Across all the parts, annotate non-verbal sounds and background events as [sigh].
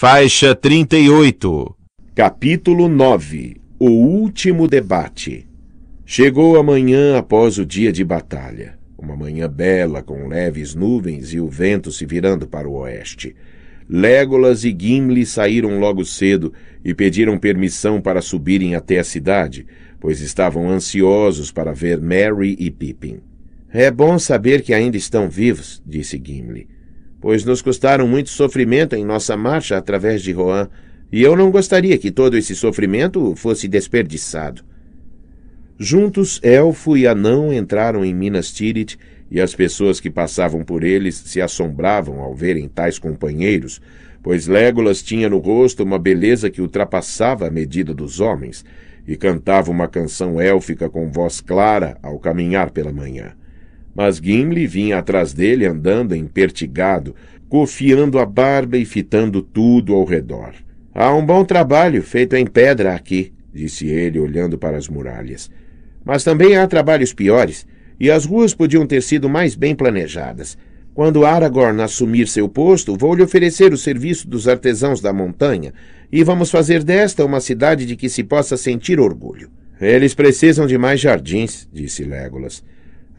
Faixa 38. Capítulo 9 O último debate. Chegou a manhã após o dia de batalha. Uma manhã bela, com leves nuvens e o vento se virando para o oeste. Legolas e Gimli saíram logo cedo e pediram permissão para subirem até a cidade, pois estavam ansiosos para ver Merry e Pippin. É bom saber que ainda estão vivos, disse Gimli pois nos custaram muito sofrimento em nossa marcha através de Rohan, e eu não gostaria que todo esse sofrimento fosse desperdiçado. Juntos, Elfo e Anão entraram em Minas Tirith, e as pessoas que passavam por eles se assombravam ao verem tais companheiros, pois Legolas tinha no rosto uma beleza que ultrapassava a medida dos homens, e cantava uma canção élfica com voz clara ao caminhar pela manhã. Mas Gimli vinha atrás dele andando empertigado, cofiando a barba e fitando tudo ao redor. Há um bom trabalho feito em pedra aqui, disse ele, olhando para as muralhas. Mas também há trabalhos piores, e as ruas podiam ter sido mais bem planejadas. Quando Aragorn assumir seu posto, vou lhe oferecer o serviço dos artesãos da montanha, e vamos fazer desta uma cidade de que se possa sentir orgulho. Eles precisam de mais jardins, disse Legolas.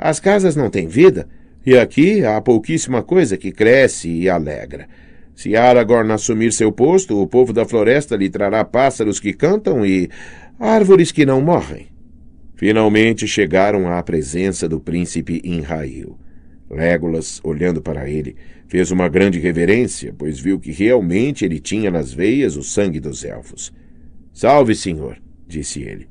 As casas não têm vida, e aqui há pouquíssima coisa que cresce e alegra. Se Aragorn assumir seu posto, o povo da floresta lhe trará pássaros que cantam e árvores que não morrem. Finalmente chegaram à presença do príncipe Inrail. Legolas, olhando para ele, fez uma grande reverência, pois viu que realmente ele tinha nas veias o sangue dos elfos. Salve, senhor, disse ele.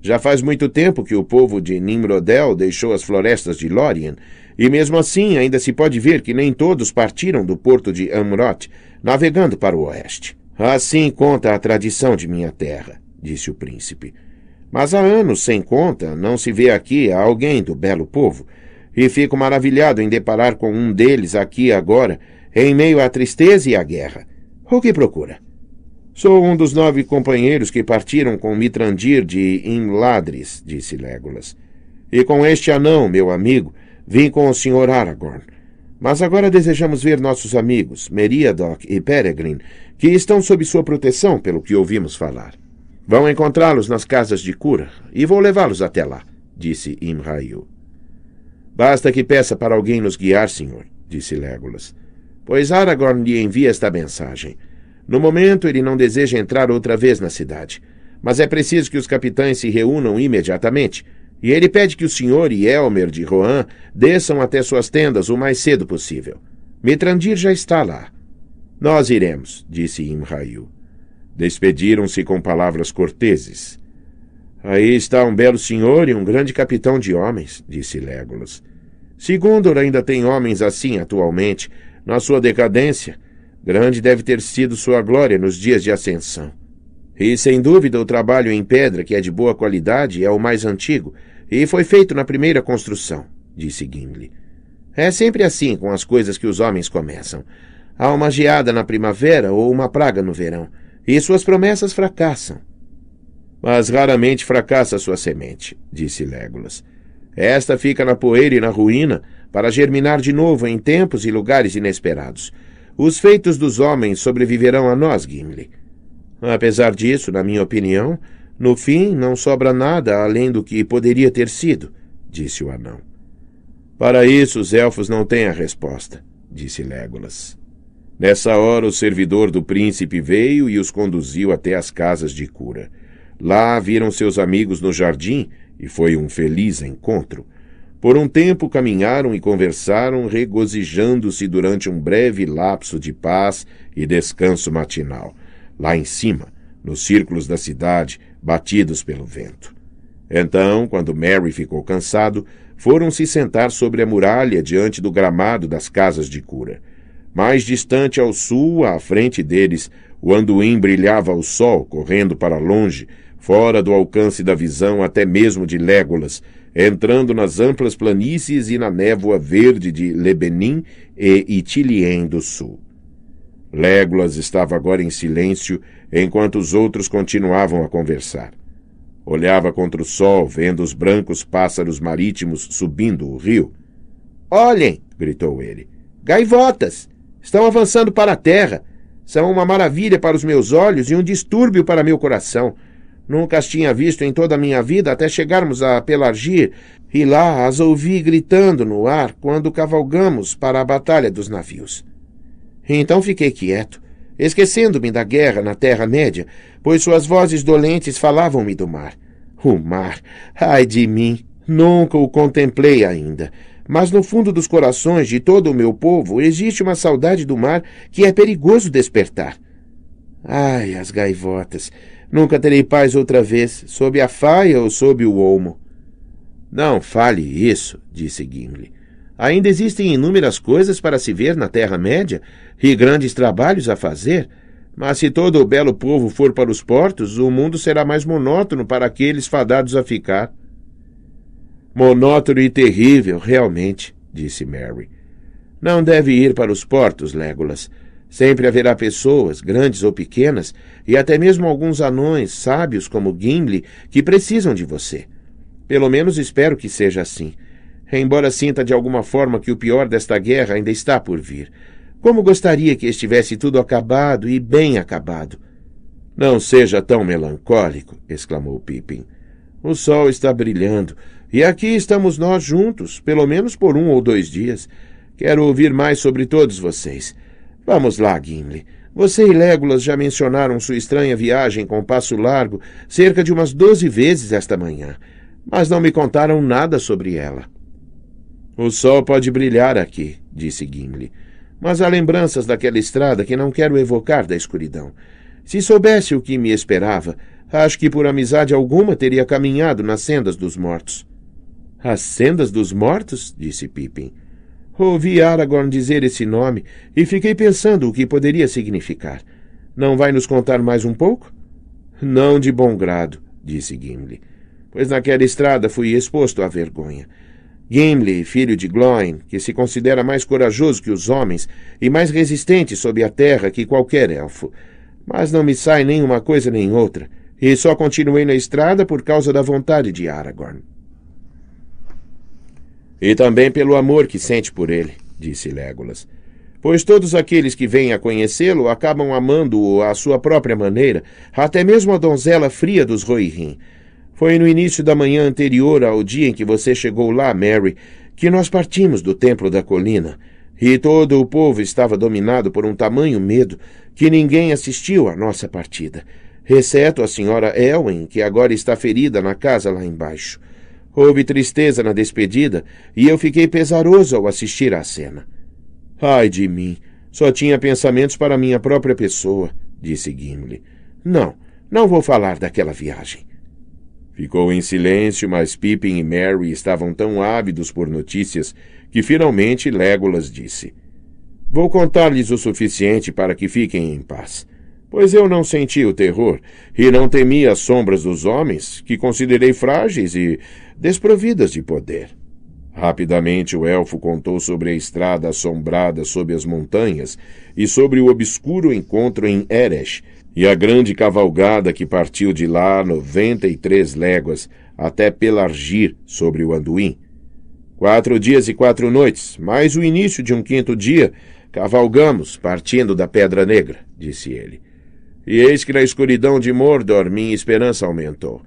Já faz muito tempo que o povo de Nimrodel deixou as florestas de Lórien, e mesmo assim ainda se pode ver que nem todos partiram do porto de Amroth, navegando para o oeste. Assim conta a tradição de minha terra, disse o príncipe. Mas há anos sem conta não se vê aqui alguém do belo povo, e fico maravilhado em deparar com um deles aqui agora, em meio à tristeza e à guerra. O que procura? Sou um dos nove companheiros que partiram com Mitrandir de Imladris, disse Legolas. E com este anão, meu amigo, vim com o Sr. Aragorn. Mas agora desejamos ver nossos amigos, Meriadoc e Peregrine, que estão sob sua proteção, pelo que ouvimos falar. Vão encontrá-los nas casas de cura, e vou levá-los até lá, disse Imraiu. Basta que peça para alguém nos guiar, senhor, disse Legolas, pois Aragorn lhe envia esta mensagem. No momento, ele não deseja entrar outra vez na cidade. Mas é preciso que os capitães se reúnam imediatamente. E ele pede que o senhor e Elmer de Rohan desçam até suas tendas o mais cedo possível. Mitrandir já está lá. Nós iremos, disse Imraiu. Despediram-se com palavras corteses. Aí está um belo senhor e um grande capitão de homens, disse Legolas. Segundo ainda tem homens assim atualmente, na sua decadência, Grande deve ter sido sua glória nos dias de ascensão. E sem dúvida o trabalho em pedra, que é de boa qualidade, é o mais antigo, e foi feito na primeira construção, disse Gimli. É sempre assim com as coisas que os homens começam. Há uma geada na primavera ou uma praga no verão, e suas promessas fracassam. Mas raramente fracassa sua semente, disse Legolas. Esta fica na poeira e na ruína para germinar de novo em tempos e lugares inesperados os feitos dos homens sobreviverão a nós, Gimli. Apesar disso, na minha opinião, no fim não sobra nada além do que poderia ter sido, disse o anão. Para isso os elfos não têm a resposta, disse Legolas. Nessa hora o servidor do príncipe veio e os conduziu até as casas de cura. Lá viram seus amigos no jardim e foi um feliz encontro. Por um tempo caminharam e conversaram, regozijando-se durante um breve lapso de paz e descanso matinal, lá em cima, nos círculos da cidade, batidos pelo vento. Então, quando Mary ficou cansado, foram se sentar sobre a muralha diante do gramado das casas de cura. Mais distante ao sul, à frente deles, o andoim brilhava ao sol, correndo para longe, fora do alcance da visão até mesmo de Légolas, entrando nas amplas planícies e na névoa verde de Lebenim e Itilien do Sul. Léguas estava agora em silêncio, enquanto os outros continuavam a conversar. Olhava contra o sol, vendo os brancos pássaros marítimos subindo o rio. Olhem! gritou ele. Gaivotas! Estão avançando para a terra! São uma maravilha para os meus olhos e um distúrbio para meu coração. Nunca as tinha visto em toda a minha vida até chegarmos a Pelargir, e lá as ouvi gritando no ar quando cavalgamos para a Batalha dos Navios. Então fiquei quieto, esquecendo-me da guerra na Terra-média, pois suas vozes dolentes falavam-me do mar. O mar! Ai de mim! Nunca o contemplei ainda. Mas no fundo dos corações de todo o meu povo existe uma saudade do mar que é perigoso despertar. Ai, as gaivotas! Nunca terei paz outra vez, sob a faia ou sob o olmo. Não fale isso, disse Gimli. Ainda existem inúmeras coisas para se ver na Terra-média e grandes trabalhos a fazer, mas se todo o belo povo for para os portos, o mundo será mais monótono para aqueles fadados a ficar. Monótono e terrível, realmente, disse Mary. Não deve ir para os portos, Legolas. Sempre haverá pessoas, grandes ou pequenas, e até mesmo alguns anões sábios como Gimli, que precisam de você. Pelo menos espero que seja assim. Embora sinta de alguma forma que o pior desta guerra ainda está por vir. Como gostaria que estivesse tudo acabado e bem acabado. Não seja tão melancólico, exclamou Pippin. O sol está brilhando, e aqui estamos nós juntos, pelo menos por um ou dois dias. Quero ouvir mais sobre todos vocês. Vamos lá, Gimli. Você e Legolas já mencionaram sua estranha viagem com Passo Largo cerca de umas doze vezes esta manhã, mas não me contaram nada sobre ela. O sol pode brilhar aqui, disse Gimli, mas há lembranças daquela estrada que não quero evocar da escuridão. Se soubesse o que me esperava, acho que por amizade alguma teria caminhado nas sendas dos mortos. As sendas dos mortos? disse Pippin. Ouvi Aragorn dizer esse nome e fiquei pensando o que poderia significar. Não vai nos contar mais um pouco? Não de bom grado, disse Gimli, pois naquela estrada fui exposto à vergonha. Gimli, filho de Gloin, que se considera mais corajoso que os homens e mais resistente sob a terra que qualquer elfo. Mas não me sai nem uma coisa nem outra, e só continuei na estrada por causa da vontade de Aragorn. E também pelo amor que sente por ele, disse Legolas. Pois todos aqueles que vêm a conhecê-lo acabam amando-o à sua própria maneira, até mesmo a donzela fria dos Rohirrim. Foi no início da manhã anterior ao dia em que você chegou lá, Mary, que nós partimos do Templo da Colina. E todo o povo estava dominado por um tamanho medo que ninguém assistiu à nossa partida, exceto a senhora Elwen, que agora está ferida na casa lá embaixo. Houve tristeza na despedida e eu fiquei pesaroso ao assistir à cena. Ai de mim! Só tinha pensamentos para minha própria pessoa, disse Gimli. Não, não vou falar daquela viagem. Ficou em silêncio, mas Pippin e Mary estavam tão ávidos por notícias que finalmente Legolas disse: Vou contar-lhes o suficiente para que fiquem em paz. Pois eu não senti o terror, e não temi as sombras dos homens, que considerei frágeis e desprovidas de poder. Rapidamente o elfo contou sobre a estrada assombrada sob as montanhas e sobre o obscuro encontro em Eresh e a grande cavalgada que partiu de lá noventa e três léguas até Pelargir sobre o Anduin. Quatro dias e quatro noites, mais o início de um quinto dia, cavalgamos partindo da Pedra Negra, disse ele. E eis que na escuridão de Mordor minha esperança aumentou.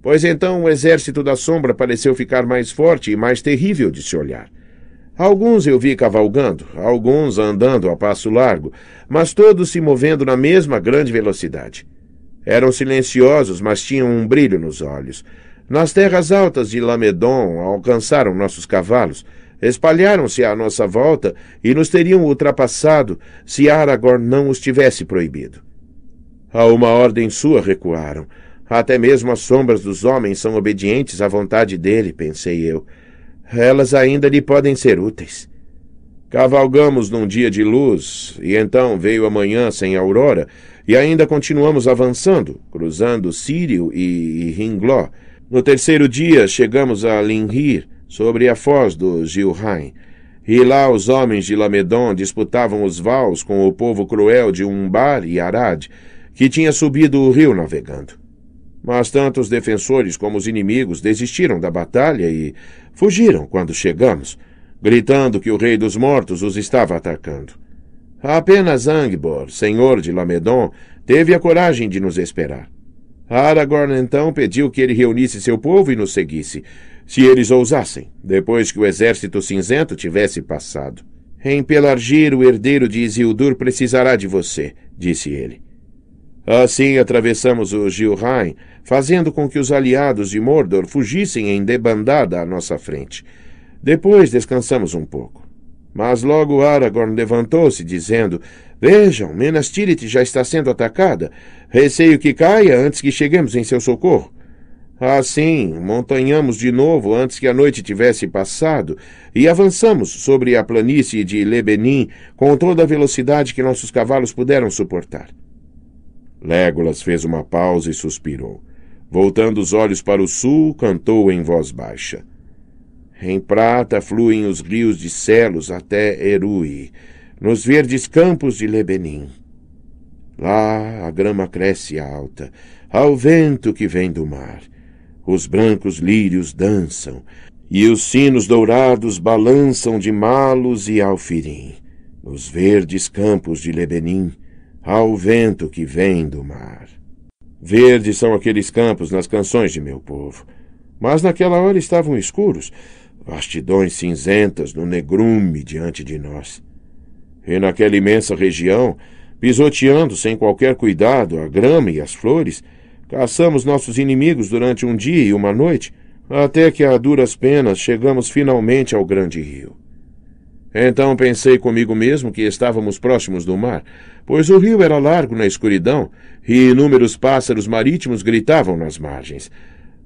Pois então o exército da sombra pareceu ficar mais forte e mais terrível de se olhar. Alguns eu vi cavalgando, alguns andando a passo largo, mas todos se movendo na mesma grande velocidade. Eram silenciosos, mas tinham um brilho nos olhos. Nas terras altas de Lamedon alcançaram nossos cavalos, espalharam-se à nossa volta e nos teriam ultrapassado se Aragorn não os tivesse proibido. A uma ordem sua recuaram. Até mesmo as sombras dos homens são obedientes à vontade dele, pensei eu. Elas ainda lhe podem ser úteis. Cavalgamos num dia de luz, e então veio a manhã sem aurora, e ainda continuamos avançando, cruzando Sírio e Ringló. No terceiro dia chegamos a Linhir, sobre a foz do Gilhain E lá os homens de Lamedon disputavam os vals com o povo cruel de Umbar e Arad, que tinha subido o rio navegando. Mas tanto os defensores como os inimigos desistiram da batalha e fugiram quando chegamos, gritando que o rei dos mortos os estava atacando. Apenas Angbor, senhor de Lamedon, teve a coragem de nos esperar. Aragorn então pediu que ele reunisse seu povo e nos seguisse, se eles ousassem, depois que o exército cinzento tivesse passado. Em Pelargir, o herdeiro de Isildur precisará de você, disse ele. Assim atravessamos o Gilrain, fazendo com que os aliados de Mordor fugissem em debandada à nossa frente. Depois descansamos um pouco. Mas logo Aragorn levantou-se, dizendo: Vejam, Menas Tirith já está sendo atacada. Receio que caia antes que cheguemos em seu socorro. Assim, montanhamos de novo antes que a noite tivesse passado e avançamos sobre a planície de Lebenim com toda a velocidade que nossos cavalos puderam suportar. Légolas fez uma pausa e suspirou. Voltando os olhos para o sul, cantou em voz baixa. Em prata fluem os rios de Celos até Erui, nos verdes campos de Lebenim. Lá a grama cresce alta, ao vento que vem do mar. Os brancos lírios dançam, e os sinos dourados balançam de malos e alfirim. Nos verdes campos de Lebenim, ao vento que vem do mar. Verdes são aqueles campos nas canções de meu povo, mas naquela hora estavam escuros, vastidões cinzentas no negrume diante de nós. E naquela imensa região, pisoteando sem qualquer cuidado a grama e as flores, caçamos nossos inimigos durante um dia e uma noite, até que a duras penas chegamos finalmente ao grande rio. Então pensei comigo mesmo que estávamos próximos do mar, pois o rio era largo na escuridão e inúmeros pássaros marítimos gritavam nas margens.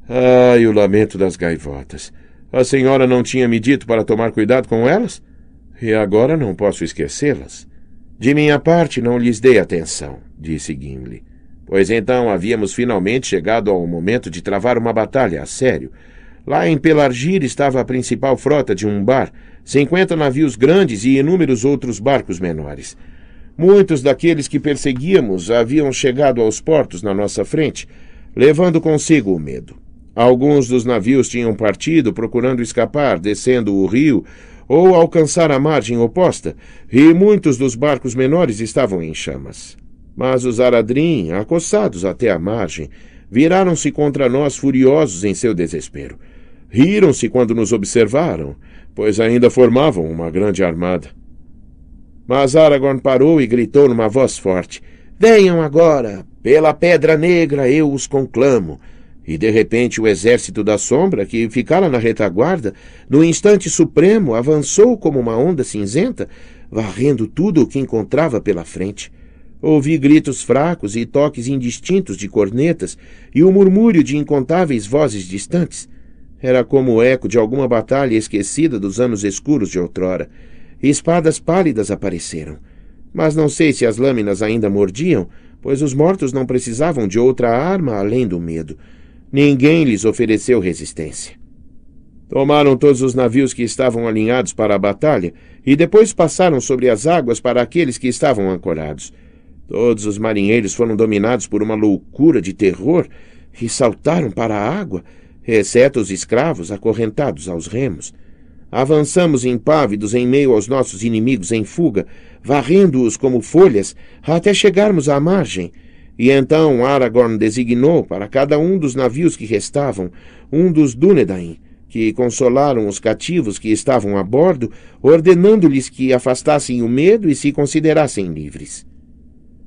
Ai, ah, o lamento das gaivotas! A senhora não tinha me dito para tomar cuidado com elas? E agora não posso esquecê-las. De minha parte, não lhes dei atenção, disse Gimli. Pois então havíamos finalmente chegado ao momento de travar uma batalha a sério Lá em Pelargir estava a principal frota de um bar, 50 navios grandes e inúmeros outros barcos menores. Muitos daqueles que perseguíamos haviam chegado aos portos na nossa frente, levando consigo o medo. Alguns dos navios tinham partido procurando escapar, descendo o rio ou alcançar a margem oposta, e muitos dos barcos menores estavam em chamas. Mas os Aradrim, acossados até a margem, viraram-se contra nós furiosos em seu desespero. Riram-se quando nos observaram, pois ainda formavam uma grande armada. Mas Aragorn parou e gritou numa voz forte: Venham agora! Pela Pedra Negra eu os conclamo! E de repente o exército da sombra, que ficara na retaguarda, no instante supremo avançou como uma onda cinzenta, varrendo tudo o que encontrava pela frente. Ouvi gritos fracos e toques indistintos de cornetas e o murmúrio de incontáveis vozes distantes. Era como o eco de alguma batalha esquecida dos anos escuros de outrora. Espadas pálidas apareceram. Mas não sei se as lâminas ainda mordiam, pois os mortos não precisavam de outra arma além do medo. Ninguém lhes ofereceu resistência. Tomaram todos os navios que estavam alinhados para a batalha e depois passaram sobre as águas para aqueles que estavam ancorados. Todos os marinheiros foram dominados por uma loucura de terror e saltaram para a água, exceto os escravos acorrentados aos remos. Avançamos impávidos em meio aos nossos inimigos em fuga, varrendo-os como folhas até chegarmos à margem. E então Aragorn designou para cada um dos navios que restavam um dos Dúnedain, que consolaram os cativos que estavam a bordo, ordenando-lhes que afastassem o medo e se considerassem livres.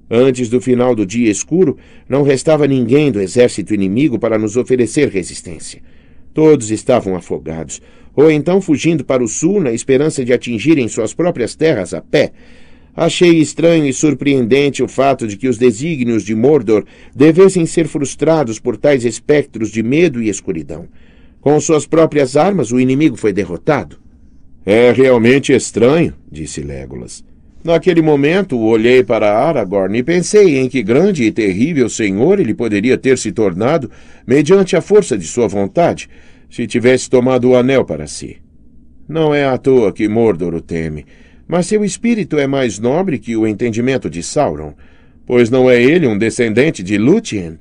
Antes do final do dia escuro, não restava ninguém do exército inimigo para nos oferecer resistência. Todos estavam afogados, ou então fugindo para o sul na esperança de atingirem suas próprias terras a pé. Achei estranho e surpreendente o fato de que os desígnios de Mordor devessem ser frustrados por tais espectros de medo e escuridão. Com suas próprias armas, o inimigo foi derrotado. É realmente estranho, disse Legolas. Naquele momento, olhei para Aragorn e pensei em que grande e terrível senhor ele poderia ter se tornado mediante a força de sua vontade, se tivesse tomado o anel para si. Não é à toa que Mordor o teme, mas seu espírito é mais nobre que o entendimento de Sauron, pois não é ele um descendente de Lúthien?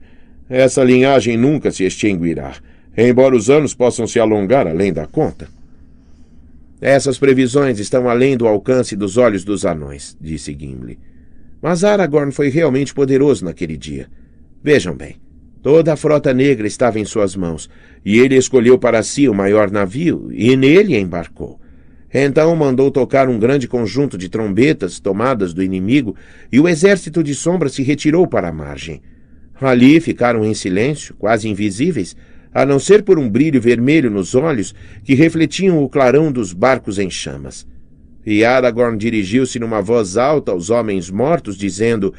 Essa linhagem nunca se extinguirá, embora os anos possam se alongar além da conta. Essas previsões estão além do alcance dos olhos dos anões, disse Gimli. Mas Aragorn foi realmente poderoso naquele dia. Vejam bem, toda a frota negra estava em suas mãos, e ele escolheu para si o maior navio, e nele embarcou. Então mandou tocar um grande conjunto de trombetas tomadas do inimigo, e o exército de sombra se retirou para a margem. Ali ficaram em silêncio, quase invisíveis, a não ser por um brilho vermelho nos olhos que refletiam o clarão dos barcos em chamas. E Aragorn dirigiu-se numa voz alta aos homens mortos, dizendo: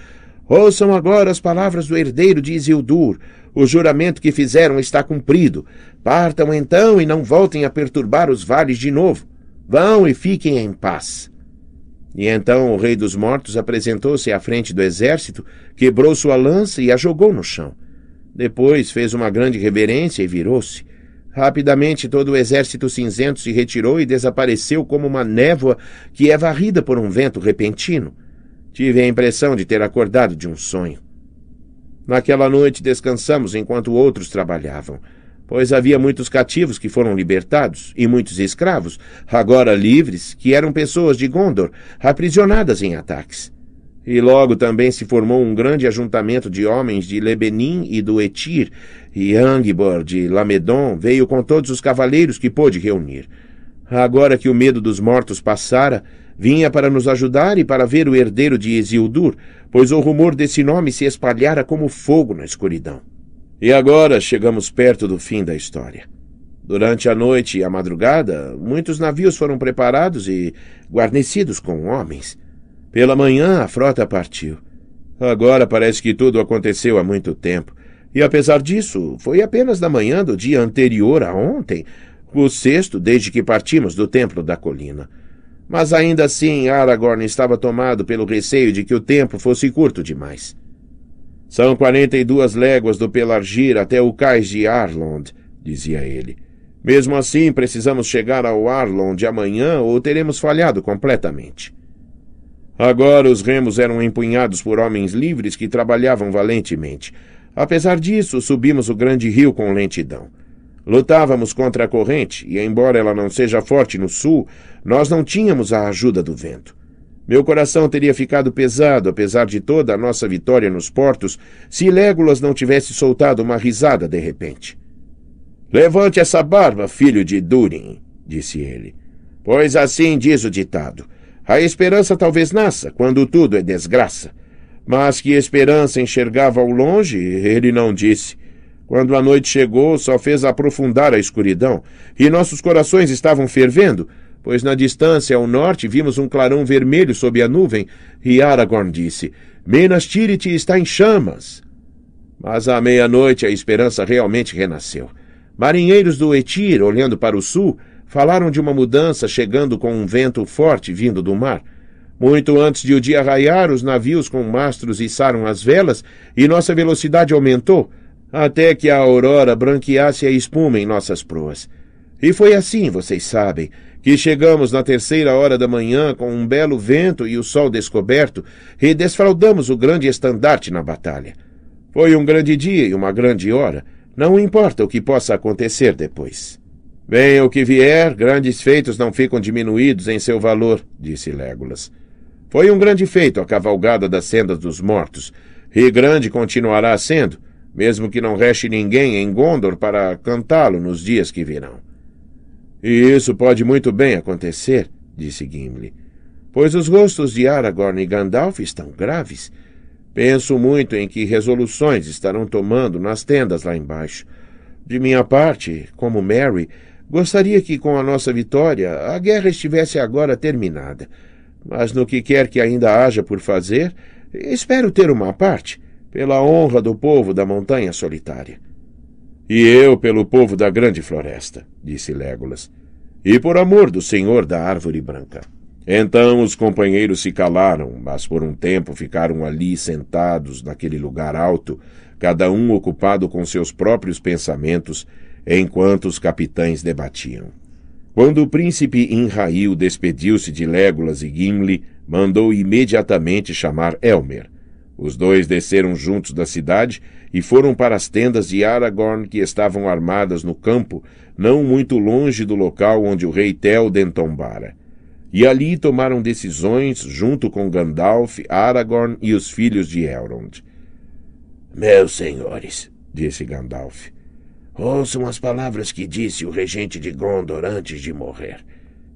Ouçam agora as palavras do herdeiro de Isildur. O juramento que fizeram está cumprido. Partam então e não voltem a perturbar os vales de novo. Vão e fiquem em paz. E então o rei dos mortos apresentou-se à frente do exército, quebrou sua lança e a jogou no chão. Depois fez uma grande reverência e virou-se. Rapidamente todo o exército cinzento se retirou e desapareceu como uma névoa que é varrida por um vento repentino. Tive a impressão de ter acordado de um sonho. Naquela noite descansamos enquanto outros trabalhavam, pois havia muitos cativos que foram libertados e muitos escravos, agora livres, que eram pessoas de Gondor, aprisionadas em ataques. E logo também se formou um grande ajuntamento de homens de Lebenim e do Etir, e Angbor de Lamedon veio com todos os cavaleiros que pôde reunir. Agora que o medo dos mortos passara, vinha para nos ajudar e para ver o herdeiro de Isildur, pois o rumor desse nome se espalhara como fogo na escuridão. E agora chegamos perto do fim da história. Durante a noite e a madrugada, muitos navios foram preparados e guarnecidos com homens. Pela manhã, a frota partiu. Agora parece que tudo aconteceu há muito tempo. E apesar disso, foi apenas na manhã do dia anterior a ontem, o sexto desde que partimos do Templo da Colina. Mas ainda assim, Aragorn estava tomado pelo receio de que o tempo fosse curto demais. São quarenta e duas léguas do Pelargir até o cais de Arlond, dizia ele. Mesmo assim, precisamos chegar ao Arlond amanhã ou teremos falhado completamente. Agora os remos eram empunhados por homens livres que trabalhavam valentemente. Apesar disso, subimos o grande rio com lentidão. Lutávamos contra a corrente, e embora ela não seja forte no sul, nós não tínhamos a ajuda do vento. Meu coração teria ficado pesado, apesar de toda a nossa vitória nos portos, se Légolas não tivesse soltado uma risada de repente. Levante essa barba, filho de Durin, disse ele, pois assim diz o ditado. A esperança talvez nasça quando tudo é desgraça. Mas que esperança enxergava ao longe, ele não disse. Quando a noite chegou, só fez aprofundar a escuridão, e nossos corações estavam fervendo, pois na distância ao norte vimos um clarão vermelho sob a nuvem, e Aragorn disse: Menas Tirith está em chamas. Mas à meia-noite a esperança realmente renasceu. Marinheiros do Etir, olhando para o sul, Falaram de uma mudança chegando com um vento forte vindo do mar. Muito antes de o dia raiar, os navios com mastros içaram as velas e nossa velocidade aumentou, até que a aurora branqueasse a espuma em nossas proas. E foi assim, vocês sabem, que chegamos na terceira hora da manhã com um belo vento e o sol descoberto e desfraldamos o grande estandarte na batalha. Foi um grande dia e uma grande hora, não importa o que possa acontecer depois. Venha o que vier, grandes feitos não ficam diminuídos em seu valor, disse Legolas. Foi um grande feito a cavalgada das sendas dos mortos. E grande continuará sendo, mesmo que não reste ninguém em Gondor para cantá-lo nos dias que virão. E isso pode muito bem acontecer, disse Gimli, pois os rostos de Aragorn e Gandalf estão graves. Penso muito em que resoluções estarão tomando nas tendas lá embaixo. De minha parte, como Mary, Gostaria que, com a nossa vitória, a guerra estivesse agora terminada. Mas no que quer que ainda haja por fazer, espero ter uma parte, pela honra do povo da Montanha Solitária. E eu pelo povo da Grande Floresta, disse Legolas, e por amor do Senhor da Árvore Branca. Então os companheiros se calaram, mas por um tempo ficaram ali sentados naquele lugar alto, cada um ocupado com seus próprios pensamentos enquanto os capitães debatiam. Quando o príncipe Inrail despediu-se de Legolas e Gimli, mandou imediatamente chamar Elmer. Os dois desceram juntos da cidade e foram para as tendas de Aragorn que estavam armadas no campo, não muito longe do local onde o rei Théoden tombara. E ali tomaram decisões junto com Gandalf, Aragorn e os filhos de Elrond. Meus senhores, disse Gandalf, Ouçam as palavras que disse o regente de Gondor antes de morrer.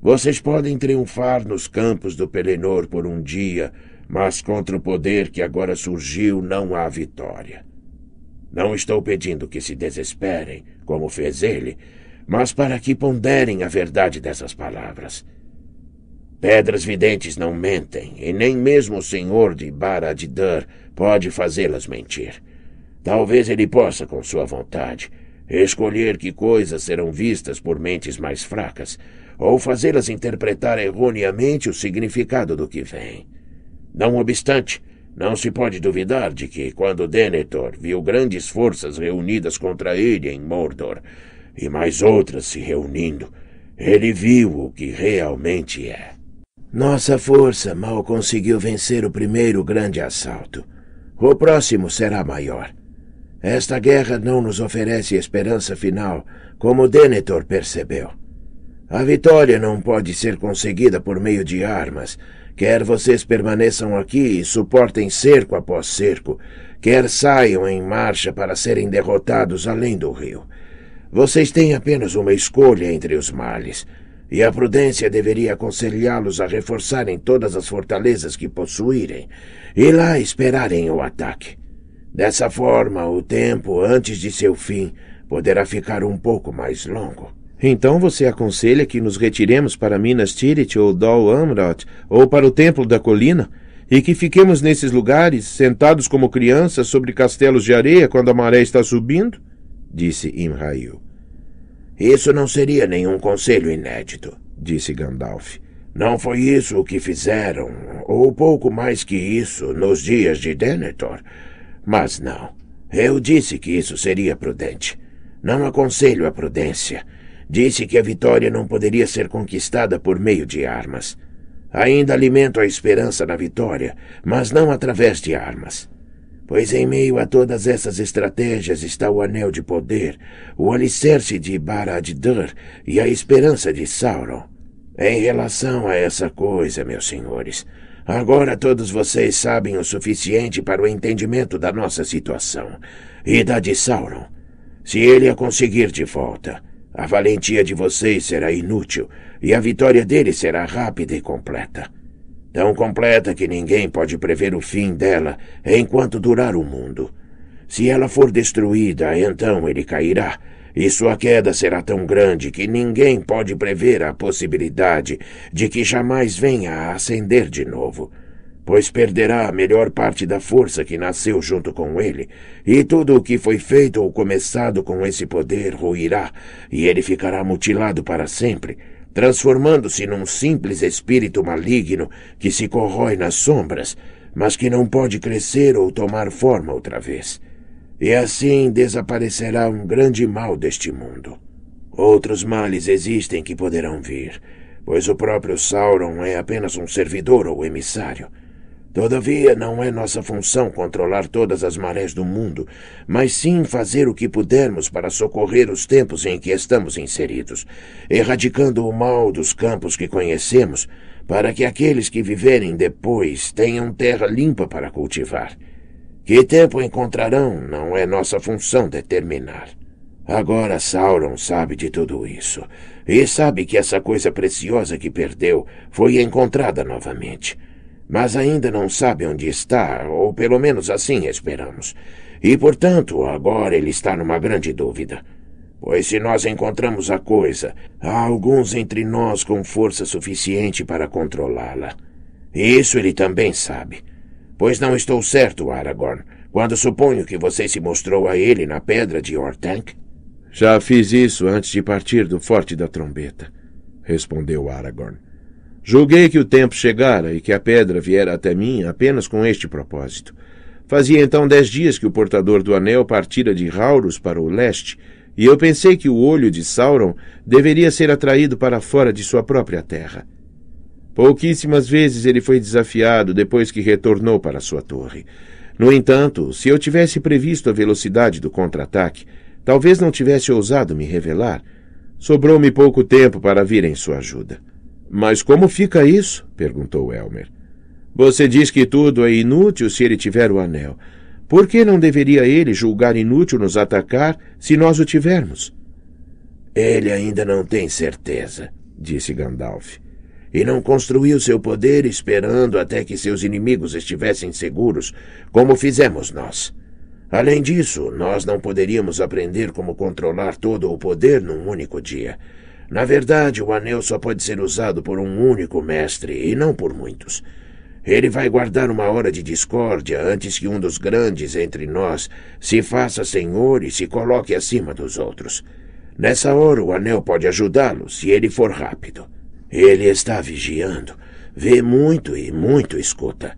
Vocês podem triunfar nos campos do Pelennor por um dia, mas contra o poder que agora surgiu não há vitória. Não estou pedindo que se desesperem, como fez ele, mas para que ponderem a verdade dessas palavras. Pedras videntes não mentem, e nem mesmo o senhor de Baradidur pode fazê-las mentir. Talvez ele possa com sua vontade, escolher que coisas serão vistas por mentes mais fracas, ou fazê-las interpretar erroneamente o significado do que vem. Não obstante, não se pode duvidar de que, quando Denethor viu grandes forças reunidas contra ele em Mordor, e mais outras se reunindo, ele viu o que realmente é. Nossa força mal conseguiu vencer o primeiro grande assalto. O próximo será maior. Esta guerra não nos oferece esperança final, como Denethor percebeu. A vitória não pode ser conseguida por meio de armas. Quer vocês permaneçam aqui e suportem cerco após cerco, quer saiam em marcha para serem derrotados além do rio. Vocês têm apenas uma escolha entre os males, e a prudência deveria aconselhá-los a reforçarem todas as fortalezas que possuírem e lá esperarem o ataque. Dessa forma, o tempo antes de seu fim poderá ficar um pouco mais longo. Então você aconselha que nos retiremos para Minas Tirith ou Dol Amroth ou para o Templo da Colina e que fiquemos nesses lugares, sentados como crianças sobre castelos de areia quando a maré está subindo? disse Imrail. Isso não seria nenhum conselho inédito, disse Gandalf. Não foi isso o que fizeram, ou pouco mais que isso, nos dias de Denethor, mas não. Eu disse que isso seria prudente. Não aconselho a prudência. Disse que a vitória não poderia ser conquistada por meio de armas. Ainda alimento a esperança na vitória, mas não através de armas. Pois em meio a todas essas estratégias está o Anel de Poder, o alicerce de Barad-dur e a esperança de Sauron. Em relação a essa coisa, meus senhores, Agora todos vocês sabem o suficiente para o entendimento da nossa situação e da de Sauron. Se ele a conseguir de volta, a valentia de vocês será inútil e a vitória dele será rápida e completa. Tão completa que ninguém pode prever o fim dela enquanto durar o mundo. Se ela for destruída, então ele cairá e sua queda será tão grande que ninguém pode prever a possibilidade de que jamais venha a ascender de novo, pois perderá a melhor parte da força que nasceu junto com ele, e tudo o que foi feito ou começado com esse poder ruirá, e ele ficará mutilado para sempre, transformando-se num simples espírito maligno que se corrói nas sombras, mas que não pode crescer ou tomar forma outra vez. E assim desaparecerá um grande mal deste mundo. Outros males existem que poderão vir, pois o próprio Sauron é apenas um servidor ou emissário. Todavia, não é nossa função controlar todas as marés do mundo, mas sim fazer o que pudermos para socorrer os tempos em que estamos inseridos, erradicando o mal dos campos que conhecemos, para que aqueles que viverem depois tenham terra limpa para cultivar. Que tempo encontrarão não é nossa função determinar. Agora Sauron sabe de tudo isso. E sabe que essa coisa preciosa que perdeu foi encontrada novamente. Mas ainda não sabe onde está, ou pelo menos assim esperamos. E portanto, agora ele está numa grande dúvida. Pois se nós encontramos a coisa, há alguns entre nós com força suficiente para controlá-la. Isso ele também sabe. Pois não estou certo, Aragorn, quando suponho que você se mostrou a ele na pedra de Ortank? Já fiz isso antes de partir do Forte da Trombeta, respondeu Aragorn. Julguei que o tempo chegara e que a pedra viera até mim apenas com este propósito. Fazia então dez dias que o portador do anel partira de Rauros para o leste, e eu pensei que o olho de Sauron deveria ser atraído para fora de sua própria terra. Pouquíssimas vezes ele foi desafiado depois que retornou para sua torre. No entanto, se eu tivesse previsto a velocidade do contra-ataque, talvez não tivesse ousado me revelar. Sobrou-me pouco tempo para vir em sua ajuda. Mas como fica isso? perguntou Elmer. Você diz que tudo é inútil se ele tiver o anel. Por que não deveria ele julgar inútil nos atacar se nós o tivermos? Ele ainda não tem certeza, disse Gandalf e não construiu seu poder esperando até que seus inimigos estivessem seguros, como fizemos nós. Além disso, nós não poderíamos aprender como controlar todo o poder num único dia. Na verdade, o anel só pode ser usado por um único mestre e não por muitos. Ele vai guardar uma hora de discórdia antes que um dos grandes entre nós se faça senhor e se coloque acima dos outros. Nessa hora, o anel pode ajudá-lo se ele for rápido. Ele está vigiando. Vê muito e muito escuta.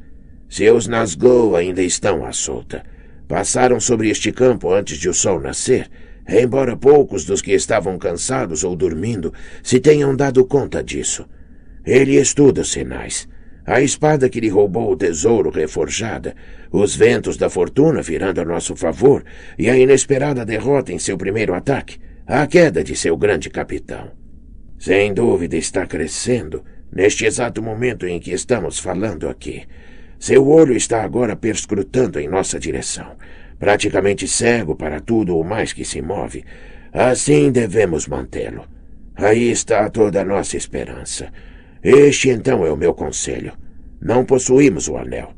Seus Nazgûl ainda estão à solta. Passaram sobre este campo antes de o sol nascer, embora poucos dos que estavam cansados ou dormindo se tenham dado conta disso. Ele estuda sinais. A espada que lhe roubou o tesouro reforjada, os ventos da fortuna virando a nosso favor e a inesperada derrota em seu primeiro ataque, a queda de seu grande capitão. Sem dúvida está crescendo neste exato momento em que estamos falando aqui. Seu olho está agora perscrutando em nossa direção, praticamente cego para tudo o mais que se move. Assim devemos mantê-lo. Aí está toda a nossa esperança. Este então é o meu conselho. Não possuímos o anel.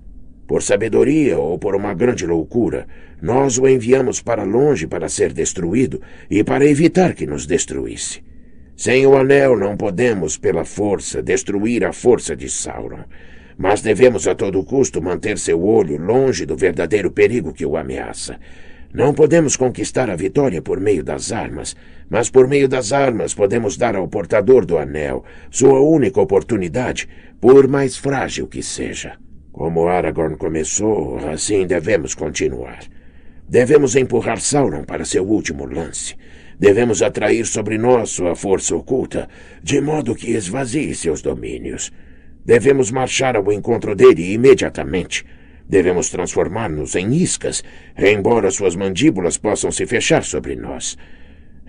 Por sabedoria ou por uma grande loucura, nós o enviamos para longe para ser destruído e para evitar que nos destruísse. Sem o anel não podemos, pela força, destruir a força de Sauron. Mas devemos a todo custo manter seu olho longe do verdadeiro perigo que o ameaça. Não podemos conquistar a vitória por meio das armas, mas por meio das armas podemos dar ao portador do anel sua única oportunidade, por mais frágil que seja. Como Aragorn começou, assim devemos continuar. Devemos empurrar Sauron para seu último lance. Devemos atrair sobre nós sua força oculta, de modo que esvazie seus domínios. Devemos marchar ao encontro dele imediatamente. Devemos transformar-nos em iscas, embora suas mandíbulas possam se fechar sobre nós.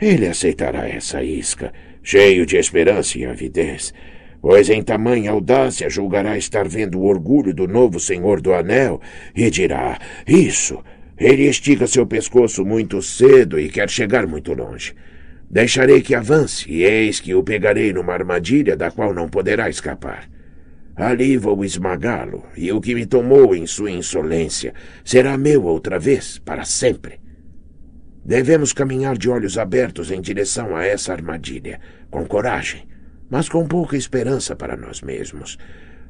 Ele aceitará essa isca, cheio de esperança e avidez, pois em tamanha audácia julgará estar vendo o orgulho do novo Senhor do Anel e dirá: Isso, ele estica seu pescoço muito cedo e quer chegar muito longe. Deixarei que avance, e eis que o pegarei numa armadilha da qual não poderá escapar. Ali vou esmagá-lo, e o que me tomou em sua insolência será meu outra vez, para sempre. Devemos caminhar de olhos abertos em direção a essa armadilha, com coragem, mas com pouca esperança para nós mesmos.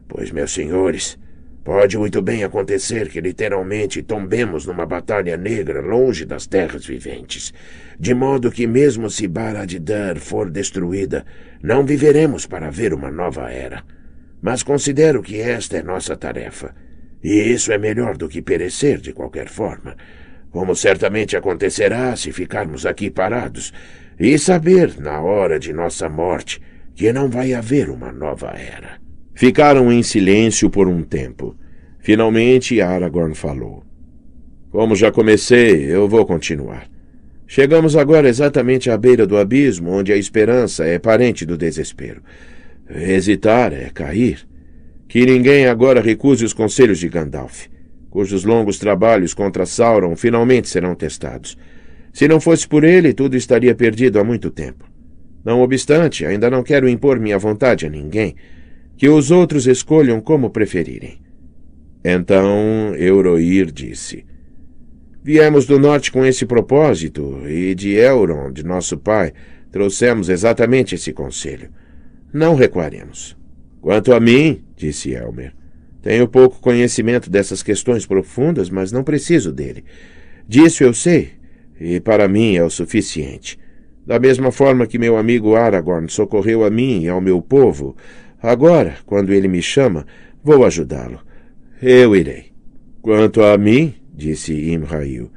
Pois, meus senhores, Pode muito bem acontecer que literalmente tombemos numa batalha negra longe das terras viventes, de modo que, mesmo se Barad-dar for destruída, não viveremos para ver uma nova era. Mas considero que esta é nossa tarefa, e isso é melhor do que perecer de qualquer forma, como certamente acontecerá se ficarmos aqui parados e saber, na hora de nossa morte, que não vai haver uma nova era. Ficaram em silêncio por um tempo. Finalmente Aragorn falou. Como já comecei, eu vou continuar. Chegamos agora exatamente à beira do abismo, onde a esperança é parente do desespero. Hesitar é cair. Que ninguém agora recuse os conselhos de Gandalf, cujos longos trabalhos contra Sauron finalmente serão testados. Se não fosse por ele, tudo estaria perdido há muito tempo. Não obstante, ainda não quero impor minha vontade a ninguém. Que os outros escolham como preferirem. Então Euroir disse: Viemos do norte com esse propósito, e de Elrond, nosso pai, trouxemos exatamente esse conselho. Não recuaremos. Quanto a mim, disse Elmer, tenho pouco conhecimento dessas questões profundas, mas não preciso dele. Disso eu sei, e para mim é o suficiente. Da mesma forma que meu amigo Aragorn socorreu a mim e ao meu povo, Agora, quando ele me chama, vou ajudá-lo. Eu irei. Quanto a mim, disse Imraiu,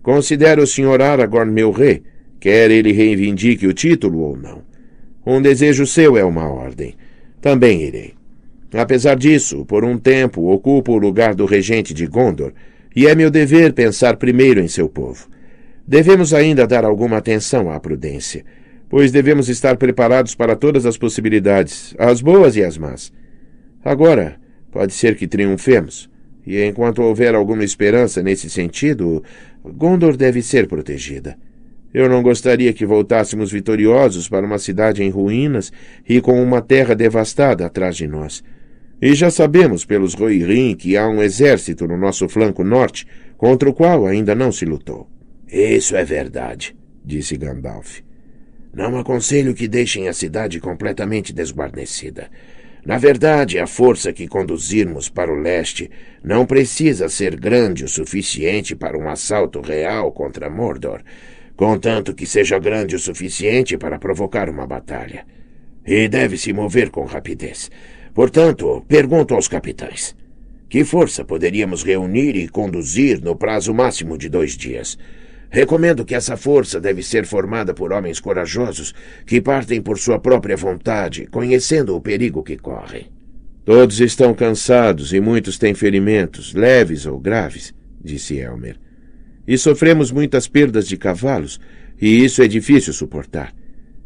considero o senhor Aragorn meu rei, quer ele reivindique o título ou não. Um desejo seu é uma ordem. Também irei. Apesar disso, por um tempo ocupo o lugar do regente de Gondor, e é meu dever pensar primeiro em seu povo. Devemos ainda dar alguma atenção à prudência pois devemos estar preparados para todas as possibilidades, as boas e as más. Agora, pode ser que triunfemos, e enquanto houver alguma esperança nesse sentido, Gondor deve ser protegida. Eu não gostaria que voltássemos vitoriosos para uma cidade em ruínas e com uma terra devastada atrás de nós. E já sabemos pelos Rohirrim que há um exército no nosso flanco norte, contra o qual ainda não se lutou. Isso é verdade, disse Gandalf. Não aconselho que deixem a cidade completamente desguarnecida. Na verdade, a força que conduzirmos para o leste não precisa ser grande o suficiente para um assalto real contra Mordor, contanto que seja grande o suficiente para provocar uma batalha. E deve se mover com rapidez. Portanto, pergunto aos capitães: que força poderíamos reunir e conduzir no prazo máximo de dois dias? Recomendo que essa força deve ser formada por homens corajosos que partem por sua própria vontade, conhecendo o perigo que correm. Todos estão cansados e muitos têm ferimentos, leves ou graves, disse Elmer. E sofremos muitas perdas de cavalos, e isso é difícil suportar.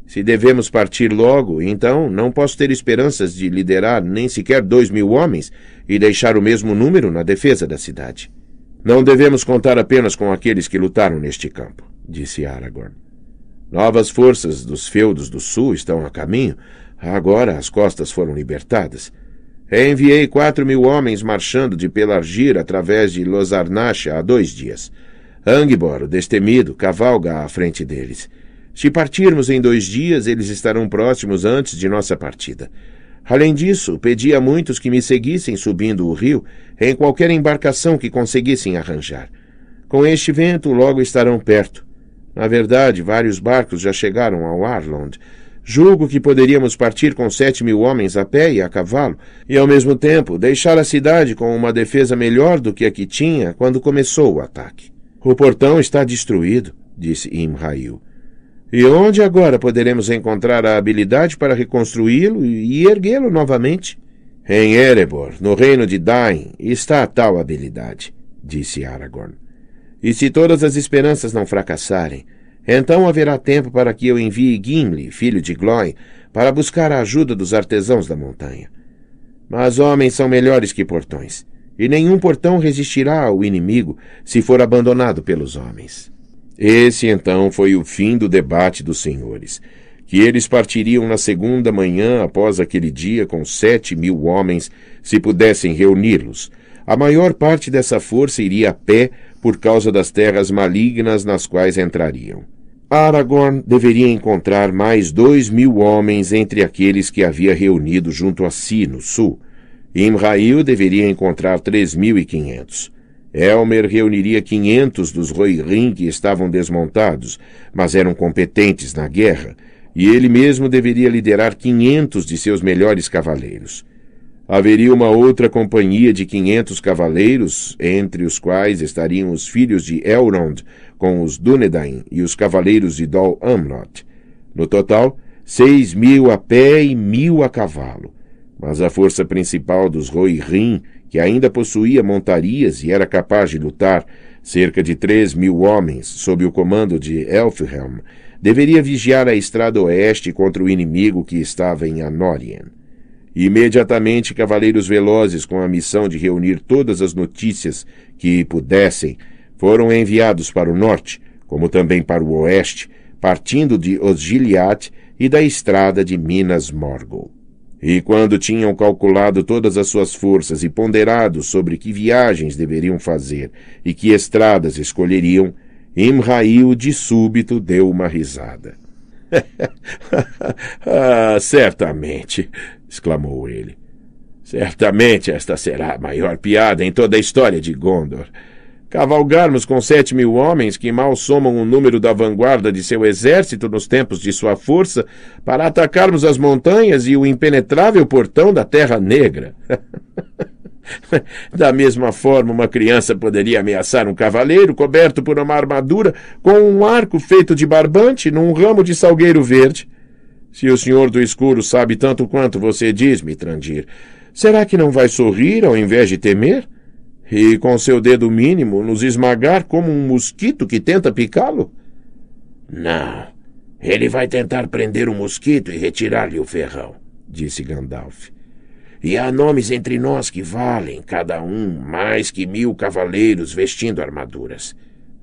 Se devemos partir logo, então não posso ter esperanças de liderar nem sequer dois mil homens e deixar o mesmo número na defesa da cidade. Não devemos contar apenas com aqueles que lutaram neste campo, disse Aragorn. Novas forças dos feudos do sul estão a caminho. Agora as costas foram libertadas. Enviei quatro mil homens marchando de Pelargir através de Losarnacha há dois dias. Angbor, o destemido, cavalga à frente deles. Se partirmos em dois dias, eles estarão próximos antes de nossa partida. Além disso, pedi a muitos que me seguissem subindo o rio em qualquer embarcação que conseguissem arranjar. Com este vento, logo estarão perto. Na verdade, vários barcos já chegaram ao Arlond. Julgo que poderíamos partir com sete mil homens a pé e a cavalo, e ao mesmo tempo deixar a cidade com uma defesa melhor do que a que tinha quando começou o ataque. O portão está destruído, disse Imrail. E onde agora poderemos encontrar a habilidade para reconstruí-lo e erguê-lo novamente? Em Erebor, no reino de Dain, está a tal habilidade, disse Aragorn. E se todas as esperanças não fracassarem, então haverá tempo para que eu envie Gimli, filho de Glói, para buscar a ajuda dos artesãos da montanha. Mas homens são melhores que portões, e nenhum portão resistirá ao inimigo se for abandonado pelos homens. Esse então foi o fim do debate dos senhores, que eles partiriam na segunda manhã após aquele dia com sete mil homens, se pudessem reuni-los. A maior parte dessa força iria a pé por causa das terras malignas nas quais entrariam. Aragorn deveria encontrar mais dois mil homens entre aqueles que havia reunido junto a si, no sul. Imrail deveria encontrar três mil e quinhentos. Elmer reuniria 500 dos Rohirrim que estavam desmontados, mas eram competentes na guerra, e ele mesmo deveria liderar 500 de seus melhores cavaleiros. Haveria uma outra companhia de 500 cavaleiros, entre os quais estariam os filhos de Elrond, com os Dúnedain e os cavaleiros de Dol Amroth. No total, seis mil a pé e mil a cavalo. Mas a força principal dos Rohirrim que ainda possuía montarias e era capaz de lutar, cerca de três mil homens, sob o comando de Elfhelm, deveria vigiar a estrada oeste contra o inimigo que estava em Anorien. Imediatamente, cavaleiros velozes com a missão de reunir todas as notícias que pudessem foram enviados para o norte, como também para o oeste, partindo de Osgiliath e da estrada de Minas Morgul. E quando tinham calculado todas as suas forças e ponderado sobre que viagens deveriam fazer e que estradas escolheriam, Imrail de súbito deu uma risada. [laughs] ah, certamente, exclamou ele. Certamente esta será a maior piada em toda a história de Gondor. Cavalgarmos com sete mil homens, que mal somam o número da vanguarda de seu exército nos tempos de sua força, para atacarmos as montanhas e o impenetrável portão da Terra Negra. [laughs] da mesma forma, uma criança poderia ameaçar um cavaleiro coberto por uma armadura com um arco feito de barbante num ramo de salgueiro verde. Se o senhor do escuro sabe tanto quanto você diz, Mitrandir, será que não vai sorrir ao invés de temer? e, com seu dedo mínimo, nos esmagar como um mosquito que tenta picá-lo? Não. Ele vai tentar prender o mosquito e retirar-lhe o ferrão, disse Gandalf. E há nomes entre nós que valem, cada um, mais que mil cavaleiros vestindo armaduras.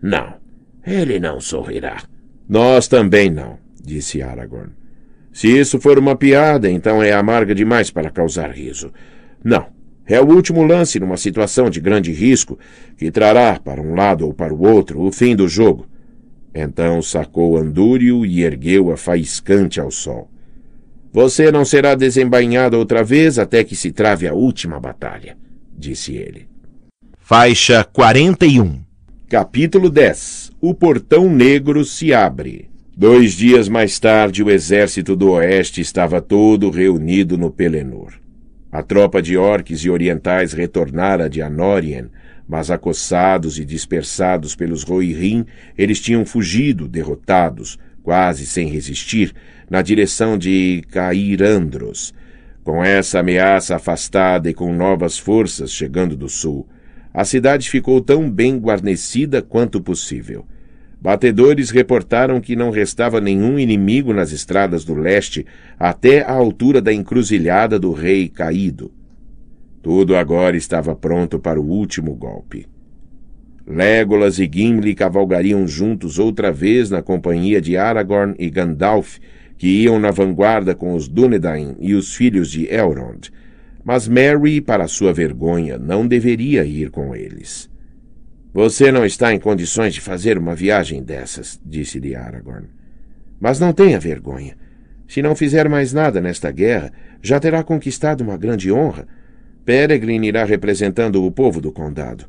Não, ele não sorrirá. Nós também não, disse Aragorn. Se isso for uma piada, então é amarga demais para causar riso. Não, é o último lance numa situação de grande risco que trará, para um lado ou para o outro, o fim do jogo. Então sacou Andúrio e ergueu-a faiscante ao sol. Você não será desembainhado outra vez até que se trave a última batalha, disse ele. Faixa 41 Capítulo 10 O Portão Negro se abre. Dois dias mais tarde, o exército do Oeste estava todo reunido no Pelenor. A tropa de orques e orientais retornara de Anorian, mas acossados e dispersados pelos Rohirrim, eles tinham fugido, derrotados, quase sem resistir, na direção de Cairandros. Com essa ameaça afastada e com novas forças chegando do sul, a cidade ficou tão bem guarnecida quanto possível. Batedores reportaram que não restava nenhum inimigo nas estradas do leste até a altura da encruzilhada do rei caído. Tudo agora estava pronto para o último golpe. Legolas e Gimli cavalgariam juntos outra vez na companhia de Aragorn e Gandalf, que iam na vanguarda com os Dúnedain e os filhos de Elrond. Mas Mary, para sua vergonha, não deveria ir com eles. Você não está em condições de fazer uma viagem dessas, disse-lhe Aragorn. Mas não tenha vergonha. Se não fizer mais nada nesta guerra, já terá conquistado uma grande honra. Peregrine irá representando o povo do condado.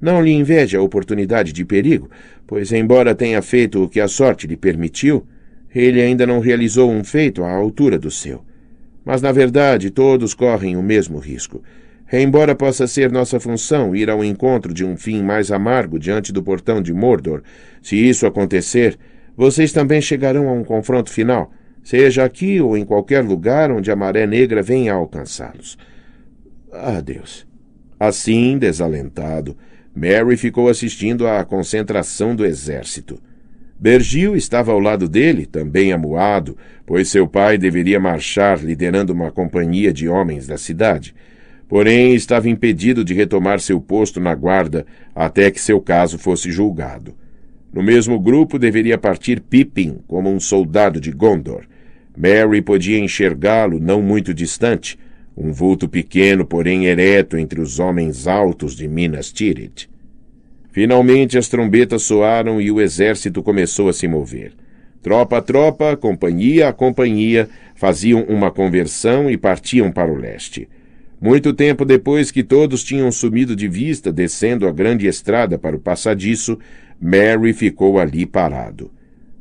Não lhe inveje a oportunidade de perigo, pois, embora tenha feito o que a sorte lhe permitiu, ele ainda não realizou um feito à altura do seu. Mas, na verdade, todos correm o mesmo risco. Embora possa ser nossa função ir ao encontro de um fim mais amargo diante do portão de Mordor, se isso acontecer, vocês também chegarão a um confronto final, seja aqui ou em qualquer lugar onde a maré negra venha a alcançá-los. Adeus. Ah, assim, desalentado, Mary ficou assistindo à concentração do exército. Bergil estava ao lado dele, também amuado, pois seu pai deveria marchar liderando uma companhia de homens da cidade. Porém, estava impedido de retomar seu posto na guarda até que seu caso fosse julgado. No mesmo grupo deveria partir Pippin, como um soldado de Gondor. Mary podia enxergá-lo não muito distante, um vulto pequeno, porém ereto entre os homens altos de Minas Tirith. Finalmente as trombetas soaram e o exército começou a se mover. Tropa a tropa, companhia a companhia, faziam uma conversão e partiam para o leste. Muito tempo depois que todos tinham sumido de vista descendo a grande estrada para o passadiço, Mary ficou ali parado.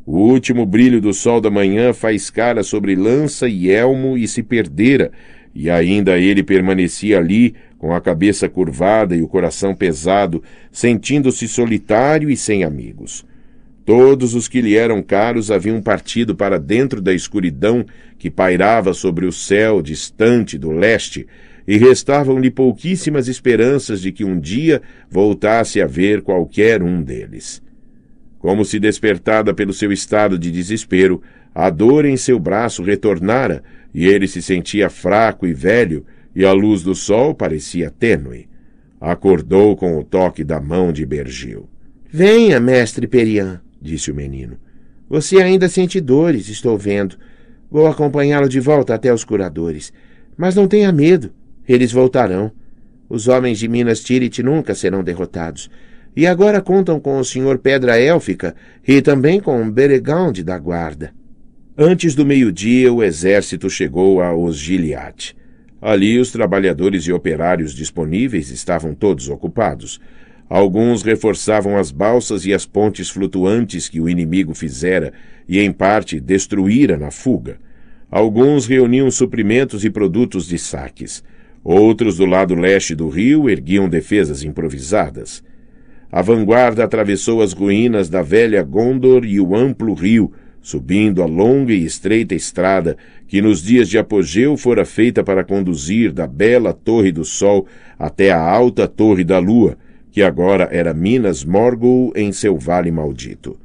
O último brilho do sol da manhã faiscara sobre lança e elmo e se perdera, e ainda ele permanecia ali, com a cabeça curvada e o coração pesado, sentindo-se solitário e sem amigos. Todos os que lhe eram caros haviam partido para dentro da escuridão que pairava sobre o céu distante do leste, e restavam-lhe pouquíssimas esperanças de que um dia voltasse a ver qualquer um deles. Como se despertada pelo seu estado de desespero, a dor em seu braço retornara e ele se sentia fraco e velho, e a luz do sol parecia tênue. Acordou com o toque da mão de Bergil. Venha, mestre Perian, disse o menino. Você ainda sente dores, estou vendo. Vou acompanhá-lo de volta até os curadores. Mas não tenha medo. Eles voltarão. Os homens de Minas Tirith nunca serão derrotados. E agora contam com o Sr. Pedra Élfica e também com Beregond da Guarda. Antes do meio-dia, o exército chegou a Osgiliath. Ali, os trabalhadores e operários disponíveis estavam todos ocupados. Alguns reforçavam as balsas e as pontes flutuantes que o inimigo fizera e, em parte, destruíra na fuga. Alguns reuniam suprimentos e produtos de saques. Outros do lado leste do rio erguiam defesas improvisadas. A vanguarda atravessou as ruínas da velha Gondor e o amplo rio, subindo a longa e estreita estrada que nos dias de apogeu fora feita para conduzir da bela Torre do Sol até a alta Torre da Lua, que agora era Minas Morgul em seu vale maldito.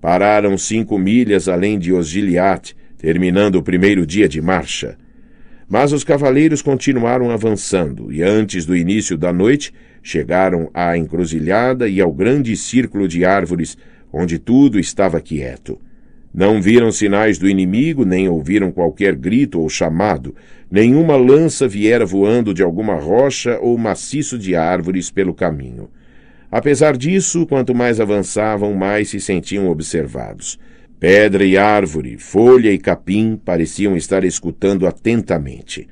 Pararam cinco milhas além de Osgiliath, terminando o primeiro dia de marcha. Mas os cavaleiros continuaram avançando e, antes do início da noite, chegaram à encruzilhada e ao grande círculo de árvores, onde tudo estava quieto. Não viram sinais do inimigo, nem ouviram qualquer grito ou chamado. Nenhuma lança viera voando de alguma rocha ou maciço de árvores pelo caminho. Apesar disso, quanto mais avançavam, mais se sentiam observados. Pedra e árvore, folha e capim pareciam estar escutando atentamente.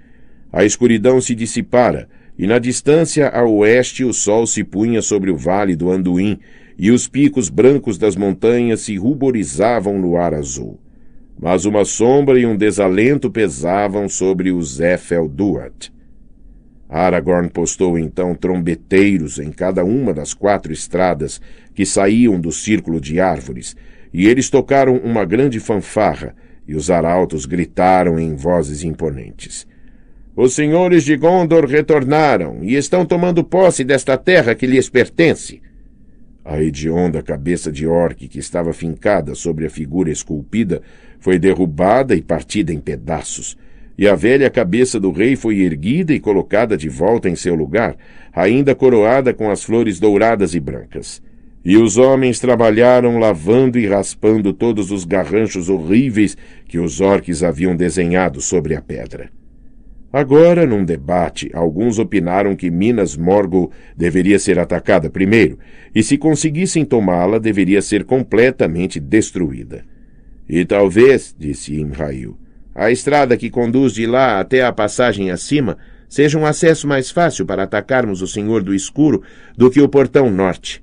A escuridão se dissipara, e na distância a oeste o sol se punha sobre o vale do Anduim, e os picos brancos das montanhas se ruborizavam no ar azul. Mas uma sombra e um desalento pesavam sobre o Zéfel Duat. Aragorn postou então trombeteiros em cada uma das quatro estradas que saíam do círculo de árvores, e eles tocaram uma grande fanfarra, e os arautos gritaram em vozes imponentes. Os senhores de Gondor retornaram e estão tomando posse desta terra que lhes pertence. A hedionda cabeça de orc que estava fincada sobre a figura esculpida foi derrubada e partida em pedaços, e a velha cabeça do rei foi erguida e colocada de volta em seu lugar, ainda coroada com as flores douradas e brancas. E os homens trabalharam lavando e raspando todos os garranchos horríveis que os orques haviam desenhado sobre a pedra. Agora, num debate, alguns opinaram que Minas Morgul deveria ser atacada primeiro, e se conseguissem tomá-la, deveria ser completamente destruída. E talvez, disse Imrail, a estrada que conduz de lá até a passagem acima seja um acesso mais fácil para atacarmos o Senhor do Escuro do que o portão norte.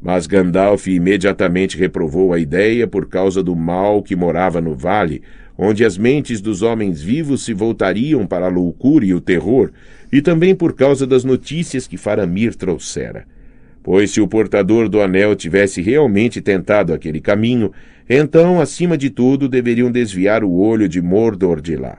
Mas Gandalf imediatamente reprovou a ideia por causa do mal que morava no vale, onde as mentes dos homens vivos se voltariam para a loucura e o terror, e também por causa das notícias que Faramir trouxera. Pois se o portador do anel tivesse realmente tentado aquele caminho, então, acima de tudo, deveriam desviar o olho de Mordor de lá.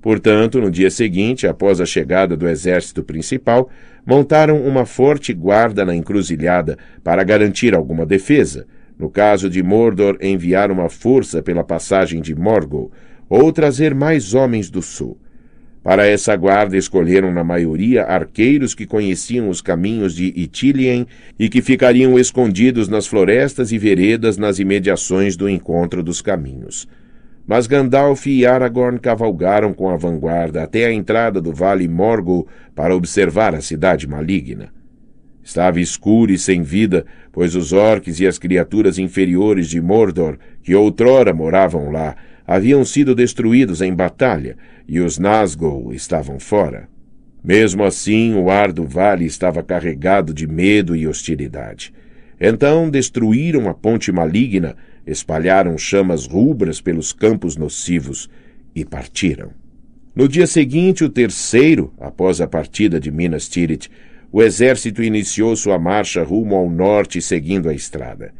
Portanto, no dia seguinte, após a chegada do exército principal, montaram uma forte guarda na encruzilhada para garantir alguma defesa. No caso de Mordor enviar uma força pela passagem de Morgul, ou trazer mais homens do sul. Para essa guarda escolheram na maioria arqueiros que conheciam os caminhos de Itilien e que ficariam escondidos nas florestas e veredas nas imediações do encontro dos caminhos. Mas Gandalf e Aragorn cavalgaram com a vanguarda até a entrada do Vale Morgul para observar a cidade maligna. Estava escura e sem vida, pois os orques e as criaturas inferiores de Mordor, que outrora moravam lá, haviam sido destruídos em batalha, e os Nazgûl estavam fora. Mesmo assim, o ar do vale estava carregado de medo e hostilidade. Então destruíram a ponte maligna, espalharam chamas rubras pelos campos nocivos e partiram. No dia seguinte, o terceiro, após a partida de Minas Tirith, o exército iniciou sua marcha rumo ao norte, seguindo a estrada.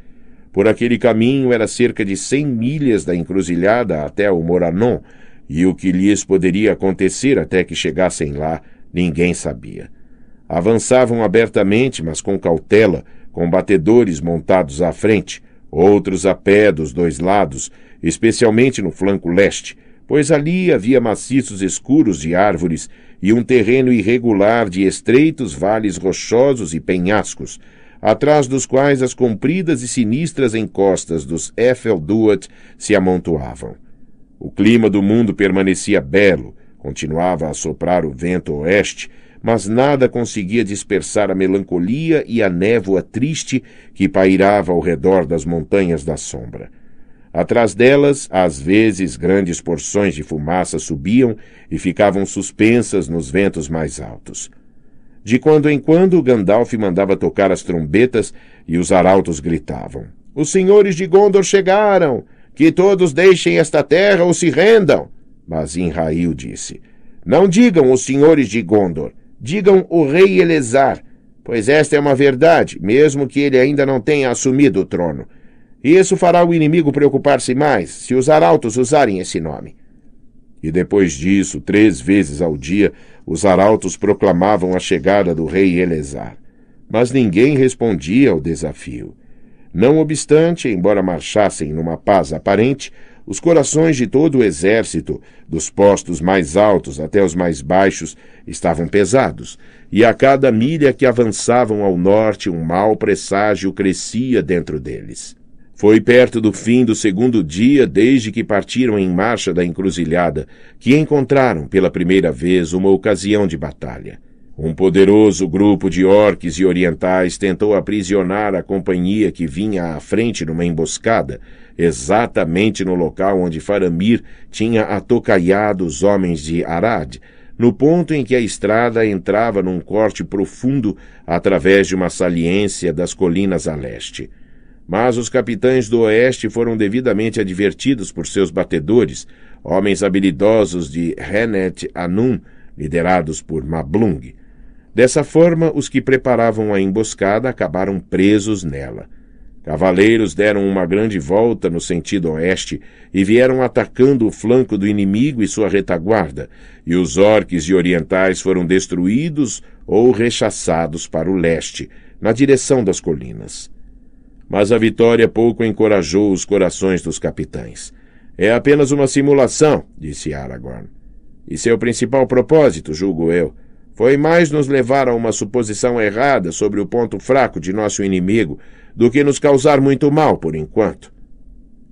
Por aquele caminho era cerca de cem milhas da encruzilhada até o Moranon, e o que lhes poderia acontecer até que chegassem lá, ninguém sabia. Avançavam abertamente, mas com cautela, com batedores montados à frente, outros a pé dos dois lados, especialmente no flanco leste, pois ali havia maciços escuros de árvores e um terreno irregular de estreitos vales rochosos e penhascos, atrás dos quais as compridas e sinistras encostas dos Effelduat se amontoavam. O clima do mundo permanecia belo, continuava a soprar o vento oeste, mas nada conseguia dispersar a melancolia e a névoa triste que pairava ao redor das montanhas da sombra. Atrás delas, às vezes, grandes porções de fumaça subiam e ficavam suspensas nos ventos mais altos. De quando em quando, Gandalf mandava tocar as trombetas e os arautos gritavam: Os senhores de Gondor chegaram! Que todos deixem esta terra ou se rendam! Mas Inrail disse: Não digam os senhores de Gondor. Digam o rei Elezar, pois esta é uma verdade, mesmo que ele ainda não tenha assumido o trono. Isso fará o inimigo preocupar-se mais, se os arautos usarem esse nome. E depois disso, três vezes ao dia, os arautos proclamavam a chegada do rei Elezar. Mas ninguém respondia ao desafio. Não obstante, embora marchassem numa paz aparente, os corações de todo o exército, dos postos mais altos até os mais baixos, estavam pesados, e a cada milha que avançavam ao norte um mau presságio crescia dentro deles. Foi perto do fim do segundo dia desde que partiram em marcha da encruzilhada que encontraram pela primeira vez uma ocasião de batalha. Um poderoso grupo de orques e orientais tentou aprisionar a companhia que vinha à frente numa emboscada, exatamente no local onde Faramir tinha atocaiado os homens de Arad, no ponto em que a estrada entrava num corte profundo através de uma saliência das colinas a leste. Mas os capitães do oeste foram devidamente advertidos por seus batedores, homens habilidosos de Renet Anum, liderados por Mablung. Dessa forma, os que preparavam a emboscada acabaram presos nela. Cavaleiros deram uma grande volta no sentido oeste e vieram atacando o flanco do inimigo e sua retaguarda, e os orques e orientais foram destruídos ou rechaçados para o leste, na direção das colinas. Mas a vitória pouco encorajou os corações dos capitães. É apenas uma simulação, disse Aragorn. E seu principal propósito, julgo eu, foi mais nos levar a uma suposição errada sobre o ponto fraco de nosso inimigo do que nos causar muito mal por enquanto.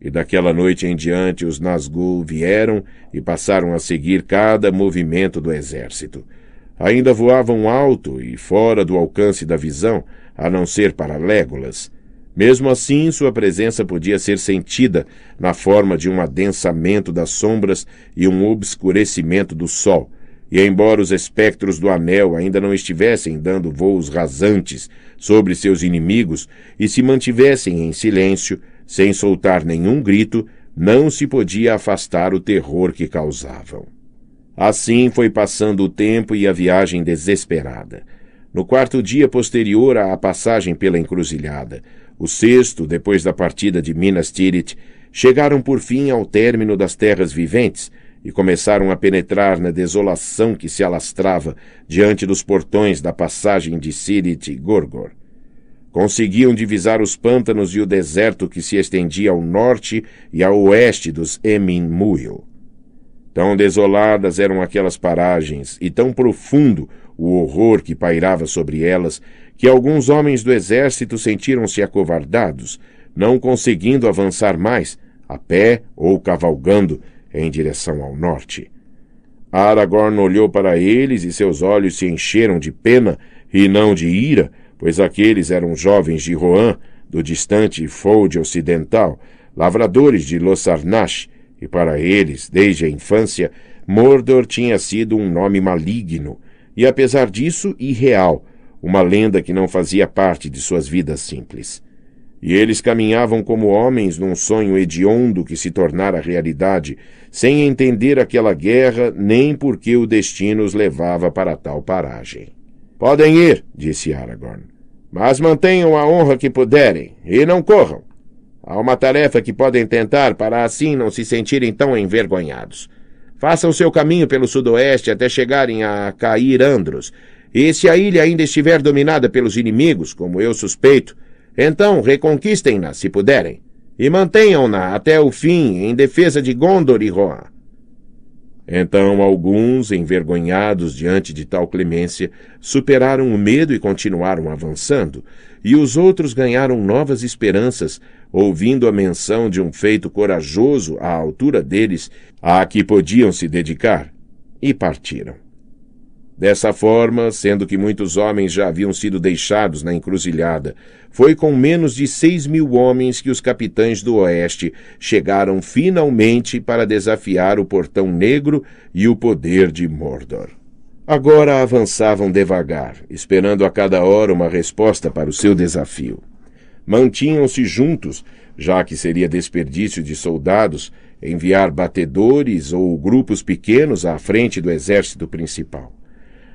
E daquela noite em diante os Nazgûl vieram e passaram a seguir cada movimento do exército. Ainda voavam alto e fora do alcance da visão, a não ser para léguas. Mesmo assim, sua presença podia ser sentida na forma de um adensamento das sombras e um obscurecimento do sol, e embora os espectros do anel ainda não estivessem dando voos rasantes sobre seus inimigos e se mantivessem em silêncio, sem soltar nenhum grito, não se podia afastar o terror que causavam. Assim foi passando o tempo e a viagem desesperada. No quarto dia posterior à passagem pela encruzilhada, o sexto depois da partida de Minas Tirith, chegaram por fim ao término das terras viventes, e começaram a penetrar na desolação que se alastrava diante dos portões da passagem de Sirit e Gorgor. Conseguiam divisar os pântanos e o deserto que se estendia ao norte e ao oeste dos Emin Muil. Tão desoladas eram aquelas paragens e tão profundo o horror que pairava sobre elas que alguns homens do exército sentiram-se acovardados, não conseguindo avançar mais, a pé ou cavalgando, em direção ao norte. Aragorn olhou para eles e seus olhos se encheram de pena e não de ira, pois aqueles eram jovens de Rohan, do distante Fold ocidental, lavradores de Losarnash, e para eles, desde a infância, Mordor tinha sido um nome maligno, e apesar disso, irreal, uma lenda que não fazia parte de suas vidas simples. E eles caminhavam como homens num sonho hediondo que se tornara realidade, sem entender aquela guerra nem por que o destino os levava para tal paragem. Podem ir, disse Aragorn, mas mantenham a honra que puderem e não corram. Há uma tarefa que podem tentar para assim não se sentirem tão envergonhados. Façam seu caminho pelo sudoeste até chegarem a Cair Andros, e se a ilha ainda estiver dominada pelos inimigos, como eu suspeito, então reconquistem-na, se puderem, e mantenham-na até o fim em defesa de Gondor e Rohan. Então alguns, envergonhados diante de tal clemência, superaram o medo e continuaram avançando, e os outros ganharam novas esperanças, ouvindo a menção de um feito corajoso à altura deles, a que podiam se dedicar, e partiram. Dessa forma, sendo que muitos homens já haviam sido deixados na encruzilhada, foi com menos de seis mil homens que os capitães do Oeste chegaram finalmente para desafiar o Portão Negro e o poder de Mordor. Agora avançavam devagar, esperando a cada hora uma resposta para o seu desafio. Mantinham-se juntos, já que seria desperdício de soldados enviar batedores ou grupos pequenos à frente do exército principal.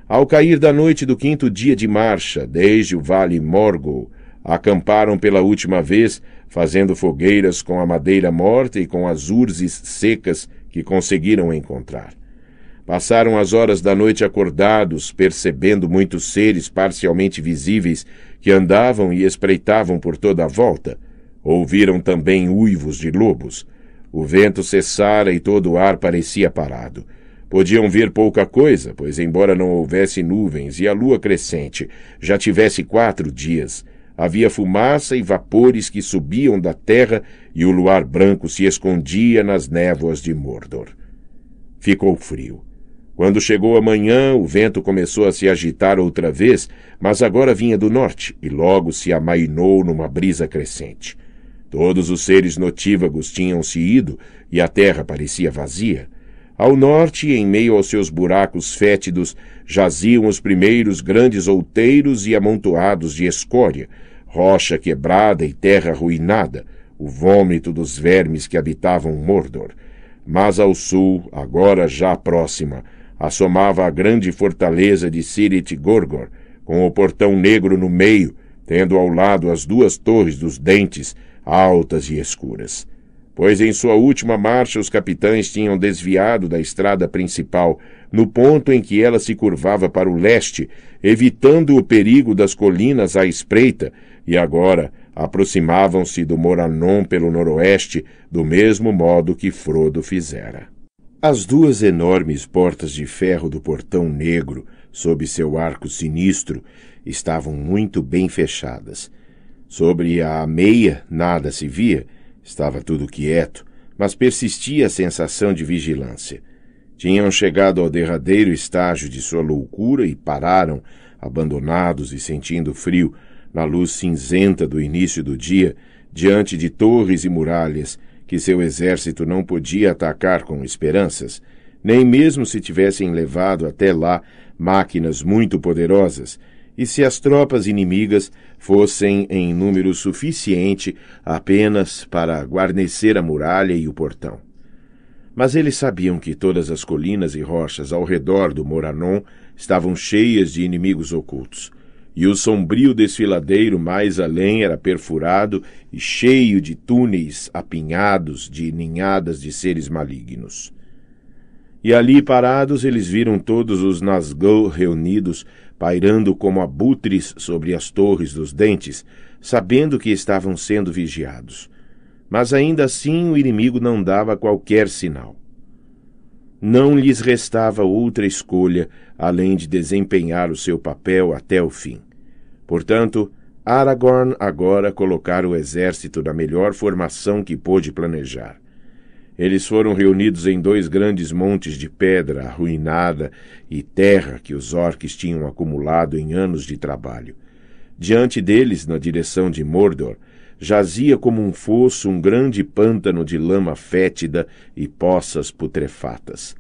Ao cair da noite do quinto dia de marcha, desde o vale Morgul, acamparam pela última vez, fazendo fogueiras com a madeira morta e com as urzes secas que conseguiram encontrar. Passaram as horas da noite acordados, percebendo muitos seres parcialmente visíveis que andavam e espreitavam por toda a volta. Ouviram também uivos de lobos. O vento cessara e todo o ar parecia parado. Podiam ver pouca coisa, pois, embora não houvesse nuvens e a lua crescente já tivesse quatro dias, havia fumaça e vapores que subiam da terra e o luar branco se escondia nas névoas de Mordor. Ficou frio. Quando chegou a manhã, o vento começou a se agitar outra vez, mas agora vinha do norte e logo se amainou numa brisa crescente. Todos os seres notívagos tinham se ido e a terra parecia vazia. Ao norte, em meio aos seus buracos fétidos, jaziam os primeiros grandes outeiros e amontoados de escória, rocha quebrada e terra arruinada, o vômito dos vermes que habitavam Mordor. Mas ao sul, agora já próxima, assomava a grande fortaleza de Sirit Gorgor, com o portão negro no meio, tendo ao lado as duas torres dos dentes, altas e escuras pois em sua última marcha os capitães tinham desviado da estrada principal, no ponto em que ela se curvava para o leste, evitando o perigo das colinas à espreita, e agora aproximavam-se do Moranon pelo noroeste, do mesmo modo que Frodo fizera. As duas enormes portas de ferro do Portão Negro, sob seu arco sinistro, estavam muito bem fechadas. Sobre a meia nada se via, Estava tudo quieto, mas persistia a sensação de vigilância. Tinham chegado ao derradeiro estágio de sua loucura e pararam, abandonados e sentindo frio, na luz cinzenta do início do dia, diante de torres e muralhas que seu exército não podia atacar com esperanças, nem mesmo se tivessem levado até lá máquinas muito poderosas, e se as tropas inimigas fossem em número suficiente apenas para guarnecer a muralha e o portão. Mas eles sabiam que todas as colinas e rochas ao redor do Moranon estavam cheias de inimigos ocultos, e o sombrio desfiladeiro mais além era perfurado e cheio de túneis apinhados de ninhadas de seres malignos. E ali parados eles viram todos os Nazgûl reunidos pairando como abutres sobre as torres dos dentes, sabendo que estavam sendo vigiados. Mas ainda assim o inimigo não dava qualquer sinal. Não lhes restava outra escolha além de desempenhar o seu papel até o fim. Portanto, Aragorn agora colocara o exército na melhor formação que pôde planejar. Eles foram reunidos em dois grandes montes de pedra arruinada e terra que os orques tinham acumulado em anos de trabalho. Diante deles, na direção de Mordor, jazia como um fosso um grande pântano de lama fétida e poças putrefatas.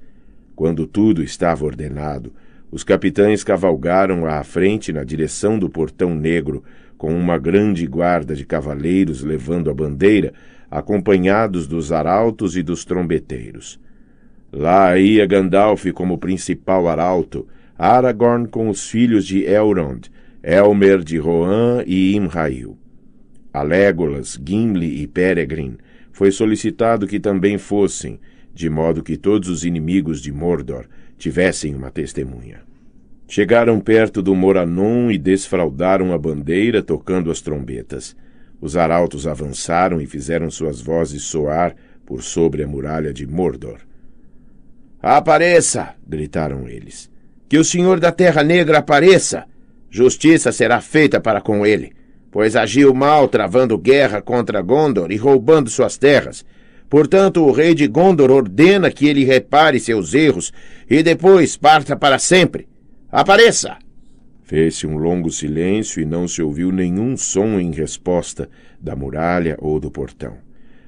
Quando tudo estava ordenado, os capitães cavalgaram à frente na direção do portão negro, com uma grande guarda de cavaleiros levando a bandeira, acompanhados dos arautos e dos trombeteiros. Lá ia Gandalf como principal arauto, Aragorn com os filhos de Elrond, Elmer de Rohan e Imrail. A Legolas, Gimli e Peregrin foi solicitado que também fossem, de modo que todos os inimigos de Mordor tivessem uma testemunha. Chegaram perto do Moranon e desfraldaram a bandeira tocando as trombetas. Os arautos avançaram e fizeram suas vozes soar por sobre a muralha de Mordor. Apareça! gritaram eles. Que o Senhor da Terra Negra apareça! Justiça será feita para com ele, pois agiu mal travando guerra contra Gondor e roubando suas terras. Portanto, o rei de Gondor ordena que ele repare seus erros e depois parta para sempre. Apareça! Fez-se um longo silêncio e não se ouviu nenhum som em resposta da muralha ou do portão.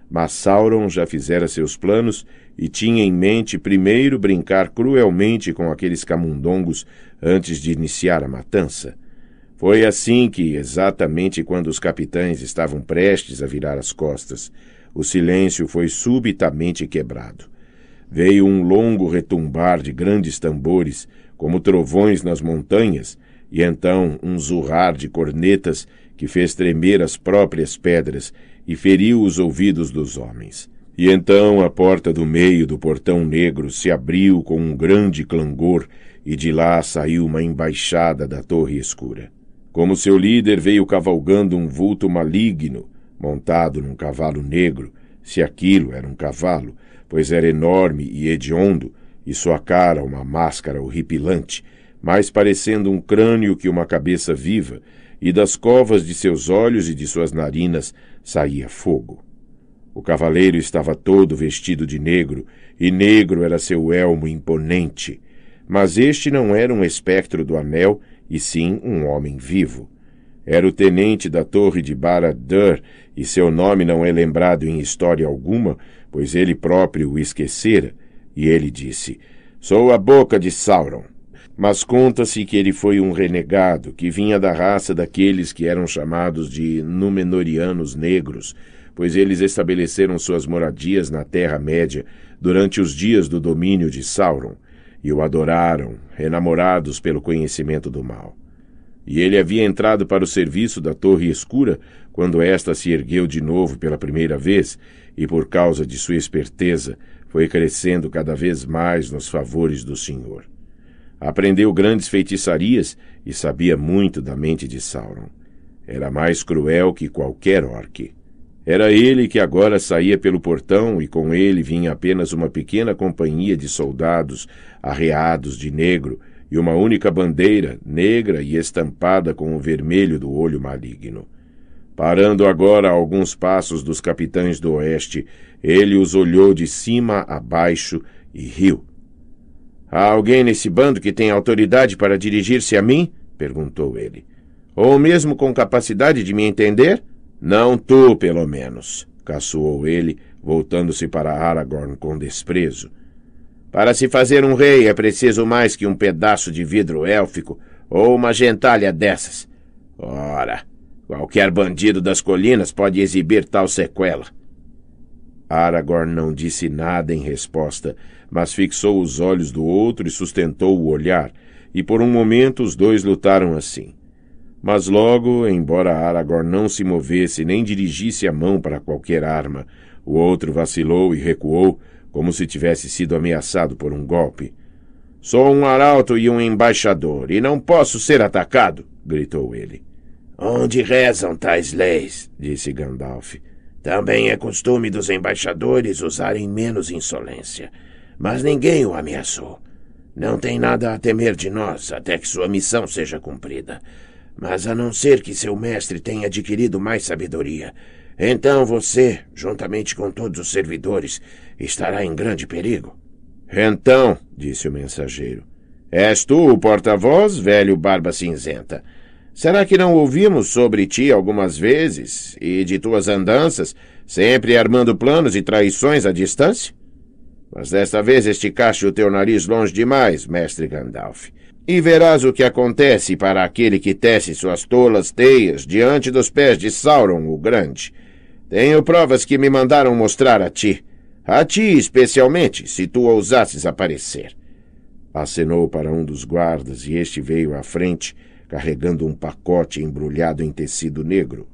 Mas Sauron já fizera seus planos e tinha em mente primeiro brincar cruelmente com aqueles camundongos antes de iniciar a matança. Foi assim que, exatamente quando os capitães estavam prestes a virar as costas, o silêncio foi subitamente quebrado. Veio um longo retumbar de grandes tambores, como trovões nas montanhas, e então um zurrar de cornetas que fez tremer as próprias pedras e feriu os ouvidos dos homens. E então a porta do meio do portão negro se abriu com um grande clangor, e de lá saiu uma embaixada da torre escura. Como seu líder veio cavalgando um vulto maligno, montado num cavalo negro, se aquilo era um cavalo, pois era enorme e hediondo, e sua cara uma máscara horripilante, mais parecendo um crânio que uma cabeça viva, e das covas de seus olhos e de suas narinas saía fogo. O cavaleiro estava todo vestido de negro, e negro era seu elmo imponente. Mas este não era um espectro do anel, e sim um homem vivo. Era o tenente da torre de Barad-dûr, e seu nome não é lembrado em história alguma, pois ele próprio o esquecera. E ele disse, Sou a boca de Sauron. Mas conta-se que ele foi um renegado que vinha da raça daqueles que eram chamados de Númenóreanos Negros, pois eles estabeleceram suas moradias na Terra-média durante os dias do domínio de Sauron, e o adoraram, enamorados pelo conhecimento do mal. E ele havia entrado para o serviço da Torre Escura quando esta se ergueu de novo pela primeira vez, e por causa de sua esperteza foi crescendo cada vez mais nos favores do Senhor. Aprendeu grandes feitiçarias e sabia muito da mente de Sauron. Era mais cruel que qualquer orque. Era ele que agora saía pelo portão e com ele vinha apenas uma pequena companhia de soldados arreados de negro e uma única bandeira negra e estampada com o vermelho do olho maligno. Parando agora a alguns passos dos capitães do oeste, ele os olhou de cima a baixo e riu. Há alguém nesse bando que tem autoridade para dirigir-se a mim? perguntou ele. Ou mesmo com capacidade de me entender? Não tu, pelo menos, caçoou ele, voltando-se para Aragorn com desprezo. Para se fazer um rei é preciso mais que um pedaço de vidro élfico ou uma gentalha dessas. Ora, qualquer bandido das colinas pode exibir tal sequela. Aragorn não disse nada em resposta mas fixou os olhos do outro e sustentou o olhar, e por um momento os dois lutaram assim. Mas logo, embora Aragorn não se movesse nem dirigisse a mão para qualquer arma, o outro vacilou e recuou, como se tivesse sido ameaçado por um golpe. Sou um arauto e um embaixador, e não posso ser atacado! gritou ele. Onde rezam tais leis? disse Gandalf. Também é costume dos embaixadores usarem menos insolência mas ninguém o ameaçou. Não tem nada a temer de nós até que sua missão seja cumprida. Mas a não ser que seu mestre tenha adquirido mais sabedoria, então você, juntamente com todos os servidores, estará em grande perigo. Então, disse o mensageiro, és tu o porta-voz, velho Barba Cinzenta. Será que não ouvimos sobre ti algumas vezes e de tuas andanças, sempre armando planos e traições à distância? Mas desta vez esticaste o teu nariz longe demais, mestre Gandalf. E verás o que acontece para aquele que tece suas tolas teias diante dos pés de Sauron o Grande. Tenho provas que me mandaram mostrar a ti. A ti, especialmente, se tu ousasses aparecer. Acenou para um dos guardas e este veio à frente, carregando um pacote embrulhado em tecido negro,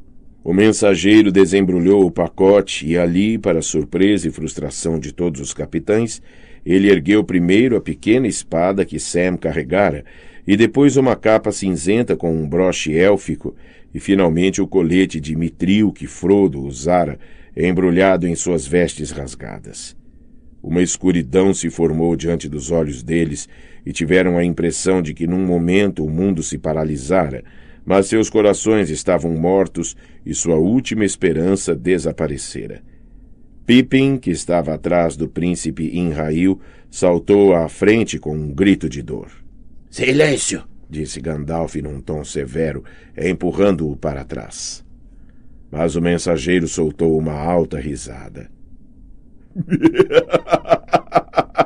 o mensageiro desembrulhou o pacote e ali, para surpresa e frustração de todos os capitães, ele ergueu primeiro a pequena espada que Sam carregara e depois uma capa cinzenta com um broche élfico e finalmente o colete de mitril que Frodo usara embrulhado em suas vestes rasgadas. Uma escuridão se formou diante dos olhos deles e tiveram a impressão de que num momento o mundo se paralisara mas seus corações estavam mortos e sua última esperança desaparecera. Pippin, que estava atrás do príncipe Inrail, saltou à frente com um grito de dor. Silêncio! disse Gandalf num tom severo, empurrando-o para trás. Mas o mensageiro soltou uma alta risada. [laughs]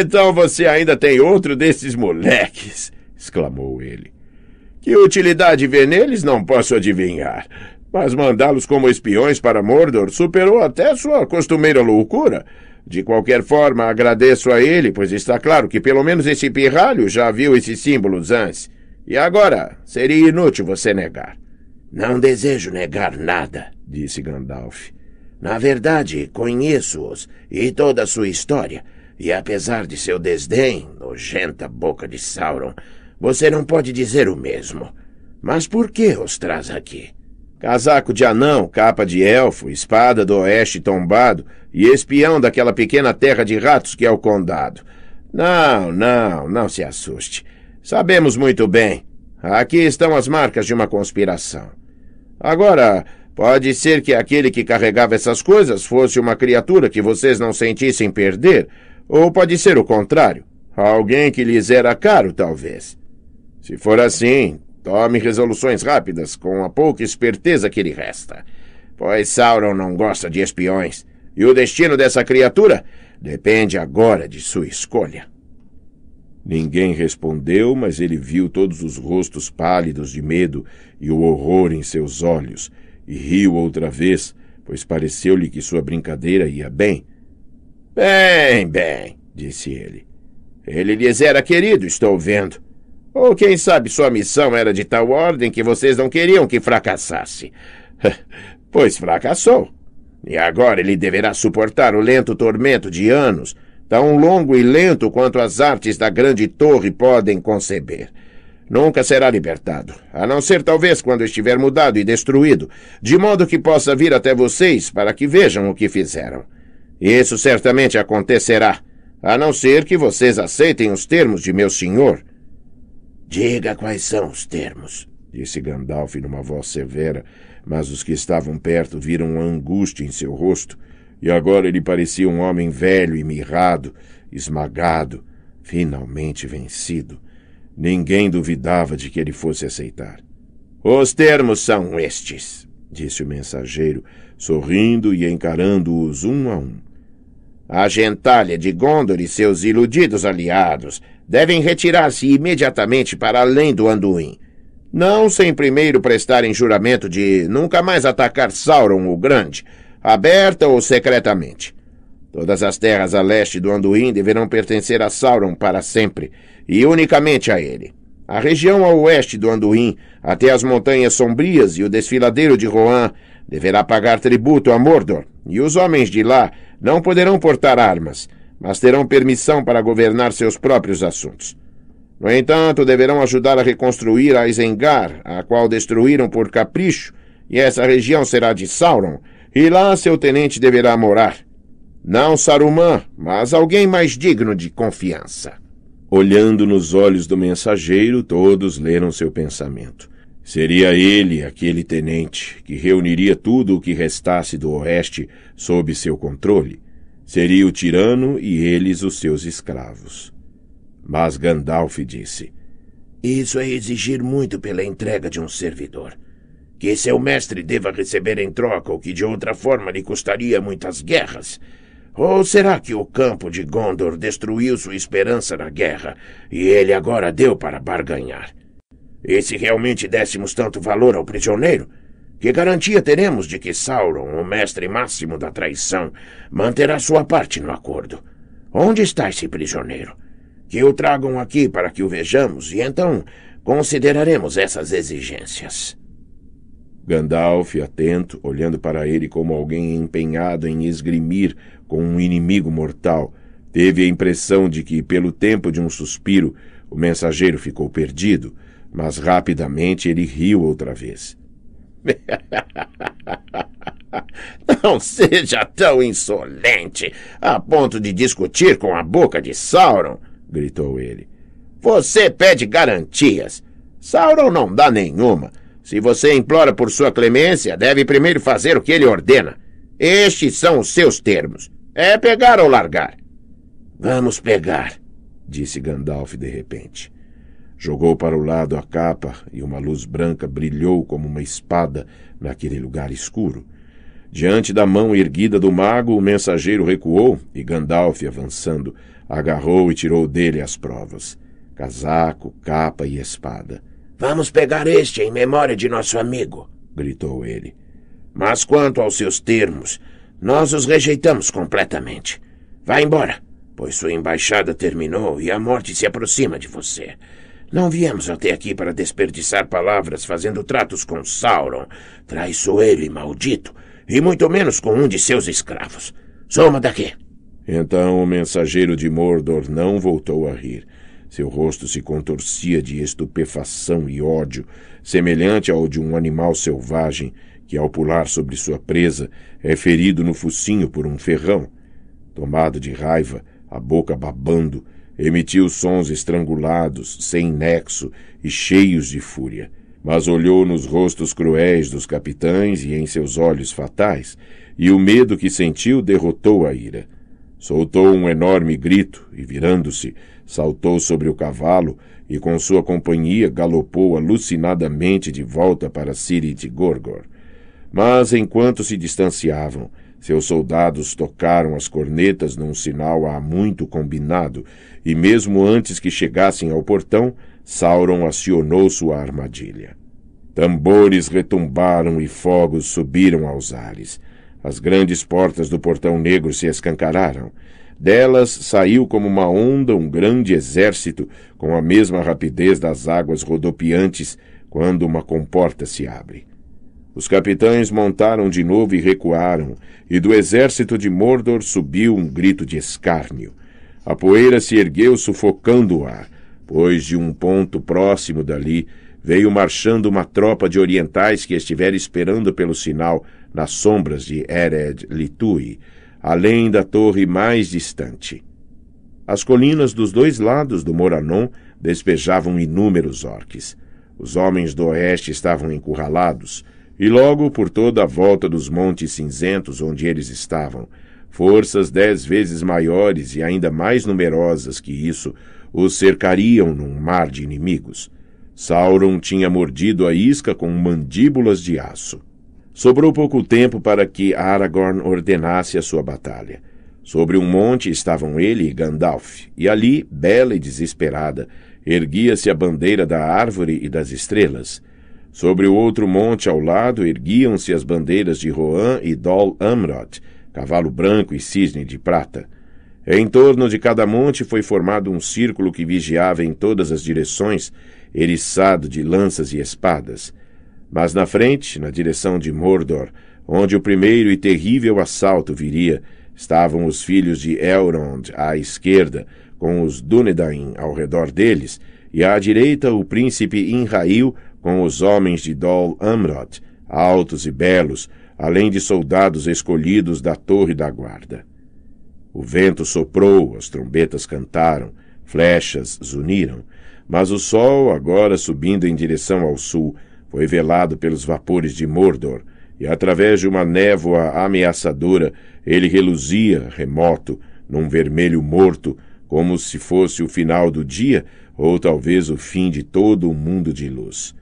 Então você ainda tem outro desses moleques! exclamou ele. Que utilidade ver neles não posso adivinhar, mas mandá-los como espiões para Mordor superou até sua costumeira loucura. De qualquer forma, agradeço a ele, pois está claro que pelo menos esse pirralho já viu esses símbolos antes. E agora, seria inútil você negar. Não desejo negar nada, disse Gandalf. Na verdade, conheço-os e toda a sua história, e apesar de seu desdém, nojenta boca de Sauron, você não pode dizer o mesmo. Mas por que os traz aqui? Casaco de anão, capa de elfo, espada do oeste tombado e espião daquela pequena terra de ratos que é o condado. Não, não, não se assuste. Sabemos muito bem. Aqui estão as marcas de uma conspiração. Agora, Pode ser que aquele que carregava essas coisas fosse uma criatura que vocês não sentissem perder, ou pode ser o contrário. Alguém que lhes era caro, talvez. Se for assim, tome resoluções rápidas com a pouca esperteza que lhe resta. Pois Sauron não gosta de espiões, e o destino dessa criatura depende agora de sua escolha. Ninguém respondeu, mas ele viu todos os rostos pálidos de medo e o horror em seus olhos, e riu outra vez, pois pareceu-lhe que sua brincadeira ia bem, Bem, bem, disse ele. Ele lhes era querido, estou vendo. Ou quem sabe sua missão era de tal ordem que vocês não queriam que fracassasse. [laughs] pois fracassou. E agora ele deverá suportar o lento tormento de anos, tão longo e lento quanto as artes da grande torre podem conceber. Nunca será libertado, a não ser talvez quando estiver mudado e destruído, de modo que possa vir até vocês para que vejam o que fizeram. Isso certamente acontecerá, a não ser que vocês aceitem os termos de meu senhor. Diga quais são os termos, disse Gandalf numa voz severa, mas os que estavam perto viram angústia em seu rosto, e agora ele parecia um homem velho e mirrado, esmagado, finalmente vencido. Ninguém duvidava de que ele fosse aceitar. Os termos são estes, disse o mensageiro, sorrindo e encarando-os um a um. A gentalha de Gondor e seus iludidos aliados devem retirar-se imediatamente para além do Anduin. Não sem primeiro prestarem juramento de nunca mais atacar Sauron o Grande, aberta ou secretamente. Todas as terras a leste do Anduin deverão pertencer a Sauron para sempre, e unicamente a ele. A região a oeste do Anduin, até as montanhas sombrias e o desfiladeiro de Rohan, Deverá pagar tributo a Mordor, e os homens de lá não poderão portar armas, mas terão permissão para governar seus próprios assuntos. No entanto, deverão ajudar a reconstruir a Isengar, a qual destruíram por capricho, e essa região será de Sauron, e lá seu tenente deverá morar. Não Saruman, mas alguém mais digno de confiança. Olhando nos olhos do mensageiro, todos leram seu pensamento. Seria ele aquele tenente que reuniria tudo o que restasse do oeste sob seu controle. Seria o tirano e eles os seus escravos. Mas Gandalf disse: Isso é exigir muito pela entrega de um servidor. Que seu mestre deva receber em troca o que de outra forma lhe custaria muitas guerras. Ou será que o campo de Gondor destruiu sua esperança na guerra e ele agora deu para barganhar? E se realmente dessemos tanto valor ao prisioneiro, que garantia teremos de que Sauron, o mestre máximo da traição, manterá sua parte no acordo? Onde está esse prisioneiro? Que o tragam aqui para que o vejamos e então consideraremos essas exigências. Gandalf, atento, olhando para ele como alguém empenhado em esgrimir com um inimigo mortal, teve a impressão de que, pelo tempo de um suspiro, o mensageiro ficou perdido mas rapidamente ele riu outra vez. [laughs] Não seja tão insolente a ponto de discutir com a boca de Sauron, gritou ele. Você pede garantias. Sauron não dá nenhuma. Se você implora por sua clemência, deve primeiro fazer o que ele ordena. Estes são os seus termos. É pegar ou largar. Vamos pegar, disse Gandalf de repente. Jogou para o lado a capa e uma luz branca brilhou como uma espada naquele lugar escuro. Diante da mão erguida do mago, o mensageiro recuou e Gandalf, avançando, agarrou e tirou dele as provas: casaco, capa e espada. Vamos pegar este em memória de nosso amigo, gritou ele. Mas quanto aos seus termos, nós os rejeitamos completamente. Vá embora, pois sua embaixada terminou e a morte se aproxima de você. Não viemos até aqui para desperdiçar palavras fazendo tratos com Sauron, traiçoeiro e maldito, e muito menos com um de seus escravos. Soma daqui! Então o mensageiro de Mordor não voltou a rir. Seu rosto se contorcia de estupefação e ódio, semelhante ao de um animal selvagem que, ao pular sobre sua presa, é ferido no focinho por um ferrão. Tomado de raiva, a boca babando, Emitiu sons estrangulados, sem nexo e cheios de fúria. Mas olhou nos rostos cruéis dos capitães e em seus olhos fatais, e o medo que sentiu derrotou a ira. Soltou um enorme grito e, virando-se, saltou sobre o cavalo e, com sua companhia, galopou alucinadamente de volta para de Gorgor. Mas, enquanto se distanciavam, seus soldados tocaram as cornetas num sinal há muito combinado, e mesmo antes que chegassem ao portão, Sauron acionou sua armadilha. Tambores retumbaram e fogos subiram aos ares. As grandes portas do portão negro se escancararam. Delas saiu como uma onda um grande exército, com a mesma rapidez das águas rodopiantes quando uma comporta se abre. Os capitães montaram de novo e recuaram, e do exército de Mordor subiu um grito de escárnio. A poeira se ergueu sufocando o ar, pois de um ponto próximo dali veio marchando uma tropa de orientais que estivera esperando pelo sinal nas sombras de Ered Litui, além da torre mais distante. As colinas dos dois lados do Moranon despejavam inúmeros orques. Os homens do oeste estavam encurralados, e logo por toda a volta dos montes cinzentos onde eles estavam, forças dez vezes maiores e ainda mais numerosas que isso os cercariam num mar de inimigos. Sauron tinha mordido a isca com mandíbulas de aço. Sobrou pouco tempo para que Aragorn ordenasse a sua batalha. Sobre um monte estavam ele e Gandalf, e ali, bela e desesperada, erguia-se a bandeira da árvore e das estrelas. Sobre o outro monte ao lado erguiam-se as bandeiras de Roan e Dol Amrod, cavalo branco e cisne de prata. Em torno de cada monte foi formado um círculo que vigiava em todas as direções, eriçado de lanças e espadas. Mas na frente, na direção de Mordor, onde o primeiro e terrível assalto viria, estavam os filhos de Elrond à esquerda, com os Dúnedain ao redor deles, e à direita o príncipe Inrail com os homens de Dol Amrod, altos e belos, além de soldados escolhidos da torre da guarda. O vento soprou, as trombetas cantaram, flechas zuniram, mas o sol, agora subindo em direção ao sul, foi velado pelos vapores de Mordor, e através de uma névoa ameaçadora ele reluzia, remoto, num vermelho morto, como se fosse o final do dia ou talvez o fim de todo o mundo de luz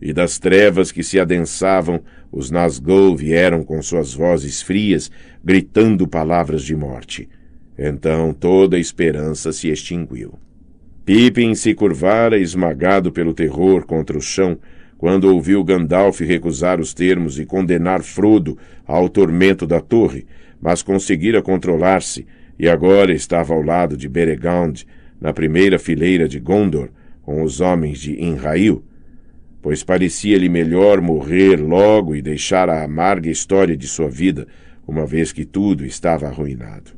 e das trevas que se adensavam, os Nazgûl vieram com suas vozes frias, gritando palavras de morte. Então toda a esperança se extinguiu. Pippin se curvara, esmagado pelo terror contra o chão, quando ouviu Gandalf recusar os termos e condenar Frodo ao tormento da torre, mas conseguira controlar-se, e agora estava ao lado de Beregond, na primeira fileira de Gondor, com os homens de Inrail, pois parecia-lhe melhor morrer logo e deixar a amarga história de sua vida, uma vez que tudo estava arruinado.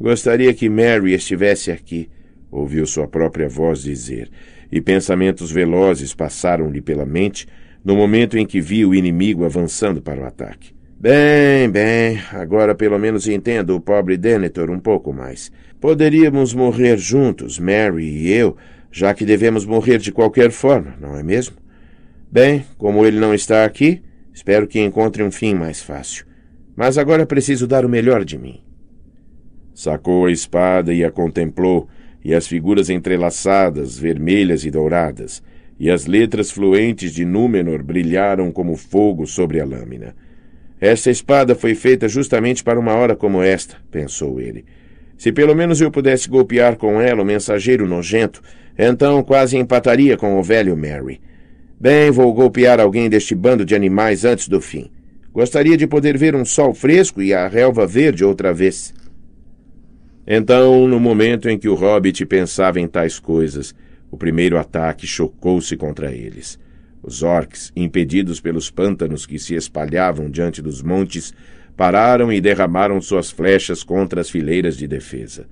Gostaria que Mary estivesse aqui, ouviu sua própria voz dizer, e pensamentos velozes passaram-lhe pela mente no momento em que viu o inimigo avançando para o ataque. Bem, bem, agora pelo menos entendo o pobre Denethor um pouco mais. Poderíamos morrer juntos, Mary e eu, já que devemos morrer de qualquer forma, não é mesmo? Bem, como ele não está aqui, espero que encontre um fim mais fácil. Mas agora é preciso dar o melhor de mim. Sacou a espada e a contemplou, e as figuras entrelaçadas, vermelhas e douradas, e as letras fluentes de Númenor brilharam como fogo sobre a lâmina. Esta espada foi feita justamente para uma hora como esta, pensou ele. Se pelo menos eu pudesse golpear com ela o mensageiro nojento, então quase empataria com o velho Mary. Bem, vou golpear alguém deste bando de animais antes do fim. Gostaria de poder ver um sol fresco e a relva verde outra vez. Então, no momento em que o hobbit pensava em tais coisas, o primeiro ataque chocou-se contra eles. Os orcs, impedidos pelos pântanos que se espalhavam diante dos montes, pararam e derramaram suas flechas contra as fileiras de defesa.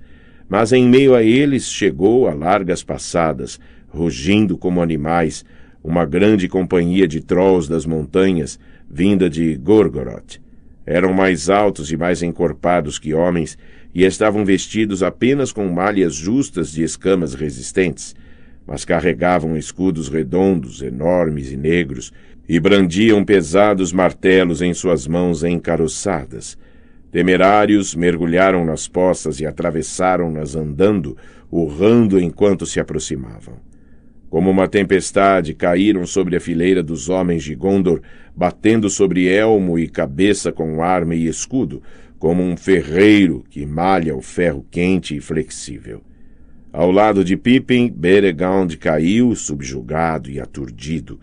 Mas em meio a eles chegou a largas passadas, rugindo como animais, uma grande companhia de trolls das montanhas, vinda de Gorgoroth. Eram mais altos e mais encorpados que homens, e estavam vestidos apenas com malhas justas de escamas resistentes, mas carregavam escudos redondos, enormes e negros, e brandiam pesados martelos em suas mãos encaroçadas. Temerários mergulharam nas poças e atravessaram-nas andando, urrando enquanto se aproximavam. Como uma tempestade, caíram sobre a fileira dos homens de Gondor, batendo sobre elmo e cabeça com arma e escudo, como um ferreiro que malha o ferro quente e flexível. Ao lado de Pippin, Beregond caiu, subjugado e aturdido.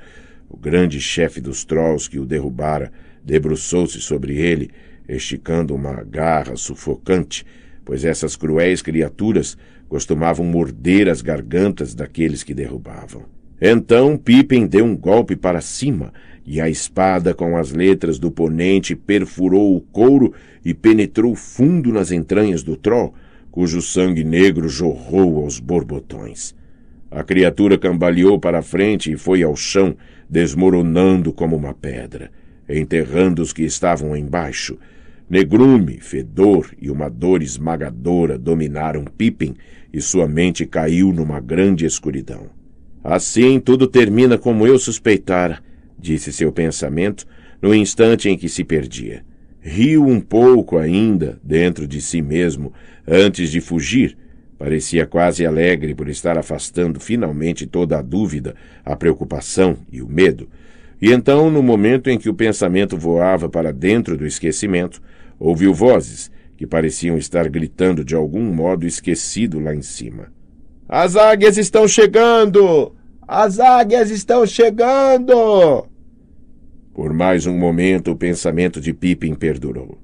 O grande chefe dos Trolls que o derrubara debruçou-se sobre ele, esticando uma garra sufocante, pois essas cruéis criaturas costumavam morder as gargantas daqueles que derrubavam. Então Pippin deu um golpe para cima, e a espada com as letras do ponente perfurou o couro e penetrou fundo nas entranhas do Troll, cujo sangue negro jorrou aos borbotões. A criatura cambaleou para a frente e foi ao chão, desmoronando como uma pedra, enterrando os que estavam embaixo. Negrume, fedor e uma dor esmagadora dominaram Pippin, e sua mente caiu numa grande escuridão. Assim tudo termina como eu suspeitara, disse seu pensamento no instante em que se perdia. Riu um pouco ainda dentro de si mesmo antes de fugir. Parecia quase alegre por estar afastando finalmente toda a dúvida, a preocupação e o medo. E então, no momento em que o pensamento voava para dentro do esquecimento, ouviu vozes que pareciam estar gritando de algum modo esquecido lá em cima. As águias estão chegando! As águias estão chegando! Por mais um momento o pensamento de Pippin perdurou.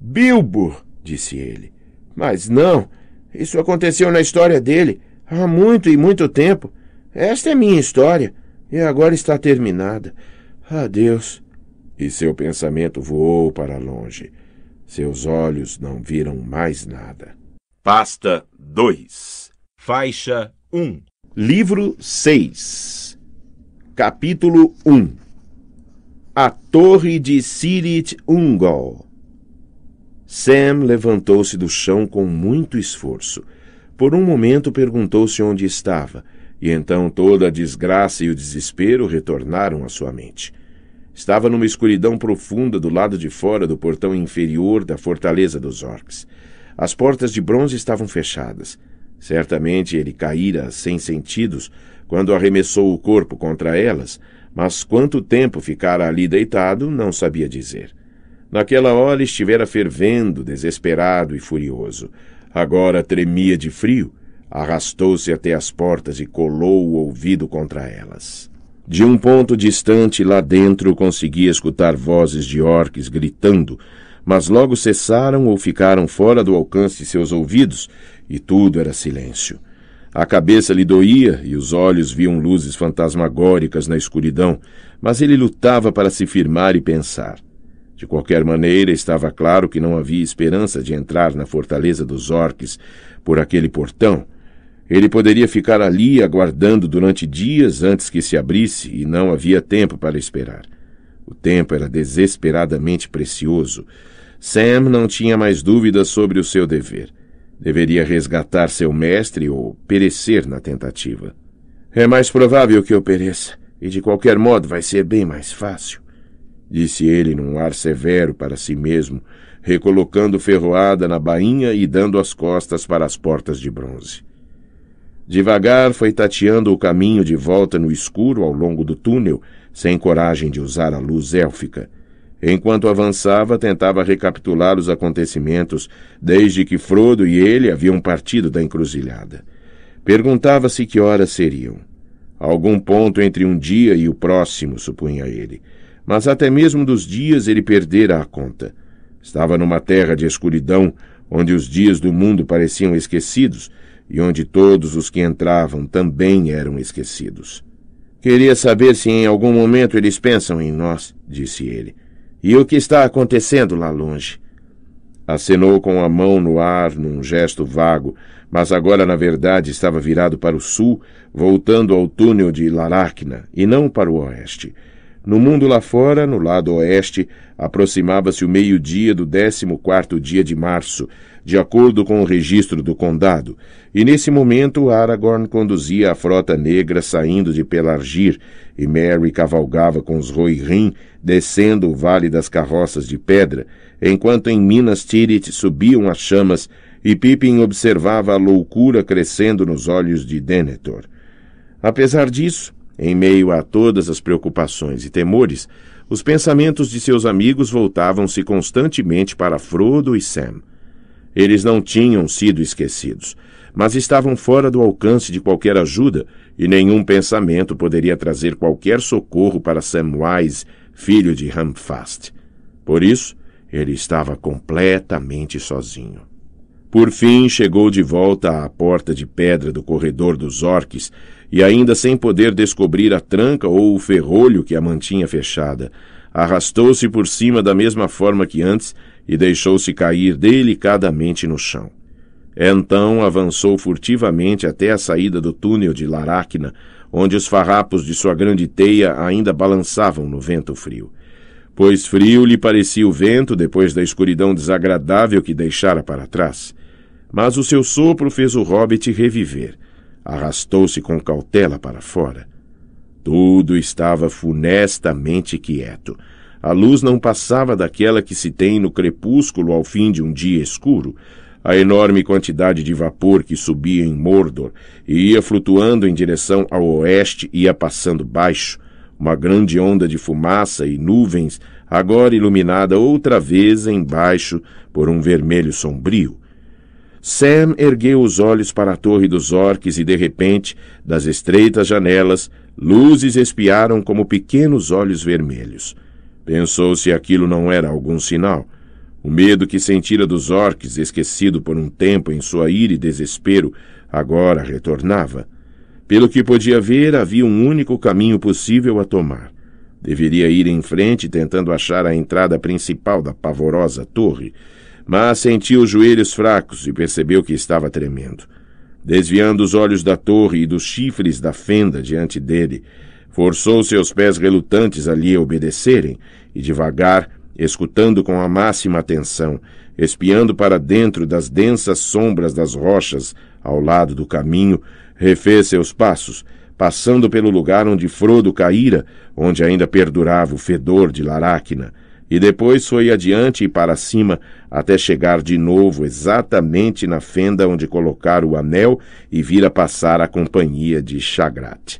Bilbo! disse ele. Mas não! Isso aconteceu na história dele há muito e muito tempo. Esta é minha história e agora está terminada. Adeus! E seu pensamento voou para longe seus olhos não viram mais nada. Pasta 2. Faixa 1. Livro 6. Capítulo 1. A Torre de Sirit Ungol. Sam levantou-se do chão com muito esforço. Por um momento perguntou-se onde estava, e então toda a desgraça e o desespero retornaram à sua mente. Estava numa escuridão profunda do lado de fora do portão inferior da fortaleza dos orcs. As portas de bronze estavam fechadas. Certamente ele caíra sem sentidos quando arremessou o corpo contra elas, mas quanto tempo ficara ali deitado não sabia dizer. Naquela hora estivera fervendo, desesperado e furioso. Agora tremia de frio, arrastou-se até as portas e colou o ouvido contra elas. De um ponto distante lá dentro consegui escutar vozes de orques gritando, mas logo cessaram ou ficaram fora do alcance de seus ouvidos, e tudo era silêncio. A cabeça lhe doía e os olhos viam luzes fantasmagóricas na escuridão, mas ele lutava para se firmar e pensar. De qualquer maneira, estava claro que não havia esperança de entrar na fortaleza dos orques por aquele portão, ele poderia ficar ali aguardando durante dias antes que se abrisse e não havia tempo para esperar. O tempo era desesperadamente precioso. Sam não tinha mais dúvidas sobre o seu dever. Deveria resgatar seu mestre ou perecer na tentativa. É mais provável que eu pereça, e de qualquer modo vai ser bem mais fácil, disse ele num ar severo para si mesmo, recolocando ferroada na bainha e dando as costas para as portas de bronze. Devagar foi tateando o caminho de volta no escuro ao longo do túnel, sem coragem de usar a luz élfica. Enquanto avançava, tentava recapitular os acontecimentos desde que Frodo e ele haviam partido da encruzilhada. Perguntava-se que horas seriam. Algum ponto entre um dia e o próximo, supunha ele. Mas até mesmo dos dias ele perdera a conta. Estava numa terra de escuridão, onde os dias do mundo pareciam esquecidos e onde todos os que entravam também eram esquecidos. Queria saber se em algum momento eles pensam em nós, disse ele. E o que está acontecendo lá longe? Acenou com a mão no ar num gesto vago, mas agora na verdade estava virado para o sul, voltando ao túnel de Laracna e não para o oeste. No mundo lá fora, no lado oeste, aproximava-se o meio-dia do décimo quarto dia de março, de acordo com o registro do condado, e nesse momento Aragorn conduzia a frota negra saindo de Pelargir, e Mary cavalgava com os Rohirrim descendo o vale das carroças de pedra, enquanto em Minas Tirith subiam as chamas e Pippin observava a loucura crescendo nos olhos de Denethor. Apesar disso, em meio a todas as preocupações e temores, os pensamentos de seus amigos voltavam-se constantemente para Frodo e Sam. Eles não tinham sido esquecidos, mas estavam fora do alcance de qualquer ajuda, e nenhum pensamento poderia trazer qualquer socorro para Samwise, filho de Ramfast. Por isso, ele estava completamente sozinho. Por fim, chegou de volta à porta de pedra do corredor dos orques, e ainda sem poder descobrir a tranca ou o ferrolho que a mantinha fechada, arrastou-se por cima da mesma forma que antes e deixou-se cair delicadamente no chão. É então avançou furtivamente até a saída do túnel de Laracna, onde os farrapos de sua grande teia ainda balançavam no vento frio. Pois frio lhe parecia o vento depois da escuridão desagradável que deixara para trás. Mas o seu sopro fez o hobbit reviver. Arrastou-se com cautela para fora. Tudo estava funestamente quieto a luz não passava daquela que se tem no crepúsculo ao fim de um dia escuro. A enorme quantidade de vapor que subia em Mordor e ia flutuando em direção ao oeste ia passando baixo. Uma grande onda de fumaça e nuvens, agora iluminada outra vez embaixo por um vermelho sombrio. Sam ergueu os olhos para a torre dos orques e, de repente, das estreitas janelas, luzes espiaram como pequenos olhos vermelhos. Pensou se aquilo não era algum sinal. O medo que sentira dos orques, esquecido por um tempo em sua ira e desespero, agora retornava. Pelo que podia ver, havia um único caminho possível a tomar. Deveria ir em frente tentando achar a entrada principal da pavorosa torre, mas sentiu os joelhos fracos e percebeu que estava tremendo. Desviando os olhos da torre e dos chifres da fenda diante dele, Forçou seus pés relutantes ali a obedecerem, e devagar, escutando com a máxima atenção, espiando para dentro das densas sombras das rochas ao lado do caminho, refez seus passos, passando pelo lugar onde Frodo caíra, onde ainda perdurava o fedor de Laracna, e depois foi adiante e para cima, até chegar de novo exatamente na fenda onde colocara o anel e vira passar a companhia de Chagrat.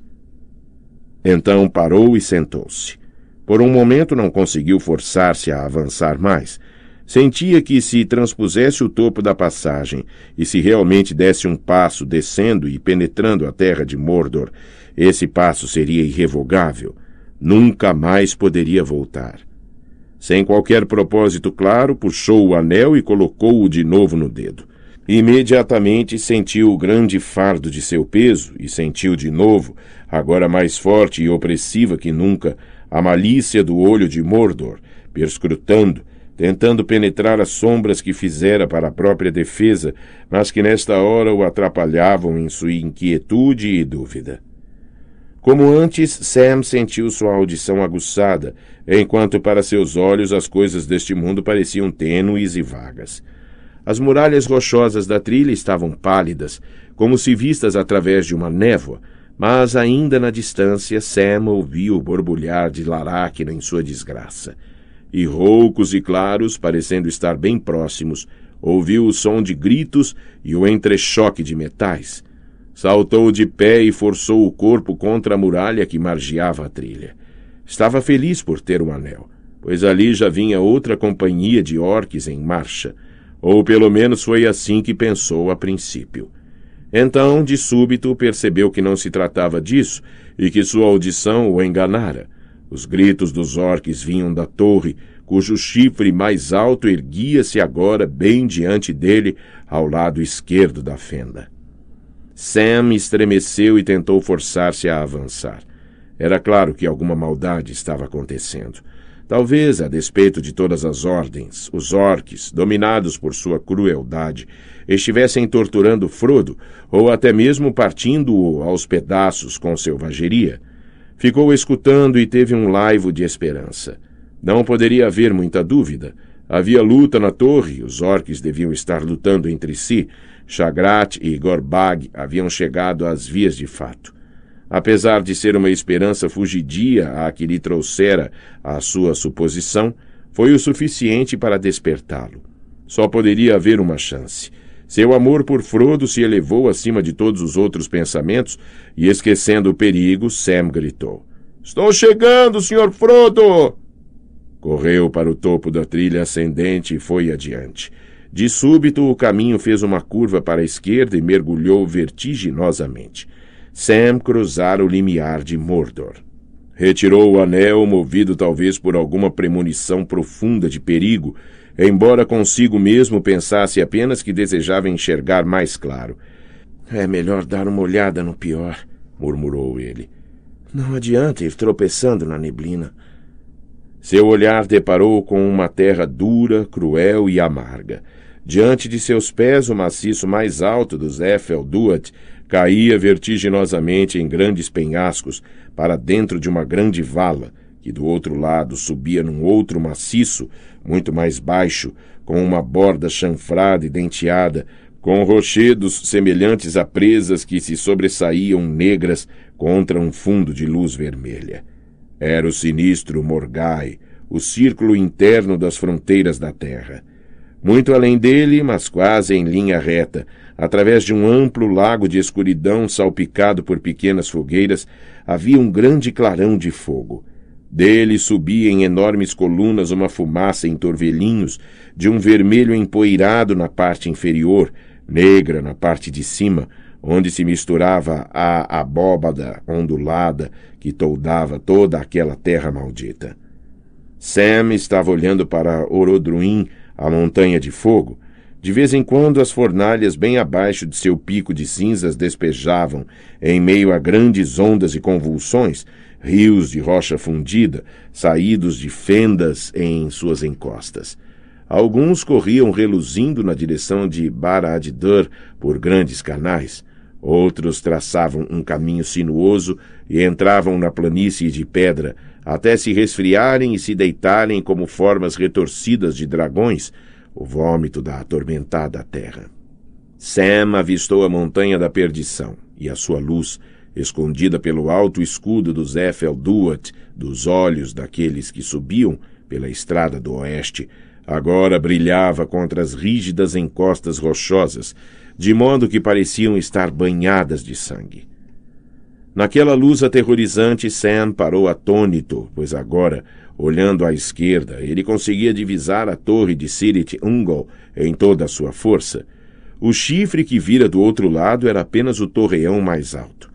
Então parou e sentou-se. Por um momento não conseguiu forçar-se a avançar mais. Sentia que se transpusesse o topo da passagem e se realmente desse um passo descendo e penetrando a terra de Mordor, esse passo seria irrevogável. Nunca mais poderia voltar. Sem qualquer propósito claro, puxou o anel e colocou-o de novo no dedo. Imediatamente sentiu o grande fardo de seu peso e sentiu de novo agora mais forte e opressiva que nunca, a malícia do olho de Mordor, perscrutando, tentando penetrar as sombras que fizera para a própria defesa, mas que nesta hora o atrapalhavam em sua inquietude e dúvida. Como antes, Sam sentiu sua audição aguçada, enquanto para seus olhos as coisas deste mundo pareciam tênues e vagas. As muralhas rochosas da trilha estavam pálidas, como se vistas através de uma névoa, mas ainda na distância, Sema ouviu o borbulhar de Laracna em sua desgraça. E roucos e claros, parecendo estar bem próximos, ouviu o som de gritos e o entrechoque de metais. Saltou de pé e forçou o corpo contra a muralha que margeava a trilha. Estava feliz por ter um anel, pois ali já vinha outra companhia de orques em marcha, ou pelo menos foi assim que pensou a princípio. Então, de súbito, percebeu que não se tratava disso e que sua audição o enganara. Os gritos dos orques vinham da torre, cujo chifre mais alto erguia-se agora bem diante dele, ao lado esquerdo da fenda. Sam estremeceu e tentou forçar-se a avançar. Era claro que alguma maldade estava acontecendo. Talvez, a despeito de todas as ordens, os orques, dominados por sua crueldade, estivessem torturando Frodo ou até mesmo partindo-o aos pedaços com selvageria. Ficou escutando e teve um laivo de esperança. Não poderia haver muita dúvida. Havia luta na torre, os orques deviam estar lutando entre si. Chagrat e Gorbag haviam chegado às vias de fato. Apesar de ser uma esperança fugidia à que lhe trouxera a sua suposição, foi o suficiente para despertá-lo. Só poderia haver uma chance. Seu amor por Frodo se elevou acima de todos os outros pensamentos e, esquecendo o perigo, Sam gritou: Estou chegando, Sr. Frodo! Correu para o topo da trilha ascendente e foi adiante. De súbito, o caminho fez uma curva para a esquerda e mergulhou vertiginosamente. Sam cruzara o limiar de Mordor. Retirou o anel, movido talvez por alguma premonição profunda de perigo, embora consigo mesmo pensasse apenas que desejava enxergar mais claro. É melhor dar uma olhada no pior, murmurou ele. Não adianta ir tropeçando na neblina. Seu olhar deparou com uma terra dura, cruel e amarga. Diante de seus pés, o maciço mais alto dos Eiffel Duat Caía vertiginosamente em grandes penhascos para dentro de uma grande vala, que do outro lado subia num outro maciço, muito mais baixo, com uma borda chanfrada e denteada, com rochedos semelhantes a presas que se sobressaíam negras contra um fundo de luz vermelha. Era o sinistro Morgai, o círculo interno das fronteiras da terra. Muito além dele, mas quase em linha reta, Através de um amplo lago de escuridão salpicado por pequenas fogueiras, havia um grande clarão de fogo. Dele subia em enormes colunas uma fumaça em torvelinhos, de um vermelho empoeirado na parte inferior, negra na parte de cima, onde se misturava a abóbada ondulada que toldava toda aquela terra maldita. Sam estava olhando para Orodruim, a montanha de fogo, de vez em quando, as fornalhas bem abaixo de seu pico de cinzas despejavam, em meio a grandes ondas e convulsões, rios de rocha fundida, saídos de fendas em suas encostas. Alguns corriam reluzindo na direção de Barad-Dur por grandes canais. Outros traçavam um caminho sinuoso e entravam na planície de pedra, até se resfriarem e se deitarem como formas retorcidas de dragões, o vômito da atormentada terra. Sam avistou a montanha da perdição, e a sua luz, escondida pelo alto escudo dos Eiffel Duat, dos olhos daqueles que subiam pela estrada do oeste, agora brilhava contra as rígidas encostas rochosas, de modo que pareciam estar banhadas de sangue. Naquela luz aterrorizante, Sam parou atônito, pois agora Olhando à esquerda, ele conseguia divisar a torre de Sirit Ungol em toda a sua força. O chifre que vira do outro lado era apenas o torreão mais alto.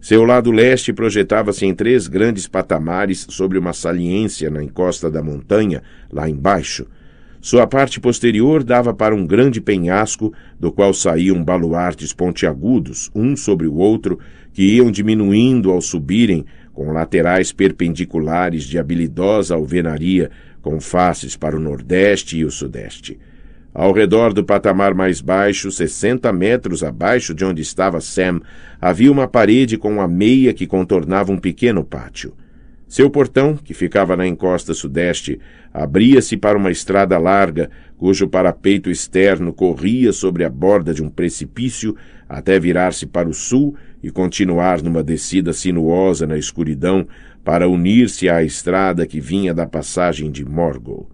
Seu lado leste projetava-se em três grandes patamares sobre uma saliência na encosta da montanha, lá embaixo. Sua parte posterior dava para um grande penhasco, do qual saíam baluartes pontiagudos, um sobre o outro, que iam diminuindo ao subirem com laterais perpendiculares de habilidosa alvenaria, com faces para o nordeste e o sudeste. Ao redor do patamar mais baixo, 60 metros abaixo de onde estava Sam, havia uma parede com uma meia que contornava um pequeno pátio. Seu portão, que ficava na encosta sudeste, abria-se para uma estrada larga, cujo parapeito externo corria sobre a borda de um precipício até virar-se para o sul e continuar numa descida sinuosa na escuridão para unir-se à estrada que vinha da passagem de Morgul.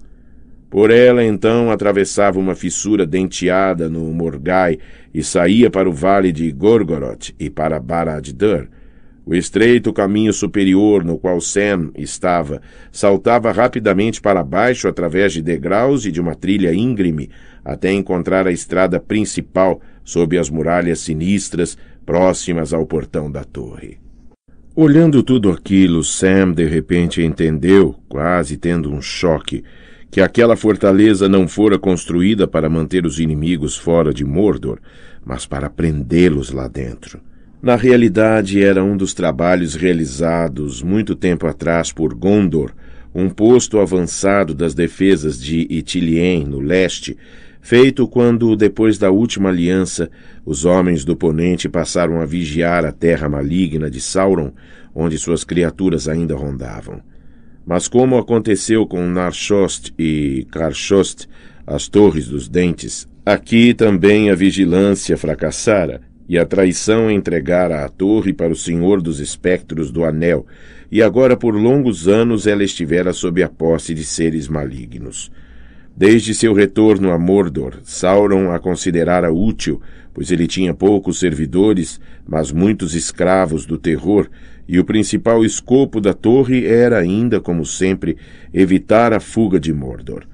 Por ela, então, atravessava uma fissura denteada no Morgai e saía para o vale de Gorgoroth e para Barad-dûr, o estreito caminho superior no qual Sam estava saltava rapidamente para baixo através de degraus e de uma trilha íngreme até encontrar a estrada principal sob as muralhas sinistras próximas ao portão da torre. Olhando tudo aquilo, Sam de repente entendeu, quase tendo um choque, que aquela fortaleza não fora construída para manter os inimigos fora de Mordor, mas para prendê-los lá dentro. Na realidade, era um dos trabalhos realizados muito tempo atrás por Gondor, um posto avançado das defesas de Itilien, no leste, feito quando, depois da última aliança, os homens do Ponente passaram a vigiar a terra maligna de Sauron, onde suas criaturas ainda rondavam. Mas como aconteceu com Narshost e Karshost, as Torres dos Dentes, aqui também a vigilância fracassara, e a traição entregara a torre para o senhor dos espectros do anel, e agora por longos anos ela estivera sob a posse de seres malignos. Desde seu retorno a Mordor, Sauron a considerara útil, pois ele tinha poucos servidores, mas muitos escravos do terror, e o principal escopo da torre era ainda, como sempre, evitar a fuga de Mordor.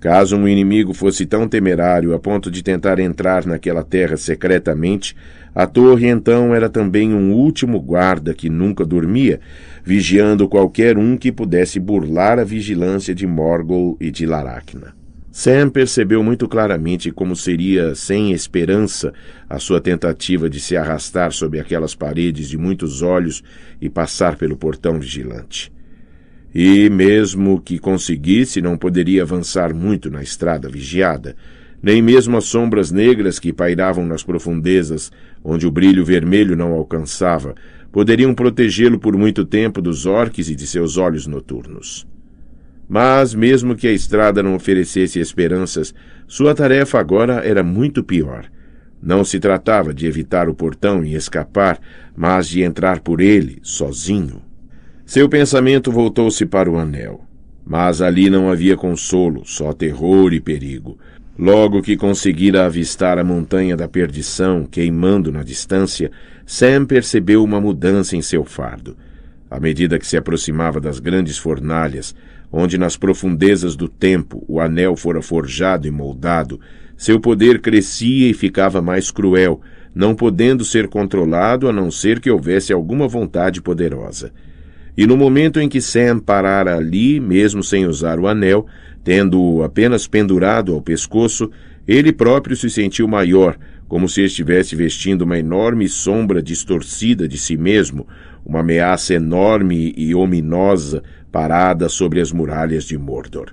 Caso um inimigo fosse tão temerário a ponto de tentar entrar naquela terra secretamente, a torre então era também um último guarda que nunca dormia, vigiando qualquer um que pudesse burlar a vigilância de Morgul e de Laracna. Sam percebeu muito claramente como seria sem esperança a sua tentativa de se arrastar sob aquelas paredes de muitos olhos e passar pelo portão vigilante. E, mesmo que conseguisse, não poderia avançar muito na estrada vigiada. Nem mesmo as sombras negras que pairavam nas profundezas, onde o brilho vermelho não alcançava, poderiam protegê-lo por muito tempo dos orques e de seus olhos noturnos. Mas, mesmo que a estrada não oferecesse esperanças, sua tarefa agora era muito pior. Não se tratava de evitar o portão e escapar, mas de entrar por ele, sozinho. Seu pensamento voltou-se para o anel. Mas ali não havia consolo, só terror e perigo. Logo que conseguira avistar a montanha da perdição, queimando na distância, Sam percebeu uma mudança em seu fardo. À medida que se aproximava das grandes fornalhas, onde nas profundezas do tempo o anel fora forjado e moldado, seu poder crescia e ficava mais cruel, não podendo ser controlado a não ser que houvesse alguma vontade poderosa. E no momento em que Sam parara ali, mesmo sem usar o anel, tendo-o apenas pendurado ao pescoço, ele próprio se sentiu maior, como se estivesse vestindo uma enorme sombra distorcida de si mesmo, uma ameaça enorme e ominosa parada sobre as muralhas de Mordor.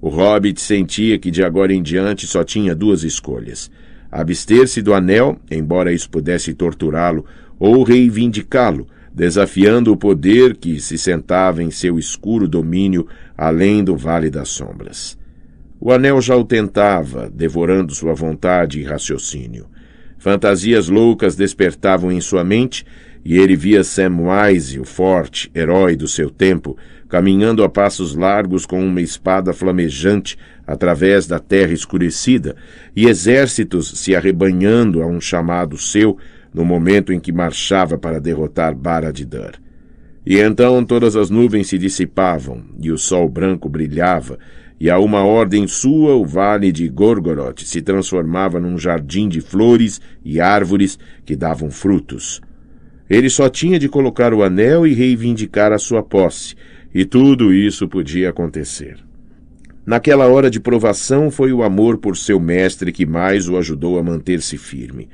O hobbit sentia que de agora em diante só tinha duas escolhas: abster-se do anel, embora isso pudesse torturá-lo, ou reivindicá-lo, desafiando o poder que se sentava em seu escuro domínio além do Vale das Sombras. O anel já o tentava, devorando sua vontade e raciocínio. Fantasias loucas despertavam em sua mente e ele via Samwise, o forte, herói do seu tempo, caminhando a passos largos com uma espada flamejante através da terra escurecida, e exércitos se arrebanhando a um chamado seu, no momento em que marchava para derrotar Barad-dûr. E então todas as nuvens se dissipavam, e o sol branco brilhava, e a uma ordem sua o vale de Gorgoroth se transformava num jardim de flores e árvores que davam frutos. Ele só tinha de colocar o anel e reivindicar a sua posse, e tudo isso podia acontecer. Naquela hora de provação foi o amor por seu mestre que mais o ajudou a manter-se firme.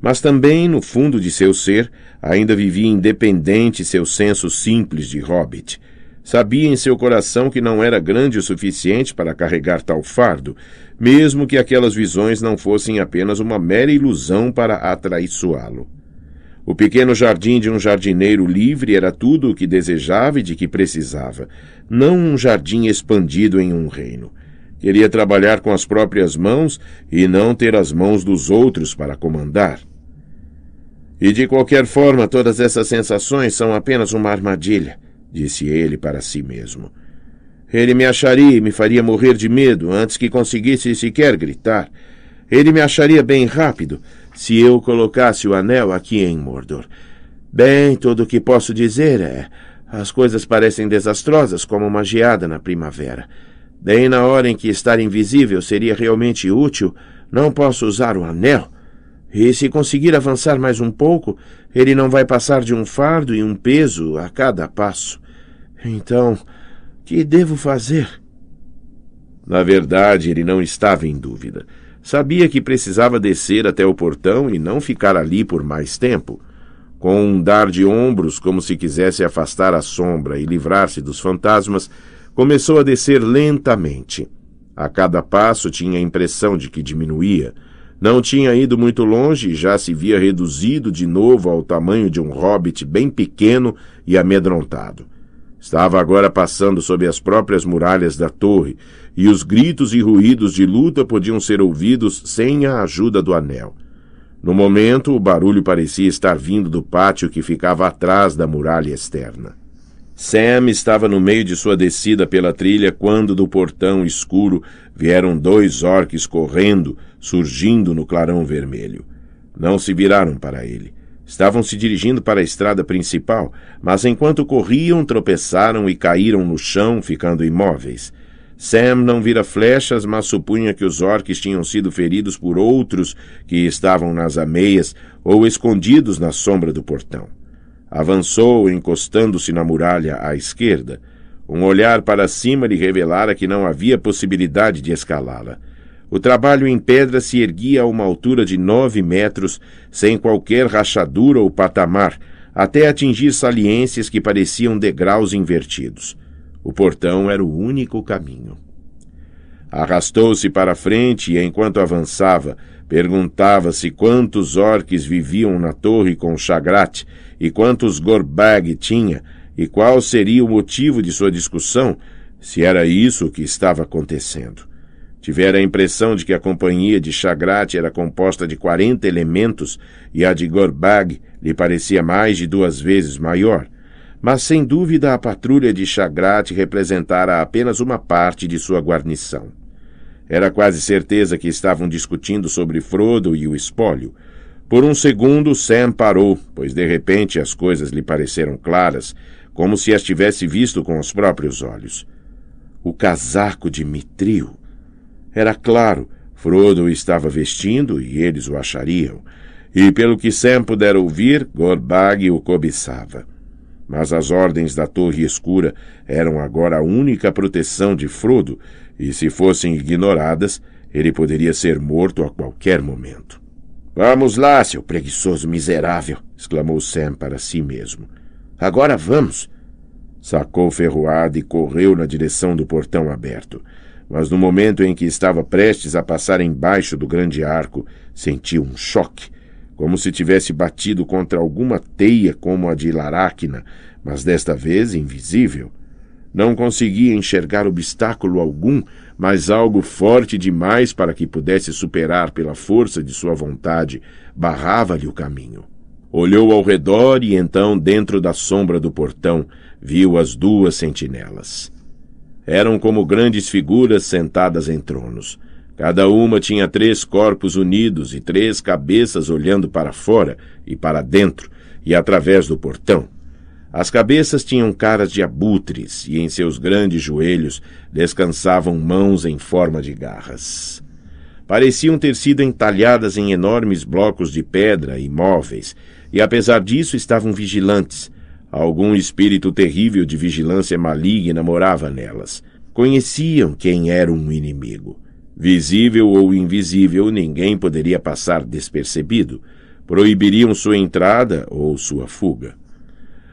Mas também, no fundo de seu ser, ainda vivia independente seu senso simples de hobbit. Sabia em seu coração que não era grande o suficiente para carregar tal fardo, mesmo que aquelas visões não fossem apenas uma mera ilusão para atraiçoá-lo. O pequeno jardim de um jardineiro livre era tudo o que desejava e de que precisava, não um jardim expandido em um reino. Queria trabalhar com as próprias mãos e não ter as mãos dos outros para comandar. E de qualquer forma, todas essas sensações são apenas uma armadilha, disse ele para si mesmo. Ele me acharia e me faria morrer de medo antes que conseguisse sequer gritar. Ele me acharia bem rápido se eu colocasse o anel aqui em Mordor. Bem, tudo o que posso dizer é: as coisas parecem desastrosas como uma geada na primavera. Bem na hora em que estar invisível seria realmente útil, não posso usar o anel. E se conseguir avançar mais um pouco, ele não vai passar de um fardo e um peso a cada passo. Então, que devo fazer? Na verdade, ele não estava em dúvida. Sabia que precisava descer até o portão e não ficar ali por mais tempo. Com um dar de ombros, como se quisesse afastar a sombra e livrar-se dos fantasmas, começou a descer lentamente. A cada passo tinha a impressão de que diminuía. Não tinha ido muito longe e já se via reduzido de novo ao tamanho de um hobbit bem pequeno e amedrontado. Estava agora passando sob as próprias muralhas da torre, e os gritos e ruídos de luta podiam ser ouvidos sem a ajuda do anel. No momento, o barulho parecia estar vindo do pátio que ficava atrás da muralha externa. Sam estava no meio de sua descida pela trilha quando, do portão escuro, vieram dois orques correndo, surgindo no clarão vermelho. Não se viraram para ele. Estavam se dirigindo para a estrada principal, mas enquanto corriam, tropeçaram e caíram no chão, ficando imóveis. Sam não vira flechas, mas supunha que os orques tinham sido feridos por outros que estavam nas ameias ou escondidos na sombra do portão. Avançou, encostando-se na muralha à esquerda. Um olhar para cima lhe revelara que não havia possibilidade de escalá-la. O trabalho em pedra se erguia a uma altura de nove metros, sem qualquer rachadura ou patamar, até atingir saliências que pareciam degraus invertidos. O portão era o único caminho. Arrastou-se para a frente e, enquanto avançava, perguntava-se quantos orques viviam na torre com Chagrat e quantos Gorbag tinha e qual seria o motivo de sua discussão, se era isso que estava acontecendo. Tivera a impressão de que a companhia de Chagrat era composta de quarenta elementos e a de Gorbag lhe parecia mais de duas vezes maior mas sem dúvida a patrulha de Chagrat representara apenas uma parte de sua guarnição. Era quase certeza que estavam discutindo sobre Frodo e o espólio. Por um segundo, Sam parou, pois de repente as coisas lhe pareceram claras, como se as tivesse visto com os próprios olhos. O casaco de Mitrio. Era claro, Frodo o estava vestindo e eles o achariam. E pelo que Sam pudera ouvir, Gorbag o cobiçava. Mas as ordens da Torre Escura eram agora a única proteção de Frodo, e se fossem ignoradas, ele poderia ser morto a qualquer momento. Vamos lá, seu preguiçoso miserável! exclamou Sam para si mesmo. Agora vamos! Sacou ferroada e correu na direção do portão aberto. Mas no momento em que estava prestes a passar embaixo do grande arco, sentiu um choque como se tivesse batido contra alguma teia como a de laráquina, mas desta vez invisível. Não conseguia enxergar obstáculo algum, mas algo forte demais para que pudesse superar pela força de sua vontade barrava-lhe o caminho. Olhou ao redor e então, dentro da sombra do portão, viu as duas sentinelas. Eram como grandes figuras sentadas em tronos. Cada uma tinha três corpos unidos e três cabeças olhando para fora e para dentro e através do portão. As cabeças tinham caras de abutres e em seus grandes joelhos descansavam mãos em forma de garras. Pareciam ter sido entalhadas em enormes blocos de pedra imóveis e, apesar disso, estavam vigilantes. Algum espírito terrível de vigilância maligna morava nelas. Conheciam quem era um inimigo Visível ou invisível, ninguém poderia passar despercebido. Proibiriam sua entrada ou sua fuga.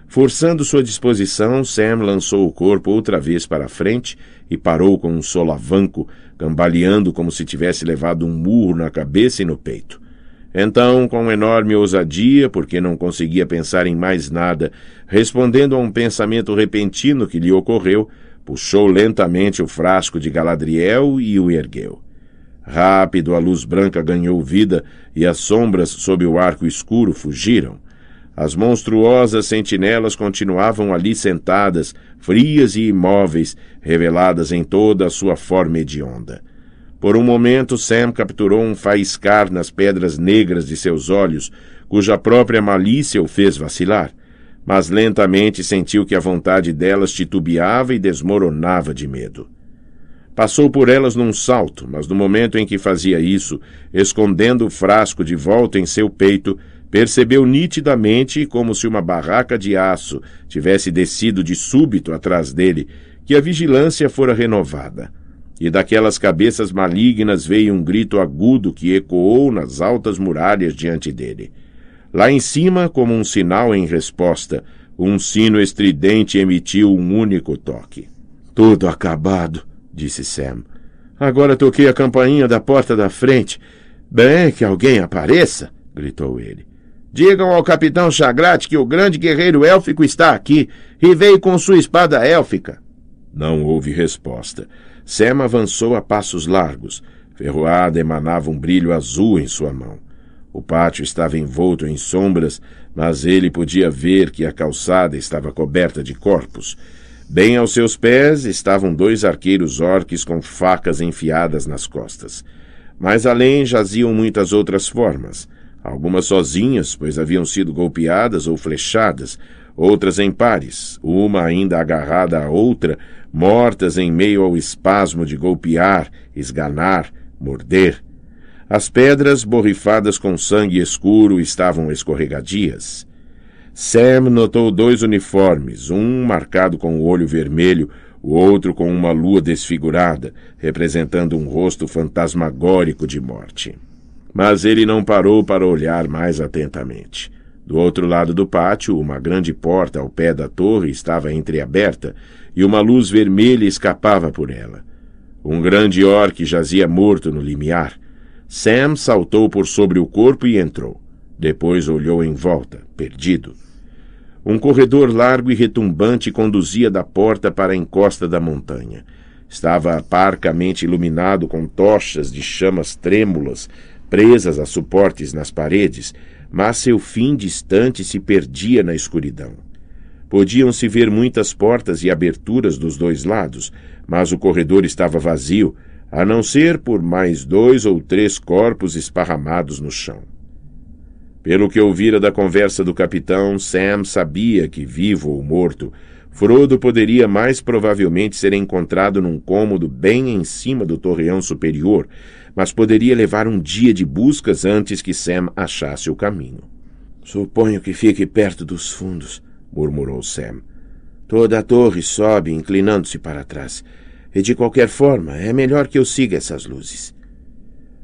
Forçando sua disposição, Sam lançou o corpo outra vez para a frente e parou com um solavanco, cambaleando como se tivesse levado um murro na cabeça e no peito. Então, com enorme ousadia, porque não conseguia pensar em mais nada, respondendo a um pensamento repentino que lhe ocorreu, Puxou lentamente o frasco de Galadriel e o ergueu. Rápido a luz branca ganhou vida e as sombras sob o arco escuro fugiram. As monstruosas sentinelas continuavam ali sentadas, frias e imóveis, reveladas em toda a sua forma hedionda. Por um momento, Sam capturou um faiscar nas pedras negras de seus olhos, cuja própria malícia o fez vacilar mas lentamente sentiu que a vontade delas titubeava e desmoronava de medo. Passou por elas num salto, mas no momento em que fazia isso, escondendo o frasco de volta em seu peito, percebeu nitidamente, como se uma barraca de aço tivesse descido de súbito atrás dele, que a vigilância fora renovada. E daquelas cabeças malignas veio um grito agudo que ecoou nas altas muralhas diante dele. Lá em cima, como um sinal em resposta, um sino estridente emitiu um único toque. Tudo acabado, disse Sam. Agora toquei a campainha da porta da frente. Bem que alguém apareça, gritou ele. Digam ao capitão Chagrat que o grande guerreiro élfico está aqui e veio com sua espada élfica. Não houve resposta. Sam avançou a passos largos. Ferroada emanava um brilho azul em sua mão. O pátio estava envolto em sombras, mas ele podia ver que a calçada estava coberta de corpos. Bem aos seus pés estavam dois arqueiros orques com facas enfiadas nas costas. Mas além jaziam muitas outras formas. Algumas sozinhas, pois haviam sido golpeadas ou flechadas, outras em pares, uma ainda agarrada à outra, mortas em meio ao espasmo de golpear, esganar, morder. As pedras, borrifadas com sangue escuro, estavam escorregadias. Sam notou dois uniformes, um marcado com o olho vermelho, o outro com uma lua desfigurada, representando um rosto fantasmagórico de morte. Mas ele não parou para olhar mais atentamente. Do outro lado do pátio, uma grande porta ao pé da torre estava entreaberta e uma luz vermelha escapava por ela. Um grande orque jazia morto no limiar. Sam saltou por sobre o corpo e entrou. Depois olhou em volta, perdido. Um corredor largo e retumbante conduzia da porta para a encosta da montanha. Estava parcamente iluminado com tochas de chamas trêmulas, presas a suportes nas paredes, mas seu fim distante se perdia na escuridão. Podiam-se ver muitas portas e aberturas dos dois lados, mas o corredor estava vazio, a não ser por mais dois ou três corpos esparramados no chão. Pelo que ouvira da conversa do capitão, Sam sabia que, vivo ou morto, Frodo poderia mais provavelmente ser encontrado num cômodo bem em cima do torreão superior, mas poderia levar um dia de buscas antes que Sam achasse o caminho. Suponho que fique perto dos fundos, murmurou Sam. Toda a torre sobe, inclinando-se para trás. E de qualquer forma, é melhor que eu siga essas luzes.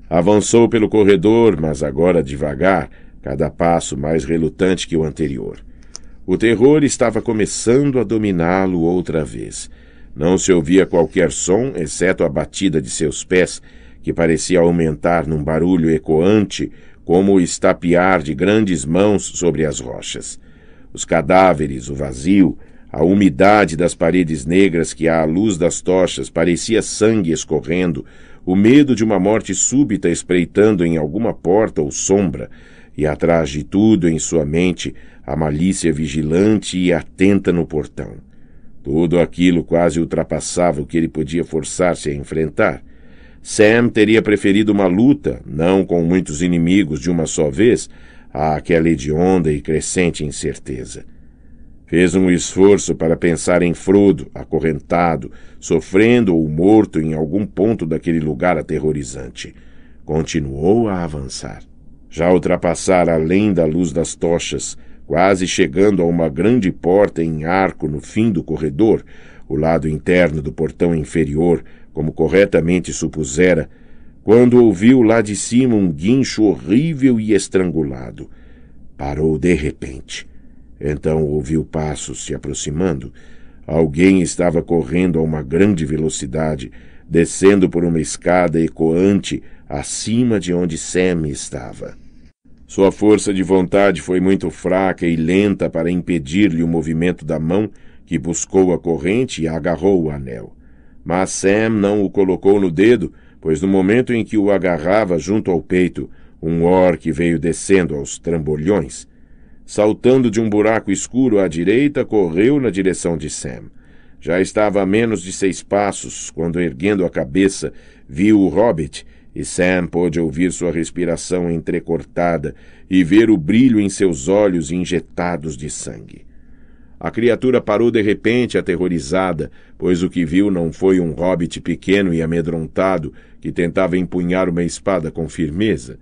Avançou pelo corredor, mas agora devagar, cada passo mais relutante que o anterior. O terror estava começando a dominá-lo outra vez. Não se ouvia qualquer som, exceto a batida de seus pés, que parecia aumentar num barulho ecoante, como o estapear de grandes mãos sobre as rochas. Os cadáveres, o vazio, a umidade das paredes negras que à luz das tochas parecia sangue escorrendo, o medo de uma morte súbita espreitando em alguma porta ou sombra, e atrás de tudo em sua mente a malícia vigilante e atenta no portão. Tudo aquilo quase ultrapassava o que ele podia forçar-se a enfrentar. Sam teria preferido uma luta, não com muitos inimigos de uma só vez, àquela hedionda e crescente incerteza. Fez um esforço para pensar em Frodo, acorrentado, sofrendo ou morto em algum ponto daquele lugar aterrorizante. Continuou a avançar. Já ultrapassara além da luz das tochas, quase chegando a uma grande porta em arco no fim do corredor, o lado interno do portão inferior, como corretamente supusera, quando ouviu lá de cima um guincho horrível e estrangulado. Parou de repente. Então ouviu passos se aproximando. Alguém estava correndo a uma grande velocidade, descendo por uma escada ecoante acima de onde Sam estava. Sua força de vontade foi muito fraca e lenta para impedir-lhe o movimento da mão que buscou a corrente e agarrou o anel. Mas Sam não o colocou no dedo, pois no momento em que o agarrava junto ao peito, um orc veio descendo aos trambolhões Saltando de um buraco escuro à direita, correu na direção de Sam. Já estava a menos de seis passos quando, erguendo a cabeça, viu o hobbit, e Sam pôde ouvir sua respiração entrecortada e ver o brilho em seus olhos injetados de sangue. A criatura parou de repente, aterrorizada, pois o que viu não foi um hobbit pequeno e amedrontado que tentava empunhar uma espada com firmeza.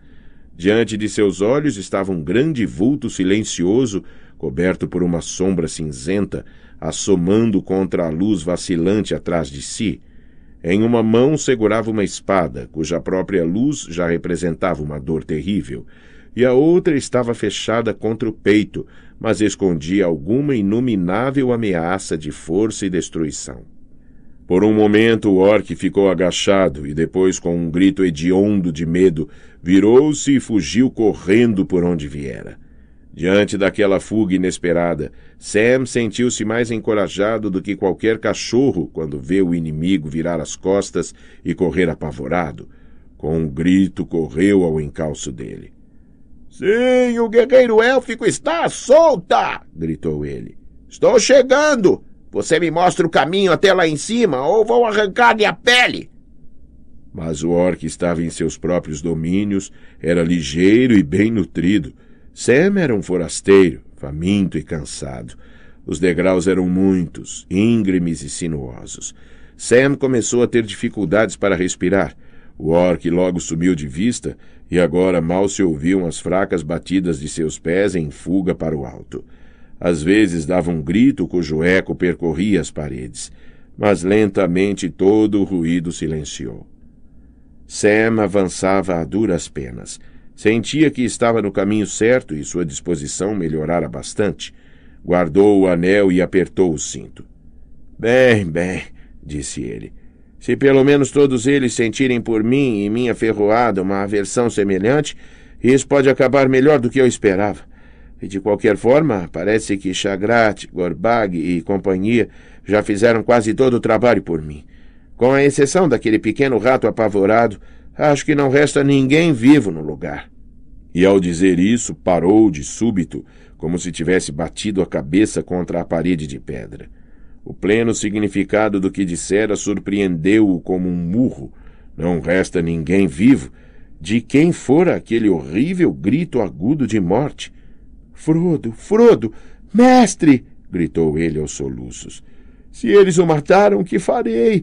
Diante de seus olhos estava um grande vulto silencioso, coberto por uma sombra cinzenta, assomando contra a luz vacilante atrás de si. Em uma mão segurava uma espada, cuja própria luz já representava uma dor terrível, e a outra estava fechada contra o peito, mas escondia alguma inominável ameaça de força e destruição. Por um momento o orc ficou agachado e depois, com um grito hediondo de medo, virou-se e fugiu correndo por onde viera. Diante daquela fuga inesperada, Sam sentiu-se mais encorajado do que qualquer cachorro quando vê o inimigo virar as costas e correr apavorado. Com um grito, correu ao encalço dele. Sim, o guerreiro élfico está solta! gritou ele. Estou chegando! Você me mostra o caminho até lá em cima, ou vou arrancar-lhe a pele! Mas o orc estava em seus próprios domínios, era ligeiro e bem nutrido. Sam era um forasteiro, faminto e cansado. Os degraus eram muitos, íngremes e sinuosos. Sam começou a ter dificuldades para respirar. O orc logo sumiu de vista, e agora mal se ouviam as fracas batidas de seus pés em fuga para o alto. Às vezes dava um grito cujo eco percorria as paredes, mas lentamente todo o ruído silenciou. Sam avançava a duras penas. Sentia que estava no caminho certo e sua disposição melhorara bastante. Guardou o anel e apertou o cinto. Bem, bem, disse ele. Se pelo menos todos eles sentirem por mim e minha ferroada uma aversão semelhante, isso pode acabar melhor do que eu esperava. E de qualquer forma, parece que Chagrat, Gorbag e companhia já fizeram quase todo o trabalho por mim. Com a exceção daquele pequeno rato apavorado, acho que não resta ninguém vivo no lugar. E ao dizer isso, parou de súbito, como se tivesse batido a cabeça contra a parede de pedra. O pleno significado do que dissera surpreendeu-o como um murro. Não resta ninguém vivo. De quem fora aquele horrível grito agudo de morte? Frodo, Frodo, mestre! gritou ele aos soluços. Se eles o mataram, que farei?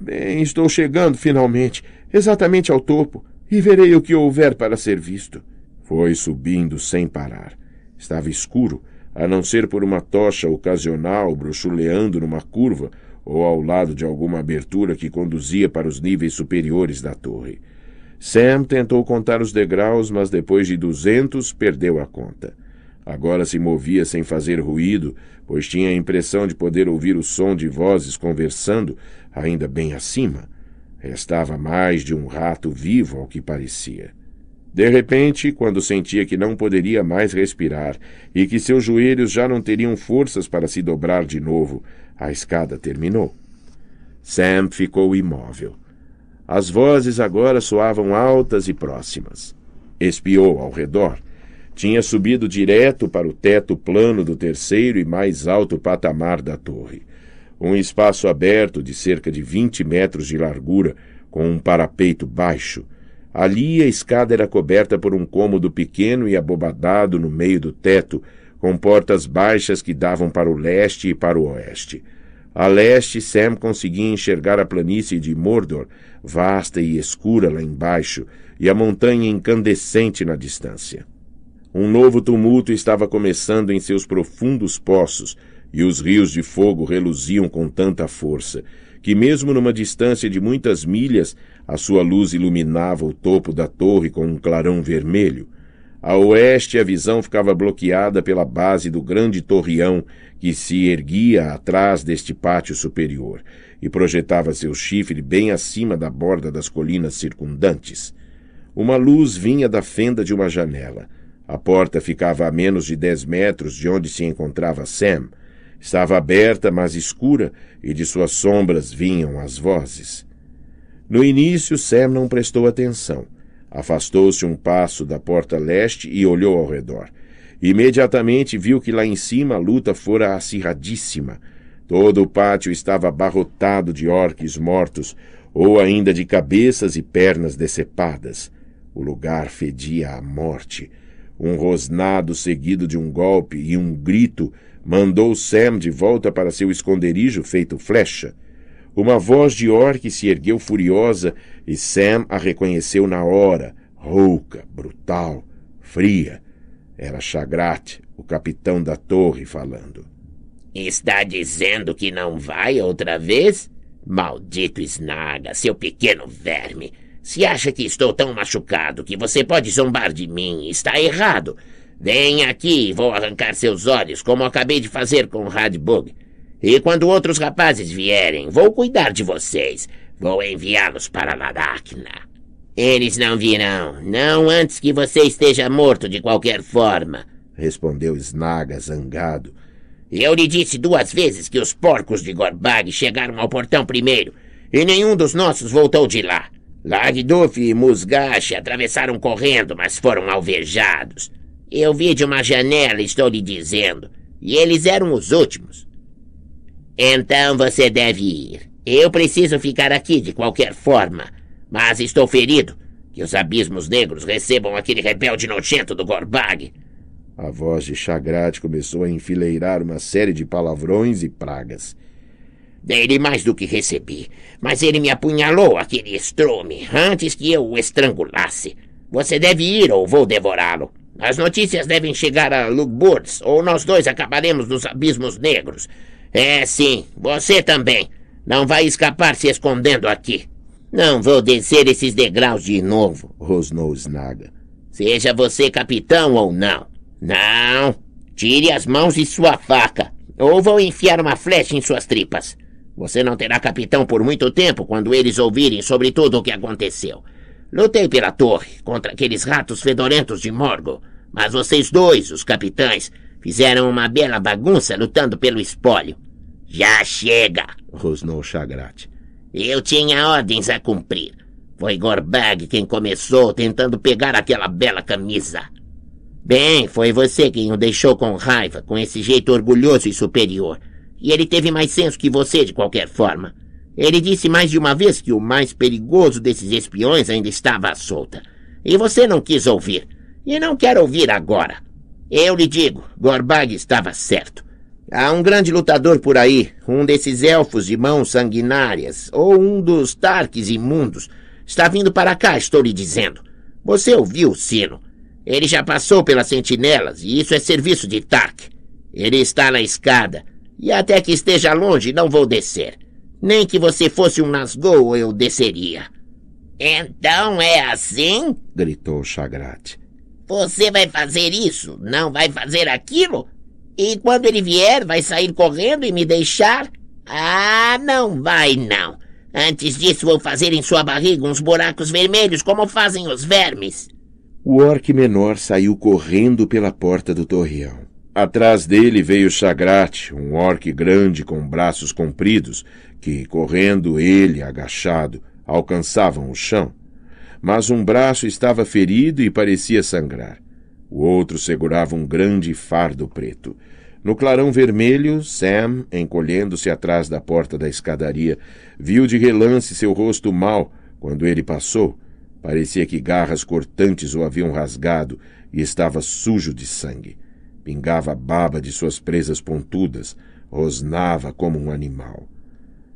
Bem, estou chegando finalmente, exatamente ao topo, e verei o que houver para ser visto. Foi subindo sem parar. Estava escuro, a não ser por uma tocha ocasional bruxuleando numa curva ou ao lado de alguma abertura que conduzia para os níveis superiores da torre. Sam tentou contar os degraus, mas depois de duzentos perdeu a conta. Agora se movia sem fazer ruído, pois tinha a impressão de poder ouvir o som de vozes conversando, ainda bem acima. Restava mais de um rato vivo ao que parecia. De repente, quando sentia que não poderia mais respirar e que seus joelhos já não teriam forças para se dobrar de novo, a escada terminou. Sam ficou imóvel. As vozes agora soavam altas e próximas. Espiou ao redor tinha subido direto para o teto plano do terceiro e mais alto patamar da torre. Um espaço aberto de cerca de vinte metros de largura, com um parapeito baixo. Ali a escada era coberta por um cômodo pequeno e abobadado no meio do teto, com portas baixas que davam para o leste e para o oeste. A leste, Sam conseguia enxergar a planície de Mordor, vasta e escura lá embaixo, e a montanha incandescente na distância. Um novo tumulto estava começando em seus profundos poços, e os rios de fogo reluziam com tanta força, que mesmo numa distância de muitas milhas, a sua luz iluminava o topo da torre com um clarão vermelho. A oeste, a visão ficava bloqueada pela base do grande torreão que se erguia atrás deste pátio superior e projetava seu chifre bem acima da borda das colinas circundantes. Uma luz vinha da fenda de uma janela. A porta ficava a menos de dez metros de onde se encontrava Sam. Estava aberta, mas escura, e de suas sombras vinham as vozes. No início, Sam não prestou atenção. Afastou-se um passo da porta leste e olhou ao redor. Imediatamente viu que lá em cima a luta fora acirradíssima. Todo o pátio estava abarrotado de orques mortos, ou ainda de cabeças e pernas decepadas. O lugar fedia à morte. Um rosnado seguido de um golpe e um grito mandou Sam de volta para seu esconderijo feito flecha. Uma voz de orc se ergueu furiosa e Sam a reconheceu na hora, rouca, brutal, fria. Era Chagrat, o capitão da torre, falando. Está dizendo que não vai outra vez? Maldito Snaga, seu pequeno verme! Se acha que estou tão machucado que você pode zombar de mim, está errado. Vem aqui e vou arrancar seus olhos, como acabei de fazer com o Radbug. E quando outros rapazes vierem, vou cuidar de vocês. Vou enviá-los para Ladakna. Eles não virão, não antes que você esteja morto de qualquer forma, respondeu Snaga, zangado. Eu lhe disse duas vezes que os porcos de Gorbag chegaram ao portão primeiro, e nenhum dos nossos voltou de lá. Lagduf e Musgashi atravessaram correndo, mas foram alvejados. Eu vi de uma janela, estou lhe dizendo, e eles eram os últimos. Então você deve ir. Eu preciso ficar aqui de qualquer forma, mas estou ferido. Que os abismos negros recebam aquele rebelde nojento do Gorbag. A voz de Chagrat começou a enfileirar uma série de palavrões e pragas. Dei-lhe mais do que recebi, mas ele me apunhalou aquele estrume antes que eu o estrangulasse. Você deve ir ou vou devorá-lo. As notícias devem chegar a Lugburz, ou nós dois acabaremos nos abismos negros. É, sim, você também. Não vai escapar se escondendo aqui. Não vou descer esses degraus de novo, rosnou Snaga. Seja você capitão ou não. Não! Tire as mãos e sua faca, ou vou enfiar uma flecha em suas tripas. Você não terá capitão por muito tempo quando eles ouvirem sobre tudo o que aconteceu. Lutei pela torre contra aqueles ratos fedorentos de Morgo, mas vocês dois, os capitães, fizeram uma bela bagunça lutando pelo espólio. Já chega! rosnou Chagrat. Eu tinha ordens a cumprir. Foi Gorbag quem começou tentando pegar aquela bela camisa. Bem, foi você quem o deixou com raiva, com esse jeito orgulhoso e superior. E ele teve mais senso que você, de qualquer forma. Ele disse mais de uma vez que o mais perigoso desses espiões ainda estava à solta. E você não quis ouvir. E não quer ouvir agora. Eu lhe digo, Gorbag estava certo. Há um grande lutador por aí, um desses elfos de mãos sanguinárias, ou um dos Tarques imundos. Está vindo para cá, estou lhe dizendo. Você ouviu o sino. Ele já passou pelas sentinelas, e isso é serviço de Tark. Ele está na escada. E até que esteja longe, não vou descer. Nem que você fosse um Nazgûl, eu desceria. Então é assim? gritou Chagrat. Você vai fazer isso, não vai fazer aquilo? E quando ele vier, vai sair correndo e me deixar? Ah, não vai não. Antes disso, vou fazer em sua barriga uns buracos vermelhos, como fazem os vermes. O orque menor saiu correndo pela porta do torreão. Atrás dele veio Chagrat, um orque grande com braços compridos, que, correndo ele agachado, alcançavam o chão. Mas um braço estava ferido e parecia sangrar. O outro segurava um grande fardo preto. No clarão vermelho, Sam, encolhendo-se atrás da porta da escadaria, viu de relance seu rosto mau quando ele passou. Parecia que garras cortantes o haviam rasgado e estava sujo de sangue pingava a baba de suas presas pontudas, rosnava como um animal.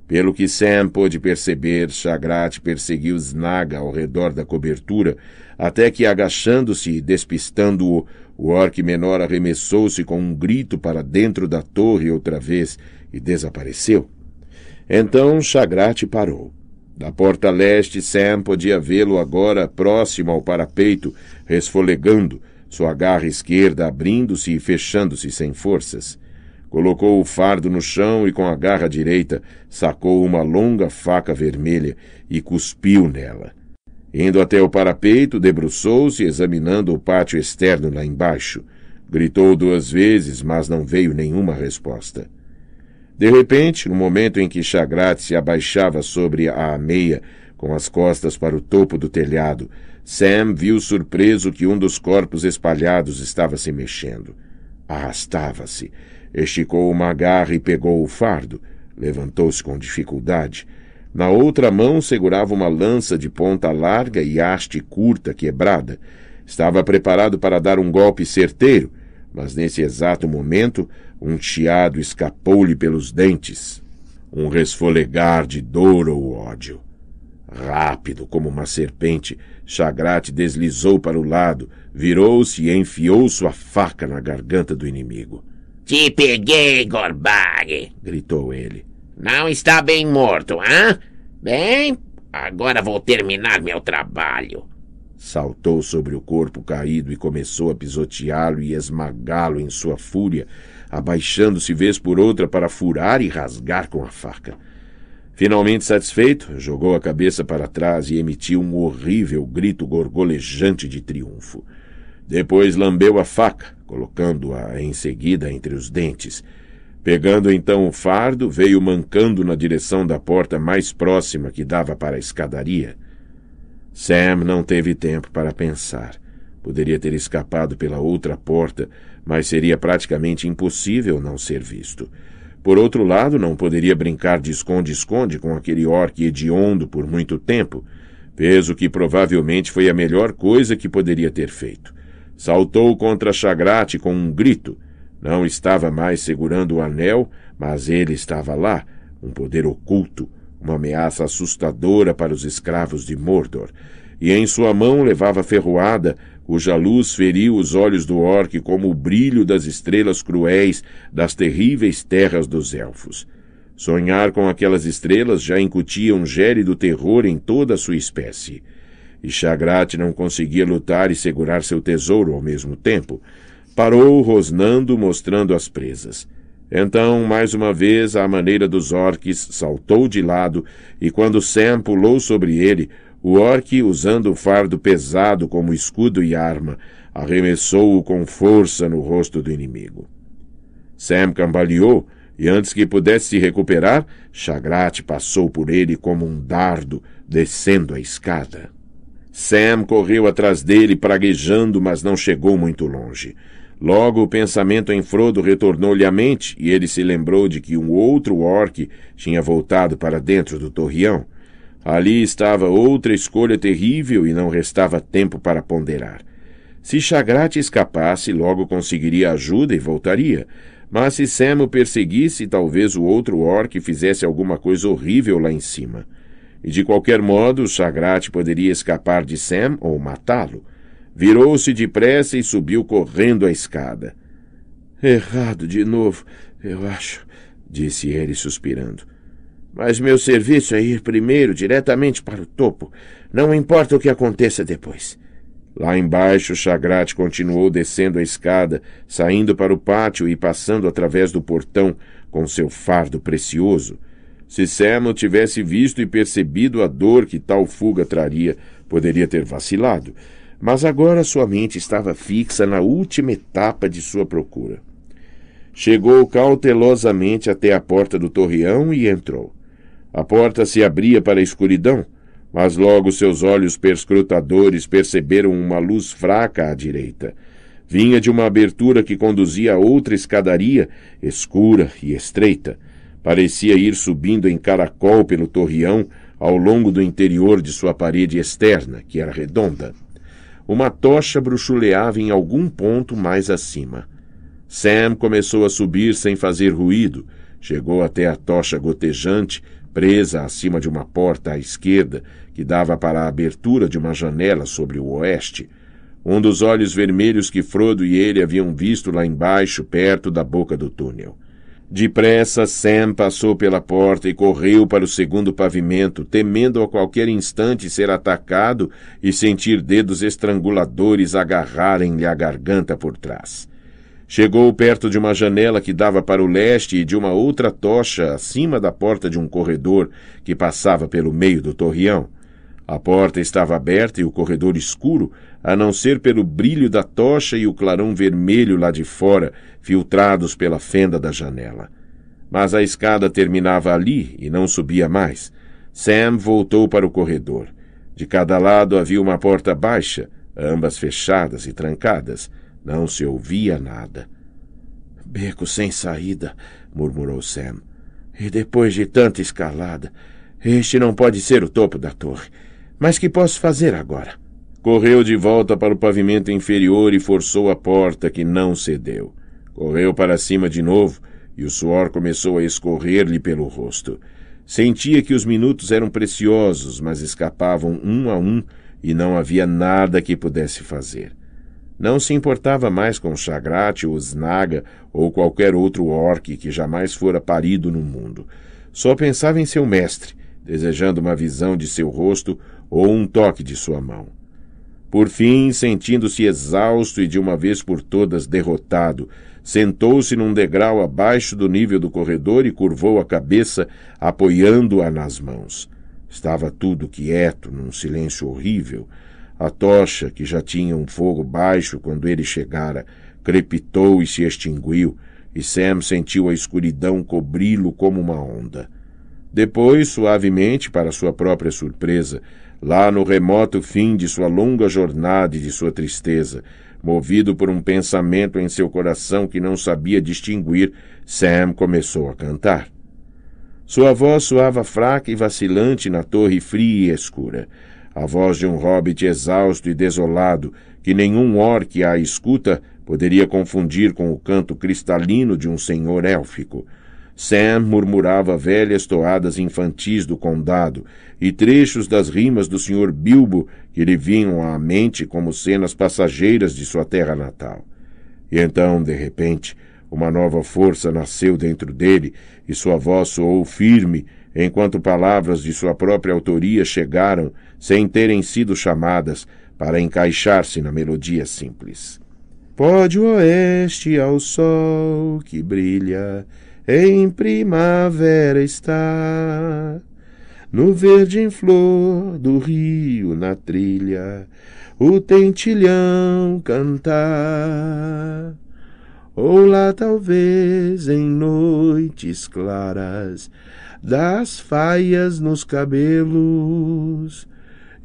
Pelo que Sam pôde perceber, Chagrat perseguiu Snaga ao redor da cobertura, até que, agachando-se e despistando-o, o orc menor arremessou-se com um grito para dentro da torre outra vez e desapareceu. Então Chagrat parou. Da porta leste, Sam podia vê-lo agora próximo ao parapeito, resfolegando, sua garra esquerda abrindo-se e fechando-se sem forças. Colocou o fardo no chão e, com a garra direita, sacou uma longa faca vermelha e cuspiu nela. Indo até o parapeito, debruçou-se, examinando o pátio externo lá embaixo. Gritou duas vezes, mas não veio nenhuma resposta. De repente, no momento em que Chagrat se abaixava sobre a ameia, com as costas para o topo do telhado, Sam viu surpreso que um dos corpos espalhados estava se mexendo. Arrastava-se. Esticou uma garra e pegou o fardo. Levantou-se com dificuldade. Na outra mão segurava uma lança de ponta larga e haste curta quebrada. Estava preparado para dar um golpe certeiro, mas nesse exato momento um chiado escapou-lhe pelos dentes. Um resfolegar de dor ou ódio. Rápido como uma serpente, Chagrat deslizou para o lado, virou-se e enfiou sua faca na garganta do inimigo. Te peguei, Gorbag! gritou ele. Não está bem morto, hã? Bem, agora vou terminar meu trabalho. Saltou sobre o corpo caído e começou a pisoteá-lo e esmagá-lo em sua fúria, abaixando-se vez por outra para furar e rasgar com a faca. Finalmente satisfeito, jogou a cabeça para trás e emitiu um horrível grito gorgolejante de triunfo. Depois lambeu a faca, colocando-a em seguida entre os dentes. Pegando então o fardo, veio mancando na direção da porta mais próxima que dava para a escadaria. Sam não teve tempo para pensar. Poderia ter escapado pela outra porta, mas seria praticamente impossível não ser visto. Por outro lado, não poderia brincar de esconde-esconde com aquele orque hediondo por muito tempo, fez o que provavelmente foi a melhor coisa que poderia ter feito. Saltou contra Chagrate com um grito. Não estava mais segurando o anel, mas ele estava lá, um poder oculto, uma ameaça assustadora para os escravos de Mordor. E em sua mão levava ferroada, cuja luz feriu os olhos do orque como o brilho das estrelas cruéis das terríveis terras dos elfos. Sonhar com aquelas estrelas já incutia um gélido terror em toda a sua espécie. E Chagrat não conseguia lutar e segurar seu tesouro ao mesmo tempo. Parou, rosnando, mostrando as presas. Então, mais uma vez, à maneira dos orques, saltou de lado, e quando Sam pulou sobre ele, o orc, usando o fardo pesado como escudo e arma, arremessou-o com força no rosto do inimigo. Sam cambaleou, e antes que pudesse se recuperar, Chagrat passou por ele como um dardo, descendo a escada. Sam correu atrás dele, praguejando, mas não chegou muito longe. Logo o pensamento em Frodo retornou-lhe à mente, e ele se lembrou de que um outro orc tinha voltado para dentro do torreão. Ali estava outra escolha terrível e não restava tempo para ponderar. Se Chagrati escapasse, logo conseguiria ajuda e voltaria. Mas se Sam o perseguisse, talvez o outro orc fizesse alguma coisa horrível lá em cima. E de qualquer modo, Chagrati poderia escapar de Sam ou matá-lo. Virou-se depressa e subiu correndo a escada. Errado de novo, eu acho, disse ele suspirando. Mas meu serviço é ir primeiro diretamente para o topo, não importa o que aconteça depois. Lá embaixo, Chagrat continuou descendo a escada, saindo para o pátio e passando através do portão com seu fardo precioso. Se Semo tivesse visto e percebido a dor que tal fuga traria, poderia ter vacilado. Mas agora sua mente estava fixa na última etapa de sua procura. Chegou cautelosamente até a porta do torreão e entrou. A porta se abria para a escuridão, mas logo seus olhos perscrutadores perceberam uma luz fraca à direita. Vinha de uma abertura que conduzia a outra escadaria, escura e estreita. Parecia ir subindo em caracol pelo torreão ao longo do interior de sua parede externa, que era redonda. Uma tocha bruxuleava em algum ponto mais acima. Sam começou a subir sem fazer ruído. Chegou até a tocha gotejante Presa acima de uma porta à esquerda, que dava para a abertura de uma janela sobre o oeste, um dos olhos vermelhos que Frodo e ele haviam visto lá embaixo, perto da boca do túnel. Depressa, Sam passou pela porta e correu para o segundo pavimento, temendo a qualquer instante ser atacado e sentir dedos estranguladores agarrarem-lhe a garganta por trás. Chegou perto de uma janela que dava para o leste e de uma outra tocha acima da porta de um corredor que passava pelo meio do torreão. A porta estava aberta e o corredor escuro, a não ser pelo brilho da tocha e o clarão vermelho lá de fora, filtrados pela fenda da janela. Mas a escada terminava ali e não subia mais. Sam voltou para o corredor. De cada lado havia uma porta baixa, ambas fechadas e trancadas. Não se ouvia nada. Beco sem saída, murmurou Sam. E depois de tanta escalada, este não pode ser o topo da torre. Mas que posso fazer agora? Correu de volta para o pavimento inferior e forçou a porta, que não cedeu. Correu para cima de novo, e o suor começou a escorrer-lhe pelo rosto. Sentia que os minutos eram preciosos, mas escapavam um a um, e não havia nada que pudesse fazer. Não se importava mais com Chagrat ou Snaga ou qualquer outro orque que jamais fora parido no mundo. Só pensava em seu mestre, desejando uma visão de seu rosto ou um toque de sua mão. Por fim, sentindo-se exausto e de uma vez por todas derrotado, sentou-se num degrau abaixo do nível do corredor e curvou a cabeça, apoiando-a nas mãos. Estava tudo quieto, num silêncio horrível, a tocha, que já tinha um fogo baixo quando ele chegara, crepitou e se extinguiu, e Sam sentiu a escuridão cobri-lo como uma onda. Depois, suavemente, para sua própria surpresa, lá no remoto fim de sua longa jornada e de sua tristeza, movido por um pensamento em seu coração que não sabia distinguir, Sam começou a cantar. Sua voz soava fraca e vacilante na torre fria e escura a voz de um hobbit exausto e desolado, que nenhum orc a escuta poderia confundir com o canto cristalino de um senhor élfico. Sam murmurava velhas toadas infantis do condado e trechos das rimas do senhor Bilbo que lhe vinham à mente como cenas passageiras de sua terra natal. E então, de repente, uma nova força nasceu dentro dele e sua voz soou firme enquanto palavras de sua própria autoria chegaram sem terem sido chamadas para encaixar-se na melodia simples. Pode o oeste ao sol que brilha, em primavera estar No verde em flor do rio na trilha, o tentilhão cantar. Ou lá talvez em noites claras, das faias nos cabelos,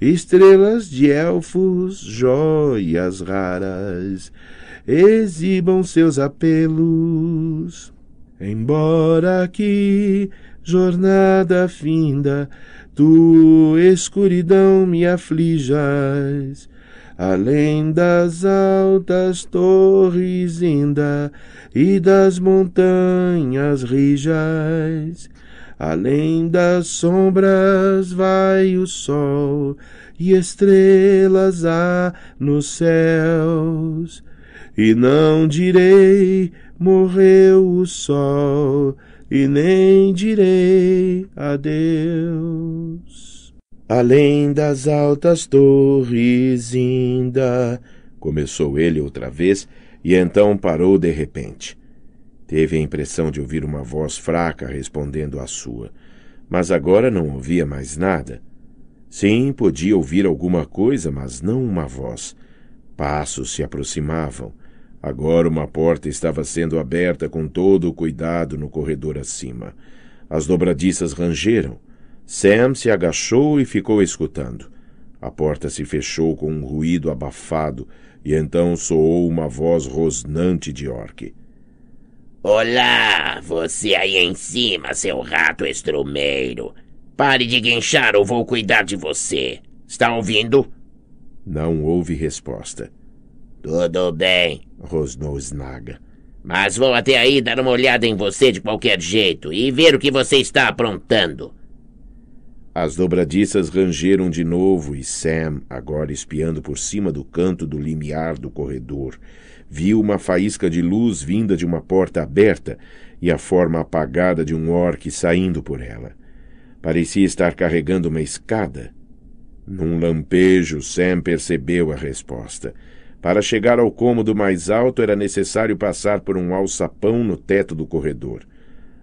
Estrelas de elfos, joias raras, exibam seus apelos. Embora aqui, jornada finda, tu escuridão me aflijas, além das altas torres ainda e das montanhas rijas. Além das sombras vai o sol e estrelas há nos céus. E não direi morreu o sol e nem direi adeus. Além das altas torres ainda começou ele outra vez e então parou de repente. Teve a impressão de ouvir uma voz fraca respondendo à sua, mas agora não ouvia mais nada. Sim, podia ouvir alguma coisa, mas não uma voz. Passos se aproximavam. Agora uma porta estava sendo aberta com todo o cuidado no corredor acima. As dobradiças rangeram. Sam se agachou e ficou escutando. A porta se fechou com um ruído abafado, e então soou uma voz rosnante de orque. Olá, você aí em cima, seu rato estrumeiro. Pare de guinchar ou vou cuidar de você. Está ouvindo? Não houve resposta. Tudo bem, rosnou Snaga. Mas vou até aí dar uma olhada em você de qualquer jeito e ver o que você está aprontando. As dobradiças rangeram de novo e Sam, agora espiando por cima do canto do limiar do corredor, viu uma faísca de luz vinda de uma porta aberta e a forma apagada de um orque saindo por ela. Parecia estar carregando uma escada. Num lampejo, Sam percebeu a resposta. Para chegar ao cômodo mais alto era necessário passar por um alçapão no teto do corredor.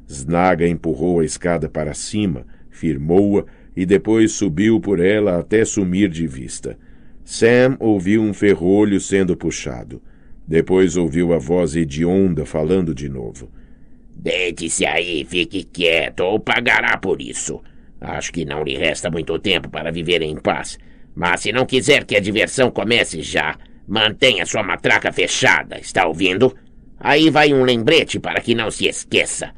Snaga empurrou a escada para cima, firmou-a e depois subiu por ela até sumir de vista. Sam ouviu um ferrolho sendo puxado. Depois ouviu a voz hedionda falando de novo. Deite-se aí, fique quieto, ou pagará por isso. Acho que não lhe resta muito tempo para viver em paz. Mas se não quiser que a diversão comece já, mantenha sua matraca fechada, está ouvindo? Aí vai um lembrete para que não se esqueça.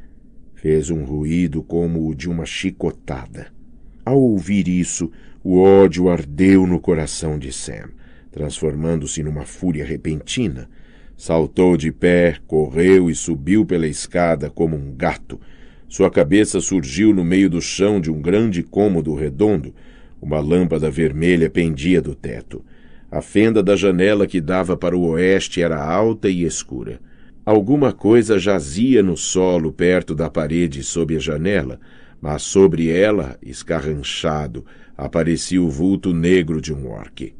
Fez um ruído como o de uma chicotada. Ao ouvir isso, o ódio ardeu no coração de Sam, transformando-se numa fúria repentina Saltou de pé, correu e subiu pela escada como um gato. Sua cabeça surgiu no meio do chão de um grande cômodo redondo. Uma lâmpada vermelha pendia do teto. A fenda da janela que dava para o oeste era alta e escura. Alguma coisa jazia no solo perto da parede sob a janela, mas sobre ela, escarranchado, aparecia o vulto negro de um orque.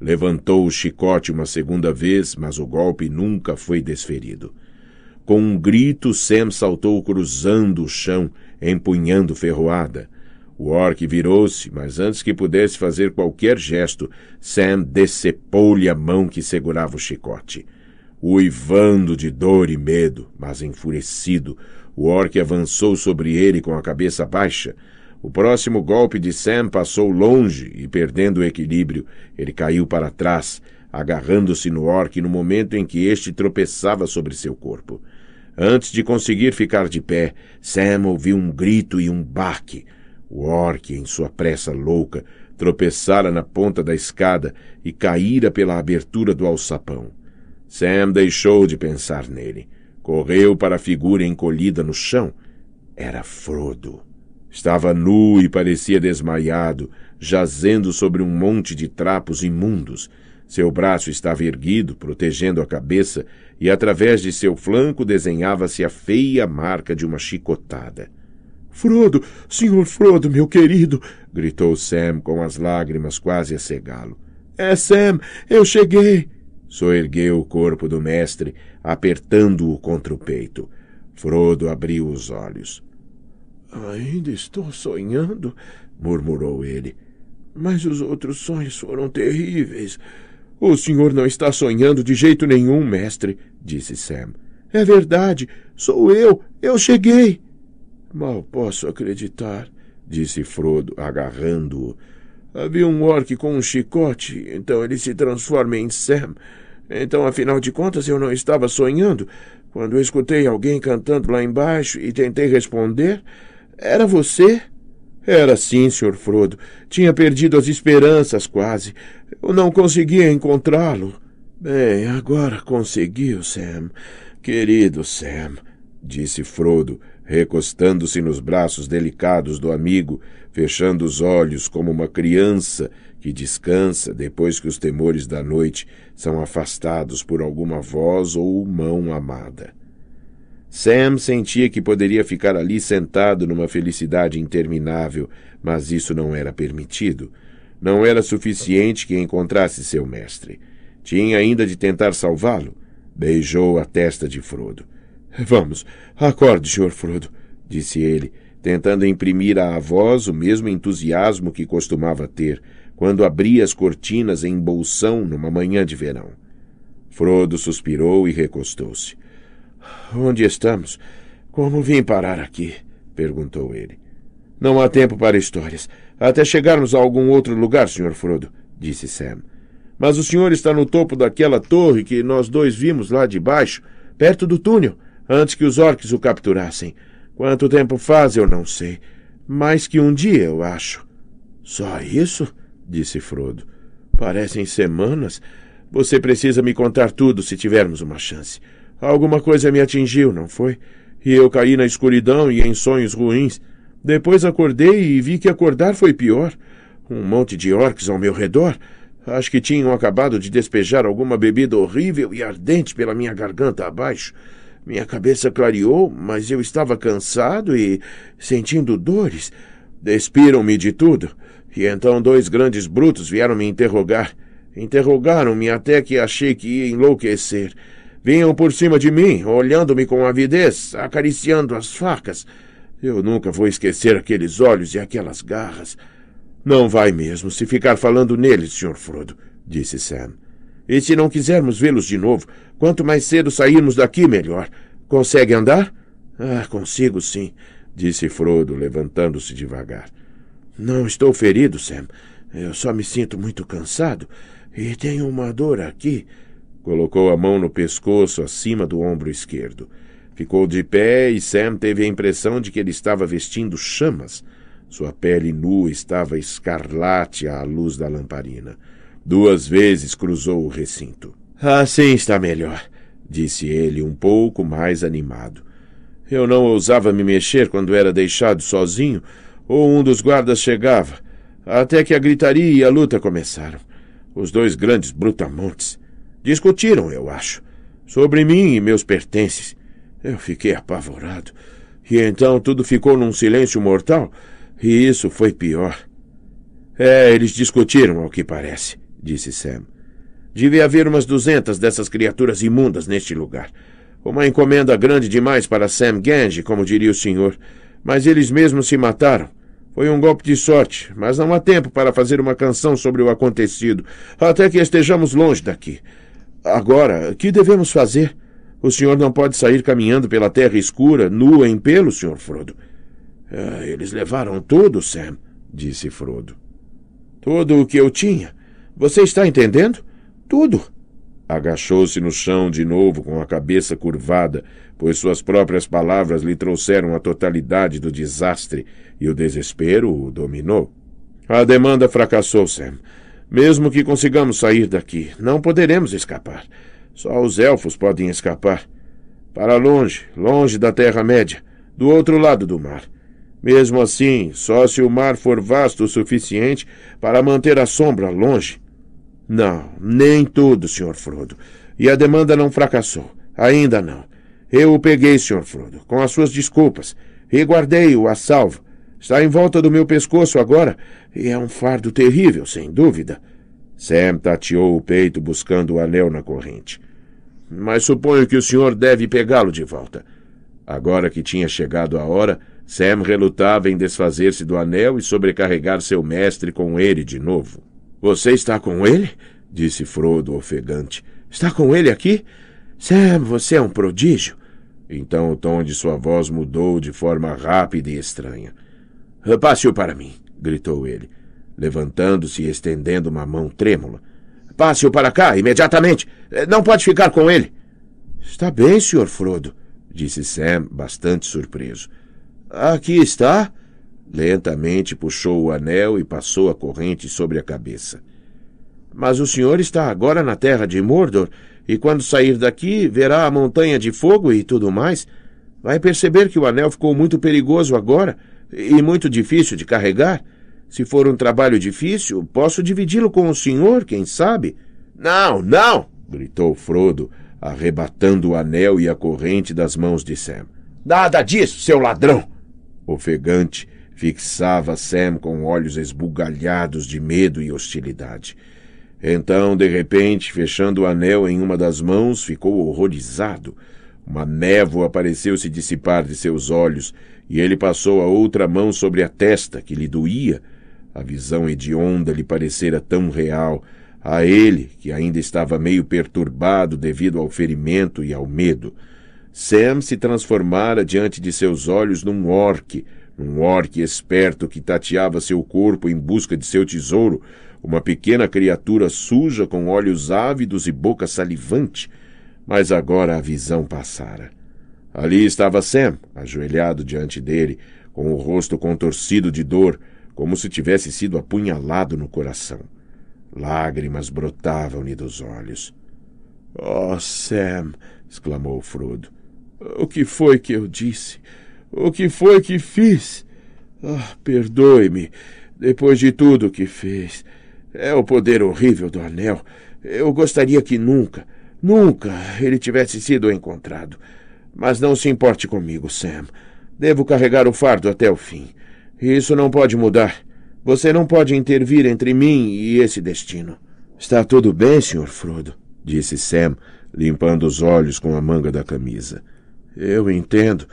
Levantou o chicote uma segunda vez, mas o golpe nunca foi desferido. Com um grito, Sam saltou cruzando o chão, empunhando ferroada. O orc virou-se, mas antes que pudesse fazer qualquer gesto, Sam decepou-lhe a mão que segurava o chicote. Uivando de dor e medo, mas enfurecido, o orc avançou sobre ele com a cabeça baixa. O próximo golpe de Sam passou longe e, perdendo o equilíbrio, ele caiu para trás, agarrando-se no orc no momento em que este tropeçava sobre seu corpo. Antes de conseguir ficar de pé, Sam ouviu um grito e um baque. O orc, em sua pressa louca, tropeçara na ponta da escada e caíra pela abertura do alçapão. Sam deixou de pensar nele. Correu para a figura encolhida no chão. Era Frodo. Estava nu e parecia desmaiado, jazendo sobre um monte de trapos imundos. Seu braço estava erguido, protegendo a cabeça, e através de seu flanco desenhava-se a feia marca de uma chicotada. Frodo, senhor Frodo, meu querido! gritou Sam com as lágrimas quase a cegá-lo. É Sam, eu cheguei! Soergueu o corpo do mestre, apertando-o contra o peito. Frodo abriu os olhos. Ainda estou sonhando, murmurou ele. Mas os outros sonhos foram terríveis. O senhor não está sonhando de jeito nenhum, mestre, disse Sam. É verdade, sou eu, eu cheguei. Mal posso acreditar, disse Frodo, agarrando-o. Havia um orc com um chicote, então ele se transforma em Sam. Então, afinal de contas, eu não estava sonhando. Quando escutei alguém cantando lá embaixo e tentei responder, era você? Era sim, Sr. Frodo. Tinha perdido as esperanças quase. Eu não conseguia encontrá-lo. Bem, agora conseguiu, Sam. Querido Sam, disse Frodo, recostando-se nos braços delicados do amigo, fechando os olhos como uma criança que descansa depois que os temores da noite são afastados por alguma voz ou mão amada. Sam sentia que poderia ficar ali sentado numa felicidade interminável, mas isso não era permitido. Não era suficiente que encontrasse seu mestre. Tinha ainda de tentar salvá-lo. Beijou a testa de Frodo. Vamos, acorde, Sr. Frodo, disse ele, tentando imprimir à voz o mesmo entusiasmo que costumava ter quando abria as cortinas em bolsão numa manhã de verão. Frodo suspirou e recostou-se. Onde estamos? Como vim parar aqui? perguntou ele. Não há tempo para histórias. Até chegarmos a algum outro lugar, Sr. Frodo, disse Sam. Mas o senhor está no topo daquela torre que nós dois vimos lá de baixo, perto do túnel, antes que os orques o capturassem. Quanto tempo faz, eu não sei. Mais que um dia, eu acho. Só isso? disse Frodo. Parecem semanas. Você precisa me contar tudo se tivermos uma chance. Alguma coisa me atingiu, não foi? E eu caí na escuridão e em sonhos ruins. Depois acordei e vi que acordar foi pior. Um monte de orques ao meu redor. Acho que tinham acabado de despejar alguma bebida horrível e ardente pela minha garganta abaixo. Minha cabeça clareou, mas eu estava cansado e sentindo dores. Despiram-me de tudo. E então dois grandes brutos vieram me interrogar. Interrogaram-me até que achei que ia enlouquecer. Vinham por cima de mim, olhando-me com avidez, acariciando as facas. Eu nunca vou esquecer aqueles olhos e aquelas garras. Não vai mesmo se ficar falando neles, Sr. Frodo, disse Sam. E se não quisermos vê-los de novo, quanto mais cedo sairmos daqui, melhor. Consegue andar? Ah, consigo sim, disse Frodo, levantando-se devagar. Não estou ferido, Sam. Eu só me sinto muito cansado e tenho uma dor aqui. Colocou a mão no pescoço acima do ombro esquerdo. Ficou de pé e Sam teve a impressão de que ele estava vestindo chamas. Sua pele nua estava escarlate à luz da lamparina. Duas vezes cruzou o recinto. Assim está melhor, disse ele, um pouco mais animado. Eu não ousava me mexer quando era deixado sozinho, ou um dos guardas chegava, até que a gritaria e a luta começaram. Os dois grandes brutamontes. Discutiram, eu acho, sobre mim e meus pertences. Eu fiquei apavorado. E então tudo ficou num silêncio mortal, e isso foi pior. É, eles discutiram, ao que parece, disse Sam. Devia haver umas duzentas dessas criaturas imundas neste lugar. Uma encomenda grande demais para Sam Gange, como diria o senhor. Mas eles mesmos se mataram. Foi um golpe de sorte, mas não há tempo para fazer uma canção sobre o acontecido, até que estejamos longe daqui. Agora, que devemos fazer? O senhor não pode sair caminhando pela terra escura, nua em pelo, senhor Frodo. Ah, eles levaram tudo, Sam, disse Frodo. Tudo o que eu tinha. Você está entendendo? Tudo. Agachou-se no chão de novo com a cabeça curvada, pois suas próprias palavras lhe trouxeram a totalidade do desastre e o desespero o dominou. A demanda fracassou, Sam. Mesmo que consigamos sair daqui, não poderemos escapar. Só os elfos podem escapar. Para longe, longe da Terra-média, do outro lado do mar. Mesmo assim, só se o mar for vasto o suficiente para manter a sombra longe. Não, nem tudo, Sr. Frodo. E a demanda não fracassou. Ainda não. Eu o peguei, Sr. Frodo, com as suas desculpas, e guardei-o a salvo. Está em volta do meu pescoço agora, e é um fardo terrível, sem dúvida. Sam tateou o peito buscando o anel na corrente. Mas suponho que o senhor deve pegá-lo de volta. Agora que tinha chegado a hora, Sam relutava em desfazer-se do anel e sobrecarregar seu mestre com ele de novo. Você está com ele? disse Frodo ofegante. Está com ele aqui? Sam, você é um prodígio. Então o tom de sua voz mudou de forma rápida e estranha. Passe-o para mim, gritou ele, levantando-se e estendendo uma mão trêmula. Passe-o para cá, imediatamente. Não pode ficar com ele. Está bem, Sr. Frodo, disse Sam, bastante surpreso. Aqui está. Lentamente puxou o anel e passou a corrente sobre a cabeça. Mas o senhor está agora na terra de Mordor, e quando sair daqui verá a montanha de fogo e tudo mais. Vai perceber que o anel ficou muito perigoso agora e muito difícil de carregar. Se for um trabalho difícil, posso dividi-lo com o senhor, quem sabe? Não, não! gritou Frodo, arrebatando o anel e a corrente das mãos de Sam. Nada disso, seu ladrão! Ofegante, fixava Sam com olhos esbugalhados de medo e hostilidade. Então, de repente, fechando o anel em uma das mãos, ficou horrorizado. Uma névoa pareceu se dissipar de seus olhos e ele passou a outra mão sobre a testa, que lhe doía. A visão hedionda lhe parecera tão real. A ele, que ainda estava meio perturbado devido ao ferimento e ao medo. Sam se transformara diante de seus olhos num orque, um orque esperto que tateava seu corpo em busca de seu tesouro, uma pequena criatura suja com olhos ávidos e boca salivante. Mas agora a visão passara. Ali estava Sam, ajoelhado diante dele, com o rosto contorcido de dor, como se tivesse sido apunhalado no coração. Lágrimas brotavam-lhe dos olhos. Oh, Sam! exclamou Frodo. O que foi que eu disse? O que foi que fiz? Ah, oh, perdoe-me, depois de tudo o que fez. É o poder horrível do anel. Eu gostaria que nunca, nunca ele tivesse sido encontrado. Mas não se importe comigo, Sam. Devo carregar o fardo até o fim. Isso não pode mudar. Você não pode intervir entre mim e esse destino. Está tudo bem, Sr. Frodo, disse Sam, limpando os olhos com a manga da camisa. Eu entendo,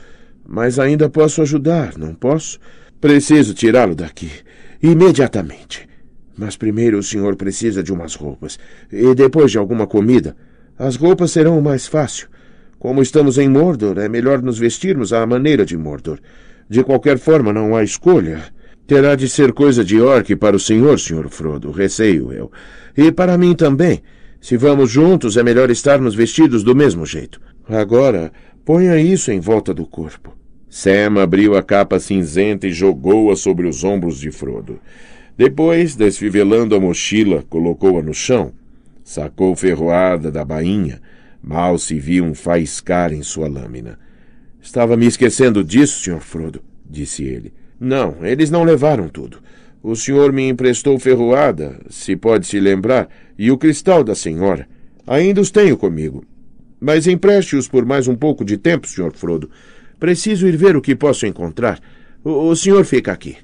mas ainda posso ajudar, não posso? Preciso tirá-lo daqui, imediatamente. Mas primeiro o senhor precisa de umas roupas, e depois de alguma comida. As roupas serão o mais fácil. Como estamos em Mordor, é melhor nos vestirmos à maneira de Mordor. De qualquer forma, não há escolha. Terá de ser coisa de orc para o senhor, senhor Frodo, receio eu. E para mim também. Se vamos juntos, é melhor estarmos vestidos do mesmo jeito. Agora, ponha isso em volta do corpo. Sam abriu a capa cinzenta e jogou-a sobre os ombros de Frodo. Depois, desfivelando a mochila, colocou-a no chão. Sacou ferroada da bainha Mal se viu um faiscar em sua lâmina. Estava me esquecendo disso, Sr. Frodo, disse ele. Não, eles não levaram tudo. O senhor me emprestou ferroada, se pode se lembrar, e o cristal da senhora. Ainda os tenho comigo. Mas empreste-os por mais um pouco de tempo, Sr. Frodo. Preciso ir ver o que posso encontrar. O, o senhor fica aqui.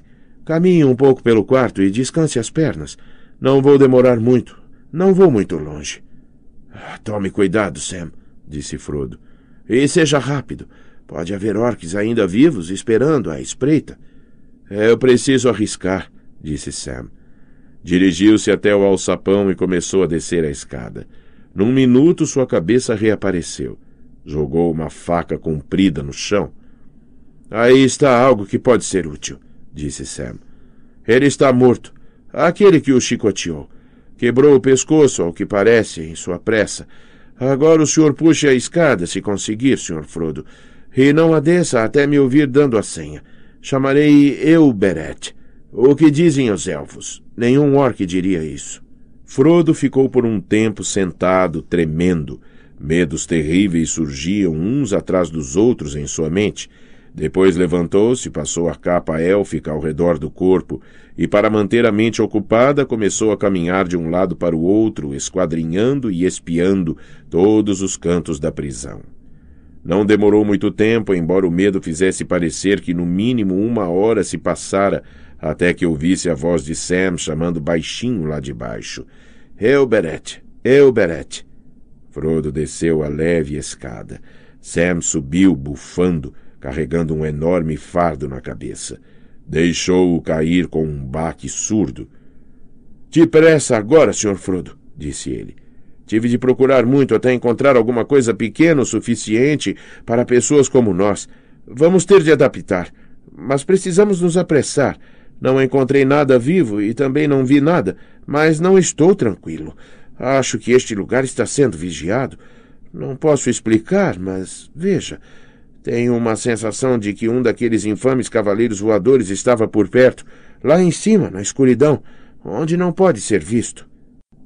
Caminhe um pouco pelo quarto e descanse as pernas. Não vou demorar muito. Não vou muito longe. Tome cuidado, Sam, disse Frodo. E seja rápido. Pode haver orques ainda vivos esperando à espreita. É, eu preciso arriscar, disse Sam. Dirigiu-se até o alçapão e começou a descer a escada. Num minuto sua cabeça reapareceu. Jogou uma faca comprida no chão. Aí está algo que pode ser útil, disse Sam. Ele está morto. Aquele que o chicoteou. Quebrou o pescoço, ao que parece, em sua pressa. Agora o senhor puxe a escada, se conseguir, senhor Frodo. E não a desça até me ouvir dando a senha. Chamarei eu Beret. O que dizem os elfos? Nenhum orc diria isso. Frodo ficou por um tempo sentado, tremendo. Medos terríveis surgiam uns atrás dos outros em sua mente. Depois levantou-se, passou a capa élfica ao redor do corpo, e para manter a mente ocupada começou a caminhar de um lado para o outro, esquadrinhando e espiando todos os cantos da prisão. Não demorou muito tempo, embora o medo fizesse parecer que no mínimo uma hora se passara, até que ouvisse a voz de Sam chamando baixinho lá de baixo. Elberet! Elberet! Frodo desceu a leve escada. Sam subiu, bufando, carregando um enorme fardo na cabeça. Deixou-o cair com um baque surdo. Depressa agora, Sr. Frodo, disse ele. Tive de procurar muito até encontrar alguma coisa pequena o suficiente para pessoas como nós. Vamos ter de adaptar. Mas precisamos nos apressar. Não encontrei nada vivo e também não vi nada, mas não estou tranquilo. Acho que este lugar está sendo vigiado. Não posso explicar, mas veja. Tenho uma sensação de que um daqueles infames cavaleiros voadores estava por perto, lá em cima, na escuridão, onde não pode ser visto.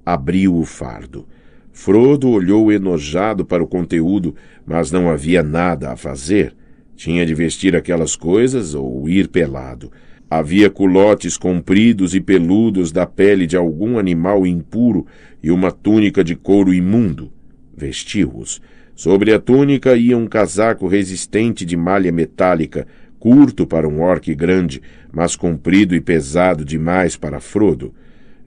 Abriu o fardo. Frodo olhou enojado para o conteúdo, mas não havia nada a fazer. Tinha de vestir aquelas coisas ou ir pelado. Havia culotes compridos e peludos da pele de algum animal impuro e uma túnica de couro imundo. Vestiu-os Sobre a túnica ia um casaco resistente de malha metálica, curto para um orque grande, mas comprido e pesado demais para Frodo.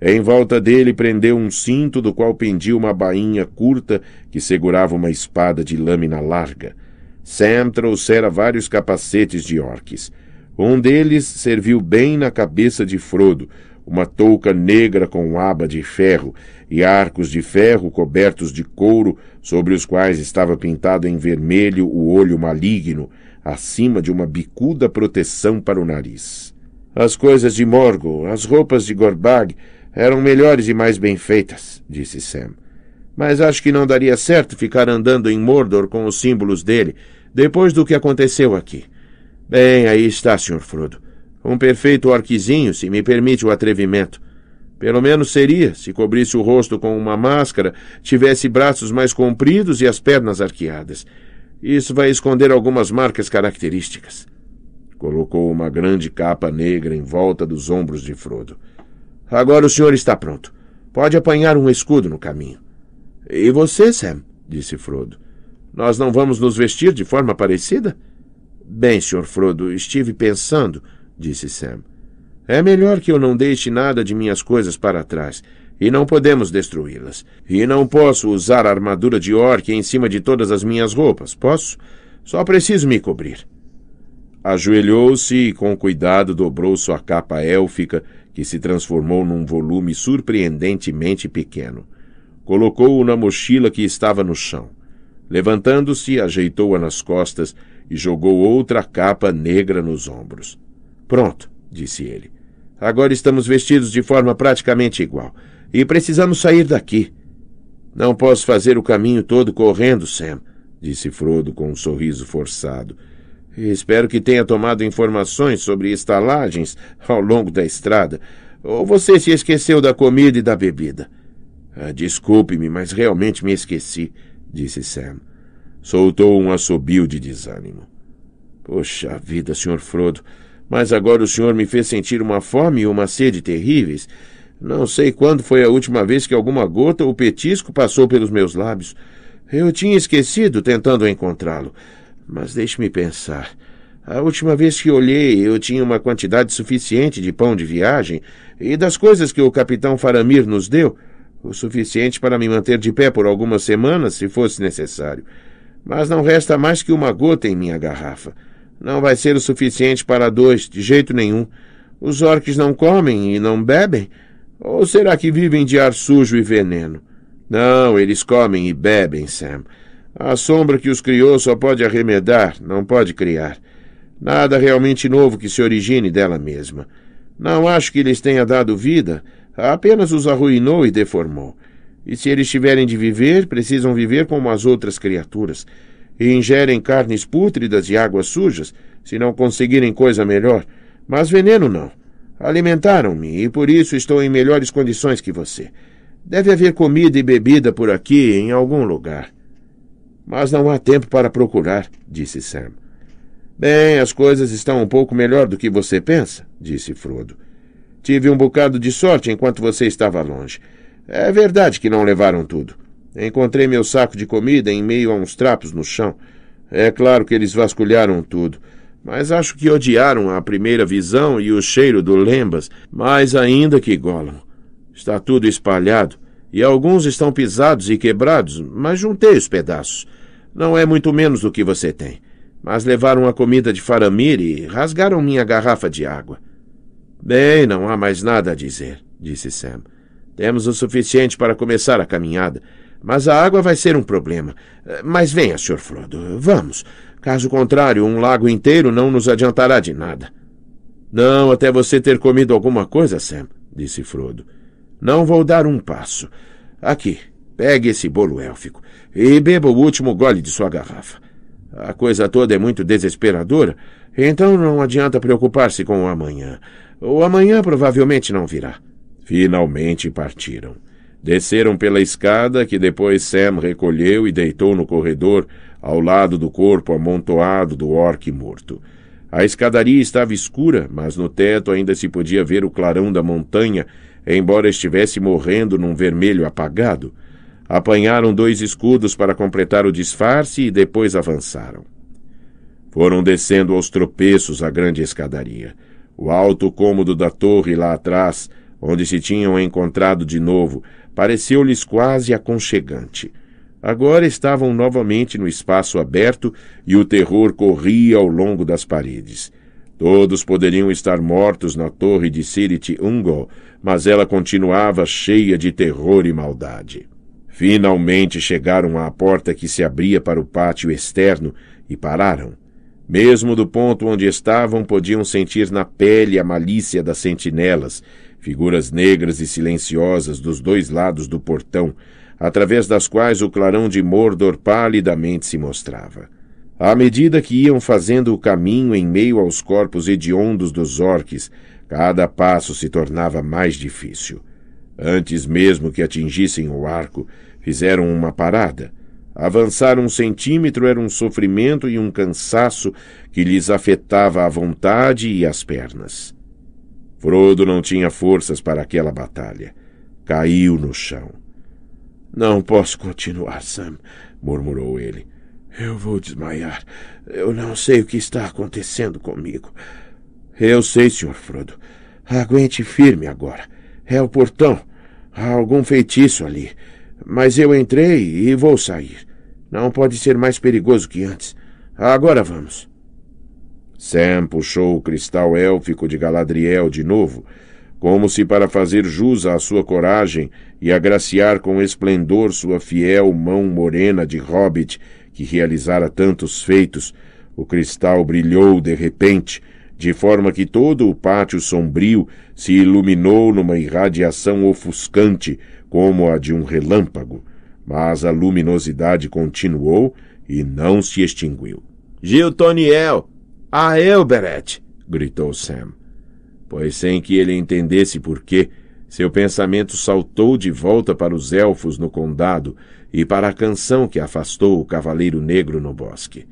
Em volta dele prendeu um cinto do qual pendia uma bainha curta que segurava uma espada de lâmina larga. Sam trouxera vários capacetes de orques. Um deles serviu bem na cabeça de Frodo, uma touca negra com aba de ferro e arcos de ferro cobertos de couro, sobre os quais estava pintado em vermelho o olho maligno, acima de uma bicuda proteção para o nariz. As coisas de Morgo, as roupas de Gorbag, eram melhores e mais bem feitas, disse Sam. Mas acho que não daria certo ficar andando em Mordor com os símbolos dele, depois do que aconteceu aqui. Bem, aí está, Sr. Frodo. Um perfeito orquizinho, se me permite o atrevimento. Pelo menos seria, se cobrisse o rosto com uma máscara, tivesse braços mais compridos e as pernas arqueadas. Isso vai esconder algumas marcas características. Colocou uma grande capa negra em volta dos ombros de Frodo. Agora o senhor está pronto. Pode apanhar um escudo no caminho. E você, Sam? disse Frodo. Nós não vamos nos vestir de forma parecida? Bem, senhor Frodo, estive pensando disse Sam. É melhor que eu não deixe nada de minhas coisas para trás. E não podemos destruí-las. E não posso usar a armadura de orc em cima de todas as minhas roupas, posso? Só preciso me cobrir. Ajoelhou-se e com cuidado dobrou sua capa élfica, que se transformou num volume surpreendentemente pequeno. Colocou-o na mochila que estava no chão. Levantando-se, ajeitou-a nas costas e jogou outra capa negra nos ombros. Pronto, disse ele. Agora estamos vestidos de forma praticamente igual. E precisamos sair daqui. Não posso fazer o caminho todo correndo, Sam, disse Frodo com um sorriso forçado. Espero que tenha tomado informações sobre estalagens ao longo da estrada. Ou você se esqueceu da comida e da bebida? Ah, desculpe-me, mas realmente me esqueci, disse Sam. Soltou um assobio de desânimo. Poxa vida, Sr. Frodo. Mas agora o senhor me fez sentir uma fome e uma sede terríveis. Não sei quando foi a última vez que alguma gota ou petisco passou pelos meus lábios. Eu tinha esquecido tentando encontrá-lo. Mas deixe-me pensar. A última vez que olhei, eu tinha uma quantidade suficiente de pão de viagem e das coisas que o capitão Faramir nos deu, o suficiente para me manter de pé por algumas semanas, se fosse necessário. Mas não resta mais que uma gota em minha garrafa. Não vai ser o suficiente para dois, de jeito nenhum. Os orques não comem e não bebem? Ou será que vivem de ar sujo e veneno? Não, eles comem e bebem, Sam. A sombra que os criou só pode arremedar, não pode criar. Nada realmente novo que se origine dela mesma. Não acho que lhes tenha dado vida, apenas os arruinou e deformou. E se eles tiverem de viver, precisam viver como as outras criaturas e ingerem carnes pútridas e águas sujas, se não conseguirem coisa melhor, mas veneno não. Alimentaram-me e por isso estou em melhores condições que você. Deve haver comida e bebida por aqui, em algum lugar. Mas não há tempo para procurar, disse Sam. Bem, as coisas estão um pouco melhor do que você pensa, disse Frodo. Tive um bocado de sorte enquanto você estava longe. É verdade que não levaram tudo. Encontrei meu saco de comida em meio a uns trapos no chão. É claro que eles vasculharam tudo, mas acho que odiaram a primeira visão e o cheiro do lembas, mais ainda que Gollum. Está tudo espalhado, e alguns estão pisados e quebrados, mas juntei os pedaços. Não é muito menos do que você tem. Mas levaram a comida de Faramir e rasgaram minha garrafa de água. Bem, não há mais nada a dizer, disse Sam. Temos o suficiente para começar a caminhada. Mas a água vai ser um problema. Mas venha, Sr. Frodo, vamos. Caso contrário, um lago inteiro não nos adiantará de nada. Não até você ter comido alguma coisa, Sam, disse Frodo. Não vou dar um passo. Aqui, pegue esse bolo élfico e beba o último gole de sua garrafa. A coisa toda é muito desesperadora, então não adianta preocupar-se com o amanhã. O amanhã provavelmente não virá. Finalmente partiram. Desceram pela escada, que depois Sam recolheu e deitou no corredor, ao lado do corpo amontoado do orque morto. A escadaria estava escura, mas no teto ainda se podia ver o clarão da montanha, embora estivesse morrendo num vermelho apagado. Apanharam dois escudos para completar o disfarce e depois avançaram. Foram descendo aos tropeços a grande escadaria. O alto cômodo da torre lá atrás, onde se tinham encontrado de novo, pareceu-lhes quase aconchegante. Agora estavam novamente no espaço aberto e o terror corria ao longo das paredes. Todos poderiam estar mortos na torre de Sirit Ungol, mas ela continuava cheia de terror e maldade. Finalmente chegaram à porta que se abria para o pátio externo e pararam. Mesmo do ponto onde estavam, podiam sentir na pele a malícia das sentinelas, figuras negras e silenciosas dos dois lados do portão, através das quais o clarão de Mordor palidamente se mostrava. À medida que iam fazendo o caminho em meio aos corpos hediondos dos orques, cada passo se tornava mais difícil. Antes mesmo que atingissem o arco, fizeram uma parada. Avançar um centímetro era um sofrimento e um cansaço que lhes afetava a vontade e as pernas. Frodo não tinha forças para aquela batalha. Caiu no chão. Não posso continuar, Sam, murmurou ele. Eu vou desmaiar. Eu não sei o que está acontecendo comigo. Eu sei, Sr. Frodo. Aguente firme agora. É o portão. Há algum feitiço ali. Mas eu entrei e vou sair. Não pode ser mais perigoso que antes. Agora vamos. Sam puxou o cristal élfico de Galadriel de novo, como se para fazer jus à sua coragem e agraciar com esplendor sua fiel mão morena de hobbit que realizara tantos feitos, o cristal brilhou de repente, de forma que todo o pátio sombrio se iluminou numa irradiação ofuscante, como a de um relâmpago. Mas a luminosidade continuou e não se extinguiu. Giltoniel. A Elberet! gritou Sam. Pois sem que ele entendesse por quê, seu pensamento saltou de volta para os elfos no condado e para a canção que afastou o cavaleiro negro no bosque.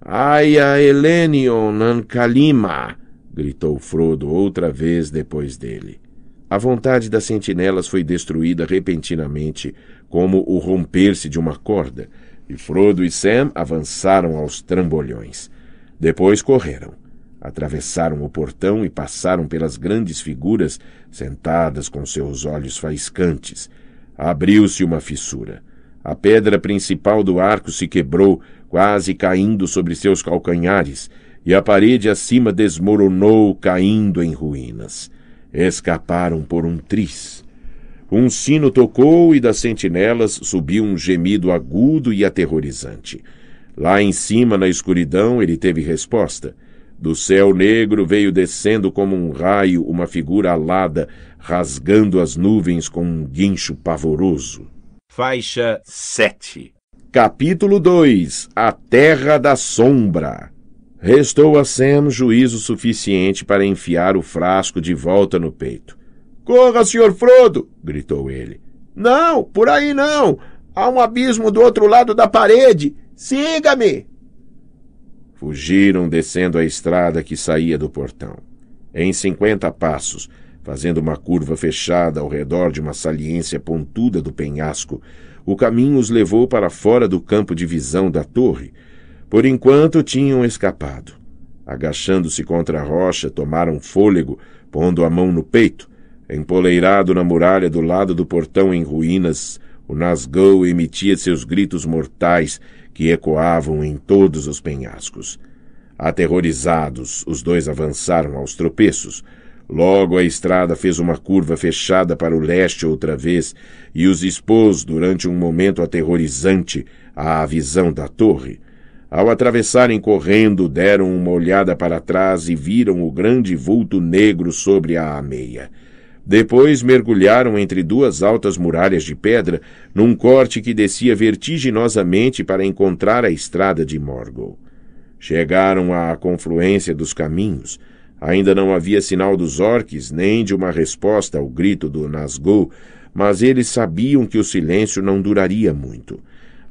Aia Elenion Nankalima! gritou Frodo outra vez depois dele. A vontade das sentinelas foi destruída repentinamente, como o romper-se de uma corda, e Frodo e Sam avançaram aos trambolhões. Depois correram. Atravessaram o portão e passaram pelas grandes figuras, sentadas com seus olhos faiscantes. Abriu-se uma fissura. A pedra principal do arco se quebrou, quase caindo sobre seus calcanhares, e a parede acima desmoronou, caindo em ruínas. Escaparam por um tris. Um sino tocou e das sentinelas subiu um gemido agudo e aterrorizante. Lá em cima, na escuridão, ele teve resposta. Do céu negro veio descendo como um raio uma figura alada, rasgando as nuvens com um guincho pavoroso. Faixa 7 Capítulo 2 A Terra da Sombra Restou a Sam juízo suficiente para enfiar o frasco de volta no peito. Corra, senhor Frodo! gritou ele. Não, por aí não! Há um abismo do outro lado da parede! Siga-me! Fugiram descendo a estrada que saía do portão. Em cinquenta passos, fazendo uma curva fechada ao redor de uma saliência pontuda do penhasco, o caminho os levou para fora do campo de visão da torre. Por enquanto tinham escapado. Agachando-se contra a rocha, tomaram fôlego, pondo a mão no peito. Empoleirado na muralha do lado do portão em ruínas, o nasgau emitia seus gritos mortais, que ecoavam em todos os penhascos. Aterrorizados, os dois avançaram aos tropeços. Logo a estrada fez uma curva fechada para o leste outra vez e os expôs durante um momento aterrorizante à visão da torre. Ao atravessarem correndo, deram uma olhada para trás e viram o grande vulto negro sobre a ameia. Depois mergulharam entre duas altas muralhas de pedra, num corte que descia vertiginosamente para encontrar a estrada de Morgul. Chegaram à confluência dos caminhos. Ainda não havia sinal dos orques, nem de uma resposta ao grito do Nazgûl, mas eles sabiam que o silêncio não duraria muito.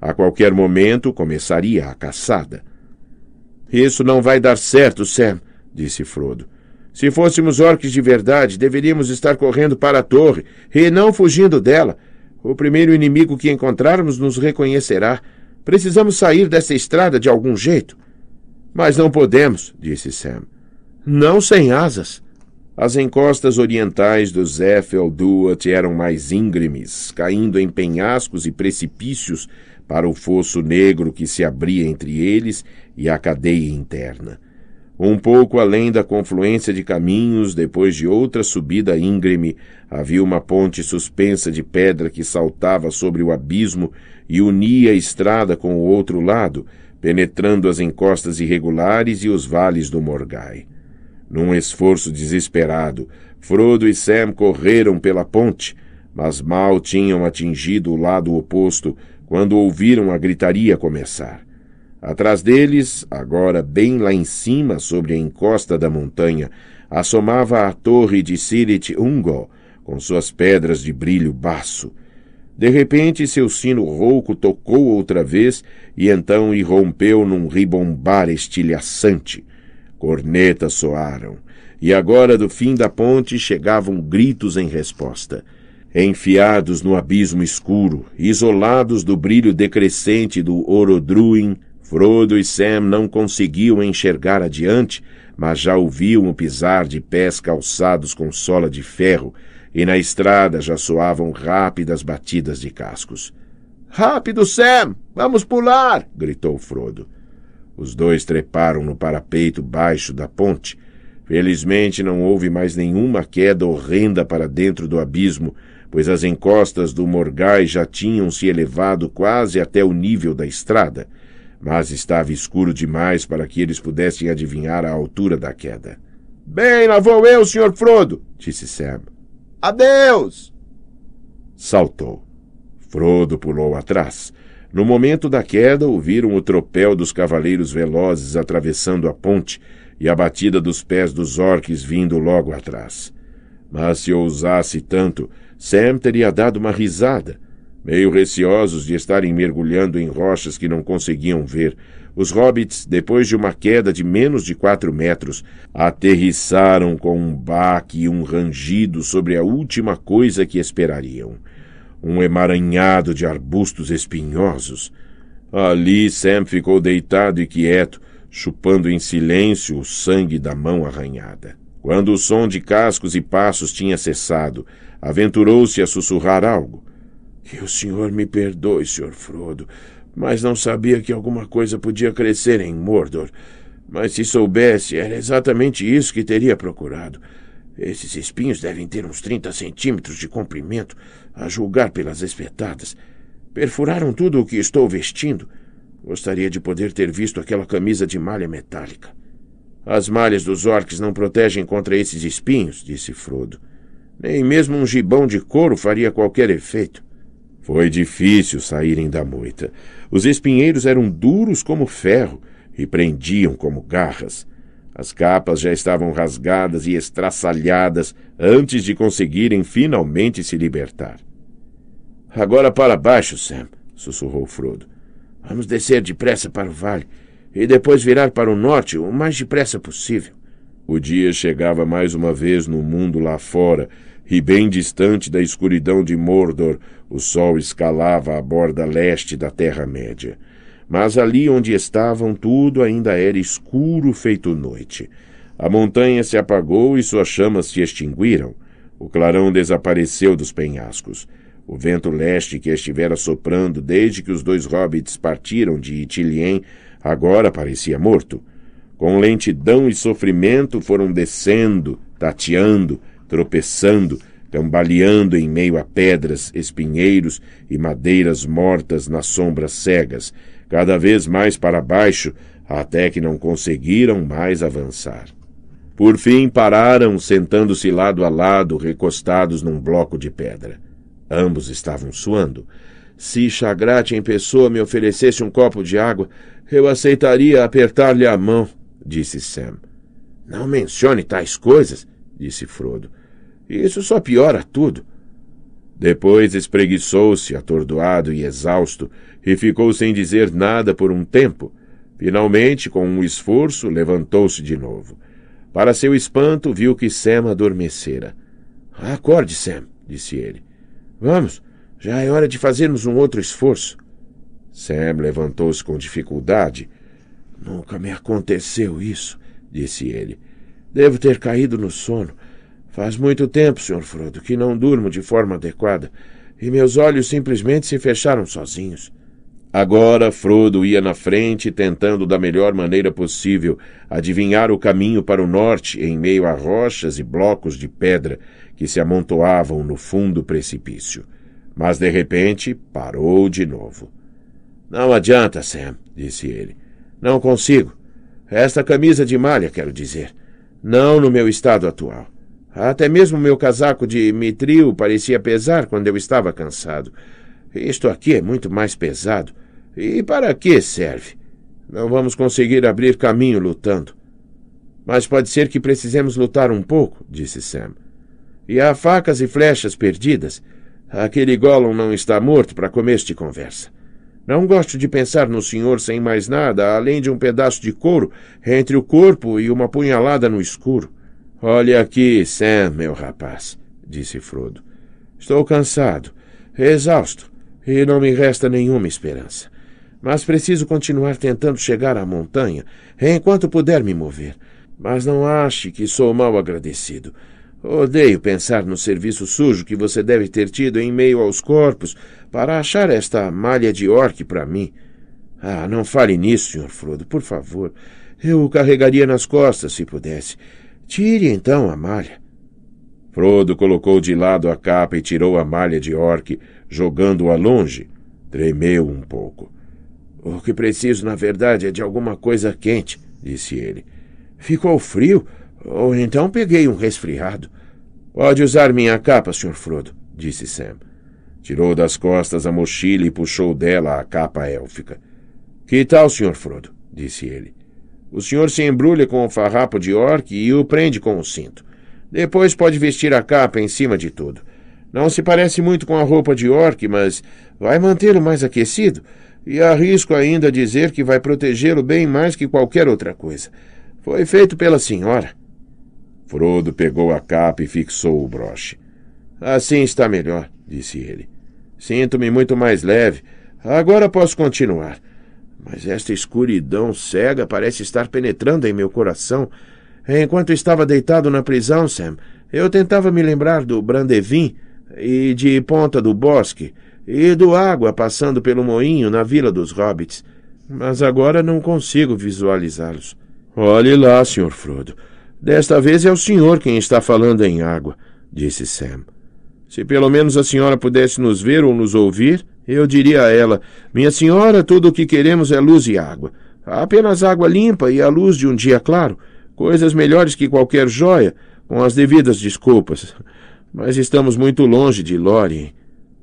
A qualquer momento começaria a caçada. Isso não vai dar certo, Sam, disse Frodo. Se fôssemos orques de verdade, deveríamos estar correndo para a torre, e não fugindo dela. O primeiro inimigo que encontrarmos nos reconhecerá. Precisamos sair dessa estrada de algum jeito. Mas não podemos, disse Sam. Não sem asas. As encostas orientais do Duat eram mais íngremes, caindo em penhascos e precipícios para o fosso negro que se abria entre eles e a cadeia interna. Um pouco além da confluência de caminhos, depois de outra subida íngreme, havia uma ponte suspensa de pedra que saltava sobre o abismo e unia a estrada com o outro lado, penetrando as encostas irregulares e os vales do Morgai. Num esforço desesperado, Frodo e Sam correram pela ponte, mas mal tinham atingido o lado oposto quando ouviram a gritaria começar. Atrás deles, agora bem lá em cima, sobre a encosta da montanha, assomava a torre de Silit Ungol, com suas pedras de brilho baço. De repente, seu sino rouco tocou outra vez e então irrompeu num ribombar estilhaçante. Cornetas soaram, e agora do fim da ponte chegavam gritos em resposta. Enfiados no abismo escuro, isolados do brilho decrescente do Orodruin, Frodo e Sam não conseguiam enxergar adiante, mas já ouviam o pisar de pés calçados com sola de ferro, e na estrada já soavam rápidas batidas de cascos. Rápido, Sam! Vamos pular! gritou Frodo. Os dois treparam no parapeito baixo da ponte. Felizmente não houve mais nenhuma queda horrenda para dentro do abismo, pois as encostas do Morgai já tinham se elevado quase até o nível da estrada mas estava escuro demais para que eles pudessem adivinhar a altura da queda. Bem, lá vou eu, Sr. Frodo, disse Sam. Adeus! Saltou. Frodo pulou atrás. No momento da queda, ouviram o tropel dos cavaleiros velozes atravessando a ponte e a batida dos pés dos orques vindo logo atrás. Mas se ousasse tanto, Sam teria dado uma risada Meio receosos de estarem mergulhando em rochas que não conseguiam ver, os hobbits, depois de uma queda de menos de quatro metros, aterrissaram com um baque e um rangido sobre a última coisa que esperariam: um emaranhado de arbustos espinhosos. Ali Sam ficou deitado e quieto, chupando em silêncio o sangue da mão arranhada. Quando o som de cascos e passos tinha cessado, aventurou-se a sussurrar algo. Que o senhor me perdoe, senhor Frodo, mas não sabia que alguma coisa podia crescer em Mordor. Mas se soubesse, era exatamente isso que teria procurado. Esses espinhos devem ter uns 30 centímetros de comprimento, a julgar pelas espetadas. Perfuraram tudo o que estou vestindo. Gostaria de poder ter visto aquela camisa de malha metálica. As malhas dos orques não protegem contra esses espinhos, disse Frodo. Nem mesmo um gibão de couro faria qualquer efeito. Foi difícil saírem da moita. Os espinheiros eram duros como ferro e prendiam como garras. As capas já estavam rasgadas e estraçalhadas antes de conseguirem finalmente se libertar. Agora para baixo, Sam, sussurrou Frodo. Vamos descer depressa para o vale e depois virar para o norte o mais depressa possível. O dia chegava mais uma vez no mundo lá fora e bem distante da escuridão de Mordor, o sol escalava a borda leste da Terra-média. Mas ali onde estavam, tudo ainda era escuro feito noite. A montanha se apagou e suas chamas se extinguiram. O clarão desapareceu dos penhascos. O vento leste que estivera soprando desde que os dois hobbits partiram de Itilien agora parecia morto. Com lentidão e sofrimento foram descendo, tateando, tropeçando, cambaleando em meio a pedras, espinheiros e madeiras mortas nas sombras cegas, cada vez mais para baixo, até que não conseguiram mais avançar. Por fim pararam, sentando-se lado a lado, recostados num bloco de pedra. Ambos estavam suando. Se Chagrate em pessoa me oferecesse um copo de água, eu aceitaria apertar-lhe a mão, disse Sam. Não mencione tais coisas, disse Frodo. Isso só piora tudo. Depois espreguiçou-se, atordoado e exausto, e ficou sem dizer nada por um tempo. Finalmente, com um esforço, levantou-se de novo. Para seu espanto, viu que Sam adormecera. Acorde, Sam, disse ele. Vamos, já é hora de fazermos um outro esforço. Sam levantou-se com dificuldade. Nunca me aconteceu isso, disse ele. Devo ter caído no sono. Faz muito tempo, Sr. Frodo, que não durmo de forma adequada, e meus olhos simplesmente se fecharam sozinhos. Agora Frodo ia na frente, tentando da melhor maneira possível adivinhar o caminho para o norte em meio a rochas e blocos de pedra que se amontoavam no fundo precipício. Mas de repente parou de novo. Não adianta, Sam, disse ele. Não consigo. Esta camisa de malha, quero dizer. Não no meu estado atual. Até mesmo meu casaco de mitril parecia pesar quando eu estava cansado. Isto aqui é muito mais pesado. E para que serve? Não vamos conseguir abrir caminho lutando. Mas pode ser que precisemos lutar um pouco, disse Sam. E há facas e flechas perdidas. Aquele Gollum não está morto para começo de conversa. Não gosto de pensar no senhor sem mais nada além de um pedaço de couro entre o corpo e uma punhalada no escuro. Olhe aqui, Sam, meu rapaz, disse Frodo. Estou cansado, exausto, e não me resta nenhuma esperança. Mas preciso continuar tentando chegar à montanha enquanto puder me mover. Mas não ache que sou mal agradecido. Odeio pensar no serviço sujo que você deve ter tido em meio aos corpos para achar esta malha de orque para mim. Ah, não fale nisso, Sr. Frodo, por favor. Eu o carregaria nas costas se pudesse. Tire então a malha. Frodo colocou de lado a capa e tirou a malha de orc, jogando-a longe. Tremeu um pouco. O que preciso, na verdade, é de alguma coisa quente, disse ele. Ficou frio, ou então peguei um resfriado. Pode usar minha capa, Sr. Frodo, disse Sam. Tirou das costas a mochila e puxou dela a capa élfica. Que tal, Sr. Frodo? disse ele. O senhor se embrulha com o farrapo de orc e o prende com o cinto. Depois pode vestir a capa em cima de tudo. Não se parece muito com a roupa de orc, mas vai mantê-lo mais aquecido. E arrisco ainda dizer que vai protegê-lo bem mais que qualquer outra coisa. Foi feito pela senhora. Frodo pegou a capa e fixou o broche. Assim está melhor, disse ele. Sinto-me muito mais leve. Agora posso continuar. Mas esta escuridão cega parece estar penetrando em meu coração. Enquanto estava deitado na prisão, Sam, eu tentava me lembrar do Brandevin e de Ponta do Bosque e do Água passando pelo moinho na Vila dos Hobbits, mas agora não consigo visualizá-los. Olhe lá, Sr. Frodo. Desta vez é o senhor quem está falando em água, disse Sam. Se pelo menos a senhora pudesse nos ver ou nos ouvir, eu diria a ela: Minha senhora, tudo o que queremos é luz e água. Apenas água limpa e a luz de um dia claro, coisas melhores que qualquer joia, com as devidas desculpas. [laughs] Mas estamos muito longe de Lore.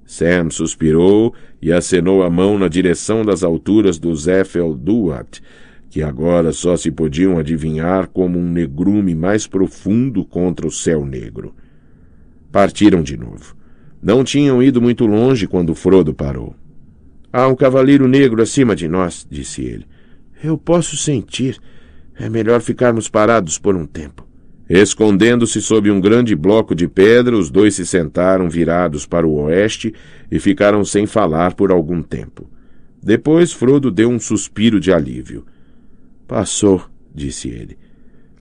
Sam suspirou e acenou a mão na direção das alturas do Zeffel Duat, que agora só se podiam adivinhar como um negrume mais profundo contra o céu negro. Partiram de novo. Não tinham ido muito longe quando Frodo parou. Há um cavaleiro negro acima de nós, disse ele. Eu posso sentir. É melhor ficarmos parados por um tempo. Escondendo-se sob um grande bloco de pedra, os dois se sentaram virados para o oeste e ficaram sem falar por algum tempo. Depois Frodo deu um suspiro de alívio. Passou, disse ele.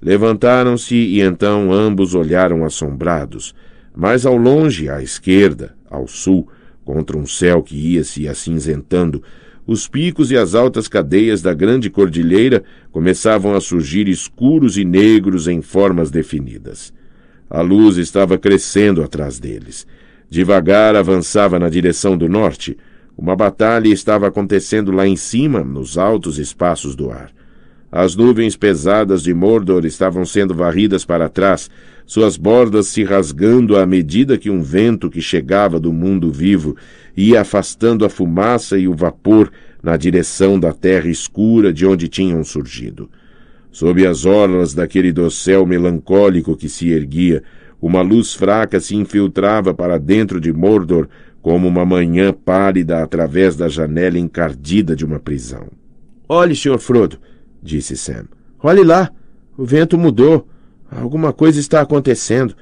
Levantaram-se e então ambos olharam assombrados. Mas ao longe, à esquerda, ao sul, contra um céu que ia se acinzentando, os picos e as altas cadeias da grande cordilheira começavam a surgir escuros e negros em formas definidas. A luz estava crescendo atrás deles. Devagar avançava na direção do norte. Uma batalha estava acontecendo lá em cima, nos altos espaços do ar. As nuvens pesadas de Mordor estavam sendo varridas para trás, suas bordas se rasgando à medida que um vento que chegava do mundo vivo ia afastando a fumaça e o vapor na direção da terra escura de onde tinham surgido. Sob as orlas daquele dossel melancólico que se erguia, uma luz fraca se infiltrava para dentro de Mordor como uma manhã pálida através da janela encardida de uma prisão. Olhe, Sr. Frodo, disse Sam. Olhe lá! O vento mudou. Alguma coisa está acontecendo.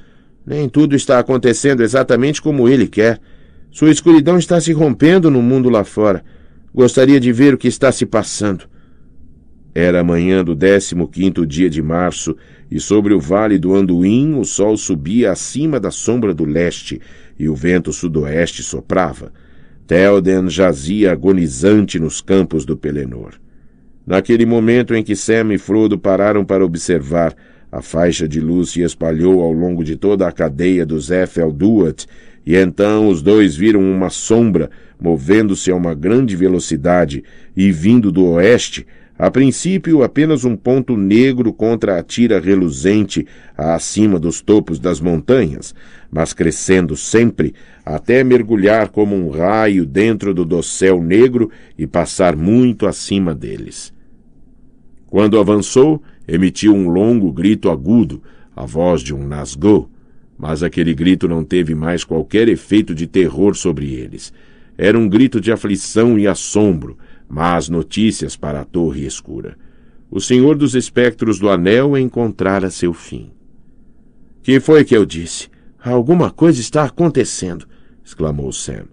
Nem tudo está acontecendo exatamente como ele quer. Sua escuridão está se rompendo no mundo lá fora. Gostaria de ver o que está se passando. Era manhã do 15 quinto dia de março, e sobre o vale do Anduin o sol subia acima da sombra do leste, e o vento sudoeste soprava. Telden jazia agonizante nos campos do Pelenor. Naquele momento em que Sam e Frodo pararam para observar, a faixa de luz se espalhou ao longo de toda a cadeia dos Duat, e então os dois viram uma sombra movendo-se a uma grande velocidade e vindo do oeste, a princípio apenas um ponto negro contra a tira reluzente acima dos topos das montanhas, mas crescendo sempre até mergulhar como um raio dentro do dossel negro e passar muito acima deles. Quando avançou, emitiu um longo grito agudo, a voz de um Nazgûl, mas aquele grito não teve mais qualquer efeito de terror sobre eles. Era um grito de aflição e assombro, mas notícias para a Torre Escura. O Senhor dos Espectros do Anel encontrara seu fim. Que foi que eu disse? Alguma coisa está acontecendo, exclamou Sam.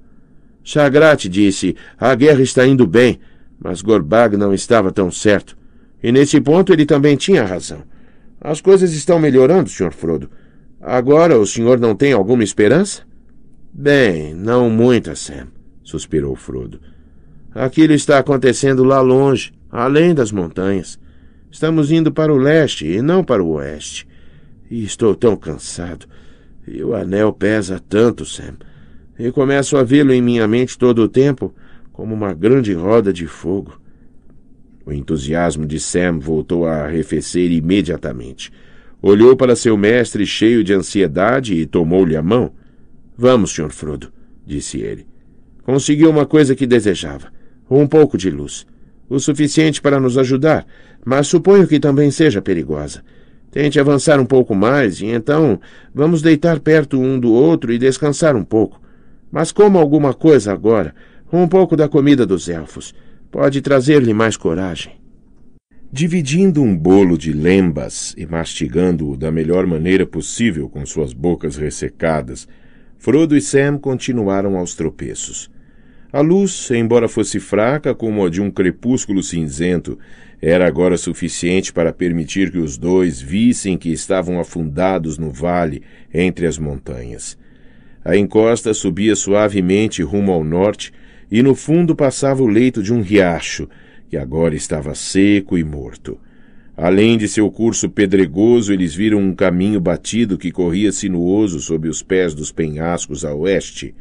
Chagrat disse: a guerra está indo bem, mas Gorbag não estava tão certo. E nesse ponto ele também tinha razão. As coisas estão melhorando, Sr. Frodo. Agora o senhor não tem alguma esperança? Bem, não muita, Sam, suspirou Frodo. Aquilo está acontecendo lá longe, além das montanhas. Estamos indo para o leste e não para o oeste. E estou tão cansado. E o anel pesa tanto, Sam. E começo a vê-lo em minha mente todo o tempo como uma grande roda de fogo. O entusiasmo de Sam voltou a arrefecer imediatamente. Olhou para seu mestre cheio de ansiedade e tomou-lhe a mão. Vamos, Sr. Frodo, disse ele. Conseguiu uma coisa que desejava: um pouco de luz. O suficiente para nos ajudar, mas suponho que também seja perigosa. Tente avançar um pouco mais e então vamos deitar perto um do outro e descansar um pouco. Mas coma alguma coisa agora, um pouco da comida dos elfos pode trazer-lhe mais coragem. Dividindo um bolo de lembas e mastigando-o da melhor maneira possível com suas bocas ressecadas, Frodo e Sam continuaram aos tropeços. A luz, embora fosse fraca como a de um crepúsculo cinzento, era agora suficiente para permitir que os dois vissem que estavam afundados no vale entre as montanhas. A encosta subia suavemente rumo ao norte, e no fundo passava o leito de um riacho, que agora estava seco e morto. Além de seu curso pedregoso, eles viram um caminho batido que corria sinuoso sob os pés dos penhascos a oeste.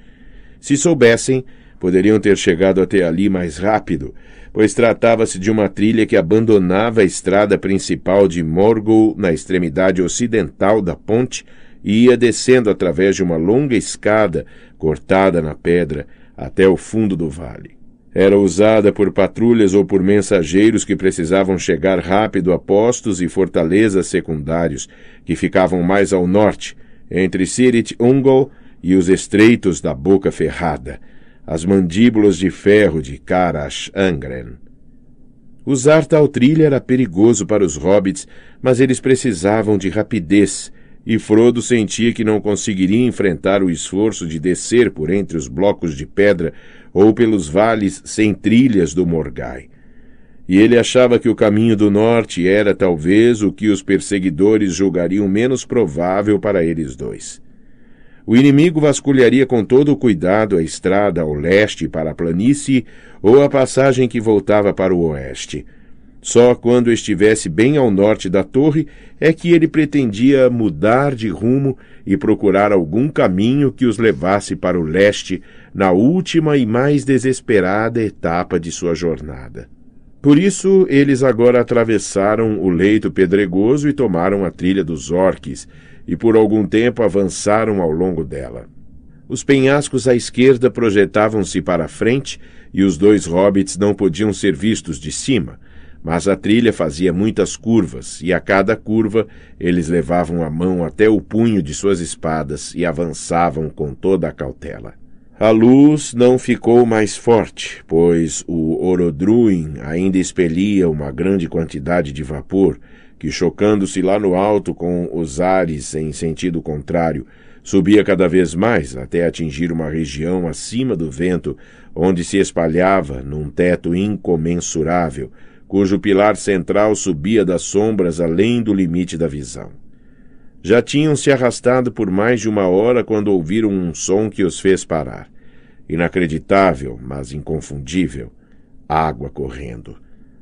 Se soubessem, poderiam ter chegado até ali mais rápido, pois tratava-se de uma trilha que abandonava a estrada principal de Morgul na extremidade ocidental da ponte e ia descendo através de uma longa escada cortada na pedra até o fundo do vale. Era usada por patrulhas ou por mensageiros que precisavam chegar rápido a postos e fortalezas secundários, que ficavam mais ao norte, entre Sirit Ungol e os estreitos da Boca Ferrada, as mandíbulas de ferro de Karash Angren. Usar tal trilha era perigoso para os hobbits, mas eles precisavam de rapidez e Frodo sentia que não conseguiria enfrentar o esforço de descer por entre os blocos de pedra ou pelos vales sem trilhas do Morgai. E ele achava que o caminho do norte era talvez o que os perseguidores julgariam menos provável para eles dois. O inimigo vasculharia com todo o cuidado a estrada ao leste para a planície ou a passagem que voltava para o oeste. Só quando estivesse bem ao norte da torre é que ele pretendia mudar de rumo e procurar algum caminho que os levasse para o leste na última e mais desesperada etapa de sua jornada. Por isso, eles agora atravessaram o leito pedregoso e tomaram a trilha dos orques, e por algum tempo avançaram ao longo dela. Os penhascos à esquerda projetavam-se para a frente, e os dois hobbits não podiam ser vistos de cima mas a trilha fazia muitas curvas, e a cada curva eles levavam a mão até o punho de suas espadas e avançavam com toda a cautela. A luz não ficou mais forte, pois o Orodruin ainda expelia uma grande quantidade de vapor, que chocando-se lá no alto com os ares em sentido contrário, subia cada vez mais até atingir uma região acima do vento, onde se espalhava num teto incomensurável, cujo pilar central subia das sombras além do limite da visão. Já tinham se arrastado por mais de uma hora quando ouviram um som que os fez parar. Inacreditável, mas inconfundível. Água correndo.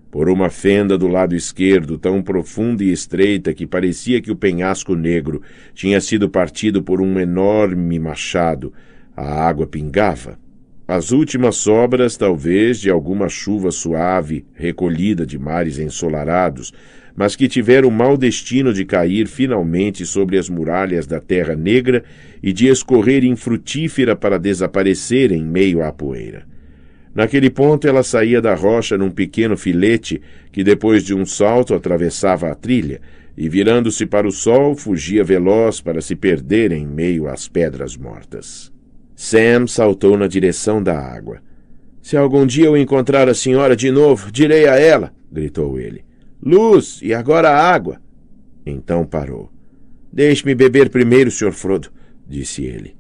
Por uma fenda do lado esquerdo, tão profunda e estreita que parecia que o penhasco negro tinha sido partido por um enorme machado, a água pingava as últimas sobras, talvez, de alguma chuva suave recolhida de mares ensolarados, mas que tiveram o mau destino de cair finalmente sobre as muralhas da Terra Negra e de escorrer infrutífera para desaparecer em meio à poeira. Naquele ponto ela saía da rocha num pequeno filete que depois de um salto atravessava a trilha e virando-se para o sol fugia veloz para se perder em meio às pedras mortas. Sam saltou na direção da água. Se algum dia eu encontrar a senhora de novo, direi a ela, gritou ele. Luz, e agora água. Então parou. Deixe-me beber primeiro, Sr. Frodo, disse ele.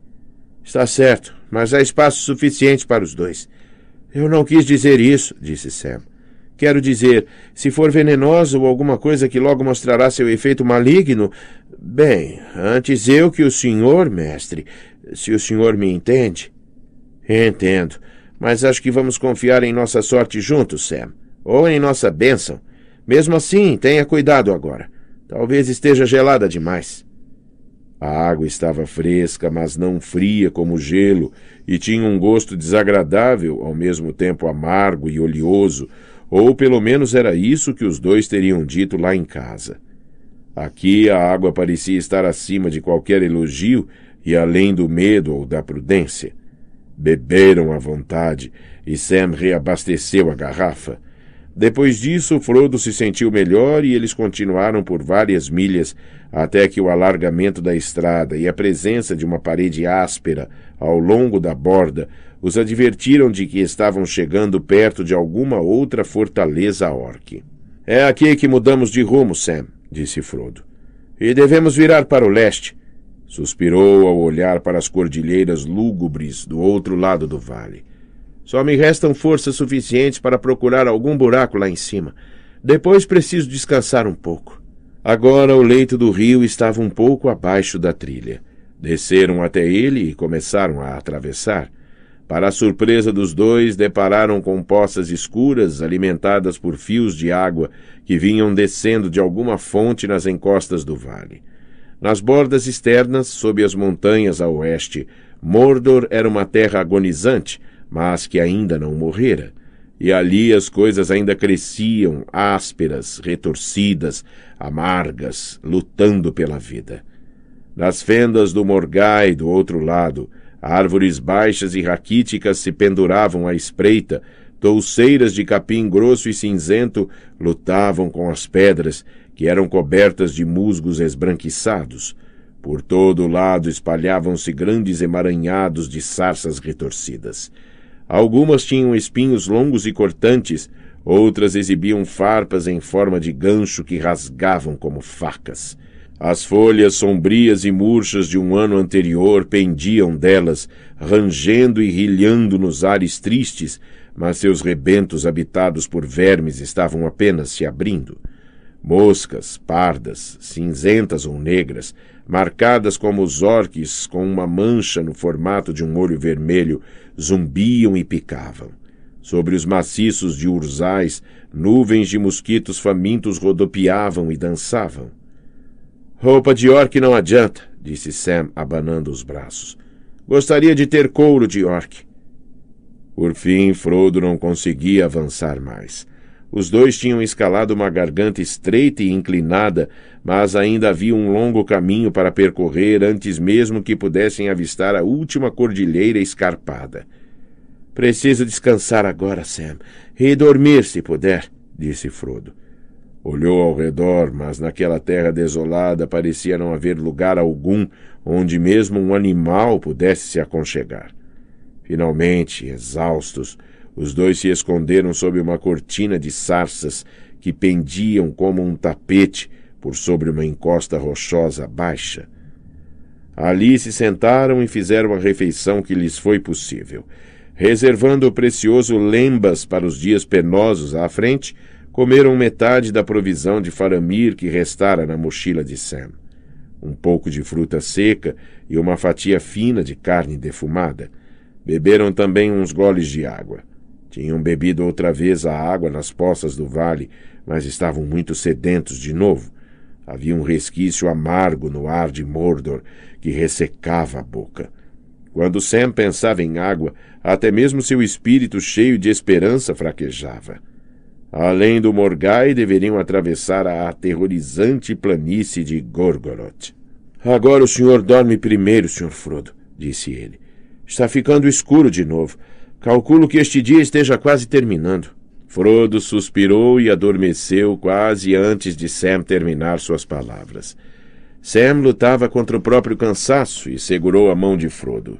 Está certo, mas há espaço suficiente para os dois. Eu não quis dizer isso, disse Sam. Quero dizer, se for venenosa ou alguma coisa que logo mostrará seu efeito maligno. Bem, antes eu que o senhor, mestre, se o senhor me entende. Entendo, mas acho que vamos confiar em nossa sorte juntos, Sam, ou em nossa bênção. Mesmo assim, tenha cuidado agora. Talvez esteja gelada demais. A água estava fresca, mas não fria como gelo, e tinha um gosto desagradável, ao mesmo tempo amargo e oleoso, ou pelo menos era isso que os dois teriam dito lá em casa. Aqui a água parecia estar acima de qualquer elogio, e além do medo ou da prudência. Beberam à vontade e Sam reabasteceu a garrafa. Depois disso, Frodo se sentiu melhor e eles continuaram por várias milhas até que o alargamento da estrada e a presença de uma parede áspera ao longo da borda os advertiram de que estavam chegando perto de alguma outra fortaleza orc. É aqui que mudamos de rumo, Sam, disse Frodo. E devemos virar para o leste. Suspirou ao olhar para as cordilheiras lúgubres do outro lado do vale. Só me restam forças suficientes para procurar algum buraco lá em cima. Depois preciso descansar um pouco. Agora o leito do rio estava um pouco abaixo da trilha. Desceram até ele e começaram a atravessar. Para a surpresa dos dois, depararam com poças escuras alimentadas por fios de água que vinham descendo de alguma fonte nas encostas do vale. Nas bordas externas, sob as montanhas a oeste, Mordor era uma terra agonizante, mas que ainda não morrera. E ali as coisas ainda cresciam, ásperas, retorcidas, amargas, lutando pela vida. Nas fendas do Morgai, do outro lado, árvores baixas e raquíticas se penduravam à espreita, touceiras de capim grosso e cinzento lutavam com as pedras, que eram cobertas de musgos esbranquiçados. Por todo lado espalhavam-se grandes emaranhados de sarças retorcidas. Algumas tinham espinhos longos e cortantes, outras exibiam farpas em forma de gancho que rasgavam como facas. As folhas sombrias e murchas de um ano anterior pendiam delas, rangendo e rilhando nos ares tristes, mas seus rebentos habitados por vermes estavam apenas se abrindo moscas, pardas, cinzentas ou negras, marcadas como os orques com uma mancha no formato de um olho vermelho, zumbiam e picavam. Sobre os maciços de urzais, nuvens de mosquitos famintos rodopiavam e dançavam. Roupa de orque não adianta, disse Sam, abanando os braços. Gostaria de ter couro de orque. Por fim, Frodo não conseguia avançar mais. Os dois tinham escalado uma garganta estreita e inclinada, mas ainda havia um longo caminho para percorrer antes mesmo que pudessem avistar a última cordilheira escarpada. Preciso descansar agora, Sam, e dormir se puder, disse Frodo. Olhou ao redor, mas naquela terra desolada parecia não haver lugar algum onde mesmo um animal pudesse se aconchegar. Finalmente, exaustos, os dois se esconderam sob uma cortina de sarças que pendiam como um tapete por sobre uma encosta rochosa baixa. Ali se sentaram e fizeram a refeição que lhes foi possível, reservando o precioso lembas para os dias penosos à frente, comeram metade da provisão de faramir que restara na mochila de Sam, um pouco de fruta seca e uma fatia fina de carne defumada. Beberam também uns goles de água. Tinham bebido outra vez a água nas poças do vale, mas estavam muito sedentos de novo. Havia um resquício amargo no ar de Mordor que ressecava a boca. Quando Sam pensava em água, até mesmo seu espírito cheio de esperança fraquejava. Além do Morgai, deveriam atravessar a aterrorizante planície de Gorgoroth. Agora o senhor dorme primeiro, senhor Frodo, disse ele. Está ficando escuro de novo. Calculo que este dia esteja quase terminando. Frodo suspirou e adormeceu quase antes de Sam terminar suas palavras. Sam lutava contra o próprio cansaço e segurou a mão de Frodo.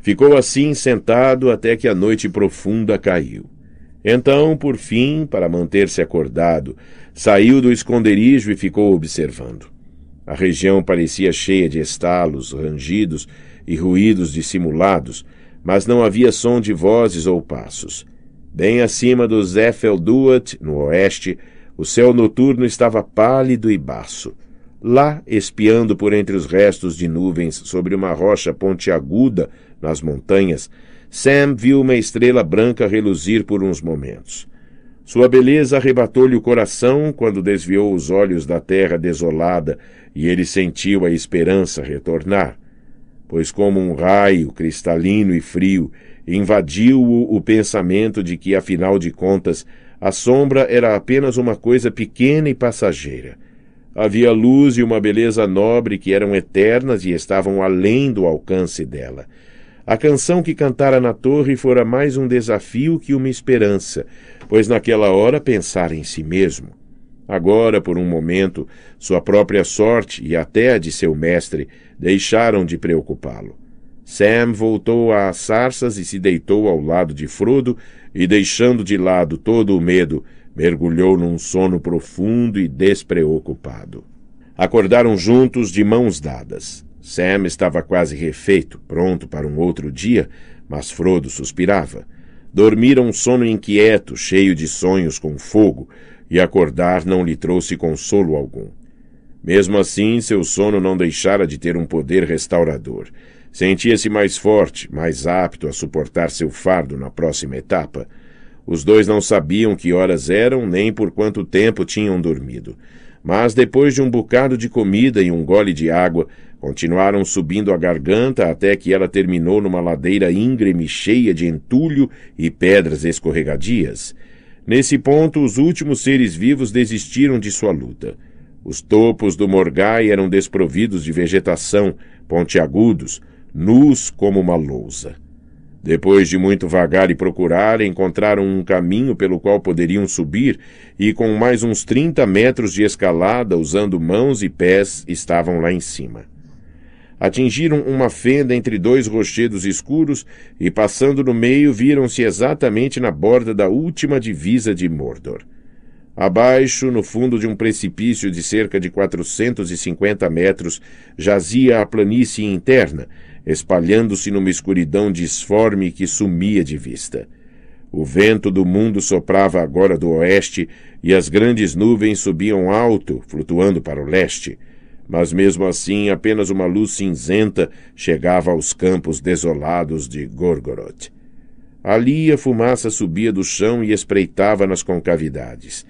Ficou assim sentado até que a noite profunda caiu. Então, por fim, para manter-se acordado, saiu do esconderijo e ficou observando. A região parecia cheia de estalos, rangidos e ruídos dissimulados, mas não havia som de vozes ou passos. Bem acima do Zeffelduat, no oeste, o céu noturno estava pálido e baço. Lá, espiando por entre os restos de nuvens sobre uma rocha pontiaguda nas montanhas, Sam viu uma estrela branca reluzir por uns momentos. Sua beleza arrebatou-lhe o coração quando desviou os olhos da terra desolada e ele sentiu a esperança retornar pois como um raio cristalino e frio invadiu-o o pensamento de que, afinal de contas, a sombra era apenas uma coisa pequena e passageira. Havia luz e uma beleza nobre que eram eternas e estavam além do alcance dela. A canção que cantara na torre fora mais um desafio que uma esperança, pois naquela hora pensara em si mesmo. Agora, por um momento, sua própria sorte e até a de seu mestre deixaram de preocupá-lo. Sam voltou às sarças e se deitou ao lado de Frodo, e deixando de lado todo o medo, mergulhou num sono profundo e despreocupado. Acordaram juntos de mãos dadas. Sam estava quase refeito, pronto para um outro dia, mas Frodo suspirava. Dormiram um sono inquieto, cheio de sonhos com fogo, e acordar não lhe trouxe consolo algum. Mesmo assim, seu sono não deixara de ter um poder restaurador. Sentia-se mais forte, mais apto a suportar seu fardo na próxima etapa. Os dois não sabiam que horas eram nem por quanto tempo tinham dormido. Mas depois de um bocado de comida e um gole de água, continuaram subindo a garganta até que ela terminou numa ladeira íngreme cheia de entulho e pedras escorregadias. Nesse ponto, os últimos seres vivos desistiram de sua luta. Os topos do Morgai eram desprovidos de vegetação, pontiagudos, nus como uma lousa. Depois de muito vagar e procurar, encontraram um caminho pelo qual poderiam subir, e com mais uns trinta metros de escalada, usando mãos e pés, estavam lá em cima atingiram uma fenda entre dois rochedos escuros e, passando no meio, viram-se exatamente na borda da última divisa de Mordor. Abaixo, no fundo de um precipício de cerca de 450 metros, jazia a planície interna, espalhando-se numa escuridão disforme que sumia de vista. O vento do mundo soprava agora do oeste e as grandes nuvens subiam alto, flutuando para o leste. Mas mesmo assim, apenas uma luz cinzenta chegava aos campos desolados de Gorgoroth. Ali a fumaça subia do chão e espreitava nas concavidades.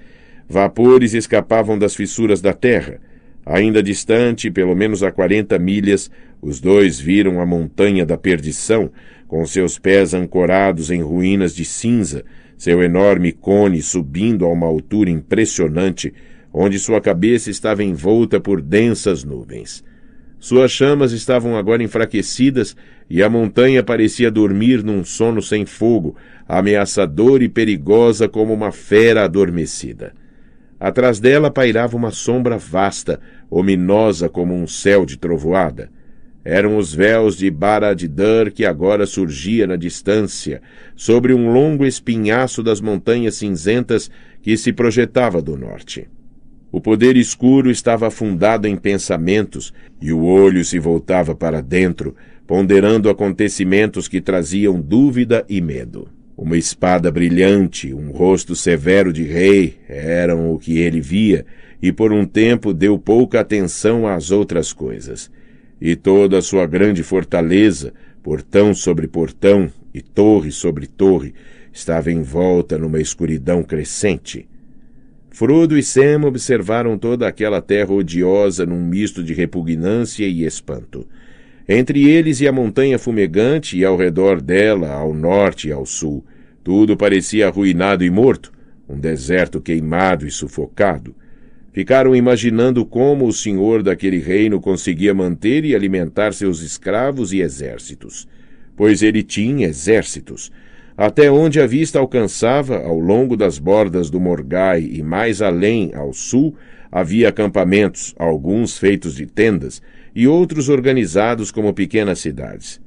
Vapores escapavam das fissuras da terra. Ainda distante, pelo menos a quarenta milhas, os dois viram a montanha da perdição, com seus pés ancorados em ruínas de cinza, seu enorme cone subindo a uma altura impressionante, onde sua cabeça estava envolta por densas nuvens. Suas chamas estavam agora enfraquecidas e a montanha parecia dormir num sono sem fogo, ameaçador e perigosa como uma fera adormecida. Atrás dela pairava uma sombra vasta, ominosa como um céu de trovoada. Eram os véus de Baradidur que agora surgia na distância, sobre um longo espinhaço das montanhas cinzentas que se projetava do norte. O poder escuro estava afundado em pensamentos, e o olho se voltava para dentro, ponderando acontecimentos que traziam dúvida e medo. Uma espada brilhante, um rosto severo de rei eram o que ele via, e por um tempo deu pouca atenção às outras coisas. E toda a sua grande fortaleza, portão sobre portão e torre sobre torre, estava envolta numa escuridão crescente. Frodo e Sam observaram toda aquela terra odiosa num misto de repugnância e espanto. Entre eles e a montanha fumegante e ao redor dela, ao norte e ao sul, tudo parecia arruinado e morto, um deserto queimado e sufocado. Ficaram imaginando como o senhor daquele reino conseguia manter e alimentar seus escravos e exércitos. Pois ele tinha exércitos até onde a vista alcançava, ao longo das bordas do Morgai e mais além, ao sul, havia acampamentos, alguns feitos de tendas e outros organizados como pequenas cidades.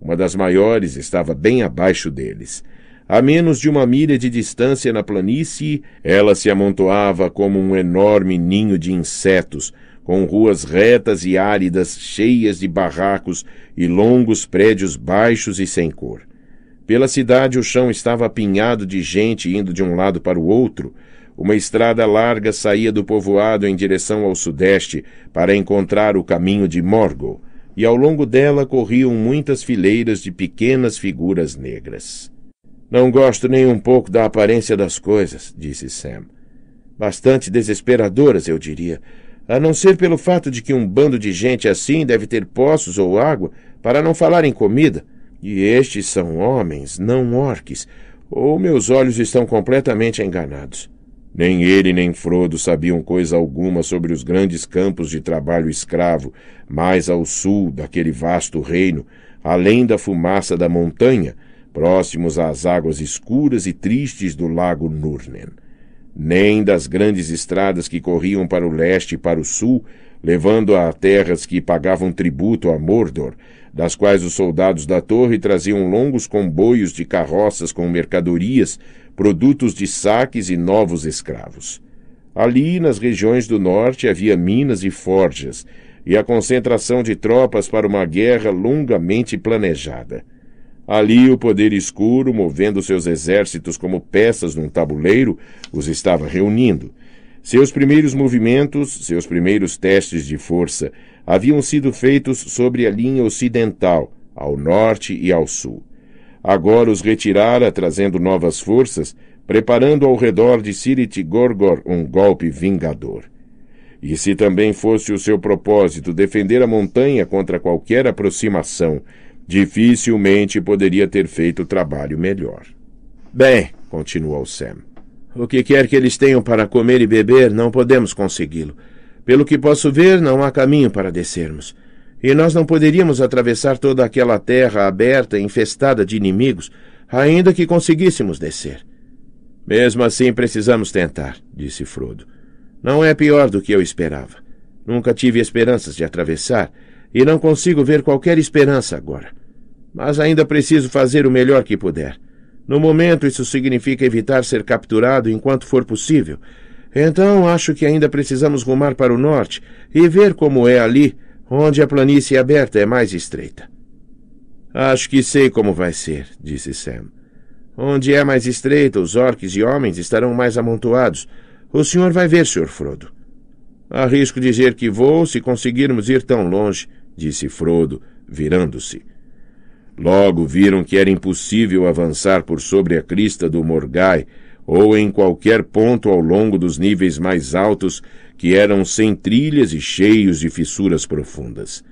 Uma das maiores estava bem abaixo deles. A menos de uma milha de distância na planície, ela se amontoava como um enorme ninho de insetos, com ruas retas e áridas, cheias de barracos e longos prédios baixos e sem cor. Pela cidade o chão estava apinhado de gente indo de um lado para o outro. Uma estrada larga saía do povoado em direção ao sudeste para encontrar o caminho de Morgul, e ao longo dela corriam muitas fileiras de pequenas figuras negras. Não gosto nem um pouco da aparência das coisas, disse Sam. Bastante desesperadoras, eu diria, a não ser pelo fato de que um bando de gente assim deve ter poços ou água, para não falar em comida. E estes são homens, não orques, ou meus olhos estão completamente enganados. Nem ele nem Frodo sabiam coisa alguma sobre os grandes campos de trabalho escravo, mais ao sul daquele vasto reino, além da fumaça da montanha, próximos às águas escuras e tristes do lago Nurnen. Nem das grandes estradas que corriam para o leste e para o sul, levando a terras que pagavam tributo a Mordor, das quais os soldados da torre traziam longos comboios de carroças com mercadorias, produtos de saques e novos escravos. Ali, nas regiões do norte, havia minas e forjas, e a concentração de tropas para uma guerra longamente planejada. Ali, o poder escuro, movendo seus exércitos como peças num tabuleiro, os estava reunindo seus primeiros movimentos, seus primeiros testes de força, haviam sido feitos sobre a linha ocidental, ao norte e ao sul. Agora os retirara, trazendo novas forças, preparando ao redor de Sirit Gorgor um golpe vingador. E se também fosse o seu propósito defender a montanha contra qualquer aproximação, dificilmente poderia ter feito trabalho melhor. Bem, continuou Sam, o que quer que eles tenham para comer e beber, não podemos consegui-lo. Pelo que posso ver, não há caminho para descermos. E nós não poderíamos atravessar toda aquela terra aberta, infestada de inimigos, ainda que conseguíssemos descer. Mesmo assim, precisamos tentar, disse Frodo. Não é pior do que eu esperava. Nunca tive esperanças de atravessar, e não consigo ver qualquer esperança agora. Mas ainda preciso fazer o melhor que puder. No momento, isso significa evitar ser capturado enquanto for possível. Então, acho que ainda precisamos rumar para o norte e ver como é ali, onde a planície é aberta é mais estreita. Acho que sei como vai ser, disse Sam. Onde é mais estreita, os orques e homens estarão mais amontoados. O senhor vai ver, Sr. Frodo. Arrisco dizer que vou se conseguirmos ir tão longe, disse Frodo, virando-se. Logo viram que era impossível avançar por sobre a crista do Morgai ou em qualquer ponto ao longo dos níveis mais altos, que eram sem trilhas e cheios de fissuras profundas.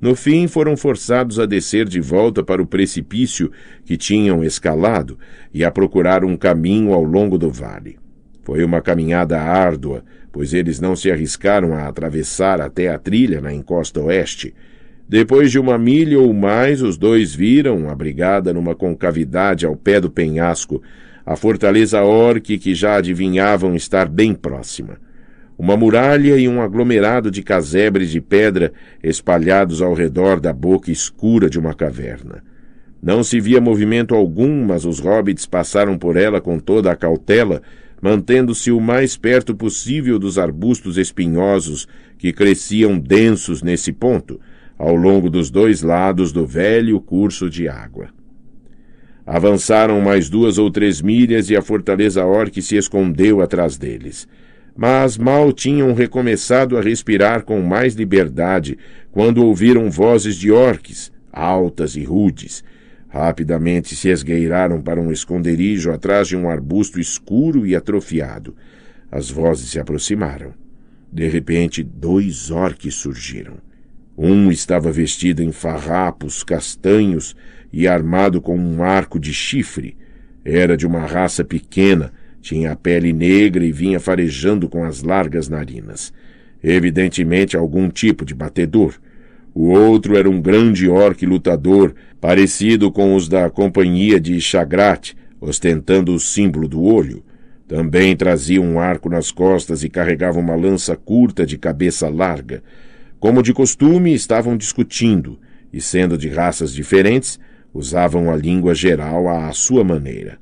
No fim, foram forçados a descer de volta para o precipício que tinham escalado e a procurar um caminho ao longo do vale. Foi uma caminhada árdua, pois eles não se arriscaram a atravessar até a trilha na encosta oeste, depois de uma milha ou mais, os dois viram, abrigada numa concavidade ao pé do penhasco, a fortaleza orque que já adivinhavam estar bem próxima. Uma muralha e um aglomerado de casebres de pedra espalhados ao redor da boca escura de uma caverna. Não se via movimento algum, mas os hobbits passaram por ela com toda a cautela, mantendo-se o mais perto possível dos arbustos espinhosos que cresciam densos nesse ponto, ao longo dos dois lados do velho curso de água. Avançaram mais duas ou três milhas e a fortaleza orc se escondeu atrás deles. Mas mal tinham recomeçado a respirar com mais liberdade quando ouviram vozes de orques, altas e rudes. Rapidamente se esgueiraram para um esconderijo atrás de um arbusto escuro e atrofiado. As vozes se aproximaram. De repente, dois orques surgiram. Um estava vestido em farrapos castanhos e armado com um arco de chifre. Era de uma raça pequena, tinha a pele negra e vinha farejando com as largas narinas. Evidentemente, algum tipo de batedor. O outro era um grande orque lutador, parecido com os da companhia de Chagrat, ostentando o símbolo do olho. Também trazia um arco nas costas e carregava uma lança curta de cabeça larga. Como de costume, estavam discutindo, e sendo de raças diferentes, usavam a língua geral à sua maneira.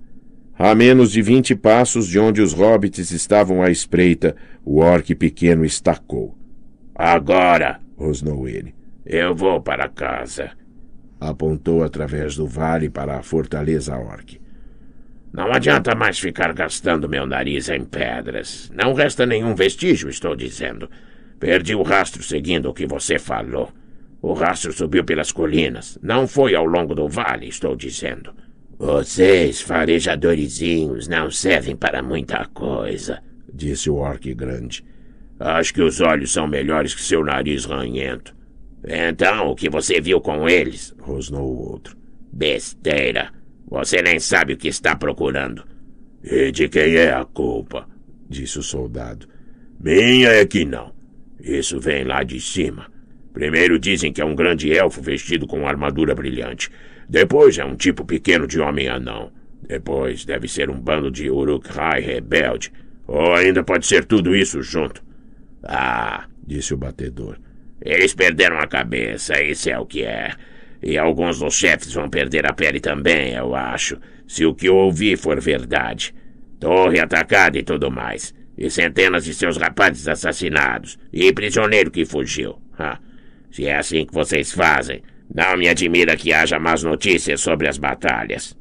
A menos de vinte passos de onde os hobbits estavam à espreita, o orc pequeno estacou. Agora! rosnou ele. Eu vou para casa. Apontou através do vale para a fortaleza orc. Não adianta mais ficar gastando meu nariz em pedras. Não resta nenhum vestígio, estou dizendo. Perdi o rastro seguindo o que você falou. O rastro subiu pelas colinas. Não foi ao longo do vale, estou dizendo. Vocês, farejadoresinhos não servem para muita coisa, disse o orc grande. Acho que os olhos são melhores que seu nariz ranhento. Então, o que você viu com eles? rosnou o outro. Besteira. Você nem sabe o que está procurando. E de quem é a culpa? disse o soldado. Minha é que não. Isso vem lá de cima. Primeiro dizem que é um grande elfo vestido com armadura brilhante. Depois é um tipo pequeno de homem anão. Depois deve ser um bando de Uruk-hai rebelde. Ou ainda pode ser tudo isso junto. Ah, disse o batedor. Eles perderam a cabeça, isso é o que é. E alguns dos chefes vão perder a pele também, eu acho, se o que eu ouvi for verdade. Torre atacada e tudo mais e centenas de seus rapazes assassinados, e prisioneiro que fugiu. Ah, se é assim que vocês fazem, não me admira que haja más notícias sobre as batalhas.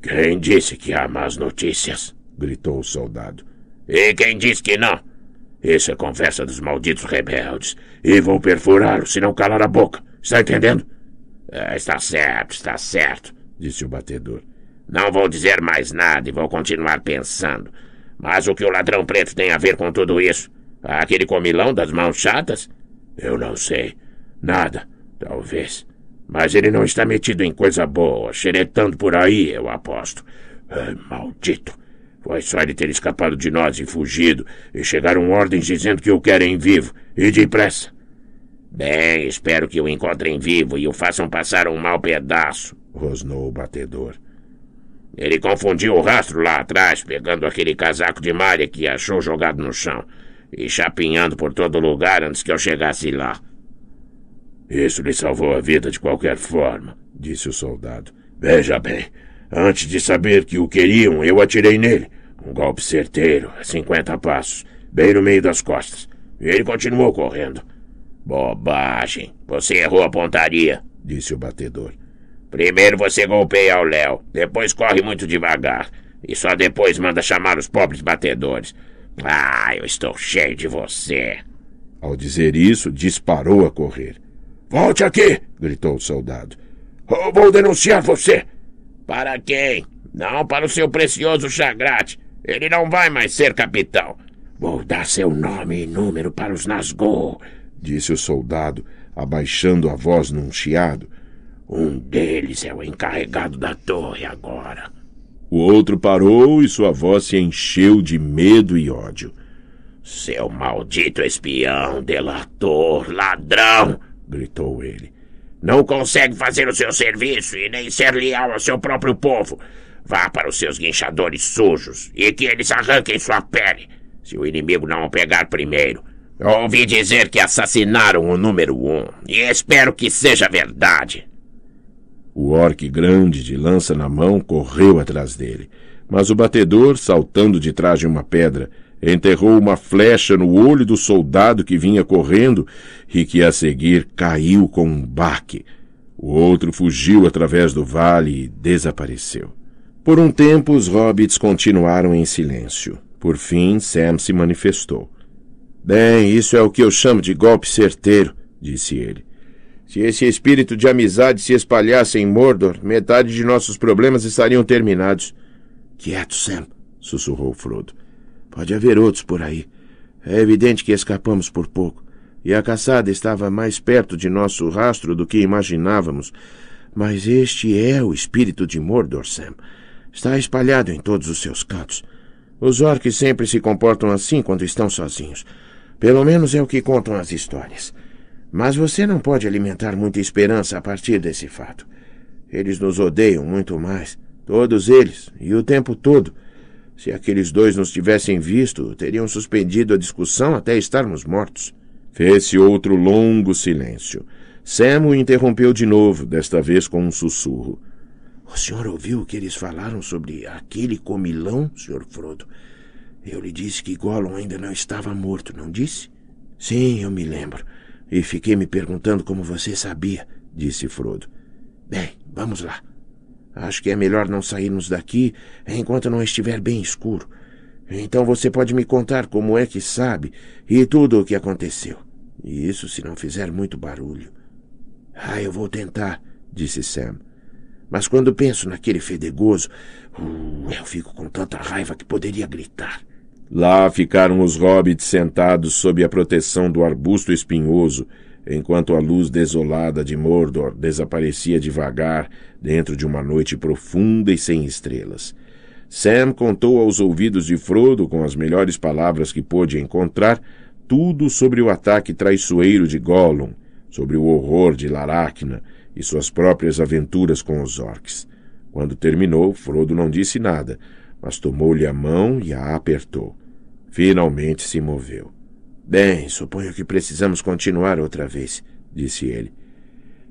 Quem disse que há más notícias? gritou o soldado. E quem diz que não? Isso é conversa dos malditos rebeldes. E vou perfurá los se não calar a boca. Está entendendo? É, está certo, está certo, disse o batedor. Não vou dizer mais nada e vou continuar pensando. Mas o que o ladrão preto tem a ver com tudo isso? Aquele comilão das mãos chatas? Eu não sei. Nada, talvez. Mas ele não está metido em coisa boa, xeretando por aí, eu aposto. Ai, maldito! Foi só ele ter escapado de nós e fugido, e chegaram ordens dizendo que o querem vivo, e depressa. Bem, espero que o encontrem vivo e o façam passar um mau pedaço, rosnou o batedor. Ele confundiu o rastro lá atrás, pegando aquele casaco de malha que achou jogado no chão e chapinhando por todo lugar antes que eu chegasse lá. Isso lhe salvou a vida de qualquer forma, disse o soldado. Veja bem, antes de saber que o queriam, eu atirei nele. Um golpe certeiro, a cinquenta passos, bem no meio das costas. E ele continuou correndo. Bobagem, você errou a pontaria, disse o batedor. Primeiro você golpeia o Léo, depois corre muito devagar. E só depois manda chamar os pobres batedores. Ah, eu estou cheio de você. Ao dizer isso, disparou a correr. Volte aqui! gritou o soldado. Ou vou denunciar você! Para quem? Não para o seu precioso Chagrate. Ele não vai mais ser capitão. Vou dar seu nome e número para os Nazgûl, disse o soldado, abaixando a voz num chiado um deles é o encarregado da torre agora. O outro parou e sua voz se encheu de medo e ódio. Seu maldito espião, delator, ladrão! gritou ele. Não consegue fazer o seu serviço e nem ser leal ao seu próprio povo. Vá para os seus guinchadores sujos e que eles arranquem sua pele, se o inimigo não o pegar primeiro. Ouvi dizer que assassinaram o número um, e espero que seja verdade. O orque grande, de lança na mão, correu atrás dele. Mas o batedor, saltando de trás de uma pedra, enterrou uma flecha no olho do soldado que vinha correndo e que a seguir caiu com um baque. O outro fugiu através do vale e desapareceu. Por um tempo, os hobbits continuaram em silêncio. Por fim, Sam se manifestou. Bem, isso é o que eu chamo de golpe certeiro, disse ele. Se esse espírito de amizade se espalhasse em Mordor, metade de nossos problemas estariam terminados. Quieto, Sam, sussurrou Frodo. Pode haver outros por aí. É evidente que escapamos por pouco, e a caçada estava mais perto de nosso rastro do que imaginávamos. Mas este é o espírito de Mordor, Sam. Está espalhado em todos os seus cantos. Os orques sempre se comportam assim quando estão sozinhos. Pelo menos é o que contam as histórias. Mas você não pode alimentar muita esperança a partir desse fato. Eles nos odeiam muito mais, todos eles, e o tempo todo. Se aqueles dois nos tivessem visto, teriam suspendido a discussão até estarmos mortos. Fez-se outro longo silêncio. Sam o interrompeu de novo, desta vez com um sussurro. O senhor ouviu o que eles falaram sobre aquele comilão, senhor Frodo? Eu lhe disse que Gollum ainda não estava morto, não disse? Sim, eu me lembro. E fiquei me perguntando como você sabia, disse Frodo. Bem, vamos lá. Acho que é melhor não sairmos daqui enquanto não estiver bem escuro. Então você pode me contar como é que sabe e tudo o que aconteceu. E isso se não fizer muito barulho. Ah, eu vou tentar, disse Sam. Mas quando penso naquele fedegoso, uh, eu fico com tanta raiva que poderia gritar. Lá ficaram os hobbits sentados sob a proteção do arbusto espinhoso, enquanto a luz desolada de Mordor desaparecia devagar dentro de uma noite profunda e sem estrelas. Sam contou aos ouvidos de Frodo, com as melhores palavras que pôde encontrar, tudo sobre o ataque traiçoeiro de Gollum, sobre o horror de Laracna e suas próprias aventuras com os orcs. Quando terminou, Frodo não disse nada, mas tomou-lhe a mão e a apertou. Finalmente se moveu. Bem, suponho que precisamos continuar outra vez, disse ele.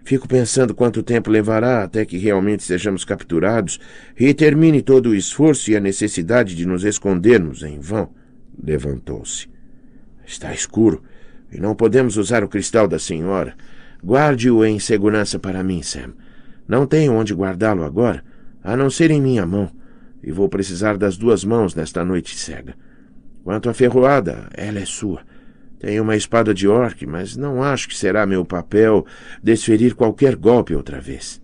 Fico pensando quanto tempo levará até que realmente sejamos capturados e termine todo o esforço e a necessidade de nos escondermos em vão. Levantou-se. Está escuro e não podemos usar o cristal da senhora. Guarde-o em segurança para mim, Sam. Não tenho onde guardá-lo agora, a não ser em minha mão, e vou precisar das duas mãos nesta noite cega. Quanto à ferroada, ela é sua. Tenho uma espada de orc, mas não acho que será meu papel desferir qualquer golpe outra vez.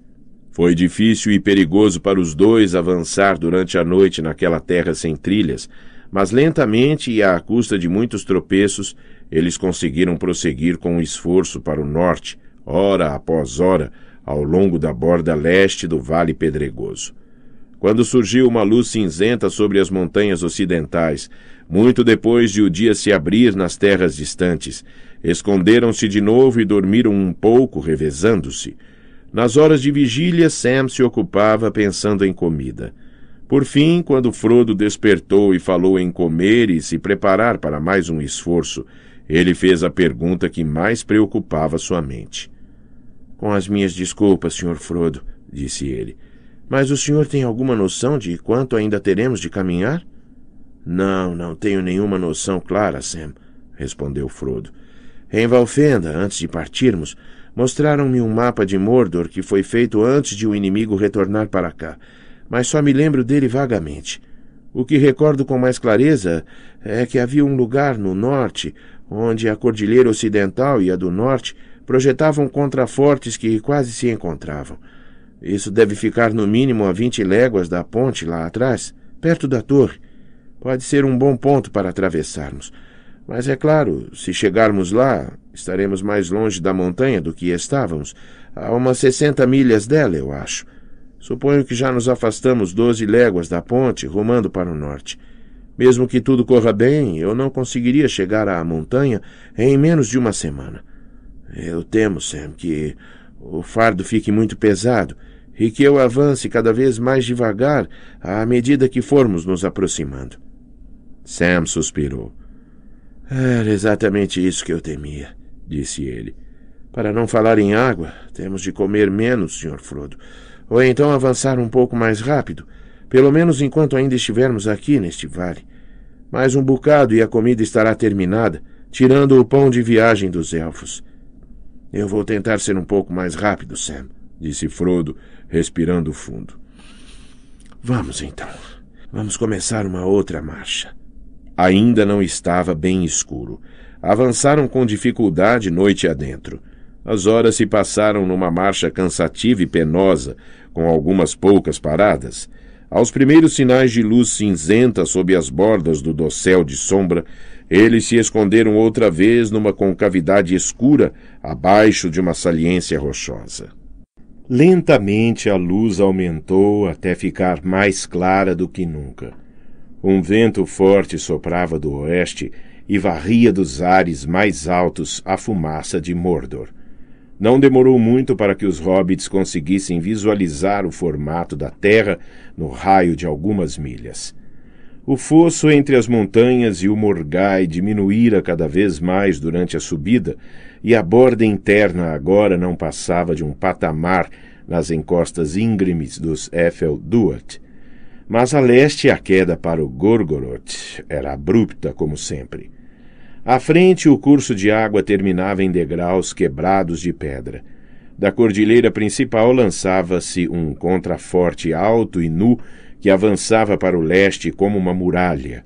Foi difícil e perigoso para os dois avançar durante a noite naquela terra sem trilhas, mas lentamente e à custa de muitos tropeços, eles conseguiram prosseguir com o esforço para o norte, hora após hora, ao longo da borda leste do Vale Pedregoso. Quando surgiu uma luz cinzenta sobre as montanhas ocidentais, muito depois de o dia se abrir nas terras distantes. Esconderam-se de novo e dormiram um pouco, revezando-se. Nas horas de vigília, Sam se ocupava pensando em comida. Por fim, quando Frodo despertou e falou em comer e se preparar para mais um esforço, ele fez a pergunta que mais preocupava sua mente. Com as minhas desculpas, Sr. Frodo, disse ele, mas o senhor tem alguma noção de quanto ainda teremos de caminhar? Não, não tenho nenhuma noção clara, Sam, respondeu Frodo. Em Valfenda, antes de partirmos, mostraram-me um mapa de Mordor que foi feito antes de o inimigo retornar para cá, mas só me lembro dele vagamente. O que recordo com mais clareza é que havia um lugar no norte onde a cordilheira ocidental e a do norte projetavam contrafortes que quase se encontravam. Isso deve ficar no mínimo a vinte léguas da ponte lá atrás, perto da torre pode ser um bom ponto para atravessarmos. Mas é claro, se chegarmos lá, estaremos mais longe da montanha do que estávamos, há umas sessenta milhas dela, eu acho. Suponho que já nos afastamos doze léguas da ponte, rumando para o norte. Mesmo que tudo corra bem, eu não conseguiria chegar à montanha em menos de uma semana. Eu temo, Sam, que o fardo fique muito pesado e que eu avance cada vez mais devagar à medida que formos nos aproximando. Sam suspirou. Era exatamente isso que eu temia, disse ele. Para não falar em água, temos de comer menos, Sr. Frodo, ou então avançar um pouco mais rápido, pelo menos enquanto ainda estivermos aqui neste vale. Mais um bocado e a comida estará terminada, tirando o pão de viagem dos elfos. Eu vou tentar ser um pouco mais rápido, Sam, disse Frodo, respirando fundo. Vamos então. Vamos começar uma outra marcha. Ainda não estava bem escuro. Avançaram com dificuldade noite adentro. As horas se passaram numa marcha cansativa e penosa, com algumas poucas paradas. Aos primeiros sinais de luz cinzenta sob as bordas do dossel de sombra, eles se esconderam outra vez numa concavidade escura, abaixo de uma saliência rochosa. Lentamente a luz aumentou até ficar mais clara do que nunca. Um vento forte soprava do oeste e varria dos ares mais altos a fumaça de Mordor. Não demorou muito para que os hobbits conseguissem visualizar o formato da terra no raio de algumas milhas. O fosso entre as montanhas e o morgai diminuíra cada vez mais durante a subida, e a borda interna agora não passava de um patamar nas encostas íngremes dos Effel Duat, mas a leste a queda para o Gorgoroth era abrupta, como sempre. À frente, o curso de água terminava em degraus quebrados de pedra. Da cordilheira principal lançava-se um contraforte alto e nu que avançava para o leste como uma muralha.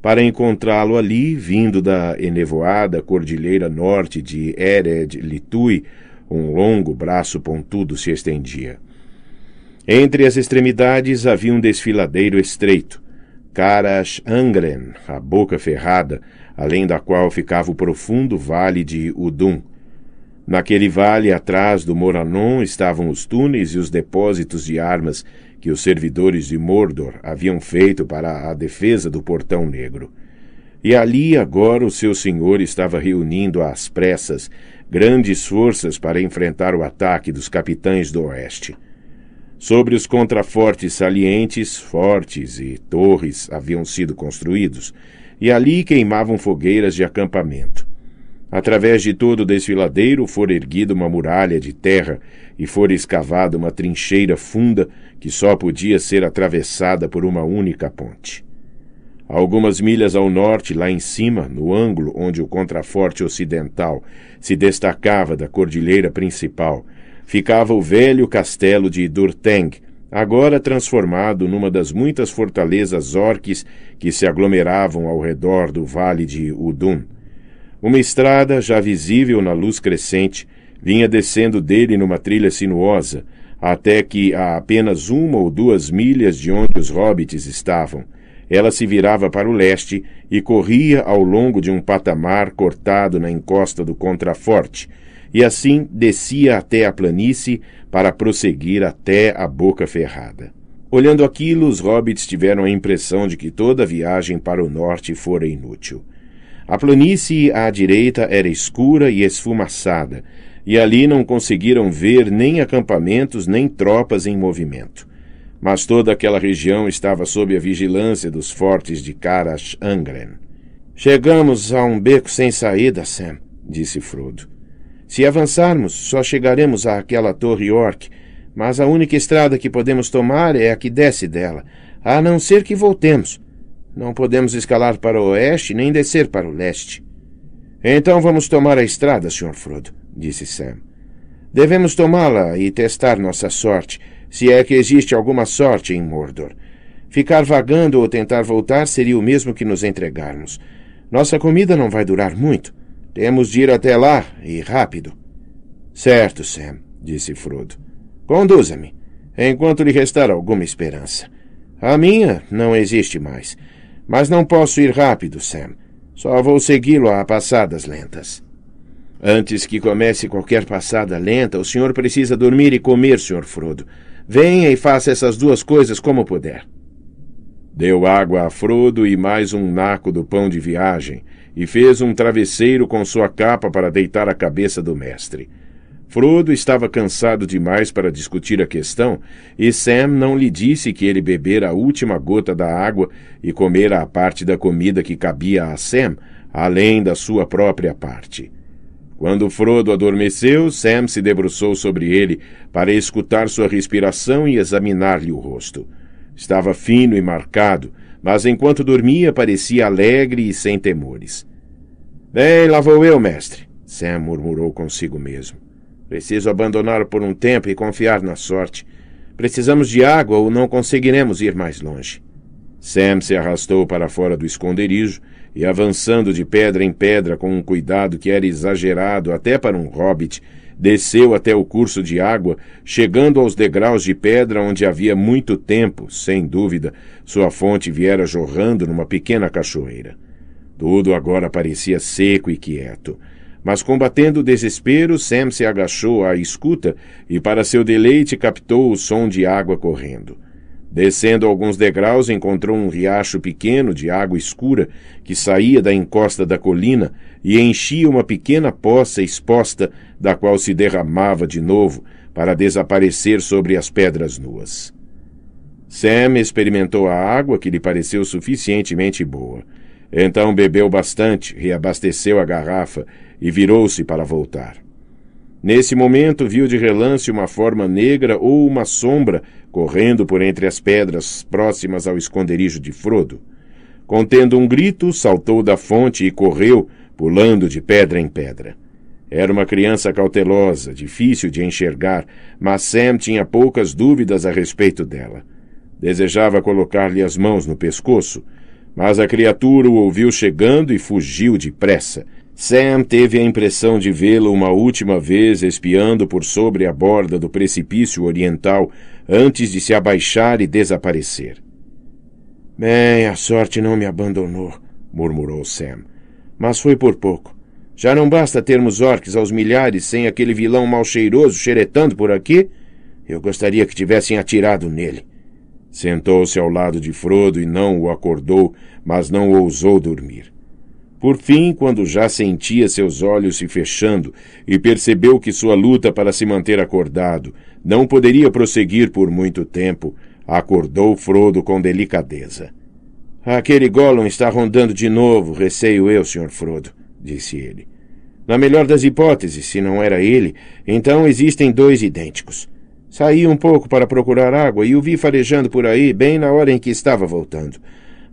Para encontrá-lo ali, vindo da enevoada cordilheira norte de Ered Litui, um longo braço pontudo se estendia. Entre as extremidades havia um desfiladeiro estreito, caras angren, a boca ferrada, além da qual ficava o profundo vale de Udum. Naquele vale, atrás do Moranon, estavam os túneis e os depósitos de armas que os servidores de Mordor haviam feito para a defesa do Portão Negro. E ali agora o seu senhor estava reunindo às pressas grandes forças para enfrentar o ataque dos capitães do Oeste. Sobre os contrafortes salientes, fortes e torres haviam sido construídos, e ali queimavam fogueiras de acampamento. Através de todo o desfiladeiro fora erguida uma muralha de terra e fora escavada uma trincheira funda que só podia ser atravessada por uma única ponte. algumas milhas ao norte, lá em cima, no ângulo onde o contraforte ocidental se destacava da cordilheira principal ficava o velho castelo de Durteng, agora transformado numa das muitas fortalezas orques que se aglomeravam ao redor do vale de Udun. Uma estrada, já visível na luz crescente, vinha descendo dele numa trilha sinuosa, até que a apenas uma ou duas milhas de onde os hobbits estavam. Ela se virava para o leste e corria ao longo de um patamar cortado na encosta do contraforte, e assim descia até a planície para prosseguir até a boca ferrada. Olhando aquilo, os hobbits tiveram a impressão de que toda a viagem para o norte fora inútil. A planície à direita era escura e esfumaçada, e ali não conseguiram ver nem acampamentos nem tropas em movimento. Mas toda aquela região estava sob a vigilância dos fortes de Karash Angren. Chegamos a um beco sem saída, Sam, disse Frodo. Se avançarmos, só chegaremos àquela torre orc, mas a única estrada que podemos tomar é a que desce dela, a não ser que voltemos. Não podemos escalar para o oeste nem descer para o leste. Então vamos tomar a estrada, Sr. Frodo, disse Sam. Devemos tomá-la e testar nossa sorte, se é que existe alguma sorte em Mordor. Ficar vagando ou tentar voltar seria o mesmo que nos entregarmos. Nossa comida não vai durar muito. Temos de ir até lá, e rápido. Certo, Sam, disse Frodo. Conduza-me, enquanto lhe restar alguma esperança. A minha não existe mais. Mas não posso ir rápido, Sam. Só vou segui-lo a passadas lentas. Antes que comece qualquer passada lenta, o senhor precisa dormir e comer, senhor Frodo. Venha e faça essas duas coisas como puder. Deu água a Frodo e mais um naco do pão de viagem, e fez um travesseiro com sua capa para deitar a cabeça do mestre. Frodo estava cansado demais para discutir a questão, e Sam não lhe disse que ele bebera a última gota da água e comera a parte da comida que cabia a Sam, além da sua própria parte. Quando Frodo adormeceu, Sam se debruçou sobre ele para escutar sua respiração e examinar-lhe o rosto. Estava fino e marcado, mas enquanto dormia parecia alegre e sem temores. Bem, lá vou eu, mestre, Sam murmurou consigo mesmo. Preciso abandonar por um tempo e confiar na sorte. Precisamos de água ou não conseguiremos ir mais longe. Sam se arrastou para fora do esconderijo e, avançando de pedra em pedra com um cuidado que era exagerado até para um hobbit, Desceu até o curso de água, chegando aos degraus de pedra onde havia muito tempo, sem dúvida, sua fonte viera jorrando numa pequena cachoeira. Tudo agora parecia seco e quieto. Mas combatendo o desespero, Sam se agachou à escuta e, para seu deleite, captou o som de água correndo. Descendo alguns degraus, encontrou um riacho pequeno de água escura que saía da encosta da colina e enchia uma pequena poça exposta, da qual se derramava de novo para desaparecer sobre as pedras nuas. Sam experimentou a água que lhe pareceu suficientemente boa. Então bebeu bastante, reabasteceu a garrafa e virou-se para voltar. Nesse momento, viu de relance uma forma negra ou uma sombra correndo por entre as pedras próximas ao esconderijo de Frodo. Contendo um grito, saltou da fonte e correu, pulando de pedra em pedra. Era uma criança cautelosa, difícil de enxergar, mas Sam tinha poucas dúvidas a respeito dela. Desejava colocar-lhe as mãos no pescoço, mas a criatura o ouviu chegando e fugiu depressa, Sam teve a impressão de vê-lo uma última vez espiando por sobre a borda do precipício oriental antes de se abaixar e desaparecer. Bem, a sorte não me abandonou, murmurou Sam. Mas foi por pouco. Já não basta termos orques aos milhares sem aquele vilão mal cheiroso xeretando por aqui? Eu gostaria que tivessem atirado nele. Sentou-se ao lado de Frodo e não o acordou, mas não ousou dormir. Por fim, quando já sentia seus olhos se fechando e percebeu que sua luta para se manter acordado não poderia prosseguir por muito tempo, acordou Frodo com delicadeza. Aquele Gollum está rondando de novo, receio eu, Sr. Frodo, disse ele. Na melhor das hipóteses, se não era ele, então existem dois idênticos. Saí um pouco para procurar água e o vi farejando por aí bem na hora em que estava voltando.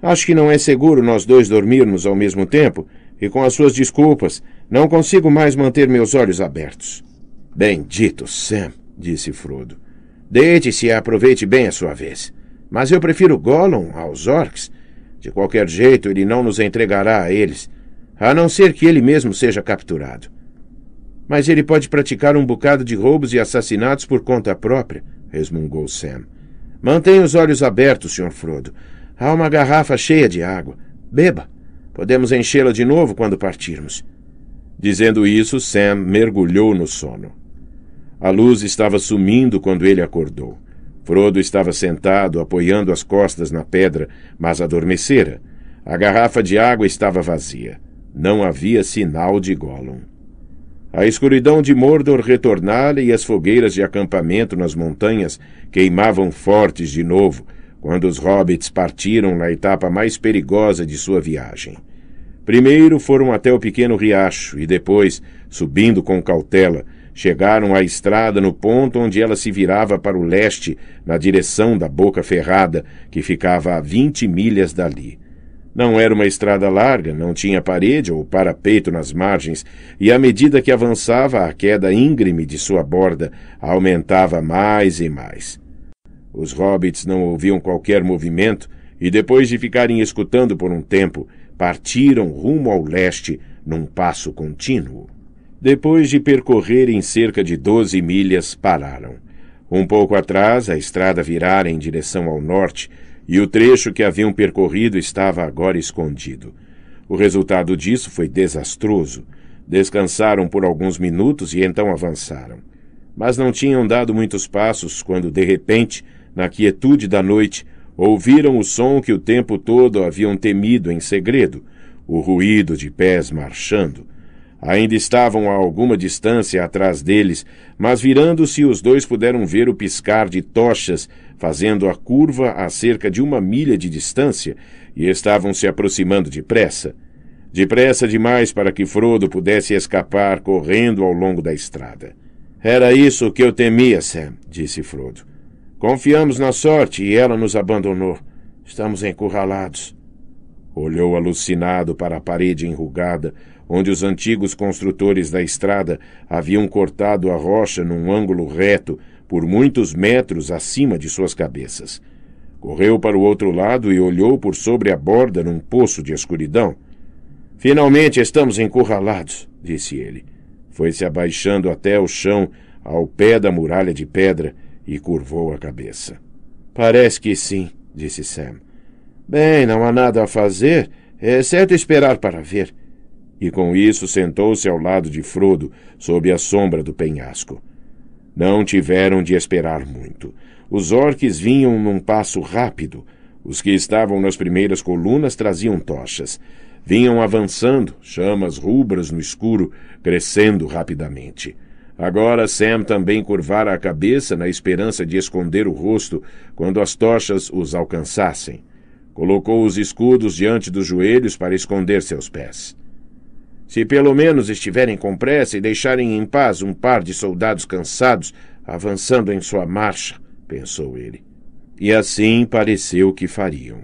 Acho que não é seguro nós dois dormirmos ao mesmo tempo, e com as suas desculpas, não consigo mais manter meus olhos abertos. Bendito Sam, disse Frodo. Deite-se e aproveite bem a sua vez. Mas eu prefiro Gollum aos orcs. De qualquer jeito, ele não nos entregará a eles, a não ser que ele mesmo seja capturado. Mas ele pode praticar um bocado de roubos e assassinatos por conta própria, resmungou Sam. Mantenha os olhos abertos, Sr. Frodo. Há uma garrafa cheia de água. Beba. Podemos enchê-la de novo quando partirmos. Dizendo isso, Sam mergulhou no sono. A luz estava sumindo quando ele acordou. Frodo estava sentado, apoiando as costas na pedra, mas adormecera. A garrafa de água estava vazia. Não havia sinal de Gollum. A escuridão de Mordor retornara e as fogueiras de acampamento nas montanhas queimavam fortes de novo, quando os hobbits partiram na etapa mais perigosa de sua viagem. Primeiro foram até o pequeno riacho e depois, subindo com cautela, chegaram à estrada no ponto onde ela se virava para o leste, na direção da Boca Ferrada, que ficava a vinte milhas dali. Não era uma estrada larga, não tinha parede ou parapeito nas margens, e à medida que avançava, a queda íngreme de sua borda aumentava mais e mais. Os hobbits não ouviam qualquer movimento e, depois de ficarem escutando por um tempo, partiram rumo ao leste num passo contínuo. Depois de percorrerem cerca de doze milhas, pararam. Um pouco atrás, a estrada virara em direção ao norte e o trecho que haviam percorrido estava agora escondido. O resultado disso foi desastroso. Descansaram por alguns minutos e então avançaram. Mas não tinham dado muitos passos quando, de repente, na quietude da noite, ouviram o som que o tempo todo haviam temido em segredo, o ruído de pés marchando. Ainda estavam a alguma distância atrás deles, mas virando-se, os dois puderam ver o piscar de tochas, fazendo a curva a cerca de uma milha de distância, e estavam se aproximando depressa. Depressa demais para que Frodo pudesse escapar correndo ao longo da estrada. Era isso que eu temia, Sam, disse Frodo. Confiamos na sorte e ela nos abandonou. Estamos encurralados. Olhou alucinado para a parede enrugada, onde os antigos construtores da estrada haviam cortado a rocha num ângulo reto por muitos metros acima de suas cabeças. Correu para o outro lado e olhou por sobre a borda num poço de escuridão. Finalmente estamos encurralados, disse ele. Foi se abaixando até o chão, ao pé da muralha de pedra, e curvou a cabeça. Parece que sim, disse Sam. Bem, não há nada a fazer, exceto é esperar para ver. E com isso sentou-se ao lado de Frodo, sob a sombra do penhasco. Não tiveram de esperar muito. Os orques vinham num passo rápido. Os que estavam nas primeiras colunas traziam tochas. Vinham avançando, chamas rubras no escuro, crescendo rapidamente. Agora Sam também curvara a cabeça na esperança de esconder o rosto quando as tochas os alcançassem. Colocou os escudos diante dos joelhos para esconder seus pés. Se pelo menos estiverem com pressa e deixarem em paz um par de soldados cansados avançando em sua marcha, pensou ele. E assim pareceu que fariam.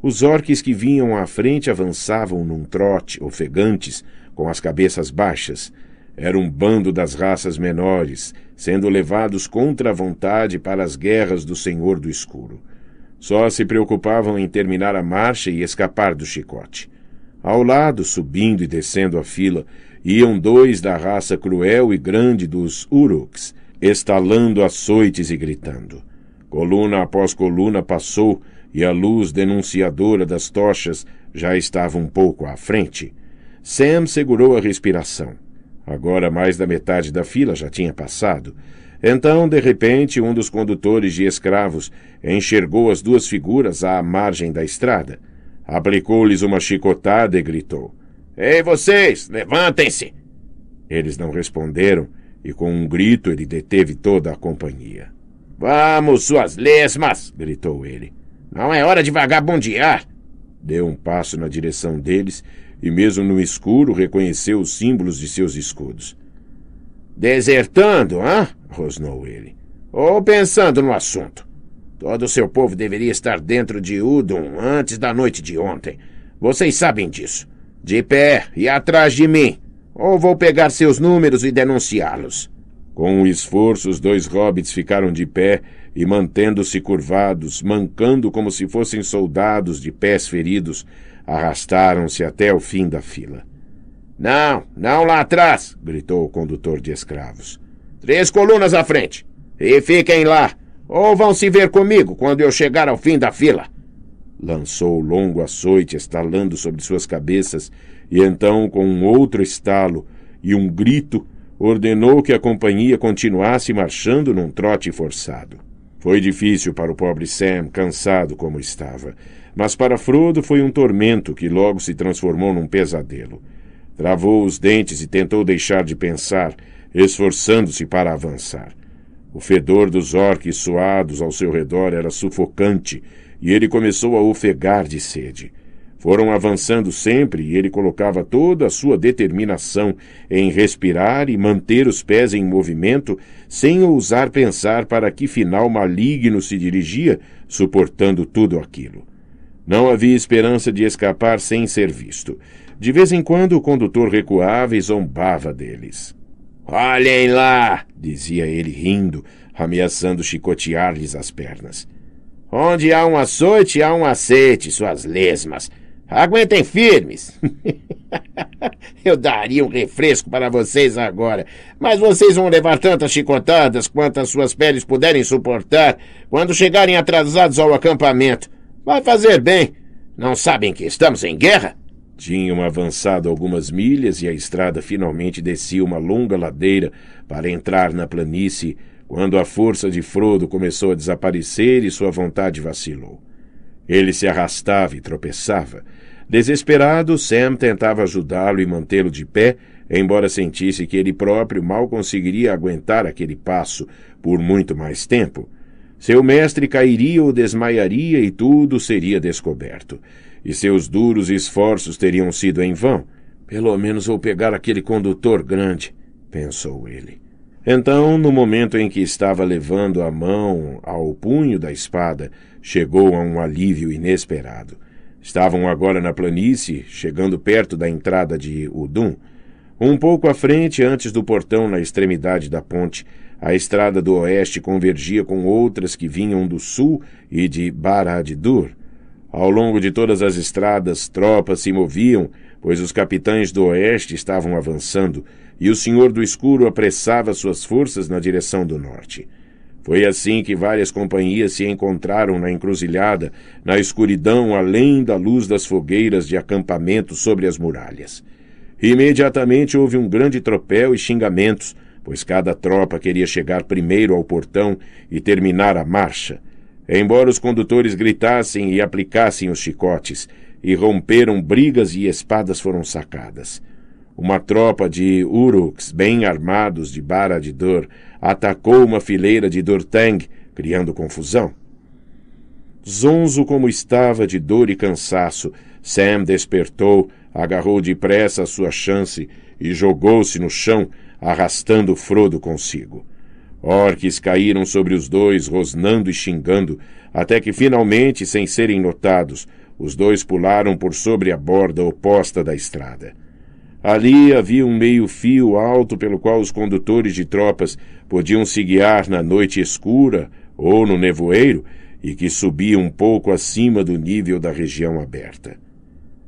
Os orques que vinham à frente avançavam num trote, ofegantes, com as cabeças baixas, era um bando das raças menores, sendo levados contra a vontade para as guerras do Senhor do Escuro. Só se preocupavam em terminar a marcha e escapar do chicote. Ao lado, subindo e descendo a fila, iam dois da raça cruel e grande dos Uruks, estalando açoites e gritando. Coluna após coluna passou, e a luz denunciadora das tochas já estava um pouco à frente. Sam segurou a respiração. Agora mais da metade da fila já tinha passado. Então, de repente, um dos condutores de escravos enxergou as duas figuras à margem da estrada. Aplicou-lhes uma chicotada e gritou: Ei, vocês, levantem-se! Eles não responderam e, com um grito, ele deteve toda a companhia. Vamos, suas lesmas! gritou ele. Não é hora de vagabundear! Deu um passo na direção deles e mesmo no escuro reconheceu os símbolos de seus escudos. Desertando, hã? rosnou ele. Ou pensando no assunto. Todo o seu povo deveria estar dentro de Udon antes da noite de ontem. Vocês sabem disso. De pé e atrás de mim. Ou vou pegar seus números e denunciá-los. Com um esforço, os dois hobbits ficaram de pé e, mantendo-se curvados, mancando como se fossem soldados de pés feridos, arrastaram-se até o fim da fila. Não, não lá atrás! gritou o condutor de escravos. Três colunas à frente! E fiquem lá! Ou vão se ver comigo quando eu chegar ao fim da fila! Lançou o longo açoite estalando sobre suas cabeças e então, com um outro estalo e um grito, ordenou que a companhia continuasse marchando num trote forçado. Foi difícil para o pobre Sam, cansado como estava, mas para Frodo foi um tormento que logo se transformou num pesadelo. Travou os dentes e tentou deixar de pensar, esforçando-se para avançar. O fedor dos orques suados ao seu redor era sufocante e ele começou a ofegar de sede. Foram avançando sempre e ele colocava toda a sua determinação em respirar e manter os pés em movimento, sem ousar pensar para que final maligno se dirigia, suportando tudo aquilo. Não havia esperança de escapar sem ser visto. De vez em quando o condutor recuava e zombava deles. Olhem lá! dizia ele rindo, ameaçando chicotear-lhes as pernas. Onde há um açoite, há um acete, suas lesmas. Aguentem firmes! [laughs] Eu daria um refresco para vocês agora, mas vocês vão levar tantas chicotadas quantas suas peles puderem suportar quando chegarem atrasados ao acampamento. Vai fazer bem. Não sabem que estamos em guerra? Tinham avançado algumas milhas e a estrada finalmente descia uma longa ladeira para entrar na planície, quando a força de Frodo começou a desaparecer e sua vontade vacilou. Ele se arrastava e tropeçava. Desesperado, Sam tentava ajudá-lo e mantê-lo de pé, embora sentisse que ele próprio mal conseguiria aguentar aquele passo por muito mais tempo. Seu mestre cairia ou desmaiaria e tudo seria descoberto. E seus duros esforços teriam sido em vão. Pelo menos vou pegar aquele condutor grande, pensou ele. Então, no momento em que estava levando a mão ao punho da espada, chegou a um alívio inesperado. Estavam agora na planície, chegando perto da entrada de Udum. Um pouco à frente, antes do portão na extremidade da ponte, a estrada do oeste convergia com outras que vinham do sul e de Barad-dur. Ao longo de todas as estradas, tropas se moviam, pois os capitães do oeste estavam avançando, e o Senhor do Escuro apressava suas forças na direção do norte. Foi assim que várias companhias se encontraram na encruzilhada, na escuridão além da luz das fogueiras de acampamento sobre as muralhas. Imediatamente houve um grande tropel e xingamentos, pois cada tropa queria chegar primeiro ao portão e terminar a marcha. Embora os condutores gritassem e aplicassem os chicotes, e romperam brigas e espadas foram sacadas. Uma tropa de Uruks, bem armados de bara de dor, atacou uma fileira de Durtang, criando confusão. Zonzo como estava de dor e cansaço, Sam despertou, agarrou depressa a sua chance e jogou-se no chão, arrastando Frodo consigo. Orques caíram sobre os dois, rosnando e xingando, até que finalmente, sem serem notados, os dois pularam por sobre a borda oposta da estrada. Ali havia um meio-fio alto pelo qual os condutores de tropas podiam se guiar na noite escura ou no nevoeiro e que subia um pouco acima do nível da região aberta.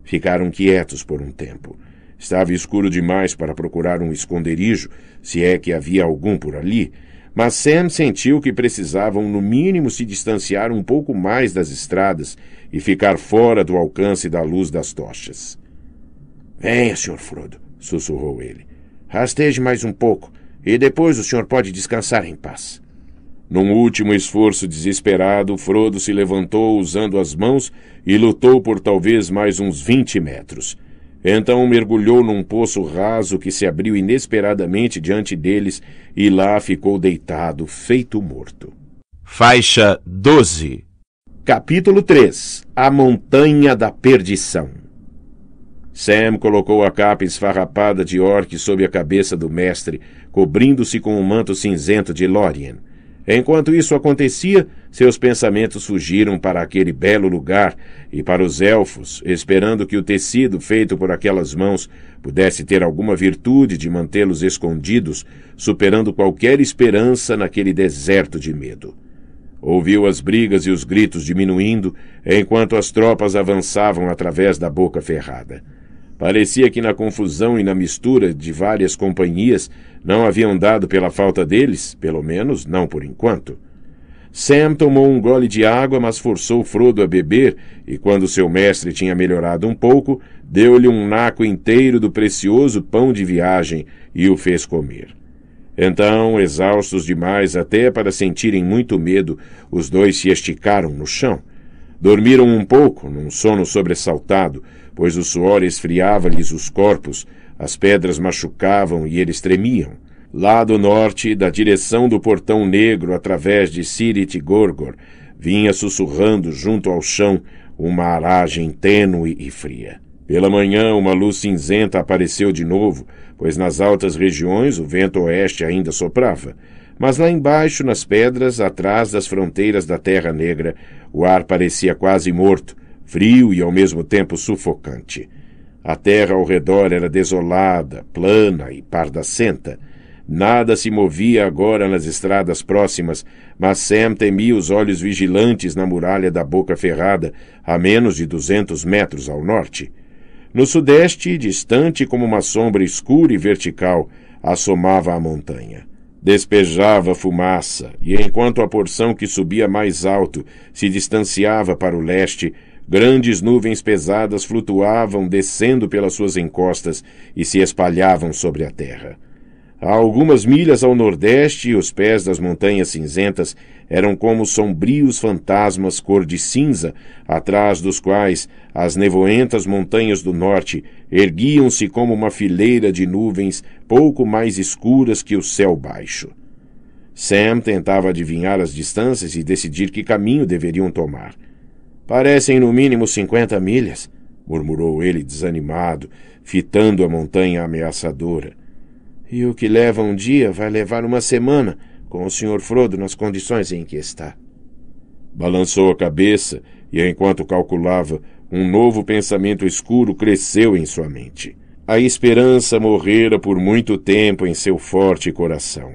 Ficaram quietos por um tempo. Estava escuro demais para procurar um esconderijo, se é que havia algum por ali, mas Sam sentiu que precisavam, no mínimo, se distanciar um pouco mais das estradas e ficar fora do alcance da luz das tochas. Venha, Sr. Frodo, sussurrou ele. Rasteje mais um pouco, e depois o senhor pode descansar em paz. Num último esforço desesperado, Frodo se levantou usando as mãos e lutou por talvez mais uns vinte metros. Então mergulhou num poço raso que se abriu inesperadamente diante deles e lá ficou deitado, feito morto. Faixa 12 Capítulo 3 A Montanha da Perdição Sam colocou a capa esfarrapada de orque sobre a cabeça do mestre, cobrindo-se com o um manto cinzento de Lórien enquanto isso acontecia seus pensamentos fugiram para aquele belo lugar e para os elfos esperando que o tecido feito por aquelas mãos pudesse ter alguma virtude de mantê-los escondidos superando qualquer esperança naquele deserto de medo ouviu as brigas e os gritos diminuindo enquanto as tropas avançavam através da boca ferrada Parecia que na confusão e na mistura de várias companhias não haviam dado pela falta deles, pelo menos não por enquanto. Sam tomou um gole de água, mas forçou Frodo a beber, e quando seu mestre tinha melhorado um pouco, deu-lhe um naco inteiro do precioso pão de viagem e o fez comer. Então, exaustos demais até para sentirem muito medo, os dois se esticaram no chão. Dormiram um pouco, num sono sobressaltado, pois o suor esfriava-lhes os corpos, as pedras machucavam e eles tremiam. Lá do norte, da direção do Portão Negro, através de Sirit Gorgor, vinha sussurrando junto ao chão uma aragem tênue e fria. Pela manhã, uma luz cinzenta apareceu de novo, pois nas altas regiões o vento oeste ainda soprava. Mas lá embaixo, nas pedras, atrás das fronteiras da Terra Negra, o ar parecia quase morto, frio e ao mesmo tempo sufocante. A terra ao redor era desolada, plana e pardacenta. Nada se movia agora nas estradas próximas, mas Sam temia os olhos vigilantes na muralha da Boca Ferrada, a menos de duzentos metros ao norte. No sudeste, distante como uma sombra escura e vertical, assomava a montanha. Despejava fumaça, e enquanto a porção que subia mais alto se distanciava para o leste, Grandes nuvens pesadas flutuavam descendo pelas suas encostas e se espalhavam sobre a terra. A algumas milhas ao nordeste, os pés das montanhas cinzentas eram como sombrios fantasmas cor de cinza, atrás dos quais as nevoentas montanhas do norte erguiam-se como uma fileira de nuvens pouco mais escuras que o céu baixo. Sam tentava adivinhar as distâncias e decidir que caminho deveriam tomar. Parecem no mínimo cinquenta milhas, murmurou ele desanimado, fitando a montanha ameaçadora. E o que leva um dia vai levar uma semana, com o Sr. Frodo nas condições em que está. Balançou a cabeça e, enquanto calculava, um novo pensamento escuro cresceu em sua mente. A esperança morrera por muito tempo em seu forte coração,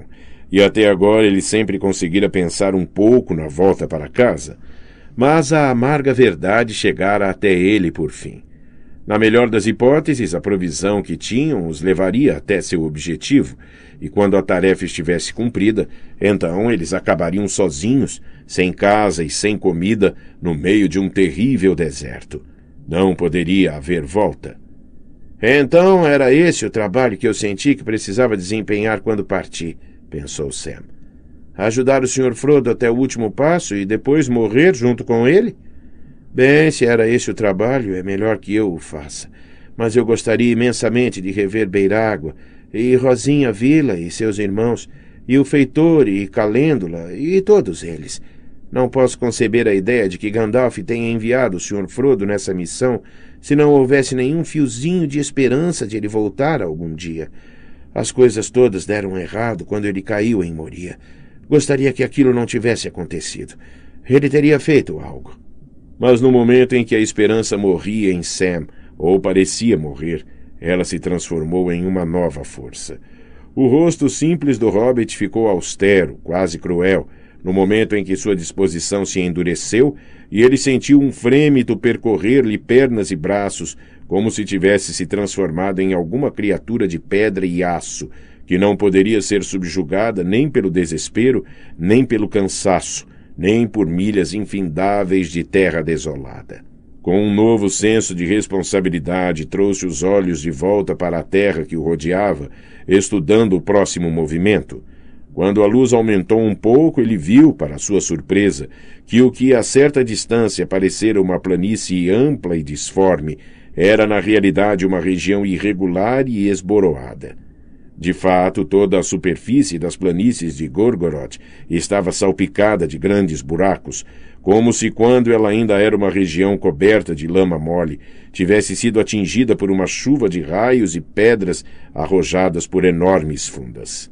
e até agora ele sempre conseguira pensar um pouco na volta para casa mas a amarga verdade chegara até ele por fim. Na melhor das hipóteses, a provisão que tinham os levaria até seu objetivo, e quando a tarefa estivesse cumprida, então eles acabariam sozinhos, sem casa e sem comida, no meio de um terrível deserto. Não poderia haver volta. Então era esse o trabalho que eu senti que precisava desempenhar quando parti, pensou Sam. Ajudar o Sr. Frodo até o último passo e depois morrer junto com ele? Bem, se era esse o trabalho, é melhor que eu o faça. Mas eu gostaria imensamente de rever Beirágua, e Rosinha Vila e seus irmãos, e o Feitor e Calêndula, e todos eles. Não posso conceber a ideia de que Gandalf tenha enviado o Sr. Frodo nessa missão se não houvesse nenhum fiozinho de esperança de ele voltar algum dia. As coisas todas deram errado quando ele caiu em Moria. Gostaria que aquilo não tivesse acontecido. Ele teria feito algo. Mas no momento em que a esperança morria em Sam, ou parecia morrer, ela se transformou em uma nova força. O rosto simples do hobbit ficou austero, quase cruel, no momento em que sua disposição se endureceu e ele sentiu um frêmito percorrer-lhe pernas e braços, como se tivesse se transformado em alguma criatura de pedra e aço, que não poderia ser subjugada nem pelo desespero, nem pelo cansaço, nem por milhas infindáveis de terra desolada. Com um novo senso de responsabilidade, trouxe os olhos de volta para a terra que o rodeava, estudando o próximo movimento. Quando a luz aumentou um pouco, ele viu, para sua surpresa, que o que a certa distância parecera uma planície ampla e disforme era na realidade uma região irregular e esboroada. De fato, toda a superfície das planícies de Gorgoroth estava salpicada de grandes buracos, como se quando ela ainda era uma região coberta de lama mole, tivesse sido atingida por uma chuva de raios e pedras arrojadas por enormes fundas.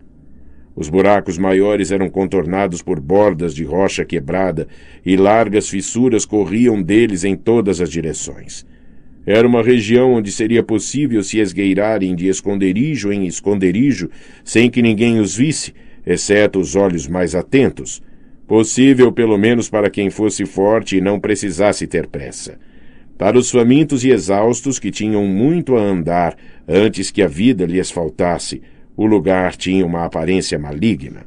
Os buracos maiores eram contornados por bordas de rocha quebrada e largas fissuras corriam deles em todas as direções. Era uma região onde seria possível se esgueirarem de esconderijo em esconderijo sem que ninguém os visse, exceto os olhos mais atentos. Possível, pelo menos, para quem fosse forte e não precisasse ter pressa. Para os famintos e exaustos que tinham muito a andar antes que a vida lhes faltasse, o lugar tinha uma aparência maligna.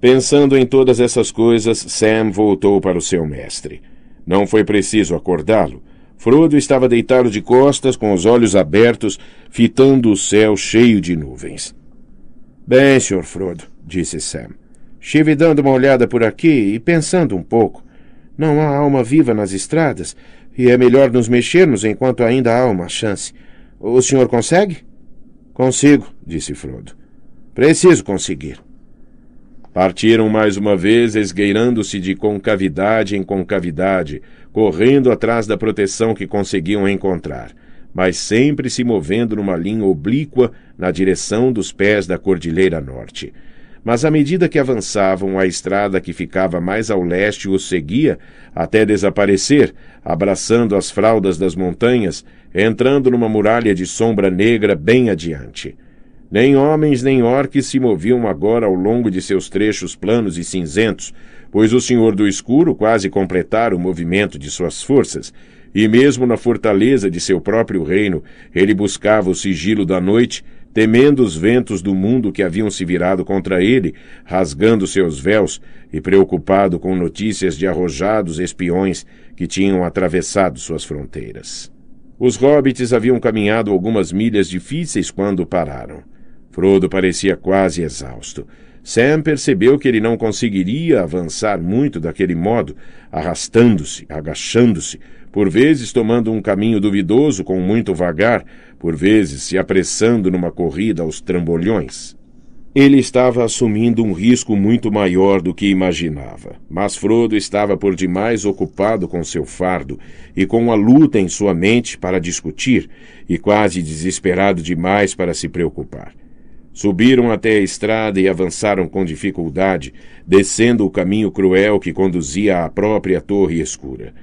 Pensando em todas essas coisas, Sam voltou para o seu mestre. Não foi preciso acordá-lo. Frodo estava deitado de costas, com os olhos abertos, fitando o céu cheio de nuvens. Bem, Sr. Frodo, disse Sam. Estive dando uma olhada por aqui e pensando um pouco. Não há alma viva nas estradas, e é melhor nos mexermos enquanto ainda há uma chance. O senhor consegue? Consigo, disse Frodo. Preciso conseguir. Partiram mais uma vez, esgueirando-se de concavidade em concavidade, correndo atrás da proteção que conseguiam encontrar, mas sempre se movendo numa linha oblíqua na direção dos pés da Cordilheira Norte. Mas à medida que avançavam, a estrada que ficava mais ao leste os seguia até desaparecer, abraçando as fraldas das montanhas, entrando numa muralha de sombra negra bem adiante. Nem homens nem orques se moviam agora ao longo de seus trechos planos e cinzentos, pois o Senhor do Escuro quase completara o movimento de suas forças, e mesmo na fortaleza de seu próprio reino, ele buscava o sigilo da noite, temendo os ventos do mundo que haviam se virado contra ele, rasgando seus véus e preocupado com notícias de arrojados espiões que tinham atravessado suas fronteiras. Os hobbits haviam caminhado algumas milhas difíceis quando pararam. Frodo parecia quase exausto. Sam percebeu que ele não conseguiria avançar muito daquele modo, arrastando-se, agachando-se, por vezes tomando um caminho duvidoso com muito vagar, por vezes se apressando numa corrida aos trambolhões. Ele estava assumindo um risco muito maior do que imaginava, mas Frodo estava por demais ocupado com seu fardo e com a luta em sua mente para discutir, e quase desesperado demais para se preocupar. Subiram até a estrada e avançaram com dificuldade, descendo o caminho cruel que conduzia à própria torre escura.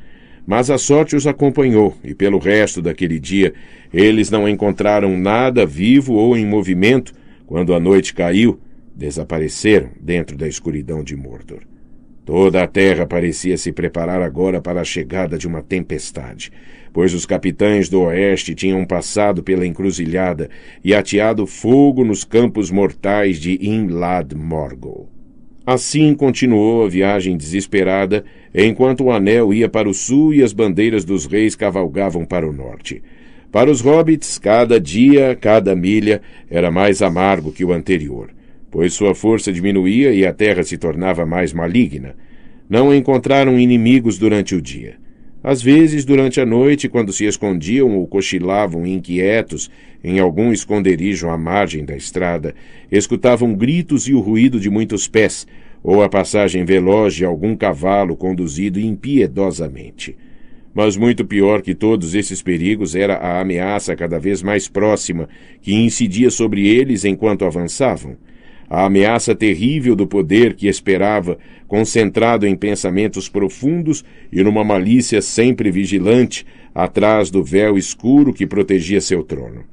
Mas a sorte os acompanhou, e pelo resto daquele dia eles não encontraram nada vivo ou em movimento. Quando a noite caiu, desapareceram dentro da escuridão de Mordor. Toda a terra parecia se preparar agora para a chegada de uma tempestade pois os capitães do oeste tinham passado pela encruzilhada e ateado fogo nos campos mortais de Imlad Morgul. Assim continuou a viagem desesperada, enquanto o anel ia para o sul e as bandeiras dos reis cavalgavam para o norte. Para os hobbits, cada dia, cada milha, era mais amargo que o anterior, pois sua força diminuía e a terra se tornava mais maligna. Não encontraram inimigos durante o dia. Às vezes, durante a noite, quando se escondiam ou cochilavam inquietos em algum esconderijo à margem da estrada, escutavam gritos e o ruído de muitos pés, ou a passagem veloz de algum cavalo conduzido impiedosamente. Mas muito pior que todos esses perigos era a ameaça cada vez mais próxima que incidia sobre eles enquanto avançavam. A ameaça terrível do poder que esperava, concentrado em pensamentos profundos e numa malícia sempre vigilante, atrás do véu escuro que protegia seu trono.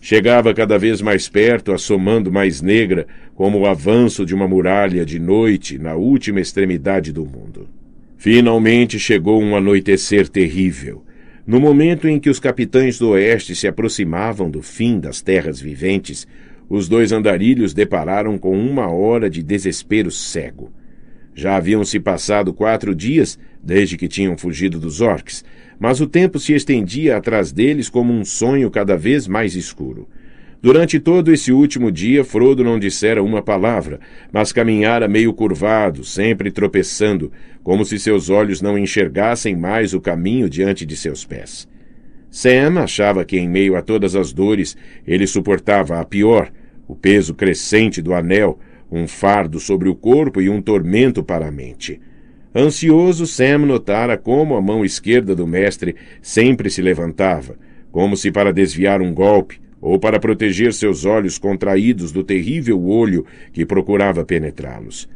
Chegava cada vez mais perto, assomando mais negra, como o avanço de uma muralha de noite na última extremidade do mundo. Finalmente chegou um anoitecer terrível. No momento em que os capitães do Oeste se aproximavam do fim das terras viventes, os dois andarilhos depararam com uma hora de desespero cego. Já haviam se passado quatro dias desde que tinham fugido dos orques, mas o tempo se estendia atrás deles como um sonho cada vez mais escuro. Durante todo esse último dia, Frodo não dissera uma palavra, mas caminhara meio curvado, sempre tropeçando, como se seus olhos não enxergassem mais o caminho diante de seus pés. Sam achava que, em meio a todas as dores, ele suportava a pior, o peso crescente do anel, um fardo sobre o corpo e um tormento para a mente. Ansioso, Sam notara como a mão esquerda do mestre sempre se levantava, como se para desviar um golpe ou para proteger seus olhos contraídos do terrível olho que procurava penetrá-los.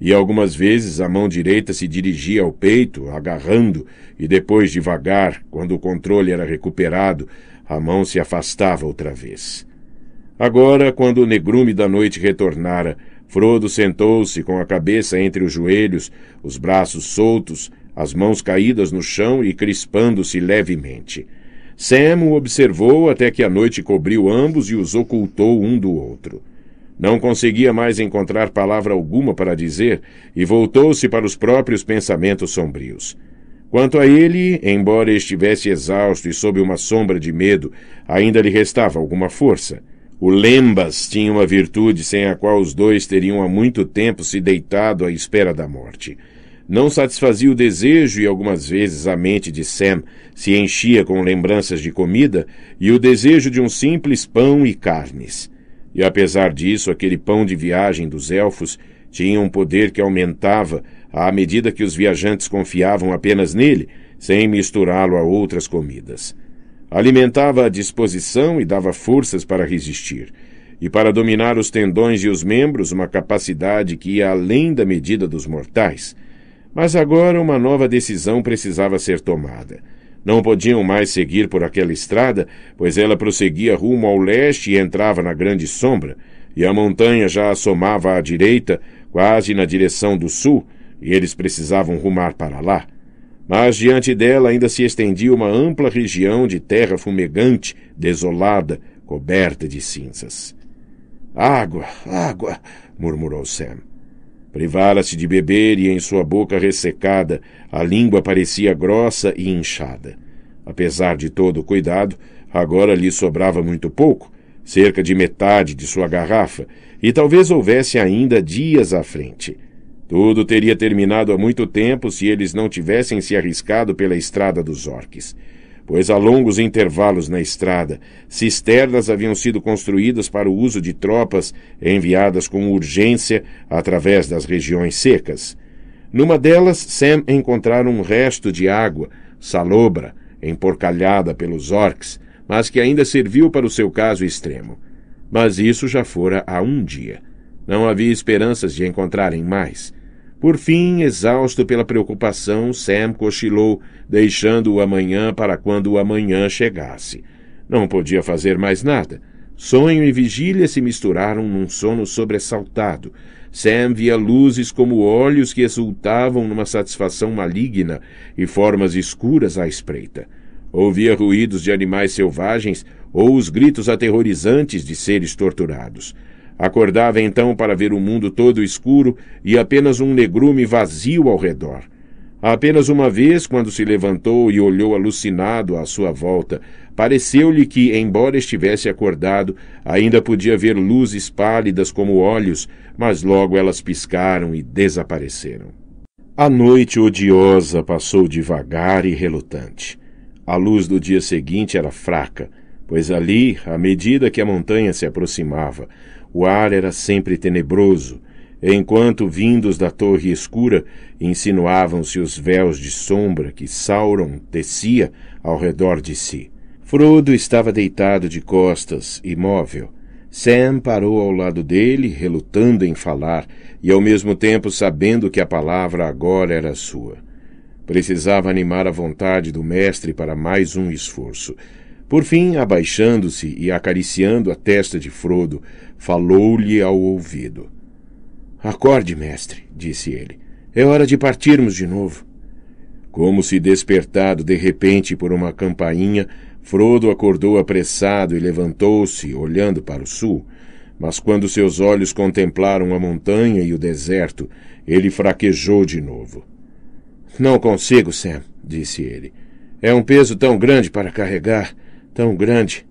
E algumas vezes a mão direita se dirigia ao peito, agarrando, e depois, devagar, quando o controle era recuperado, a mão se afastava outra vez. Agora, quando o negrume da noite retornara, Frodo sentou-se com a cabeça entre os joelhos, os braços soltos, as mãos caídas no chão e crispando-se levemente. Sam o observou até que a noite cobriu ambos e os ocultou um do outro. Não conseguia mais encontrar palavra alguma para dizer e voltou-se para os próprios pensamentos sombrios. Quanto a ele, embora estivesse exausto e sob uma sombra de medo, ainda lhe restava alguma força. O Lembas tinha uma virtude sem a qual os dois teriam há muito tempo se deitado à espera da morte. Não satisfazia o desejo e algumas vezes a mente de Sam se enchia com lembranças de comida e o desejo de um simples pão e carnes. E apesar disso, aquele pão de viagem dos elfos tinha um poder que aumentava à medida que os viajantes confiavam apenas nele, sem misturá-lo a outras comidas. Alimentava a disposição e dava forças para resistir, e para dominar os tendões e os membros, uma capacidade que ia além da medida dos mortais. Mas agora uma nova decisão precisava ser tomada. Não podiam mais seguir por aquela estrada, pois ela prosseguia rumo ao leste e entrava na grande sombra, e a montanha já assomava à direita, quase na direção do sul, e eles precisavam rumar para lá. Mas diante dela ainda se estendia uma ampla região de terra fumegante, desolada, coberta de cinzas. Água, água, murmurou Sam. Privara-se de beber e em sua boca ressecada a língua parecia grossa e inchada. Apesar de todo o cuidado, agora lhe sobrava muito pouco, cerca de metade de sua garrafa, e talvez houvesse ainda dias à frente. Tudo teria terminado há muito tempo se eles não tivessem se arriscado pela estrada dos orques. Pois há longos intervalos na estrada, cisternas haviam sido construídas para o uso de tropas enviadas com urgência através das regiões secas. Numa delas, Sam encontrara um resto de água, salobra, emporcalhada pelos orques, mas que ainda serviu para o seu caso extremo. Mas isso já fora há um dia. Não havia esperanças de encontrarem mais. Por fim, exausto pela preocupação, Sam cochilou, deixando o amanhã para quando o amanhã chegasse. Não podia fazer mais nada. Sonho e vigília se misturaram num sono sobressaltado. Sam via luzes como olhos que exultavam numa satisfação maligna e formas escuras à espreita. Ouvia ruídos de animais selvagens ou os gritos aterrorizantes de seres torturados. Acordava então para ver o mundo todo escuro e apenas um negrume vazio ao redor. Apenas uma vez, quando se levantou e olhou alucinado à sua volta, pareceu-lhe que, embora estivesse acordado, ainda podia ver luzes pálidas como olhos, mas logo elas piscaram e desapareceram. A noite odiosa passou devagar e relutante. A luz do dia seguinte era fraca, pois ali, à medida que a montanha se aproximava, o ar era sempre tenebroso, enquanto, vindos da torre escura, insinuavam-se os véus de sombra que Sauron tecia ao redor de si. Frodo estava deitado de costas, imóvel. Sam parou ao lado dele, relutando em falar, e ao mesmo tempo sabendo que a palavra agora era sua. Precisava animar a vontade do mestre para mais um esforço. Por fim, abaixando-se e acariciando a testa de Frodo, falou-lhe ao ouvido. Acorde, mestre, disse ele. É hora de partirmos de novo. Como se despertado de repente por uma campainha, Frodo acordou apressado e levantou-se, olhando para o sul. Mas quando seus olhos contemplaram a montanha e o deserto, ele fraquejou de novo. Não consigo, Sam, disse ele. É um peso tão grande para carregar tão grande.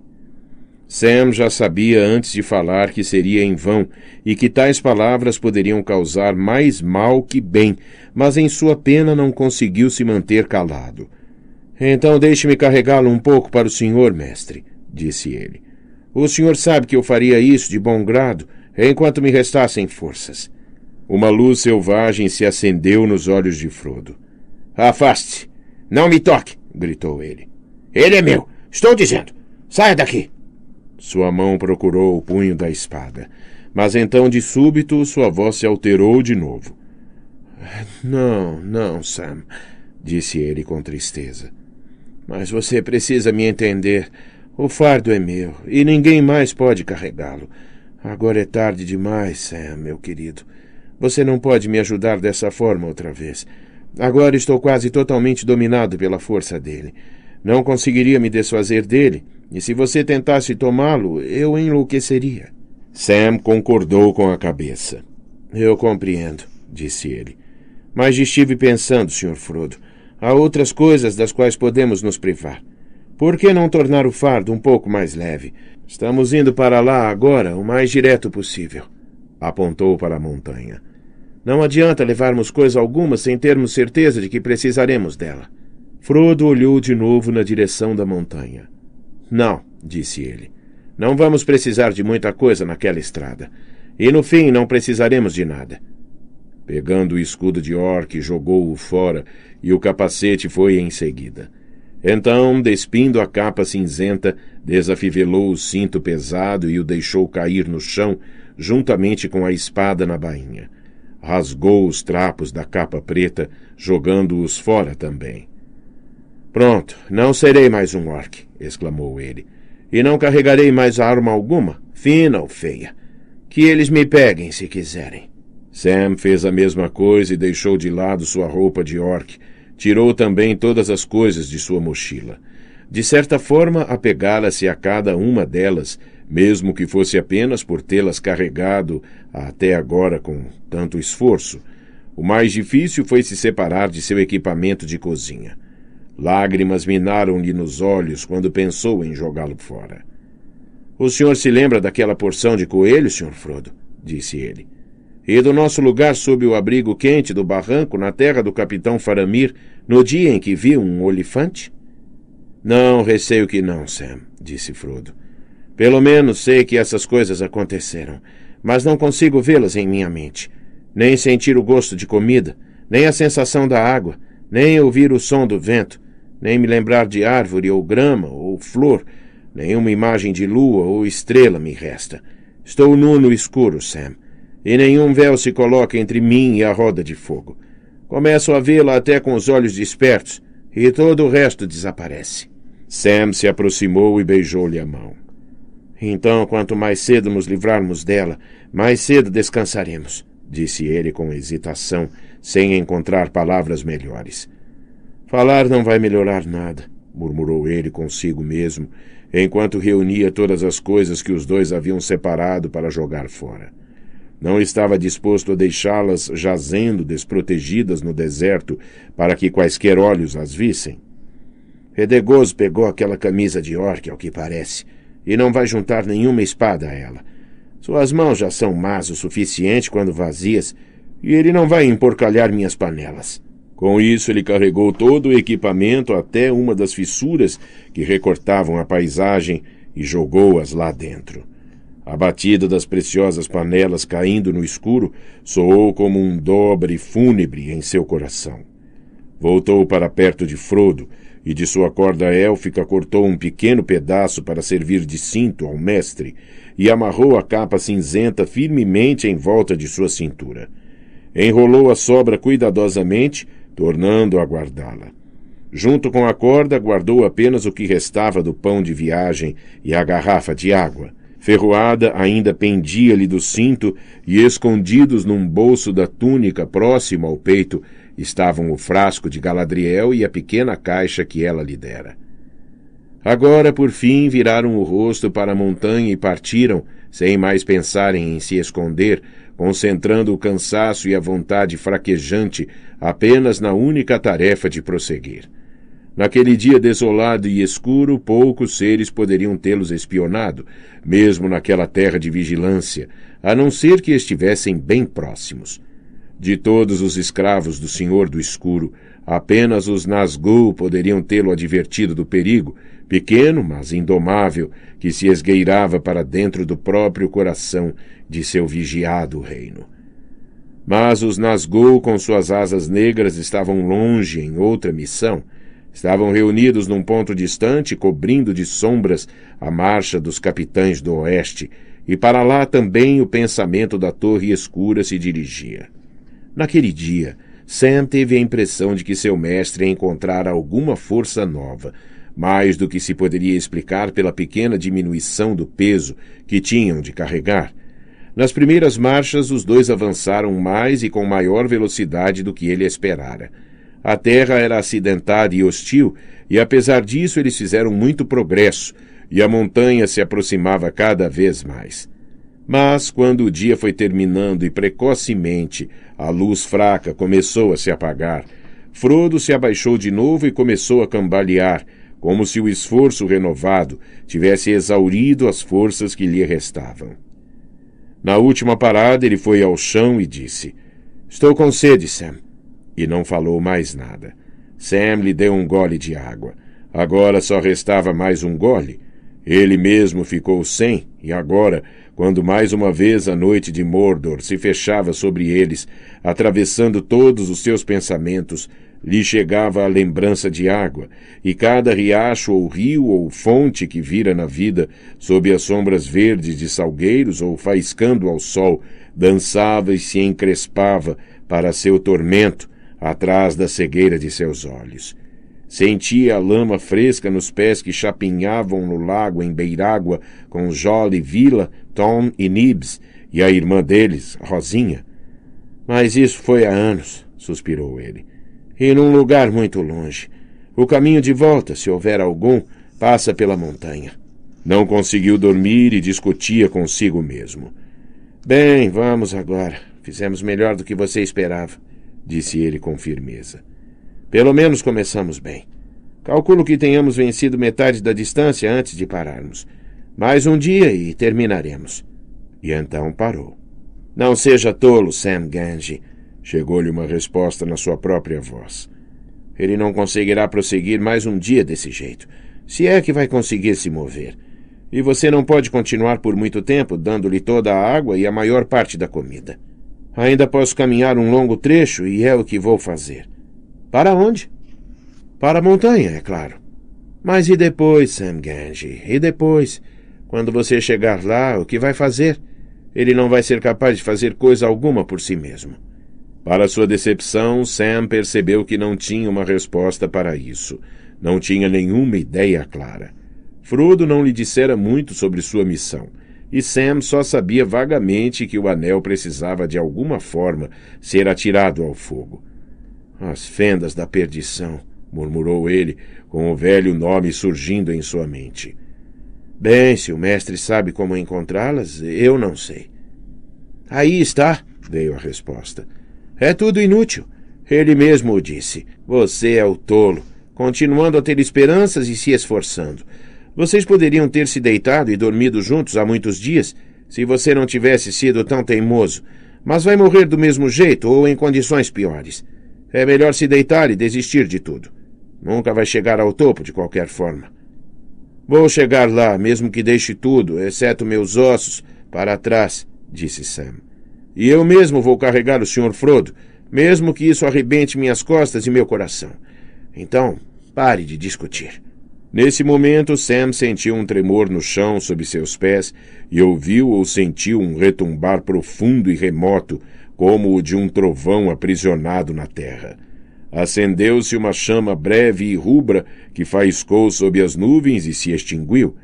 Sam já sabia antes de falar que seria em vão e que tais palavras poderiam causar mais mal que bem, mas em sua pena não conseguiu se manter calado. Então deixe-me carregá-lo um pouco para o senhor, mestre, disse ele. O senhor sabe que eu faria isso de bom grado enquanto me restassem forças. Uma luz selvagem se acendeu nos olhos de Frodo. Afaste! Não me toque! gritou ele. Ele é meu! Estou dizendo. Saia daqui. Sua mão procurou o punho da espada, mas então de súbito sua voz se alterou de novo. Não, não, Sam, disse ele com tristeza. Mas você precisa me entender. O fardo é meu e ninguém mais pode carregá-lo. Agora é tarde demais, Sam, meu querido. Você não pode me ajudar dessa forma outra vez. Agora estou quase totalmente dominado pela força dele. Não conseguiria me desfazer dele, e se você tentasse tomá-lo, eu enlouqueceria. Sam concordou com a cabeça. Eu compreendo, disse ele. Mas estive pensando, Sr. Frodo. Há outras coisas das quais podemos nos privar. Por que não tornar o fardo um pouco mais leve? Estamos indo para lá agora o mais direto possível. Apontou para a montanha. Não adianta levarmos coisa alguma sem termos certeza de que precisaremos dela. Frodo olhou de novo na direção da montanha. Não, disse ele. Não vamos precisar de muita coisa naquela estrada. E no fim não precisaremos de nada. Pegando o escudo de orc, jogou-o fora e o capacete foi em seguida. Então, despindo a capa cinzenta, desafivelou o cinto pesado e o deixou cair no chão, juntamente com a espada na bainha. Rasgou os trapos da capa preta, jogando-os fora também. Pronto, não serei mais um orc, exclamou ele. E não carregarei mais arma alguma, fina ou feia. Que eles me peguem se quiserem. Sam fez a mesma coisa e deixou de lado sua roupa de orc. Tirou também todas as coisas de sua mochila. De certa forma, apegara-se a cada uma delas, mesmo que fosse apenas por tê-las carregado até agora com tanto esforço. O mais difícil foi se separar de seu equipamento de cozinha. Lágrimas minaram-lhe nos olhos quando pensou em jogá-lo fora. O senhor se lembra daquela porção de coelho, senhor Frodo? disse ele. E do nosso lugar sob o abrigo quente do barranco na terra do capitão Faramir, no dia em que vi um olifante? Não, receio que não, Sam, disse Frodo. Pelo menos sei que essas coisas aconteceram, mas não consigo vê-las em minha mente. Nem sentir o gosto de comida, nem a sensação da água, nem ouvir o som do vento, nem me lembrar de árvore ou grama ou flor, nenhuma imagem de lua ou estrela me resta. Estou nu no escuro, Sam, e nenhum véu se coloca entre mim e a roda de fogo. Começo a vê-la até com os olhos despertos, e todo o resto desaparece. Sam se aproximou e beijou-lhe a mão. Então, quanto mais cedo nos livrarmos dela, mais cedo descansaremos, disse ele com hesitação, sem encontrar palavras melhores. Falar não vai melhorar nada, murmurou ele consigo mesmo, enquanto reunia todas as coisas que os dois haviam separado para jogar fora. Não estava disposto a deixá-las jazendo desprotegidas no deserto para que quaisquer olhos as vissem. Redegoso pegou aquela camisa de orque ao que parece, e não vai juntar nenhuma espada a ela. Suas mãos já são más o suficiente quando vazias, e ele não vai emporcalhar minhas panelas. Com isso, ele carregou todo o equipamento até uma das fissuras que recortavam a paisagem e jogou-as lá dentro. A batida das preciosas panelas caindo no escuro soou como um dobre fúnebre em seu coração. Voltou para perto de Frodo e de sua corda élfica cortou um pequeno pedaço para servir de cinto ao mestre e amarrou a capa cinzenta firmemente em volta de sua cintura. Enrolou a sobra cuidadosamente tornando a guardá-la. Junto com a corda, guardou apenas o que restava do pão de viagem e a garrafa de água. Ferroada ainda pendia-lhe do cinto e, escondidos num bolso da túnica próximo ao peito, estavam o frasco de Galadriel e a pequena caixa que ela lhe dera. Agora, por fim, viraram o rosto para a montanha e partiram, sem mais pensarem em se esconder, concentrando o cansaço e a vontade fraquejante apenas na única tarefa de prosseguir. Naquele dia desolado e escuro, poucos seres poderiam tê-los espionado, mesmo naquela terra de vigilância, a não ser que estivessem bem próximos. De todos os escravos do Senhor do Escuro, apenas os Nazgûl poderiam tê-lo advertido do perigo, pequeno, mas indomável, que se esgueirava para dentro do próprio coração de seu vigiado reino. Mas os Nazgûl, com suas asas negras, estavam longe em outra missão. Estavam reunidos num ponto distante, cobrindo de sombras a marcha dos capitães do Oeste, e para lá também o pensamento da Torre Escura se dirigia. Naquele dia, Sam teve a impressão de que seu mestre encontrara alguma força nova, mais do que se poderia explicar pela pequena diminuição do peso que tinham de carregar. Nas primeiras marchas, os dois avançaram mais e com maior velocidade do que ele esperara. A terra era acidentada e hostil, e apesar disso eles fizeram muito progresso, e a montanha se aproximava cada vez mais. Mas, quando o dia foi terminando e precocemente a luz fraca começou a se apagar, Frodo se abaixou de novo e começou a cambalear, como se o esforço renovado tivesse exaurido as forças que lhe restavam. Na última parada, ele foi ao chão e disse: Estou com sede, Sam. E não falou mais nada. Sam lhe deu um gole de água. Agora só restava mais um gole. Ele mesmo ficou sem, e agora quando mais uma vez a noite de Mordor se fechava sobre eles, atravessando todos os seus pensamentos, lhe chegava a lembrança de água, e cada riacho ou rio ou fonte que vira na vida, sob as sombras verdes de salgueiros ou faiscando ao sol, dançava e se encrespava para seu tormento, atrás da cegueira de seus olhos. Sentia a lama fresca nos pés que chapinhavam no lago em Beirágua com Jolly Vila, Tom e Nibs e a irmã deles, Rosinha. Mas isso foi há anos, suspirou ele. E num lugar muito longe. O caminho de volta, se houver algum, passa pela montanha. Não conseguiu dormir e discutia consigo mesmo. Bem, vamos agora. Fizemos melhor do que você esperava, disse ele com firmeza. Pelo menos começamos bem. Calculo que tenhamos vencido metade da distância antes de pararmos. Mais um dia e terminaremos. E então parou. Não seja tolo, Sam Gange. Chegou-lhe uma resposta na sua própria voz. Ele não conseguirá prosseguir mais um dia desse jeito, se é que vai conseguir se mover. E você não pode continuar por muito tempo dando-lhe toda a água e a maior parte da comida. Ainda posso caminhar um longo trecho e é o que vou fazer. Para onde? Para a montanha, é claro. Mas e depois, Sam Ganji? E depois? Quando você chegar lá, o que vai fazer? Ele não vai ser capaz de fazer coisa alguma por si mesmo. Para sua decepção, Sam percebeu que não tinha uma resposta para isso. Não tinha nenhuma ideia clara. Frodo não lhe dissera muito sobre sua missão, e Sam só sabia vagamente que o anel precisava de alguma forma ser atirado ao fogo. As fendas da perdição, murmurou ele, com o velho nome surgindo em sua mente. Bem, se o mestre sabe como encontrá-las, eu não sei. Aí está, veio a resposta. É tudo inútil. Ele mesmo o disse. Você é o tolo, continuando a ter esperanças e se esforçando. Vocês poderiam ter se deitado e dormido juntos há muitos dias, se você não tivesse sido tão teimoso. Mas vai morrer do mesmo jeito ou em condições piores. É melhor se deitar e desistir de tudo. Nunca vai chegar ao topo de qualquer forma. Vou chegar lá, mesmo que deixe tudo, exceto meus ossos, para trás, disse Sam. E eu mesmo vou carregar o Sr. Frodo, mesmo que isso arrebente minhas costas e meu coração. Então, pare de discutir. Nesse momento, Sam sentiu um tremor no chão sob seus pés e ouviu ou sentiu um retumbar profundo e remoto como o de um trovão aprisionado na terra. Acendeu-se uma chama breve e rubra que faiscou sob as nuvens e se extinguiu.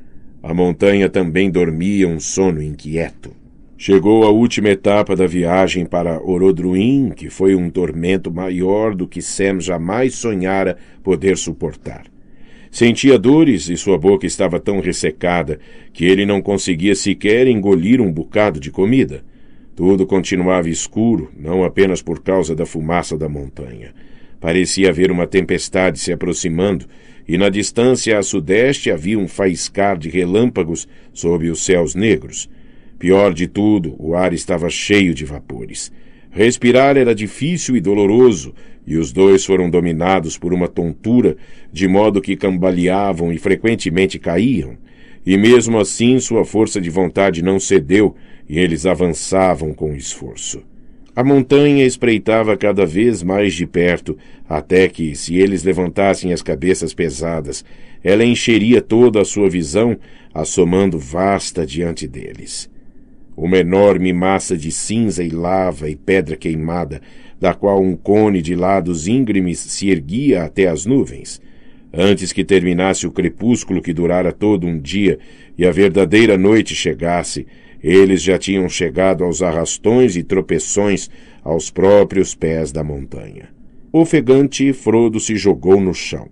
A montanha também dormia um sono inquieto. Chegou a última etapa da viagem para Orodruin, que foi um tormento maior do que Sem jamais sonhara poder suportar. Sentia dores e sua boca estava tão ressecada que ele não conseguia sequer engolir um bocado de comida. Tudo continuava escuro, não apenas por causa da fumaça da montanha. Parecia haver uma tempestade se aproximando, e na distância a sudeste havia um faiscar de relâmpagos sob os céus negros. Pior de tudo, o ar estava cheio de vapores. Respirar era difícil e doloroso, e os dois foram dominados por uma tontura, de modo que cambaleavam e frequentemente caíam. E mesmo assim sua força de vontade não cedeu, e eles avançavam com esforço. A montanha espreitava cada vez mais de perto, até que, se eles levantassem as cabeças pesadas, ela encheria toda a sua visão, assomando vasta diante deles. Uma enorme massa de cinza e lava e pedra queimada, da qual um cone de lados íngremes se erguia até as nuvens. Antes que terminasse o crepúsculo que durara todo um dia e a verdadeira noite chegasse, eles já tinham chegado aos arrastões e tropeções aos próprios pés da montanha. Ofegante, Frodo se jogou no chão.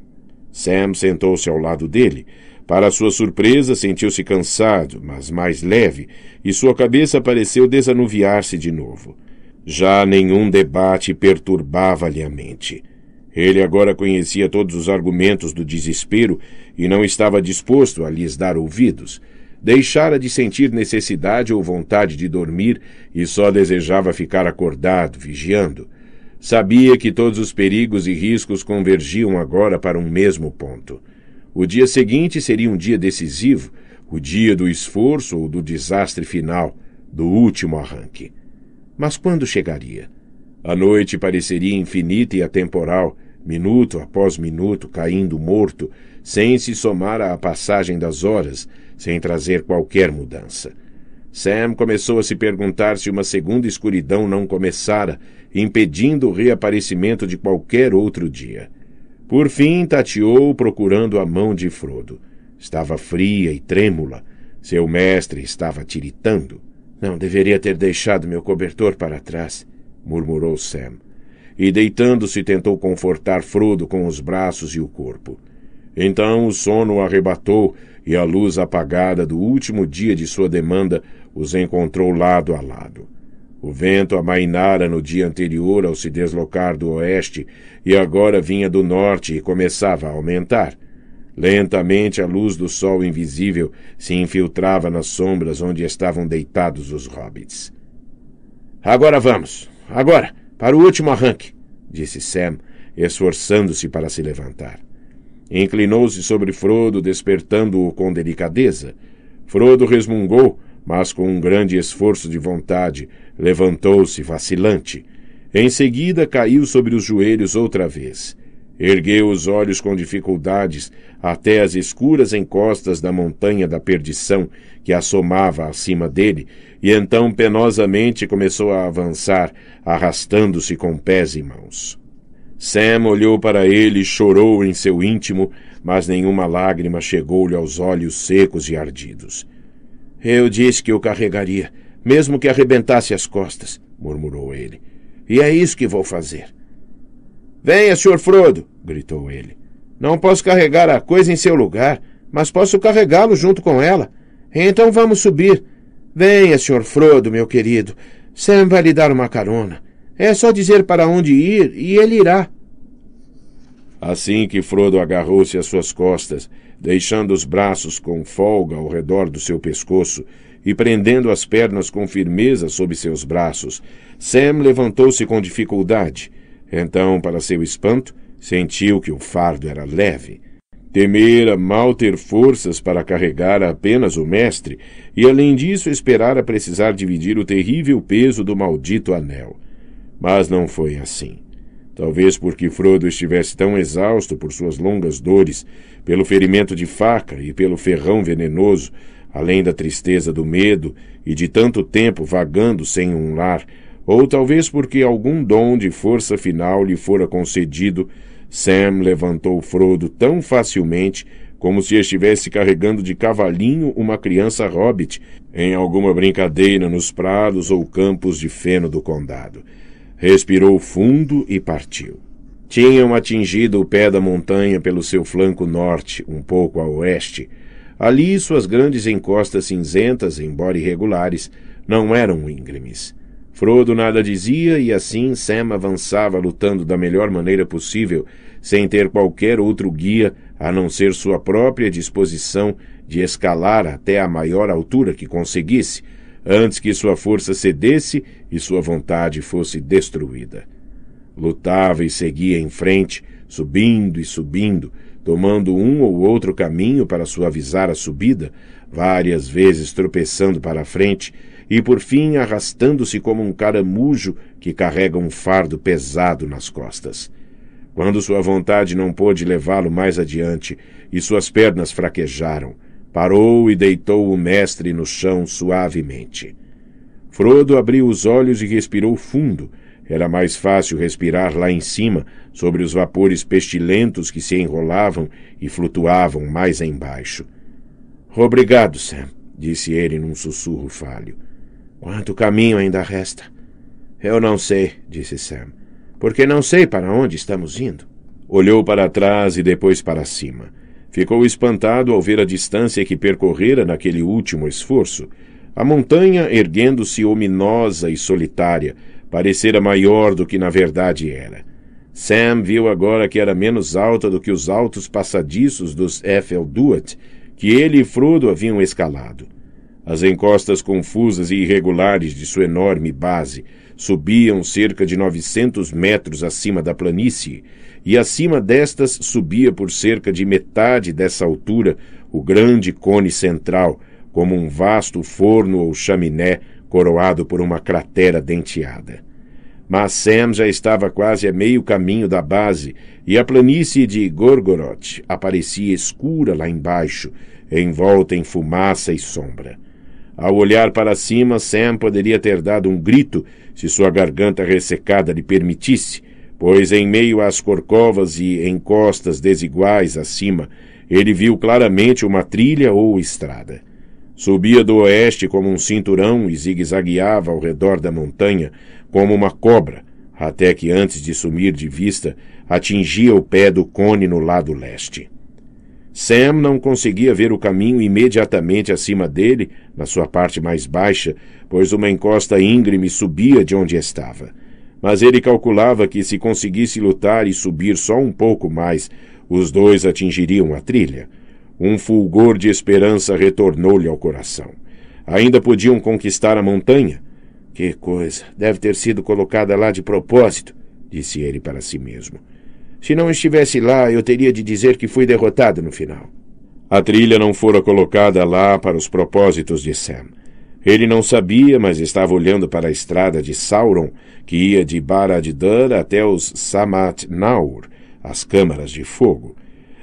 Sam sentou-se ao lado dele. Para sua surpresa, sentiu-se cansado, mas mais leve, e sua cabeça pareceu desanuviar-se de novo. Já nenhum debate perturbava-lhe a mente. Ele agora conhecia todos os argumentos do desespero e não estava disposto a lhes dar ouvidos deixara de sentir necessidade ou vontade de dormir e só desejava ficar acordado, vigiando. Sabia que todos os perigos e riscos convergiam agora para um mesmo ponto. O dia seguinte seria um dia decisivo, o dia do esforço ou do desastre final, do último arranque. Mas quando chegaria? A noite pareceria infinita e atemporal, minuto após minuto caindo morto, sem se somar à passagem das horas, sem trazer qualquer mudança. Sam começou a se perguntar se uma segunda escuridão não começara, impedindo o reaparecimento de qualquer outro dia. Por fim, tateou procurando a mão de Frodo. Estava fria e trêmula. Seu mestre estava tiritando. Não deveria ter deixado meu cobertor para trás, murmurou Sam. E deitando-se, tentou confortar Frodo com os braços e o corpo. Então o sono o arrebatou e a luz apagada do último dia de sua demanda os encontrou lado a lado. O vento amainara no dia anterior ao se deslocar do oeste e agora vinha do norte e começava a aumentar. Lentamente a luz do sol invisível se infiltrava nas sombras onde estavam deitados os hobbits. Agora vamos! Agora! Para o último arranque! disse Sam, esforçando-se para se levantar. Inclinou-se sobre Frodo, despertando-o com delicadeza. Frodo resmungou, mas com um grande esforço de vontade, levantou-se vacilante. Em seguida, caiu sobre os joelhos outra vez. Ergueu os olhos com dificuldades até as escuras encostas da montanha da perdição que assomava acima dele, e então penosamente começou a avançar, arrastando-se com pés e mãos. Sam olhou para ele e chorou em seu íntimo, mas nenhuma lágrima chegou-lhe aos olhos secos e ardidos. Eu disse que o carregaria, mesmo que arrebentasse as costas, murmurou ele. E é isso que vou fazer. Venha, Sr. Frodo, gritou ele. Não posso carregar a coisa em seu lugar, mas posso carregá-lo junto com ela. Então vamos subir. Venha, Sr. Frodo, meu querido. Sam vai lhe dar uma carona. É só dizer para onde ir e ele irá. Assim que Frodo agarrou-se às suas costas, deixando os braços com folga ao redor do seu pescoço e prendendo as pernas com firmeza sob seus braços, Sam levantou-se com dificuldade. Então, para seu espanto, sentiu que o fardo era leve. Temera mal ter forças para carregar apenas o mestre, e além disso esperara precisar dividir o terrível peso do maldito anel. Mas não foi assim. Talvez porque Frodo estivesse tão exausto por suas longas dores, pelo ferimento de faca e pelo ferrão venenoso, além da tristeza do medo e de tanto tempo vagando sem um lar, ou talvez porque algum dom de força final lhe fora concedido, Sam levantou Frodo tão facilmente como se estivesse carregando de cavalinho uma criança hobbit em alguma brincadeira nos prados ou campos de feno do condado. Respirou fundo e partiu. Tinham atingido o pé da montanha pelo seu flanco norte, um pouco a oeste. Ali suas grandes encostas cinzentas, embora irregulares, não eram íngremes. Frodo nada dizia e assim Sam avançava lutando da melhor maneira possível, sem ter qualquer outro guia a não ser sua própria disposição de escalar até a maior altura que conseguisse, antes que sua força cedesse e sua vontade fosse destruída. Lutava e seguia em frente, subindo e subindo, tomando um ou outro caminho para suavizar a subida, várias vezes tropeçando para a frente e por fim arrastando-se como um caramujo que carrega um fardo pesado nas costas. Quando sua vontade não pôde levá-lo mais adiante e suas pernas fraquejaram, Parou e deitou o mestre no chão suavemente. Frodo abriu os olhos e respirou fundo. Era mais fácil respirar lá em cima, sobre os vapores pestilentos que se enrolavam e flutuavam mais embaixo. Obrigado, Sam, disse ele num sussurro falho. Quanto caminho ainda resta? Eu não sei, disse Sam, porque não sei para onde estamos indo. Olhou para trás e depois para cima. Ficou espantado ao ver a distância que percorrera naquele último esforço. A montanha, erguendo-se ominosa e solitária, parecera maior do que na verdade era. Sam viu agora que era menos alta do que os altos passadiços dos Ethelduat, que ele e Frodo haviam escalado. As encostas confusas e irregulares de sua enorme base subiam cerca de 900 metros acima da planície, e acima destas subia por cerca de metade dessa altura o grande cone central, como um vasto forno ou chaminé coroado por uma cratera denteada. Mas Sam já estava quase a meio caminho da base, e a planície de Gorgoroth aparecia escura lá embaixo, envolta em fumaça e sombra. Ao olhar para cima, Sam poderia ter dado um grito se sua garganta ressecada lhe permitisse, pois em meio às corcovas e encostas desiguais acima, ele viu claramente uma trilha ou estrada. Subia do oeste como um cinturão e zigue-zagueava ao redor da montanha como uma cobra, até que antes de sumir de vista, atingia o pé do cone no lado leste. Sam não conseguia ver o caminho imediatamente acima dele, na sua parte mais baixa, pois uma encosta íngreme subia de onde estava mas ele calculava que se conseguisse lutar e subir só um pouco mais, os dois atingiriam a trilha. Um fulgor de esperança retornou-lhe ao coração. Ainda podiam conquistar a montanha? Que coisa! Deve ter sido colocada lá de propósito, disse ele para si mesmo. Se não estivesse lá, eu teria de dizer que fui derrotado no final. A trilha não fora colocada lá para os propósitos de Sam. Ele não sabia, mas estava olhando para a estrada de Sauron, que ia de Barad-dûr até os Samat-Naur, as câmaras de fogo.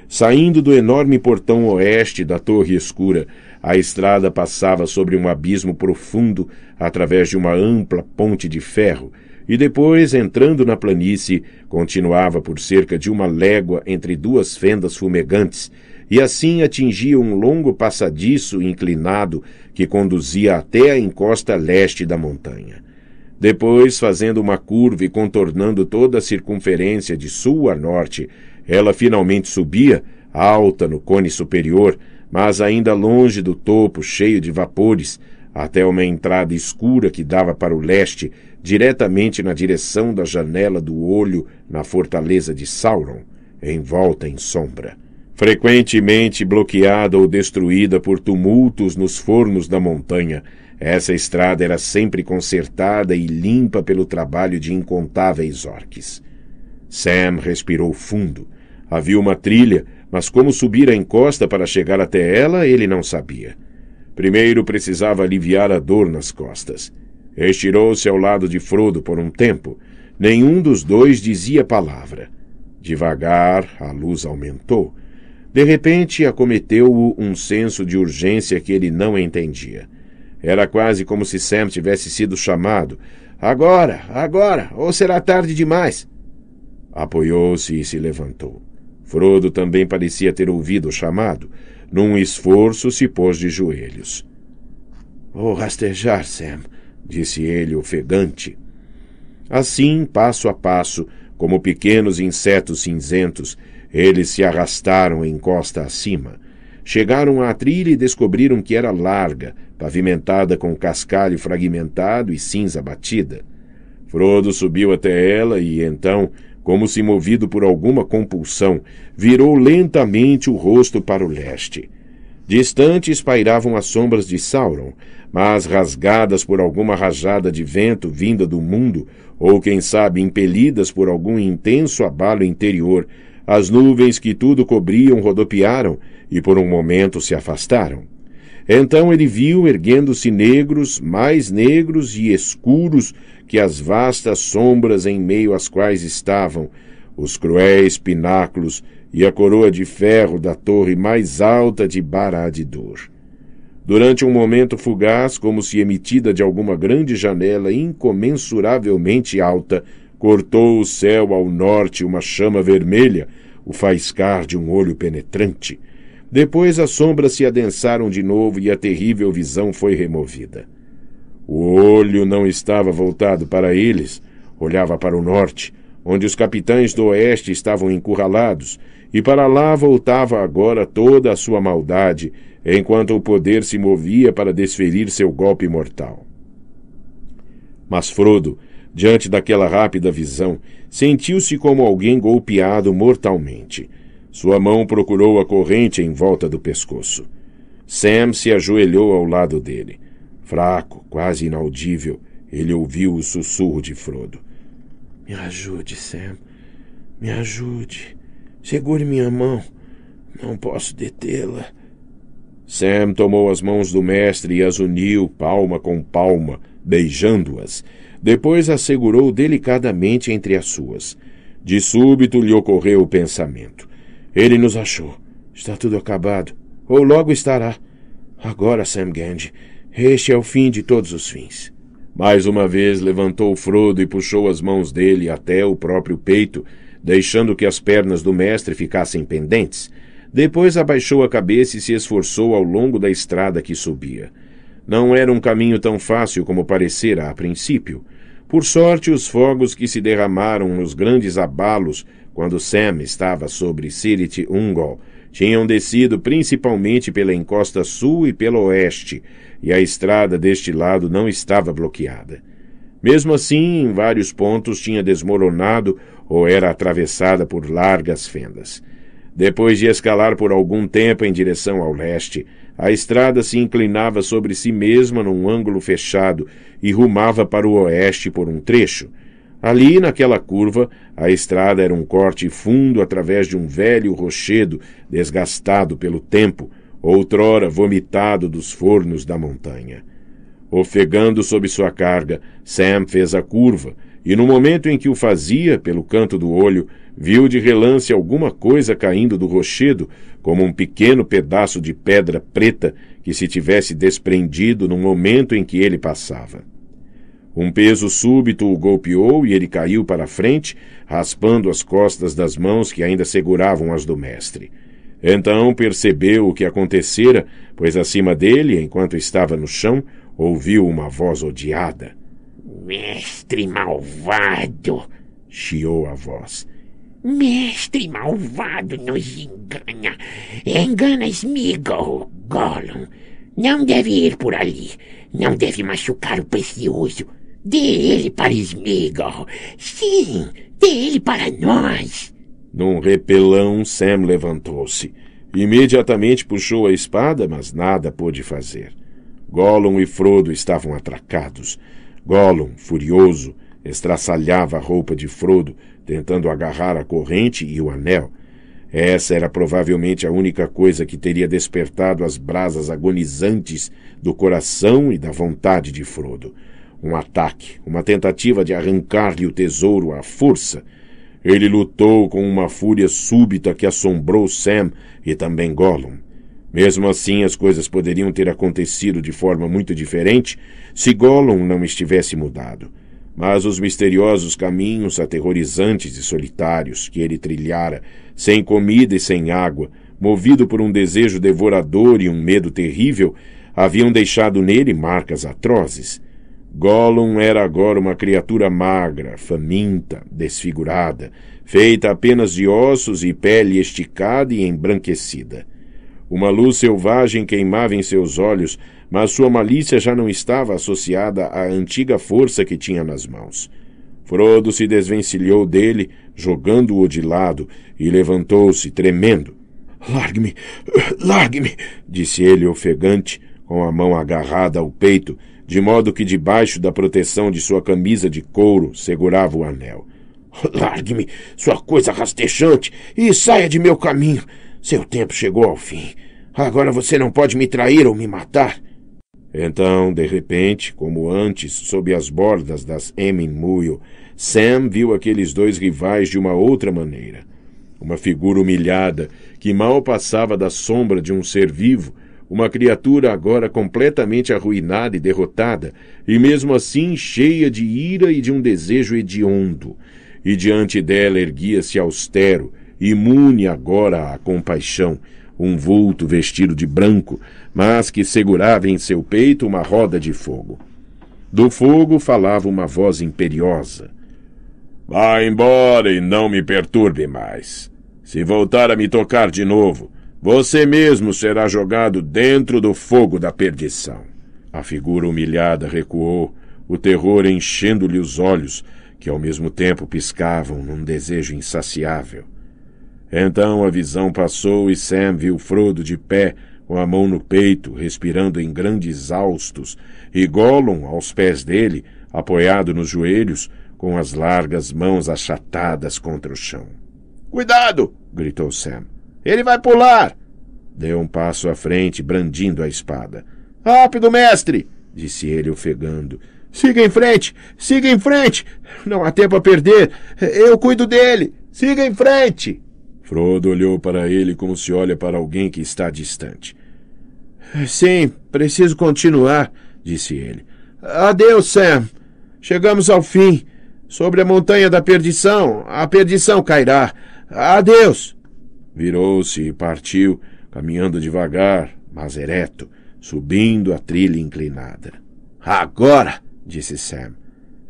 Saindo do enorme portão oeste da Torre Escura, a estrada passava sobre um abismo profundo através de uma ampla ponte de ferro, e depois, entrando na planície, continuava por cerca de uma légua entre duas fendas fumegantes, e assim atingia um longo passadiço inclinado que conduzia até a encosta leste da montanha. Depois, fazendo uma curva e contornando toda a circunferência de sul a norte, ela finalmente subia, alta no cone superior, mas ainda longe do topo, cheio de vapores, até uma entrada escura que dava para o leste, diretamente na direção da janela do olho na fortaleza de Sauron, envolta em sombra. Frequentemente bloqueada ou destruída por tumultos nos fornos da montanha, essa estrada era sempre consertada e limpa pelo trabalho de incontáveis orques. Sam respirou fundo. Havia uma trilha, mas como subir a encosta para chegar até ela, ele não sabia. Primeiro precisava aliviar a dor nas costas. Estirou-se ao lado de Frodo por um tempo. Nenhum dos dois dizia palavra. Devagar, a luz aumentou. De repente, acometeu-o um senso de urgência que ele não entendia. Era quase como se Sam tivesse sido chamado. Agora, agora, ou será tarde demais. Apoiou-se e se levantou. Frodo também parecia ter ouvido o chamado. Num esforço, se pôs de joelhos. Vou rastejar, Sam, disse ele, ofegante. Assim, passo a passo, como pequenos insetos cinzentos, eles se arrastaram encosta acima. Chegaram à trilha e descobriram que era larga, pavimentada com cascalho fragmentado e cinza batida. Frodo subiu até ela e então, como se movido por alguma compulsão, virou lentamente o rosto para o leste. Distantes pairavam as sombras de Sauron, mas rasgadas por alguma rajada de vento vinda do mundo, ou quem sabe impelidas por algum intenso abalo interior, as nuvens que tudo cobriam rodopiaram e por um momento se afastaram. Então ele viu erguendo-se negros, mais negros e escuros que as vastas sombras em meio às quais estavam, os cruéis pináculos e a coroa de ferro da torre mais alta de Barad-dor. Durante um momento fugaz, como se emitida de alguma grande janela incomensuravelmente alta, Cortou o céu ao norte uma chama vermelha, o faiscar de um olho penetrante. Depois as sombras se adensaram de novo e a terrível visão foi removida. O olho não estava voltado para eles, olhava para o norte, onde os capitães do oeste estavam encurralados, e para lá voltava agora toda a sua maldade, enquanto o poder se movia para desferir seu golpe mortal. Mas Frodo Diante daquela rápida visão, sentiu-se como alguém golpeado mortalmente. Sua mão procurou a corrente em volta do pescoço. Sam se ajoelhou ao lado dele. Fraco, quase inaudível, ele ouviu o sussurro de Frodo. Me ajude, Sam. Me ajude. Segure minha mão. Não posso detê-la. Sam tomou as mãos do mestre e as uniu, palma com palma, beijando-as, depois a segurou delicadamente entre as suas. De súbito lhe ocorreu o pensamento. Ele nos achou. Está tudo acabado. Ou logo estará. Agora, Sam Gandhi, este é o fim de todos os fins. Mais uma vez levantou Frodo e puxou as mãos dele até o próprio peito, deixando que as pernas do mestre ficassem pendentes. Depois abaixou a cabeça e se esforçou ao longo da estrada que subia. Não era um caminho tão fácil como parecera a princípio. Por sorte, os fogos que se derramaram nos grandes abalos quando Sam estava sobre Sirit Ungol tinham descido principalmente pela encosta sul e pelo oeste, e a estrada deste lado não estava bloqueada. Mesmo assim, em vários pontos tinha desmoronado ou era atravessada por largas fendas. Depois de escalar por algum tempo em direção ao leste, a estrada se inclinava sobre si mesma num ângulo fechado e rumava para o oeste por um trecho. Ali, naquela curva, a estrada era um corte fundo através de um velho rochedo desgastado pelo tempo, outrora vomitado dos fornos da montanha. Ofegando sob sua carga, Sam fez a curva, e no momento em que o fazia, pelo canto do olho, viu de relance alguma coisa caindo do rochedo, como um pequeno pedaço de pedra preta que se tivesse desprendido no momento em que ele passava. Um peso súbito o golpeou e ele caiu para frente, raspando as costas das mãos que ainda seguravam as do mestre. Então percebeu o que acontecera, pois acima dele, enquanto estava no chão, ouviu uma voz odiada. Mestre malvado! chiou a voz. Mestre malvado nos engana. Engana Smigol, Gollum. Não deve ir por ali. Não deve machucar o precioso. Dê ele para Smigol, Sim, dê ele para nós. Num repelão, Sam levantou-se. Imediatamente puxou a espada, mas nada pôde fazer. Gollum e Frodo estavam atracados. Gollum, furioso, estraçalhava a roupa de Frodo, tentando agarrar a corrente e o anel. Essa era provavelmente a única coisa que teria despertado as brasas agonizantes do coração e da vontade de Frodo. Um ataque, uma tentativa de arrancar-lhe o tesouro à força. Ele lutou com uma fúria súbita que assombrou Sam e também Gollum. Mesmo assim, as coisas poderiam ter acontecido de forma muito diferente se Gollum não estivesse mudado mas os misteriosos caminhos aterrorizantes e solitários que ele trilhara, sem comida e sem água, movido por um desejo devorador e um medo terrível, haviam deixado nele marcas atrozes. Gollum era agora uma criatura magra, faminta, desfigurada, feita apenas de ossos e pele esticada e embranquecida. Uma luz selvagem queimava em seus olhos, mas sua malícia já não estava associada à antiga força que tinha nas mãos. Frodo se desvencilhou dele, jogando-o de lado, e levantou-se, tremendo. Largue-me! Largue-me! disse ele ofegante, com a mão agarrada ao peito, de modo que debaixo da proteção de sua camisa de couro segurava o anel. Largue-me, sua coisa rastejante, e saia de meu caminho! Seu tempo chegou ao fim. Agora você não pode me trair ou me matar. Então, de repente, como antes, sob as bordas das Emin Muyo, Sam viu aqueles dois rivais de uma outra maneira. Uma figura humilhada, que mal passava da sombra de um ser vivo, uma criatura agora completamente arruinada e derrotada, e mesmo assim cheia de ira e de um desejo hediondo. E diante dela erguia-se austero, imune agora à compaixão, um vulto vestido de branco, mas que segurava em seu peito uma roda de fogo. Do fogo falava uma voz imperiosa. Vá embora e não me perturbe mais. Se voltar a me tocar de novo, você mesmo será jogado dentro do fogo da perdição. A figura humilhada recuou, o terror enchendo-lhe os olhos, que ao mesmo tempo piscavam num desejo insaciável. Então a visão passou e Sam viu Frodo de pé, com a mão no peito, respirando em grandes haustos, e Gollum aos pés dele, apoiado nos joelhos, com as largas mãos achatadas contra o chão. Cuidado! gritou Sam. Ele vai pular! Deu um passo à frente, brandindo a espada. Rápido, mestre! disse ele ofegando. Siga em frente! Siga em frente! Não há tempo a perder! Eu cuido dele! Siga em frente! Frodo olhou para ele como se olha para alguém que está distante. Sim, preciso continuar, disse ele. Adeus, Sam. Chegamos ao fim. Sobre a montanha da perdição, a perdição cairá. Adeus! Virou-se e partiu, caminhando devagar, mas ereto, subindo a trilha inclinada. Agora, disse Sam,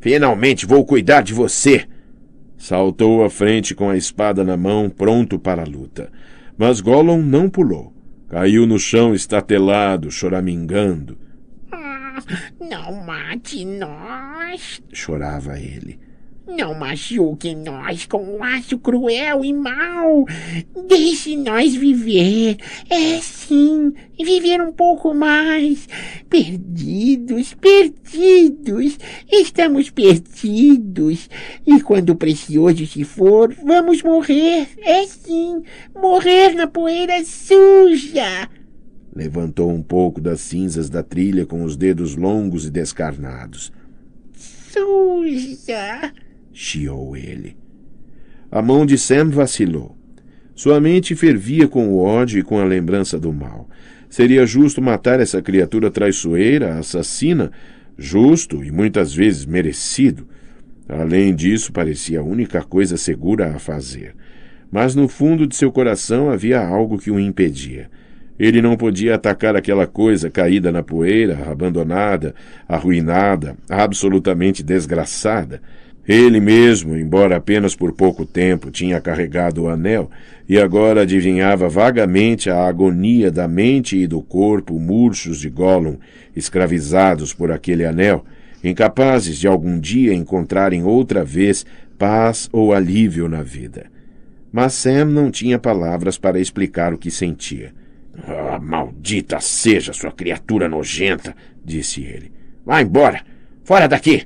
finalmente vou cuidar de você. Saltou à frente com a espada na mão, pronto para a luta. Mas Gollum não pulou. Caiu no chão estatelado, choramingando. Ah, não mate nós! chorava ele. Não machuque nós com um laço cruel e mau. Deixe nós viver. É sim, viver um pouco mais. Perdidos, perdidos, estamos perdidos. E quando o precioso se for, vamos morrer. É sim, morrer na poeira suja. Levantou um pouco das cinzas da trilha com os dedos longos e descarnados. Suja! chiou ele. A mão de Sam vacilou. Sua mente fervia com o ódio e com a lembrança do mal. Seria justo matar essa criatura traiçoeira, assassina, justo e muitas vezes merecido. Além disso, parecia a única coisa segura a fazer. Mas no fundo de seu coração havia algo que o impedia. Ele não podia atacar aquela coisa caída na poeira, abandonada, arruinada, absolutamente desgraçada. Ele mesmo, embora apenas por pouco tempo, tinha carregado o anel e agora adivinhava vagamente a agonia da mente e do corpo murchos de Gollum, escravizados por aquele anel, incapazes de algum dia encontrarem outra vez paz ou alívio na vida. Mas Sam não tinha palavras para explicar o que sentia. Ah, maldita seja sua criatura nojenta, disse ele. Vá embora! Fora daqui!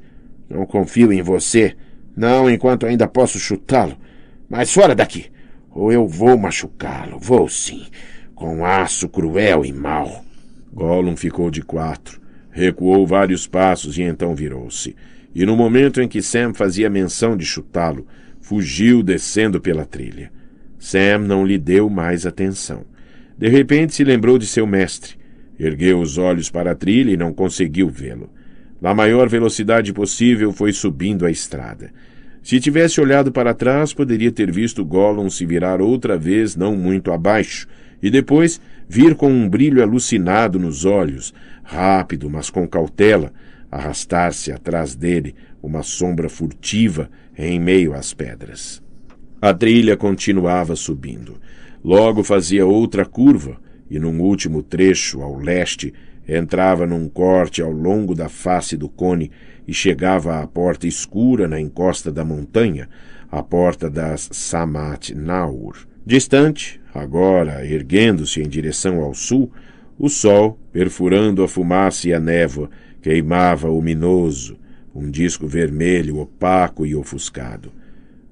Não confio em você. Não enquanto ainda posso chutá-lo. Mas fora daqui! Ou eu vou machucá-lo, vou sim, com aço cruel e mau. Gollum ficou de quatro, recuou vários passos e então virou-se. E no momento em que Sam fazia menção de chutá-lo, fugiu descendo pela trilha. Sam não lhe deu mais atenção. De repente se lembrou de seu mestre. Ergueu os olhos para a trilha e não conseguiu vê-lo. Na maior velocidade possível, foi subindo a estrada. Se tivesse olhado para trás, poderia ter visto Gollum se virar outra vez não muito abaixo, e depois vir com um brilho alucinado nos olhos, rápido, mas com cautela, arrastar-se atrás dele, uma sombra furtiva em meio às pedras. A trilha continuava subindo. Logo fazia outra curva, e num último trecho, ao leste, Entrava num corte ao longo da face do cone e chegava à porta escura na encosta da montanha, a porta das Samat Naur. Distante, agora erguendo-se em direção ao sul, o sol, perfurando a fumaça e a névoa, queimava minoso, um disco vermelho opaco e ofuscado.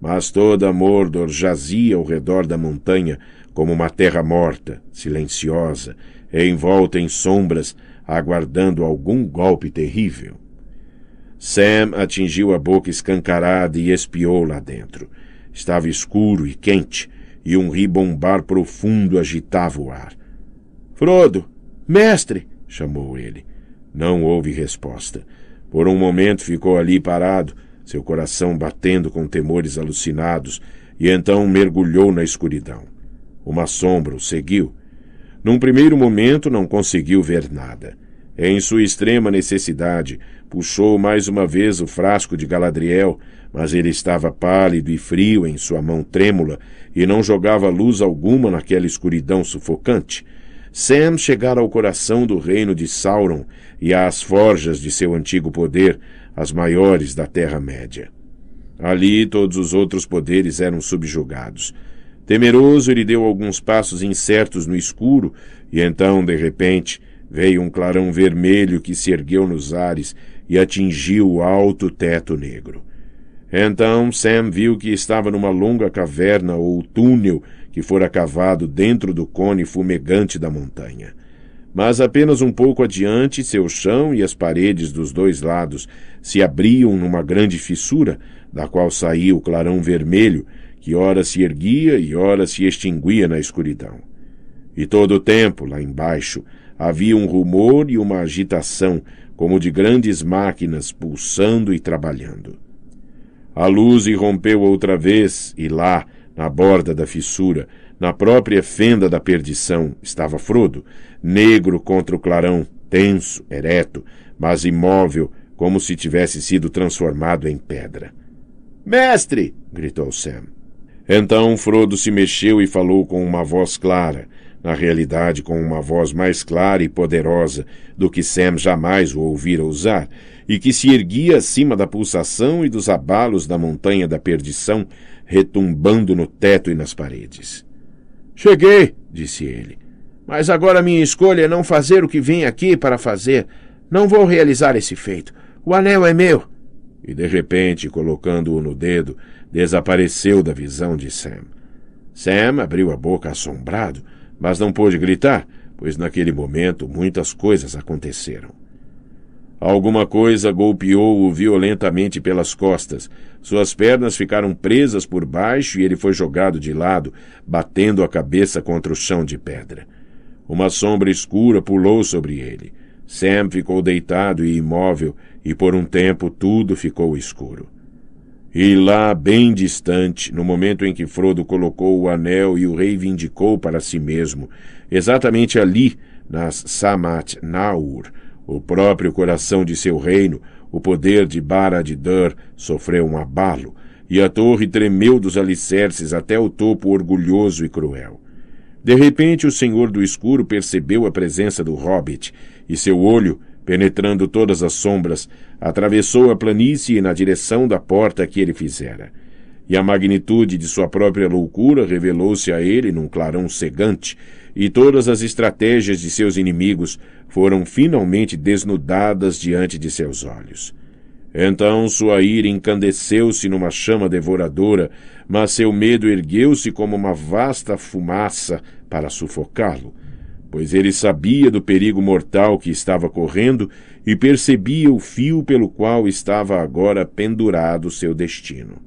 Mas toda Mordor jazia ao redor da montanha como uma terra morta, silenciosa, envolta em sombras, aguardando algum golpe terrível. Sam atingiu a boca escancarada e espiou lá dentro. Estava escuro e quente, e um ribombar profundo agitava o ar. Frodo! Mestre! chamou ele. Não houve resposta. Por um momento ficou ali parado, seu coração batendo com temores alucinados, e então mergulhou na escuridão. Uma sombra o seguiu, num primeiro momento não conseguiu ver nada. Em sua extrema necessidade, puxou mais uma vez o frasco de Galadriel, mas ele estava pálido e frio em sua mão trêmula e não jogava luz alguma naquela escuridão sufocante. Sam chegara ao coração do reino de Sauron e às forjas de seu antigo poder, as maiores da Terra-média. Ali todos os outros poderes eram subjugados. Temeroso, ele deu alguns passos incertos no escuro, e então, de repente, veio um clarão vermelho que se ergueu nos ares e atingiu o alto teto negro. Então Sam viu que estava numa longa caverna ou túnel que fora cavado dentro do cone fumegante da montanha. Mas apenas um pouco adiante, seu chão e as paredes dos dois lados se abriam numa grande fissura, da qual saía o clarão vermelho, que ora se erguia e ora se extinguia na escuridão. E todo o tempo, lá embaixo, havia um rumor e uma agitação, como de grandes máquinas pulsando e trabalhando. A luz irrompeu outra vez, e lá, na borda da fissura, na própria fenda da perdição, estava Frodo, negro contra o clarão, tenso, ereto, mas imóvel, como se tivesse sido transformado em pedra. Mestre! gritou Sam. Então Frodo se mexeu e falou com uma voz clara, na realidade com uma voz mais clara e poderosa do que Sam jamais o ouvira usar, e que se erguia acima da pulsação e dos abalos da montanha da perdição, retumbando no teto e nas paredes. Cheguei, disse ele. Mas agora minha escolha é não fazer o que vim aqui para fazer. Não vou realizar esse feito. O anel é meu. E de repente, colocando-o no dedo, desapareceu da visão de Sam. Sam abriu a boca assombrado, mas não pôde gritar, pois naquele momento muitas coisas aconteceram. Alguma coisa golpeou-o violentamente pelas costas. Suas pernas ficaram presas por baixo e ele foi jogado de lado, batendo a cabeça contra o chão de pedra. Uma sombra escura pulou sobre ele. Sam ficou deitado e imóvel, e por um tempo tudo ficou escuro. E lá, bem distante, no momento em que Frodo colocou o anel e o reivindicou para si mesmo, exatamente ali, nas Samat Naur, o próprio coração de seu reino, o poder de Barad-dûr sofreu um abalo, e a torre tremeu dos alicerces até o topo orgulhoso e cruel. De repente, o Senhor do Escuro percebeu a presença do hobbit, e seu olho, penetrando todas as sombras, atravessou a planície na direção da porta que ele fizera. E a magnitude de sua própria loucura revelou-se a ele num clarão cegante, e todas as estratégias de seus inimigos foram finalmente desnudadas diante de seus olhos. Então sua ira encandeceu-se numa chama devoradora, mas seu medo ergueu-se como uma vasta fumaça para sufocá-lo, pois ele sabia do perigo mortal que estava correndo e percebia o fio pelo qual estava agora pendurado seu destino.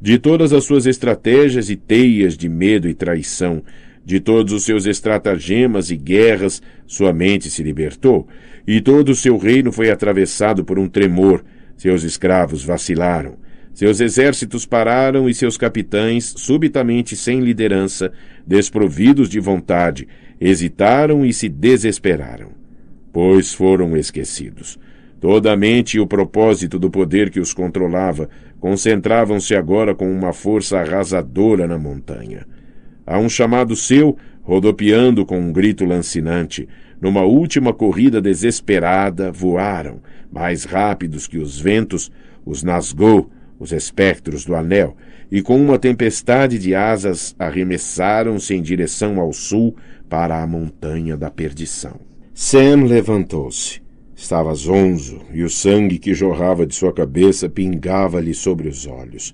De todas as suas estratégias e teias de medo e traição, de todos os seus estratagemas e guerras, sua mente se libertou, e todo o seu reino foi atravessado por um tremor, seus escravos vacilaram. Seus exércitos pararam e seus capitães, subitamente sem liderança, desprovidos de vontade, hesitaram e se desesperaram, pois foram esquecidos. Toda a mente e o propósito do poder que os controlava concentravam-se agora com uma força arrasadora na montanha. A um chamado seu, rodopiando com um grito lancinante, numa última corrida desesperada, voaram, mais rápidos que os ventos, os Nazgûl, os espectros do anel, e com uma tempestade de asas arremessaram-se em direção ao sul para a montanha da perdição. Sam levantou-se. Estava zonzo e o sangue que jorrava de sua cabeça pingava-lhe sobre os olhos.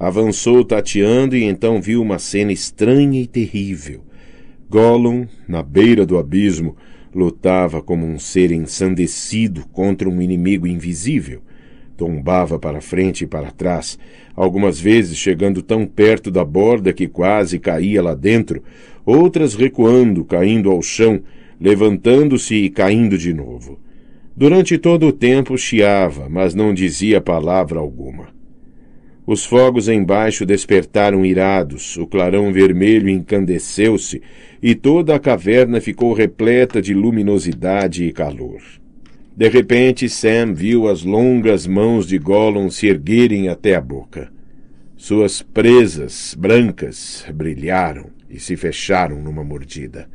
Avançou tateando e então viu uma cena estranha e terrível. Gollum, na beira do abismo, lutava como um ser ensandecido contra um inimigo invisível. Tombava para frente e para trás, algumas vezes chegando tão perto da borda que quase caía lá dentro, outras recuando, caindo ao chão, levantando-se e caindo de novo. Durante todo o tempo chiava, mas não dizia palavra alguma. Os fogos embaixo despertaram irados, o clarão vermelho encandeceu-se e toda a caverna ficou repleta de luminosidade e calor. De repente, Sam viu as longas mãos de Gollum se erguerem até a boca. Suas presas brancas brilharam e se fecharam numa mordida.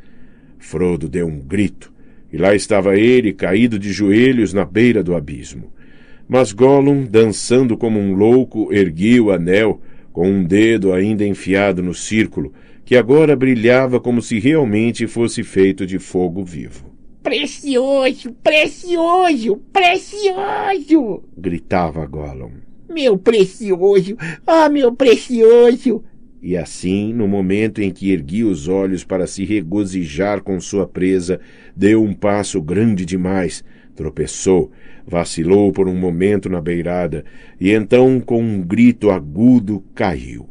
Frodo deu um grito, e lá estava ele, caído de joelhos na beira do abismo. Mas Gollum, dançando como um louco, erguia o anel, com um dedo ainda enfiado no círculo, que agora brilhava como se realmente fosse feito de fogo vivo. Precioso, precioso, precioso! gritava Gollum. Meu precioso, ah, meu precioso! E assim, no momento em que ergui os olhos para se regozijar com sua presa, deu um passo grande demais, tropeçou, vacilou por um momento na beirada e então, com um grito agudo, caiu.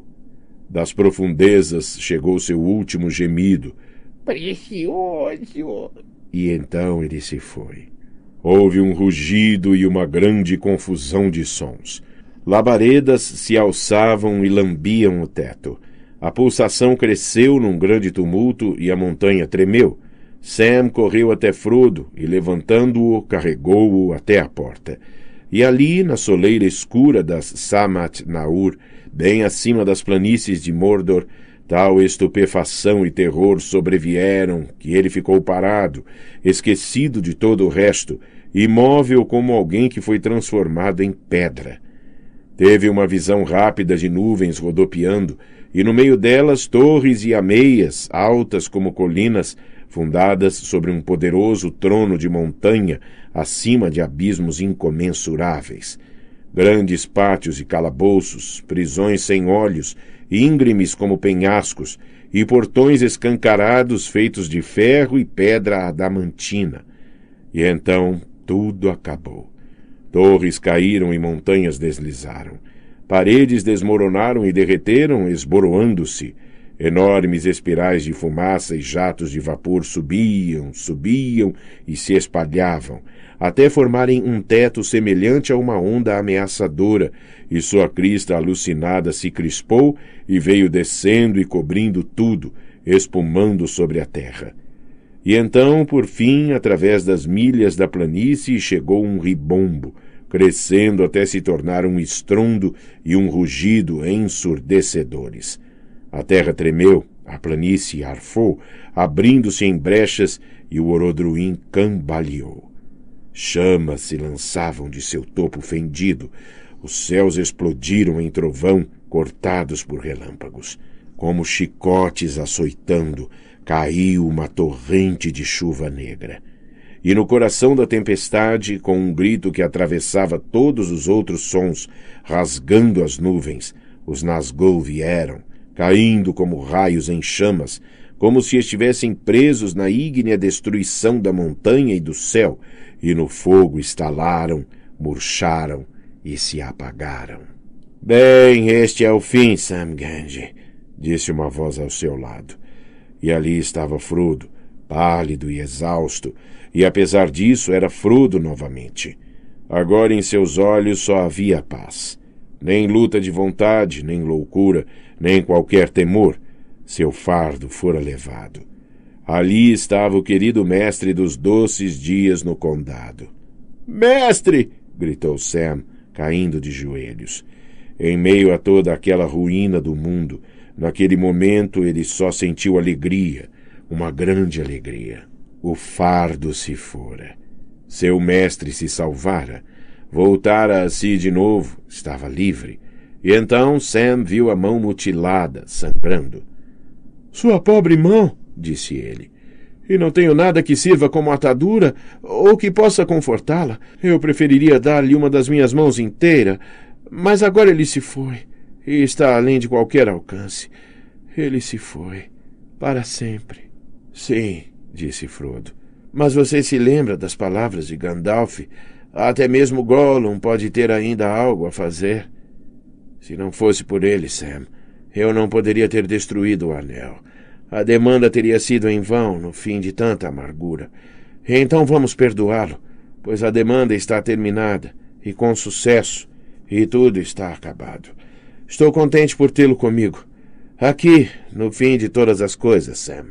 Das profundezas chegou seu último gemido. Precioso, e então ele se foi. Houve um rugido e uma grande confusão de sons. Labaredas se alçavam e lambiam o teto. A pulsação cresceu num grande tumulto e a montanha tremeu. Sam correu até Frodo e, levantando-o, carregou-o até a porta. E ali, na soleira escura das Samat Naur, bem acima das planícies de Mordor, Tal estupefação e terror sobrevieram que ele ficou parado, esquecido de todo o resto, imóvel como alguém que foi transformado em pedra. Teve uma visão rápida de nuvens rodopiando, e no meio delas torres e ameias, altas como colinas, fundadas sobre um poderoso trono de montanha, acima de abismos incomensuráveis. Grandes pátios e calabouços, prisões sem olhos íngremes como penhascos, e portões escancarados feitos de ferro e pedra adamantina. E então tudo acabou. Torres caíram e montanhas deslizaram. Paredes desmoronaram e derreteram, esboroando-se. Enormes espirais de fumaça e jatos de vapor subiam, subiam e se espalhavam, até formarem um teto semelhante a uma onda ameaçadora, e sua crista alucinada se crispou e veio descendo e cobrindo tudo, espumando sobre a terra. E então, por fim, através das milhas da planície, chegou um ribombo, crescendo até se tornar um estrondo e um rugido ensurdecedores. A terra tremeu, a planície arfou, abrindo-se em brechas, e o orodruim cambaleou. Chamas se lançavam de seu topo fendido, os céus explodiram em trovão, cortados por relâmpagos. Como chicotes açoitando, caiu uma torrente de chuva negra. E no coração da tempestade, com um grito que atravessava todos os outros sons, rasgando as nuvens, os Nazgûl vieram, caindo como raios em chamas, como se estivessem presos na ígnea destruição da montanha e do céu, e no fogo estalaram, murcharam e se apagaram. Bem, este é o fim, Sam Gange, disse uma voz ao seu lado. E ali estava Frodo, pálido e exausto, e apesar disso era Frodo novamente. Agora em seus olhos só havia paz. Nem luta de vontade, nem loucura, nem qualquer temor. Seu fardo fora levado. Ali estava o querido mestre dos doces dias no condado. Mestre! gritou Sam, caindo de joelhos. Em meio a toda aquela ruína do mundo, naquele momento ele só sentiu alegria, uma grande alegria. O fardo se fora. Seu mestre se salvara. Voltara a si de novo, estava livre. E então Sam viu a mão mutilada, sangrando. Sua pobre mão! disse ele. E não tenho nada que sirva como atadura ou que possa confortá-la. Eu preferiria dar-lhe uma das minhas mãos inteira, mas agora ele se foi e está além de qualquer alcance. Ele se foi para sempre. Sim, disse Frodo. Mas você se lembra das palavras de Gandalf? Até mesmo Gollum pode ter ainda algo a fazer. Se não fosse por ele, Sam, eu não poderia ter destruído o anel. A demanda teria sido em vão no fim de tanta amargura. Então vamos perdoá-lo, pois a demanda está terminada, e com sucesso, e tudo está acabado. Estou contente por tê-lo comigo. Aqui, no fim de todas as coisas, Sam.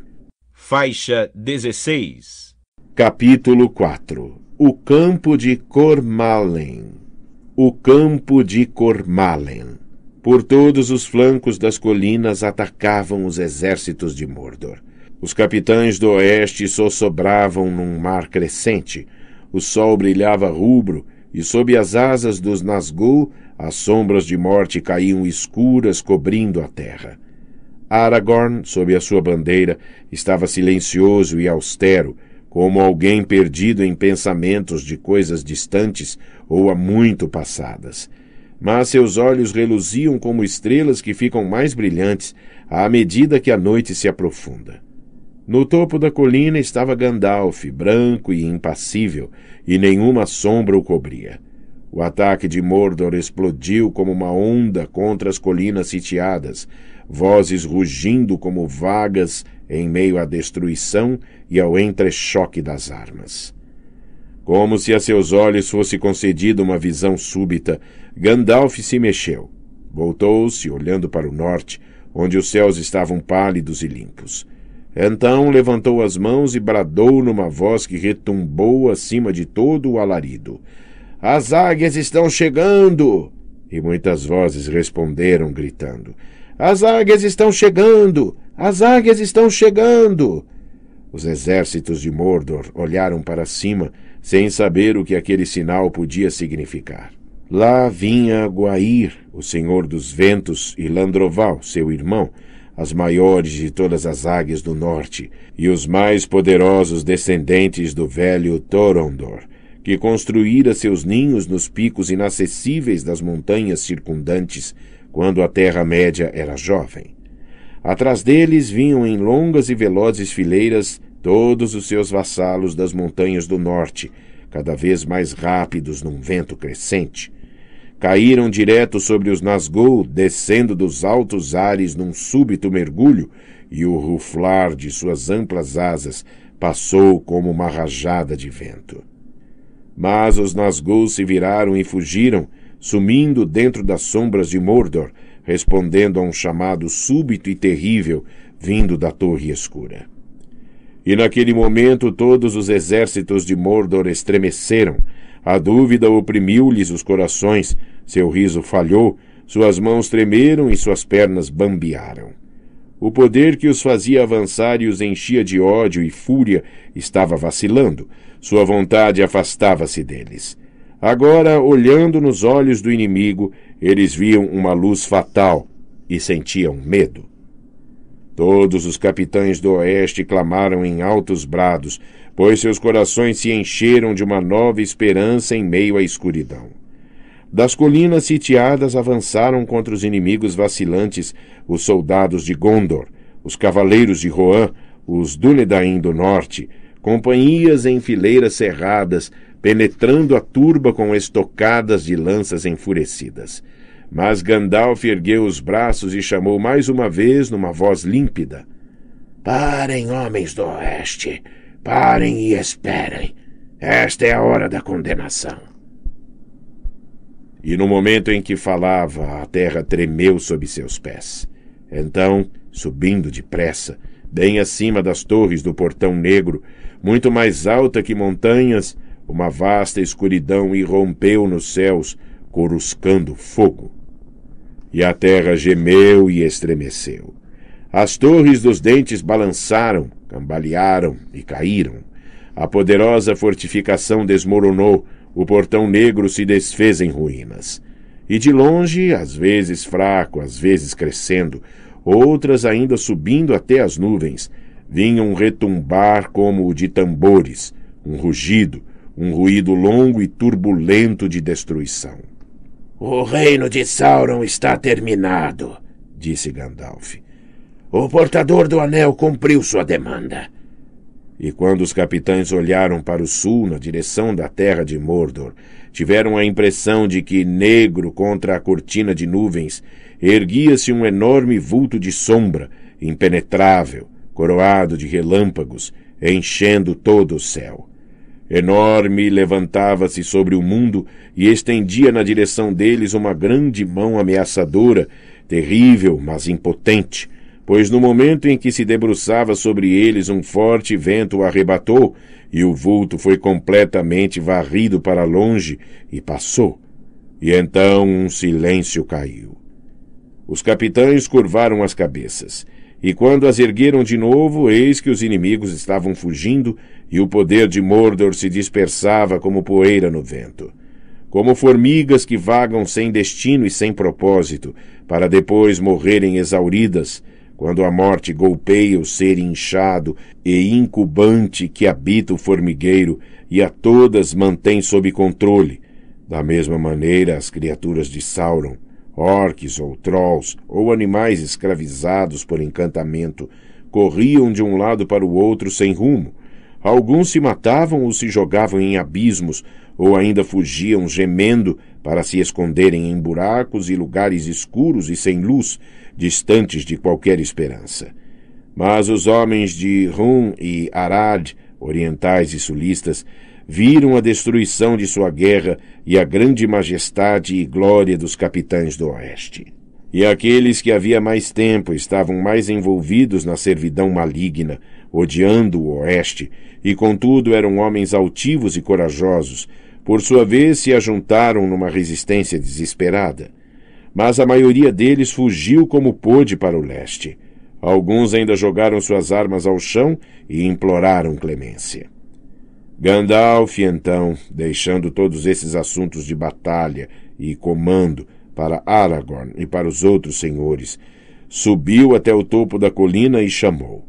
Faixa 16 Capítulo 4 O Campo de Cormalen O Campo de Cormalen por todos os flancos das colinas atacavam os exércitos de Mordor. Os capitães do oeste sossobravam num mar crescente. O sol brilhava rubro, e sob as asas dos Nazgûl as sombras de morte caíam escuras cobrindo a terra. Aragorn, sob a sua bandeira, estava silencioso e austero, como alguém perdido em pensamentos de coisas distantes ou há muito passadas mas seus olhos reluziam como estrelas que ficam mais brilhantes à medida que a noite se aprofunda. No topo da colina estava Gandalf, branco e impassível, e nenhuma sombra o cobria. O ataque de Mordor explodiu como uma onda contra as colinas sitiadas, vozes rugindo como vagas em meio à destruição e ao entrechoque das armas. Como se a seus olhos fosse concedida uma visão súbita, Gandalf se mexeu. Voltou-se, olhando para o norte, onde os céus estavam pálidos e limpos. Então levantou as mãos e bradou numa voz que retumbou acima de todo o alarido: As águias estão chegando! E muitas vozes responderam, gritando: As águias estão chegando! As águias estão chegando! Os exércitos de Mordor olharam para cima sem saber o que aquele sinal podia significar. Lá vinha Guair, o senhor dos ventos, e Landroval, seu irmão, as maiores de todas as águias do norte, e os mais poderosos descendentes do velho Thorondor, que construíra seus ninhos nos picos inacessíveis das montanhas circundantes, quando a Terra-média era jovem. Atrás deles vinham em longas e velozes fileiras todos os seus vassalos das montanhas do norte, cada vez mais rápidos num vento crescente. Caíram direto sobre os Nazgûl, descendo dos altos ares num súbito mergulho, e o ruflar de suas amplas asas passou como uma rajada de vento. Mas os Nazgûl se viraram e fugiram, sumindo dentro das sombras de Mordor, respondendo a um chamado súbito e terrível vindo da Torre Escura. E naquele momento todos os exércitos de Mordor estremeceram. A dúvida oprimiu-lhes os corações, seu riso falhou, suas mãos tremeram e suas pernas bambearam. O poder que os fazia avançar e os enchia de ódio e fúria estava vacilando, sua vontade afastava-se deles. Agora, olhando nos olhos do inimigo, eles viam uma luz fatal e sentiam medo. Todos os capitães do Oeste clamaram em altos brados, pois seus corações se encheram de uma nova esperança em meio à escuridão. Das colinas sitiadas avançaram contra os inimigos vacilantes os soldados de Gondor, os cavaleiros de Rohan, os Dúnedain do Norte, companhias em fileiras cerradas, penetrando a turba com estocadas de lanças enfurecidas. Mas Gandalf ergueu os braços e chamou mais uma vez, numa voz límpida: Parem, homens do Oeste! Parem e esperem! Esta é a hora da condenação! E no momento em que falava, a terra tremeu sob seus pés. Então, subindo depressa, bem acima das torres do Portão Negro, muito mais alta que montanhas, uma vasta escuridão irrompeu nos céus, coruscando fogo. E a terra gemeu e estremeceu. As torres dos dentes balançaram, cambalearam e caíram. A poderosa fortificação desmoronou, o portão negro se desfez em ruínas. E de longe, às vezes fraco, às vezes crescendo, outras ainda subindo até as nuvens, vinham retumbar como o de tambores, um rugido, um ruído longo e turbulento de destruição. O reino de Sauron está terminado, disse Gandalf. O portador do anel cumpriu sua demanda. E quando os capitães olharam para o sul, na direção da terra de Mordor, tiveram a impressão de que, negro contra a cortina de nuvens, erguia-se um enorme vulto de sombra, impenetrável, coroado de relâmpagos, enchendo todo o céu. Enorme levantava-se sobre o mundo e estendia na direção deles uma grande mão ameaçadora, terrível, mas impotente, pois no momento em que se debruçava sobre eles um forte vento o arrebatou, e o vulto foi completamente varrido para longe e passou. E então um silêncio caiu. Os capitães curvaram as cabeças e quando as ergueram de novo, eis que os inimigos estavam fugindo, e o poder de Mordor se dispersava como poeira no vento. Como formigas que vagam sem destino e sem propósito, para depois morrerem exauridas, quando a morte golpeia o ser inchado e incubante que habita o formigueiro e a todas mantém sob controle. Da mesma maneira, as criaturas de Sauron Orques ou trolls, ou animais escravizados por encantamento, corriam de um lado para o outro sem rumo. Alguns se matavam ou se jogavam em abismos, ou ainda fugiam gemendo para se esconderem em buracos e lugares escuros e sem luz, distantes de qualquer esperança. Mas os homens de Rum e Arad, orientais e sulistas, viram a destruição de sua guerra e a grande majestade e glória dos capitães do Oeste. E aqueles que havia mais tempo estavam mais envolvidos na servidão maligna, odiando o Oeste, e contudo eram homens altivos e corajosos, por sua vez se ajuntaram numa resistência desesperada. Mas a maioria deles fugiu como pôde para o leste. Alguns ainda jogaram suas armas ao chão e imploraram clemência. Gandalf, então, deixando todos esses assuntos de batalha e comando para Aragorn e para os outros senhores, subiu até o topo da colina e chamou.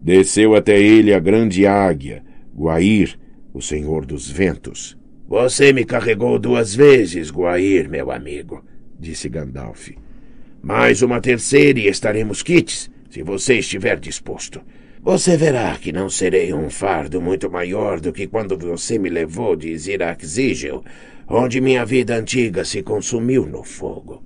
Desceu até ele a grande águia, Guair, o senhor dos ventos. Você me carregou duas vezes, Guair, meu amigo, disse Gandalf. Mais uma terceira e estaremos quites, se você estiver disposto. Você verá que não serei um fardo muito maior do que quando você me levou de Ziraxigel, onde minha vida antiga se consumiu no fogo.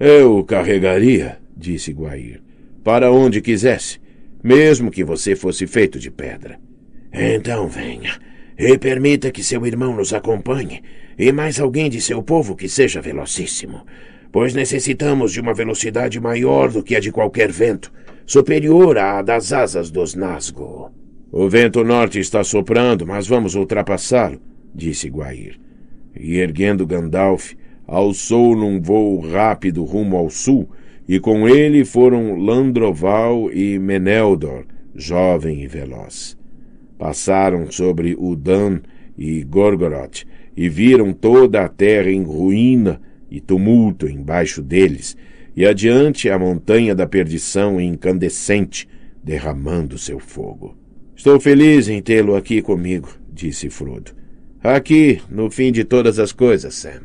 Eu o carregaria, disse Guair, para onde quisesse, mesmo que você fosse feito de pedra. Então venha, e permita que seu irmão nos acompanhe, e mais alguém de seu povo que seja velocíssimo, pois necessitamos de uma velocidade maior do que a de qualquer vento superior à das asas dos Nazgûl. O vento norte está soprando, mas vamos ultrapassá-lo, disse Guair. E erguendo Gandalf, alçou num vôo rápido rumo ao sul, e com ele foram Landroval e Meneldor, jovem e veloz. Passaram sobre Udan e Gorgoroth, e viram toda a terra em ruína e tumulto embaixo deles, e adiante a montanha da perdição incandescente, derramando seu fogo. Estou feliz em tê-lo aqui comigo, disse Frodo. Aqui, no fim de todas as coisas, Sam.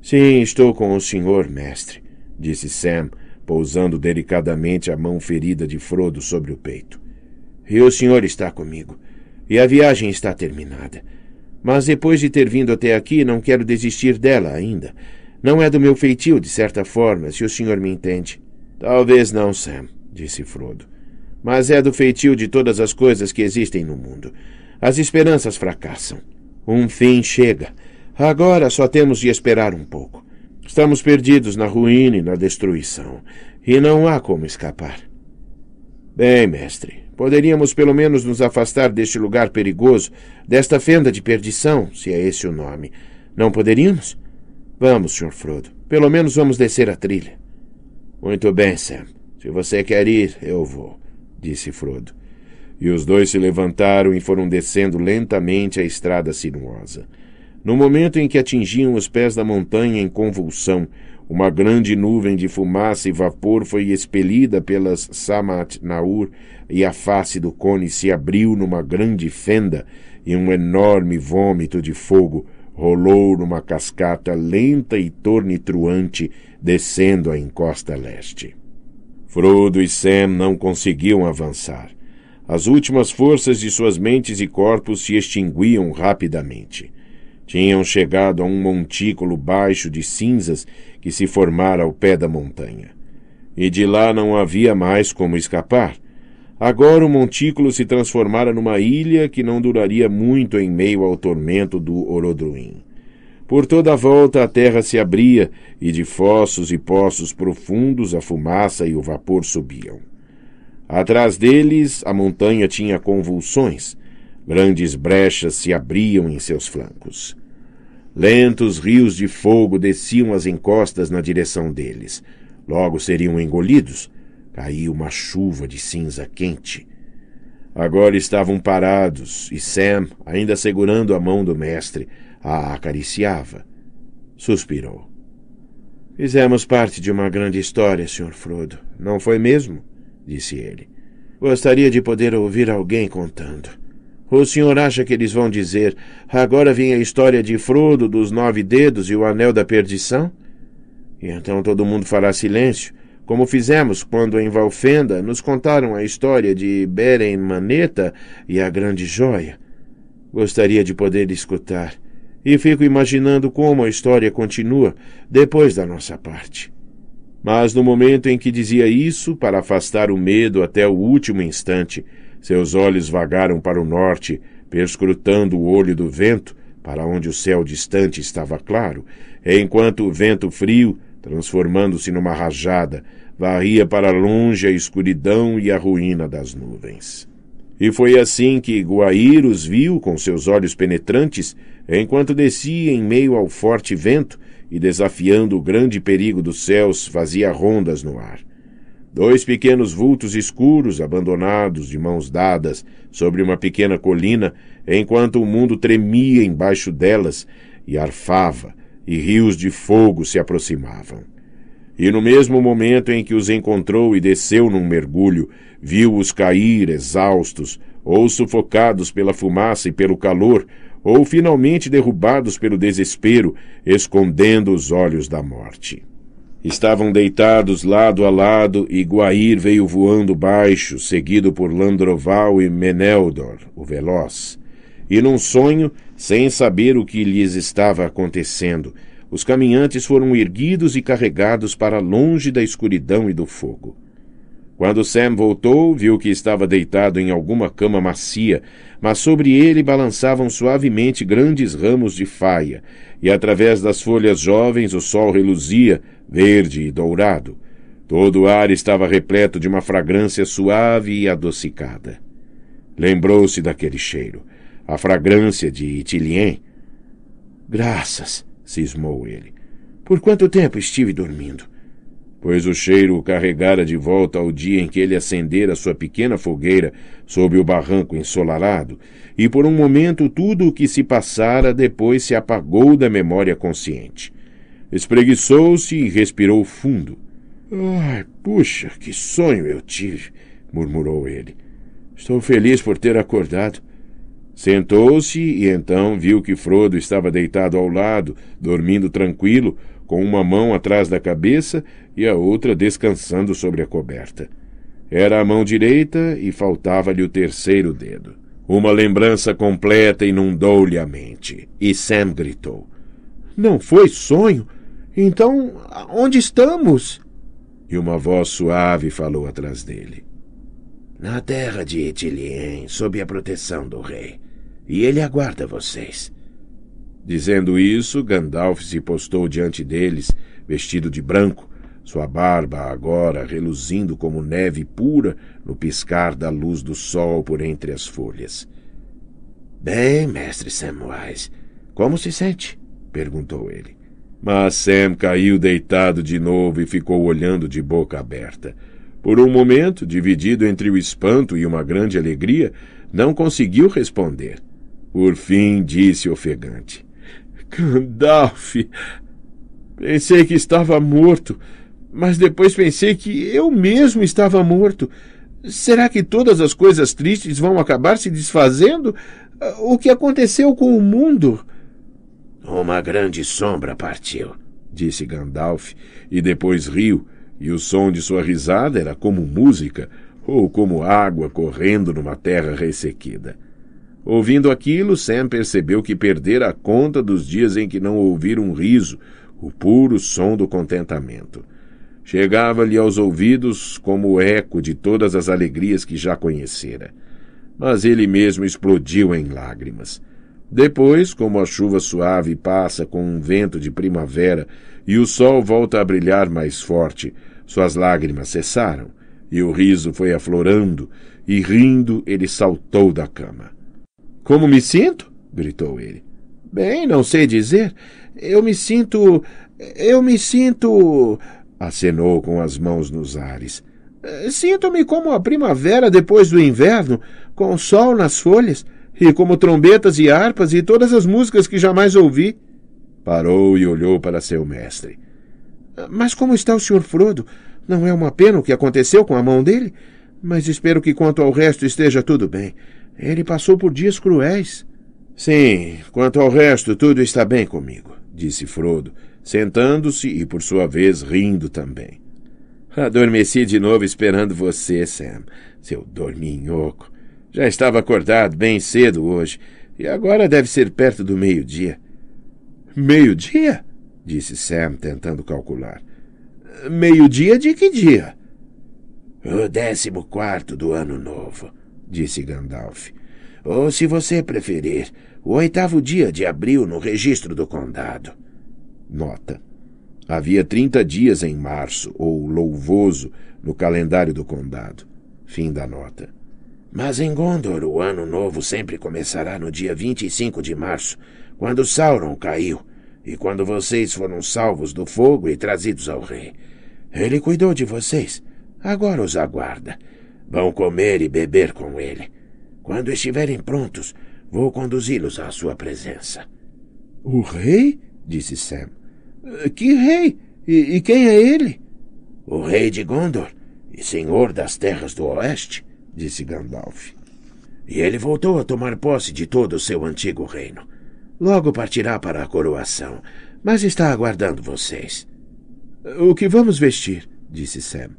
Sim, estou com o senhor, mestre, disse Sam, pousando delicadamente a mão ferida de Frodo sobre o peito. E o senhor está comigo, e a viagem está terminada. Mas depois de ter vindo até aqui, não quero desistir dela ainda. Não é do meu feitio, de certa forma, se o senhor me entende. Talvez não, Sam, disse Frodo. Mas é do feitio de todas as coisas que existem no mundo. As esperanças fracassam. Um fim chega. Agora só temos de esperar um pouco. Estamos perdidos na ruína e na destruição, e não há como escapar. Bem, mestre, poderíamos pelo menos nos afastar deste lugar perigoso, desta fenda de perdição, se é esse o nome. Não poderíamos? Vamos, Sr. Frodo. Pelo menos vamos descer a trilha. Muito bem, Sam. Se você quer ir, eu vou, disse Frodo. E os dois se levantaram e foram descendo lentamente a estrada sinuosa. No momento em que atingiam os pés da montanha em convulsão, uma grande nuvem de fumaça e vapor foi expelida pelas Samat Naur e a face do cone se abriu numa grande fenda e um enorme vômito de fogo rolou numa cascata lenta e tornitruante, descendo a encosta leste. Frodo e Sam não conseguiam avançar. As últimas forças de suas mentes e corpos se extinguiam rapidamente. Tinham chegado a um montículo baixo de cinzas que se formara ao pé da montanha. E de lá não havia mais como escapar. Agora o montículo se transformara numa ilha que não duraria muito em meio ao tormento do Orodruim. Por toda a volta a terra se abria, e de fossos e poços profundos a fumaça e o vapor subiam. Atrás deles a montanha tinha convulsões, grandes brechas se abriam em seus flancos. Lentos rios de fogo desciam as encostas na direção deles. Logo seriam engolidos, Caiu uma chuva de cinza quente. Agora estavam parados e Sam, ainda segurando a mão do mestre, a acariciava. Suspirou. Fizemos parte de uma grande história, Sr. Frodo, não foi mesmo? disse ele. Gostaria de poder ouvir alguém contando. O senhor acha que eles vão dizer: agora vem a história de Frodo, dos nove dedos e o anel da perdição? E então todo mundo fará silêncio, como fizemos quando em Valfenda nos contaram a história de Beren Maneta e a Grande Joia. Gostaria de poder escutar, e fico imaginando como a história continua depois da nossa parte. Mas no momento em que dizia isso, para afastar o medo até o último instante, seus olhos vagaram para o norte, perscrutando o olho do vento, para onde o céu distante estava claro, enquanto o vento frio transformando-se numa rajada, varria para longe a escuridão e a ruína das nuvens. E foi assim que Guair os viu com seus olhos penetrantes, enquanto descia em meio ao forte vento e, desafiando o grande perigo dos céus, fazia rondas no ar. Dois pequenos vultos escuros, abandonados de mãos dadas sobre uma pequena colina, enquanto o mundo tremia embaixo delas e arfava, e rios de fogo se aproximavam. E no mesmo momento em que os encontrou e desceu num mergulho, viu-os cair exaustos, ou sufocados pela fumaça e pelo calor, ou finalmente derrubados pelo desespero, escondendo os olhos da morte. Estavam deitados lado a lado e Guair veio voando baixo, seguido por Landroval e Meneldor, o veloz. E num sonho sem saber o que lhes estava acontecendo, os caminhantes foram erguidos e carregados para longe da escuridão e do fogo. Quando Sam voltou, viu que estava deitado em alguma cama macia, mas sobre ele balançavam suavemente grandes ramos de faia, e através das folhas jovens o sol reluzia, verde e dourado. Todo o ar estava repleto de uma fragrância suave e adocicada. Lembrou-se daquele cheiro a fragrância de Itilien. Graças, cismou ele. Por quanto tempo estive dormindo? Pois o cheiro o carregara de volta ao dia em que ele acendera sua pequena fogueira sob o barranco ensolarado, e por um momento tudo o que se passara depois se apagou da memória consciente. Espreguiçou-se e respirou fundo. Ai, puxa, que sonho eu tive! murmurou ele. Estou feliz por ter acordado. Sentou-se e então viu que Frodo estava deitado ao lado, dormindo tranquilo, com uma mão atrás da cabeça e a outra descansando sobre a coberta. Era a mão direita e faltava-lhe o terceiro dedo. Uma lembrança completa inundou-lhe a mente, e Sam gritou: Não foi sonho? Então, onde estamos? E uma voz suave falou atrás dele: Na terra de Etilien, sob a proteção do rei e ele aguarda vocês. Dizendo isso, Gandalf se postou diante deles, vestido de branco, sua barba agora reluzindo como neve pura no piscar da luz do sol por entre as folhas. Bem, mestre Samwise, como se sente? perguntou ele. Mas Sam caiu deitado de novo e ficou olhando de boca aberta. Por um momento, dividido entre o espanto e uma grande alegria, não conseguiu responder. Por fim disse ofegante: Gandalf! Pensei que estava morto, mas depois pensei que eu mesmo estava morto. Será que todas as coisas tristes vão acabar se desfazendo? O que aconteceu com o mundo? Uma grande sombra partiu, disse Gandalf, e depois riu, e o som de sua risada era como música ou como água correndo numa terra ressequida. Ouvindo aquilo, Sam percebeu que perdera a conta dos dias em que não ouvira um riso, o puro som do contentamento. Chegava-lhe aos ouvidos como o eco de todas as alegrias que já conhecera. Mas ele mesmo explodiu em lágrimas. Depois, como a chuva suave passa com um vento de primavera e o sol volta a brilhar mais forte, suas lágrimas cessaram e o riso foi aflorando, e rindo ele saltou da cama. Como me sinto? gritou ele. Bem, não sei dizer. Eu me sinto. Eu me sinto. acenou com as mãos nos ares. Sinto-me como a primavera depois do inverno, com o sol nas folhas, e como trombetas e harpas e todas as músicas que jamais ouvi. Parou e olhou para seu mestre. Mas como está o Sr. Frodo? Não é uma pena o que aconteceu com a mão dele? Mas espero que quanto ao resto esteja tudo bem. Ele passou por dias cruéis. Sim, quanto ao resto, tudo está bem comigo, disse Frodo, sentando-se e, por sua vez, rindo também. Adormeci de novo esperando você, Sam, seu dorminhoco. Já estava acordado bem cedo hoje, e agora deve ser perto do meio-dia. Meio-dia? disse Sam, tentando calcular. Meio-dia de que dia? O décimo quarto do ano novo, disse Gandalf. Ou, se você preferir, o oitavo dia de abril no registro do condado. Nota. Havia trinta dias em março, ou louvoso, no calendário do condado. Fim da nota. Mas em Gondor o ano novo sempre começará no dia 25 de março, quando Sauron caiu, e quando vocês foram salvos do fogo e trazidos ao rei. Ele cuidou de vocês. Agora os aguarda. Vão comer e beber com ele. Quando estiverem prontos, vou conduzi-los à sua presença. O rei? disse Sam. Que rei? E, e, quem é ele? O rei de Gondor e senhor das terras do oeste, disse Gandalf. E ele voltou a tomar posse de todo o seu antigo reino. Logo partirá para a coroação, mas está aguardando vocês. O que vamos vestir? disse Sam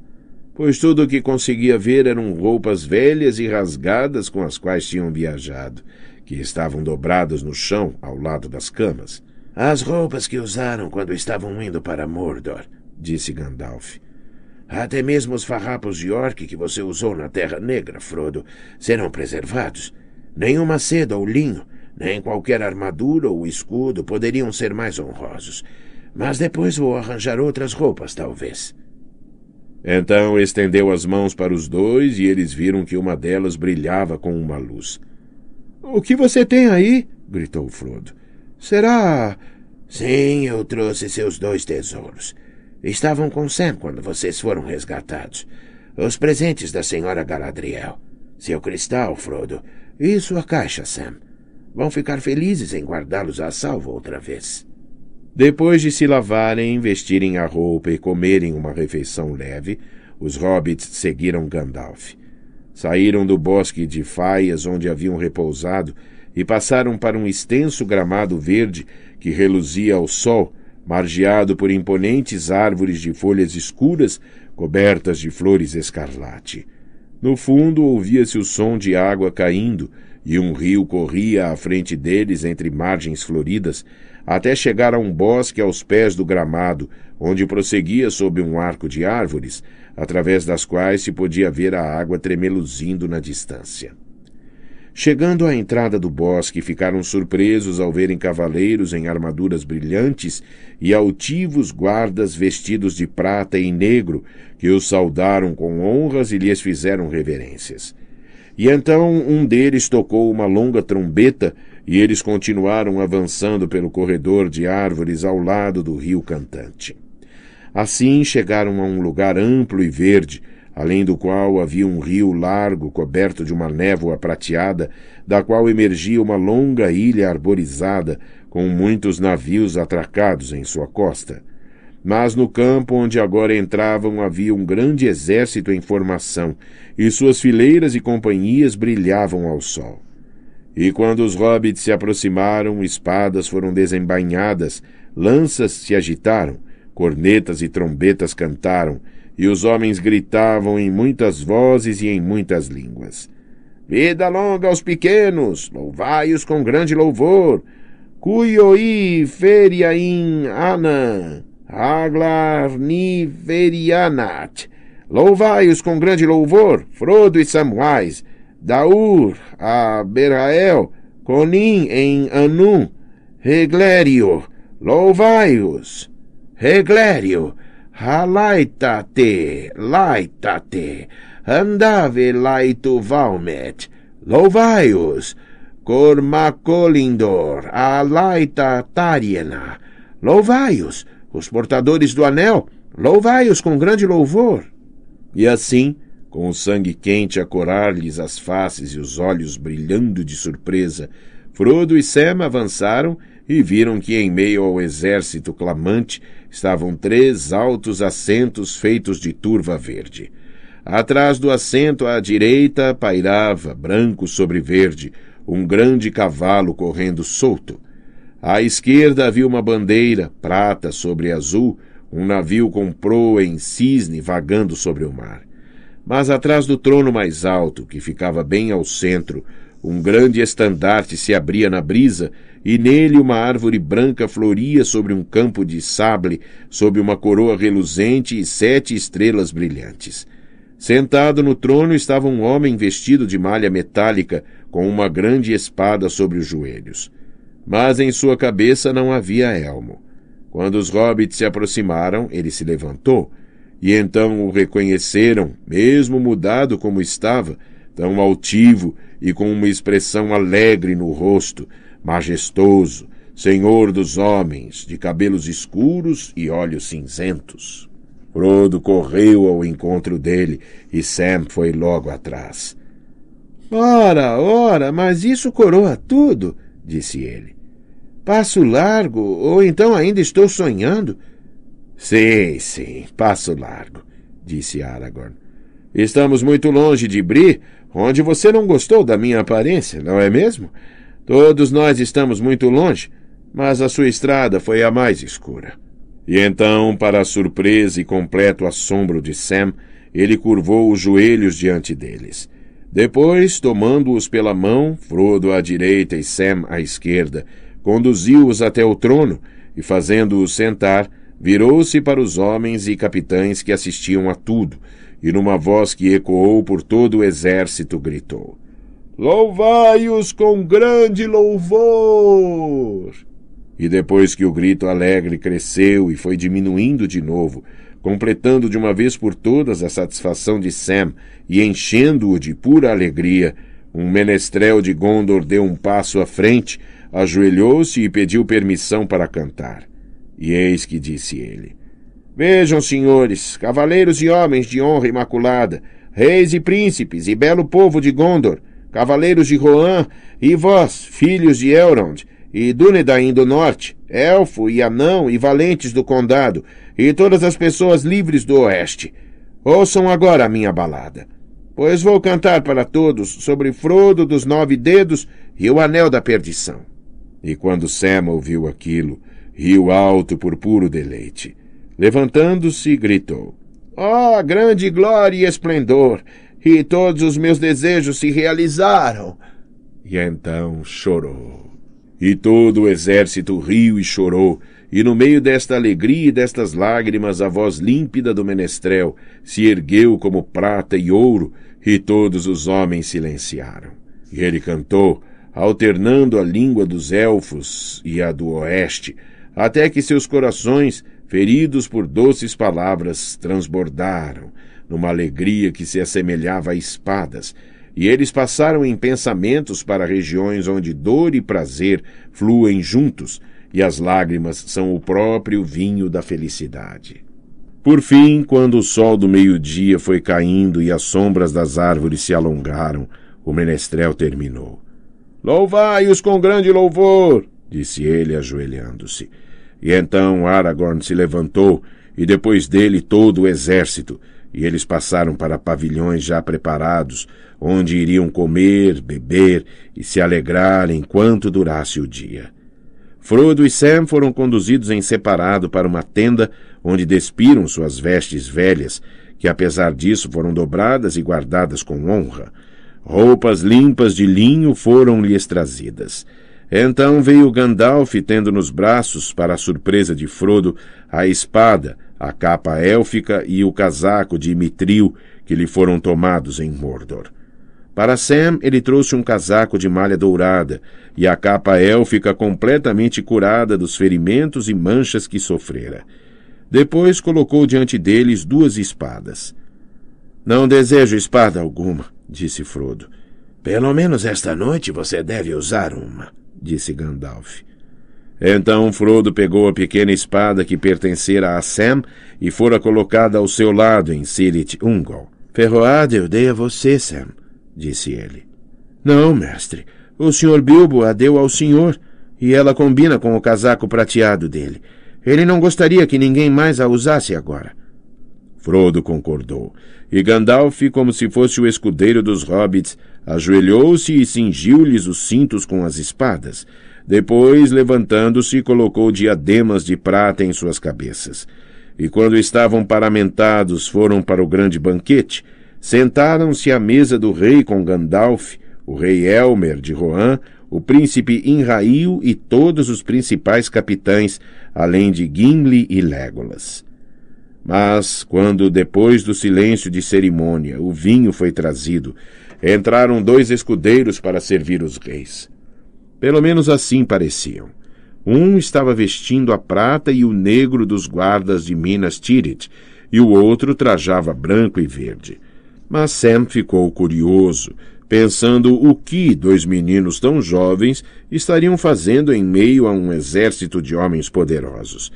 pois tudo o que conseguia ver eram roupas velhas e rasgadas com as quais tinham viajado, que estavam dobradas no chão ao lado das camas. As roupas que usaram quando estavam indo para Mordor, disse Gandalf. Até mesmo os farrapos de orc que você usou na Terra Negra, Frodo, serão preservados. Nenhuma seda ou linho, nem qualquer armadura ou escudo poderiam ser mais honrosos. Mas depois vou arranjar outras roupas, talvez. Então estendeu as mãos para os dois e eles viram que uma delas brilhava com uma luz. O que você tem aí? gritou Frodo. Será. Sim, eu trouxe seus dois tesouros. Estavam com Sam quando vocês foram resgatados. Os presentes da senhora Galadriel. Seu cristal, Frodo, e sua caixa, Sam. Vão ficar felizes em guardá-los a salvo outra vez. Depois de se lavarem, vestirem a roupa e comerem uma refeição leve, os hobbits seguiram Gandalf. Saíram do bosque de faias onde haviam repousado e passaram para um extenso gramado verde que reluzia ao sol, margeado por imponentes árvores de folhas escuras cobertas de flores escarlate. No fundo ouvia-se o som de água caindo e um rio corria à frente deles entre margens floridas, até chegar a um bosque aos pés do gramado, onde prosseguia sob um arco de árvores, através das quais se podia ver a água tremeluzindo na distância. Chegando à entrada do bosque, ficaram surpresos ao verem cavaleiros em armaduras brilhantes e altivos guardas vestidos de prata e negro, que os saudaram com honras e lhes fizeram reverências. E então um deles tocou uma longa trombeta, e eles continuaram avançando pelo corredor de árvores ao lado do rio cantante. Assim chegaram a um lugar amplo e verde, além do qual havia um rio largo coberto de uma névoa prateada, da qual emergia uma longa ilha arborizada, com muitos navios atracados em sua costa. Mas no campo onde agora entravam havia um grande exército em formação, e suas fileiras e companhias brilhavam ao sol. E quando os hobbits se aproximaram, espadas foram desembainhadas, lanças se agitaram, cornetas e trombetas cantaram, e os homens gritavam em muitas vozes e em muitas línguas. Vida longa aos pequenos, louvai-os com grande louvor. Cuioi feriain anan, aglarni ferianat. Louvai-os com grande louvor, Frodo e Samwise, Daur, a Berael, Conim em Anum, Reglério, louvai-os, Reglério, halaitate, laitate, andave Laito valmet, louvai-os, Cormacolindor, alaita tariena, louvai-os, os portadores do anel, louvai-os com grande louvor. E assim, com o sangue quente a corar-lhes as faces e os olhos brilhando de surpresa, Frodo e Sam avançaram e viram que em meio ao exército clamante estavam três altos assentos feitos de turva verde. Atrás do assento à direita pairava, branco sobre verde, um grande cavalo correndo solto. À esquerda havia uma bandeira, prata sobre azul, um navio com proa em cisne vagando sobre o mar. Mas atrás do trono mais alto, que ficava bem ao centro, um grande estandarte se abria na brisa, e nele uma árvore branca floria sobre um campo de sable, sob uma coroa reluzente e sete estrelas brilhantes. Sentado no trono estava um homem vestido de malha metálica, com uma grande espada sobre os joelhos. Mas em sua cabeça não havia elmo. Quando os hobbits se aproximaram, ele se levantou e então o reconheceram, mesmo mudado como estava, tão altivo e com uma expressão alegre no rosto, majestoso, senhor dos homens, de cabelos escuros e olhos cinzentos. Frodo correu ao encontro dele e Sam foi logo atrás. Ora, ora, mas isso coroa tudo, disse ele. Passo largo, ou então ainda estou sonhando. Sim, sim, passo largo, disse Aragorn. Estamos muito longe de Bri, onde você não gostou da minha aparência, não é mesmo? Todos nós estamos muito longe, mas a sua estrada foi a mais escura. E então, para a surpresa e completo assombro de Sam, ele curvou os joelhos diante deles. Depois, tomando-os pela mão, Frodo à direita e Sam à esquerda, conduziu-os até o trono e, fazendo-os sentar, Virou-se para os homens e capitães que assistiam a tudo, e numa voz que ecoou por todo o exército, gritou: Louvai-os com grande louvor! E depois que o grito alegre cresceu e foi diminuindo de novo, completando de uma vez por todas a satisfação de Sam e enchendo-o de pura alegria, um menestrel de Gondor deu um passo à frente, ajoelhou-se e pediu permissão para cantar. E eis que disse ele: Vejam, senhores, cavaleiros e homens de honra imaculada, reis e príncipes e belo povo de Gondor, cavaleiros de Rohan, e vós, filhos de Elrond, e Dúnedain do Norte, elfo e anão e valentes do condado, e todas as pessoas livres do oeste. Ouçam agora a minha balada, pois vou cantar para todos sobre Frodo dos Nove Dedos e o Anel da Perdição. E quando Sema ouviu aquilo, riu alto por puro deleite. Levantando-se, gritou: Oh, grande glória e esplendor! E todos os meus desejos se realizaram! E então chorou. E todo o exército riu e chorou, e no meio desta alegria e destas lágrimas a voz límpida do menestrel se ergueu como prata e ouro, e todos os homens silenciaram. E ele cantou, alternando a língua dos elfos e a do oeste, até que seus corações, feridos por doces palavras, transbordaram numa alegria que se assemelhava a espadas, e eles passaram em pensamentos para regiões onde dor e prazer fluem juntos, e as lágrimas são o próprio vinho da felicidade. Por fim, quando o sol do meio-dia foi caindo e as sombras das árvores se alongaram, o menestrel terminou. Louvai-os com grande louvor! disse ele, ajoelhando-se. E então Aragorn se levantou, e depois dele todo o exército, e eles passaram para pavilhões já preparados, onde iriam comer, beber e se alegrar enquanto durasse o dia. Frodo e Sam foram conduzidos em separado para uma tenda, onde despiram suas vestes velhas, que apesar disso foram dobradas e guardadas com honra. Roupas limpas de linho foram-lhes trazidas. Então veio Gandalf tendo nos braços, para a surpresa de Frodo, a espada, a capa élfica e o casaco de mitril que lhe foram tomados em Mordor. Para Sam, ele trouxe um casaco de malha dourada e a capa élfica completamente curada dos ferimentos e manchas que sofrera. Depois colocou diante deles duas espadas. Não desejo espada alguma, disse Frodo. Pelo menos esta noite você deve usar uma disse Gandalf. Então Frodo pegou a pequena espada que pertencera a Sam e fora colocada ao seu lado em Sirit Ungol. Ferroada eu dei a você, Sam, disse ele. Não, mestre. O senhor Bilbo a deu ao senhor, e ela combina com o casaco prateado dele. Ele não gostaria que ninguém mais a usasse agora. Frodo concordou, e Gandalf, como se fosse o escudeiro dos hobbits, Ajoelhou-se e cingiu-lhes os cintos com as espadas. Depois, levantando-se, colocou diademas de prata em suas cabeças. E quando estavam paramentados, foram para o grande banquete. Sentaram-se à mesa do rei com Gandalf, o rei Elmer de Rohan, o príncipe Inrail e todos os principais capitães, além de Gimli e Legolas. Mas, quando, depois do silêncio de cerimônia, o vinho foi trazido entraram dois escudeiros para servir os reis. Pelo menos assim pareciam. Um estava vestindo a prata e o negro dos guardas de Minas Tirith, e o outro trajava branco e verde. Mas Sam ficou curioso, pensando o que dois meninos tão jovens estariam fazendo em meio a um exército de homens poderosos.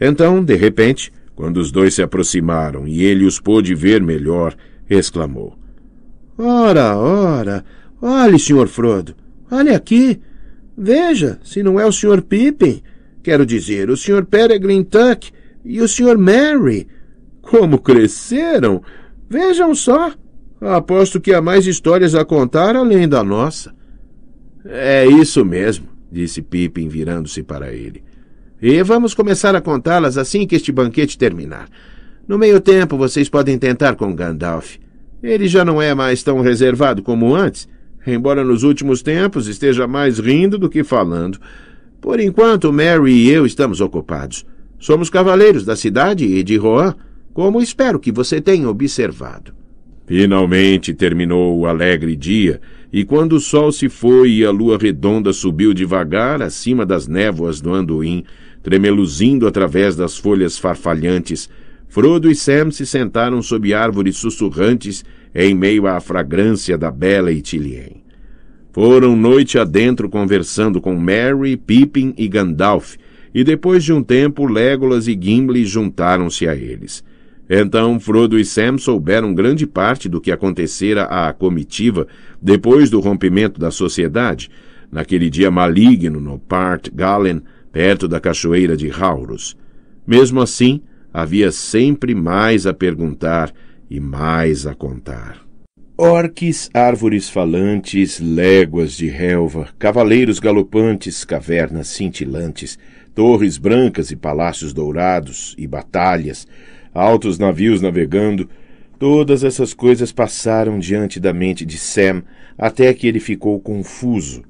Então, de repente, quando os dois se aproximaram e ele os pôde ver melhor, exclamou: Ora, ora, olhe, senhor Frodo, olhe aqui. Veja, se não é o senhor Pippin, quero dizer, o senhor Peregrine Tuck e o senhor Mary. Como cresceram! Vejam só! Aposto que há mais histórias a contar além da nossa. É isso mesmo, disse Pippin, virando-se para ele. E vamos começar a contá-las assim que este banquete terminar. No meio tempo, vocês podem tentar com Gandalf. Ele já não é mais tão reservado como antes, embora nos últimos tempos esteja mais rindo do que falando. Por enquanto, Mary e eu estamos ocupados. Somos cavaleiros da cidade e de Rohan, como espero que você tenha observado. Finalmente terminou o alegre dia, e quando o sol se foi e a lua redonda subiu devagar acima das névoas do Anduin, tremeluzindo através das folhas farfalhantes, Frodo e Sam se sentaram sob árvores sussurrantes em meio à fragrância da Bela Itilien. Foram noite adentro conversando com Merry, Pippin e Gandalf, e depois de um tempo Legolas e Gimli juntaram-se a eles. Então Frodo e Sam souberam grande parte do que acontecera à comitiva depois do rompimento da sociedade, naquele dia maligno no Part Galen, perto da cachoeira de Hauros. Mesmo assim, havia sempre mais a perguntar e mais a contar. Orques, árvores falantes, léguas de relva, cavaleiros galopantes, cavernas cintilantes, torres brancas e palácios dourados e batalhas, altos navios navegando, todas essas coisas passaram diante da mente de Sam até que ele ficou confuso.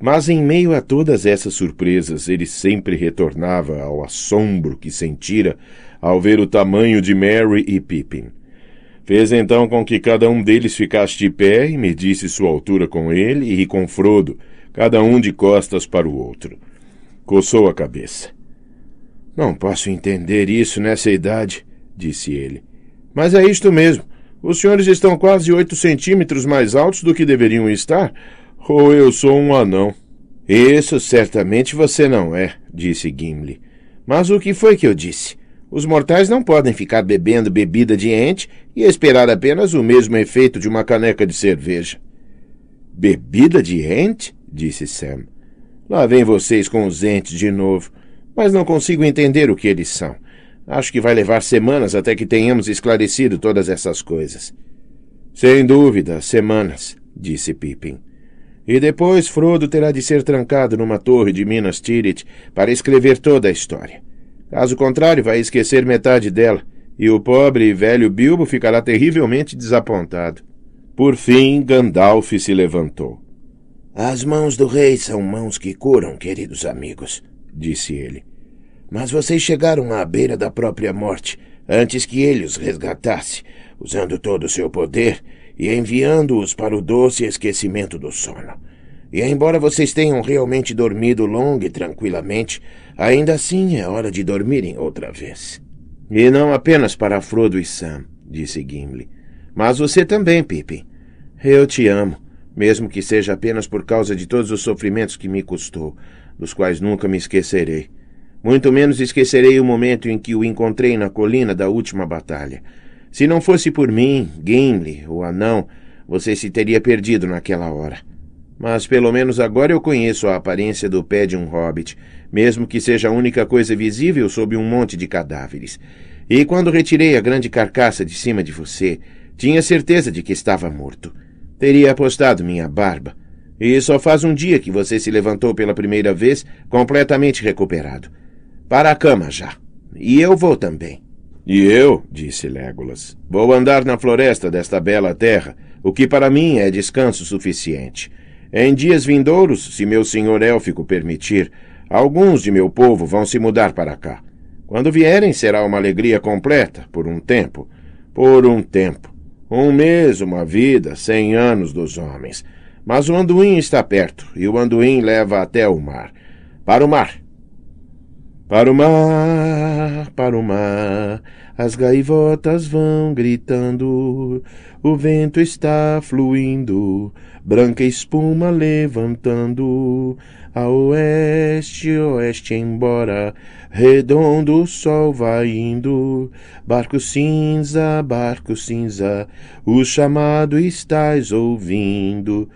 Mas em meio a todas essas surpresas, ele sempre retornava ao assombro que sentira ao ver o tamanho de Mary e Pippin. Fez então com que cada um deles ficasse de pé e medisse sua altura com ele e com Frodo, cada um de costas para o outro. Coçou a cabeça. Não posso entender isso nessa idade, disse ele. Mas é isto mesmo. Os senhores estão quase oito centímetros mais altos do que deveriam estar, ou eu sou um anão. Isso certamente você não é, disse Gimli. Mas o que foi que eu disse? Os mortais não podem ficar bebendo bebida de ente e esperar apenas o mesmo efeito de uma caneca de cerveja. Bebida de ente? disse Sam. Lá vem vocês com os entes de novo, mas não consigo entender o que eles são. Acho que vai levar semanas até que tenhamos esclarecido todas essas coisas. Sem dúvida, semanas, disse Pippin. E depois Frodo terá de ser trancado numa torre de Minas Tirith para escrever toda a história. Caso contrário, vai esquecer metade dela, e o pobre e velho Bilbo ficará terrivelmente desapontado. Por fim, Gandalf se levantou. As mãos do rei são mãos que curam, queridos amigos, disse ele. Mas vocês chegaram à beira da própria morte antes que ele os resgatasse, usando todo o seu poder e enviando-os para o doce esquecimento do sono. E embora vocês tenham realmente dormido longo e tranquilamente, ainda assim é hora de dormirem outra vez. E não apenas para Frodo e Sam, disse Gimli. Mas você também, Pippin. Eu te amo, mesmo que seja apenas por causa de todos os sofrimentos que me custou, dos quais nunca me esquecerei. Muito menos esquecerei o momento em que o encontrei na colina da última batalha. Se não fosse por mim, Gimli, o anão, você se teria perdido naquela hora. Mas pelo menos agora eu conheço a aparência do pé de um hobbit, mesmo que seja a única coisa visível sob um monte de cadáveres. E quando retirei a grande carcaça de cima de você, tinha certeza de que estava morto. Teria apostado minha barba. E só faz um dia que você se levantou pela primeira vez, completamente recuperado. Para a cama já. E eu vou também. E eu, disse Legolas, vou andar na floresta desta bela terra, o que para mim é descanso suficiente. Em dias vindouros, se meu senhor élfico permitir, alguns de meu povo vão se mudar para cá. Quando vierem, será uma alegria completa, por um tempo. Por um tempo. Um mês, uma vida, cem anos dos homens. Mas o anduim está perto, e o anduim leva até o mar. Para o mar! Para o mar, para o mar, as gaivotas vão gritando, o vento está fluindo, branca espuma levantando a oeste, oeste embora, redondo o sol vai indo, barco cinza, barco cinza, o chamado estás ouvindo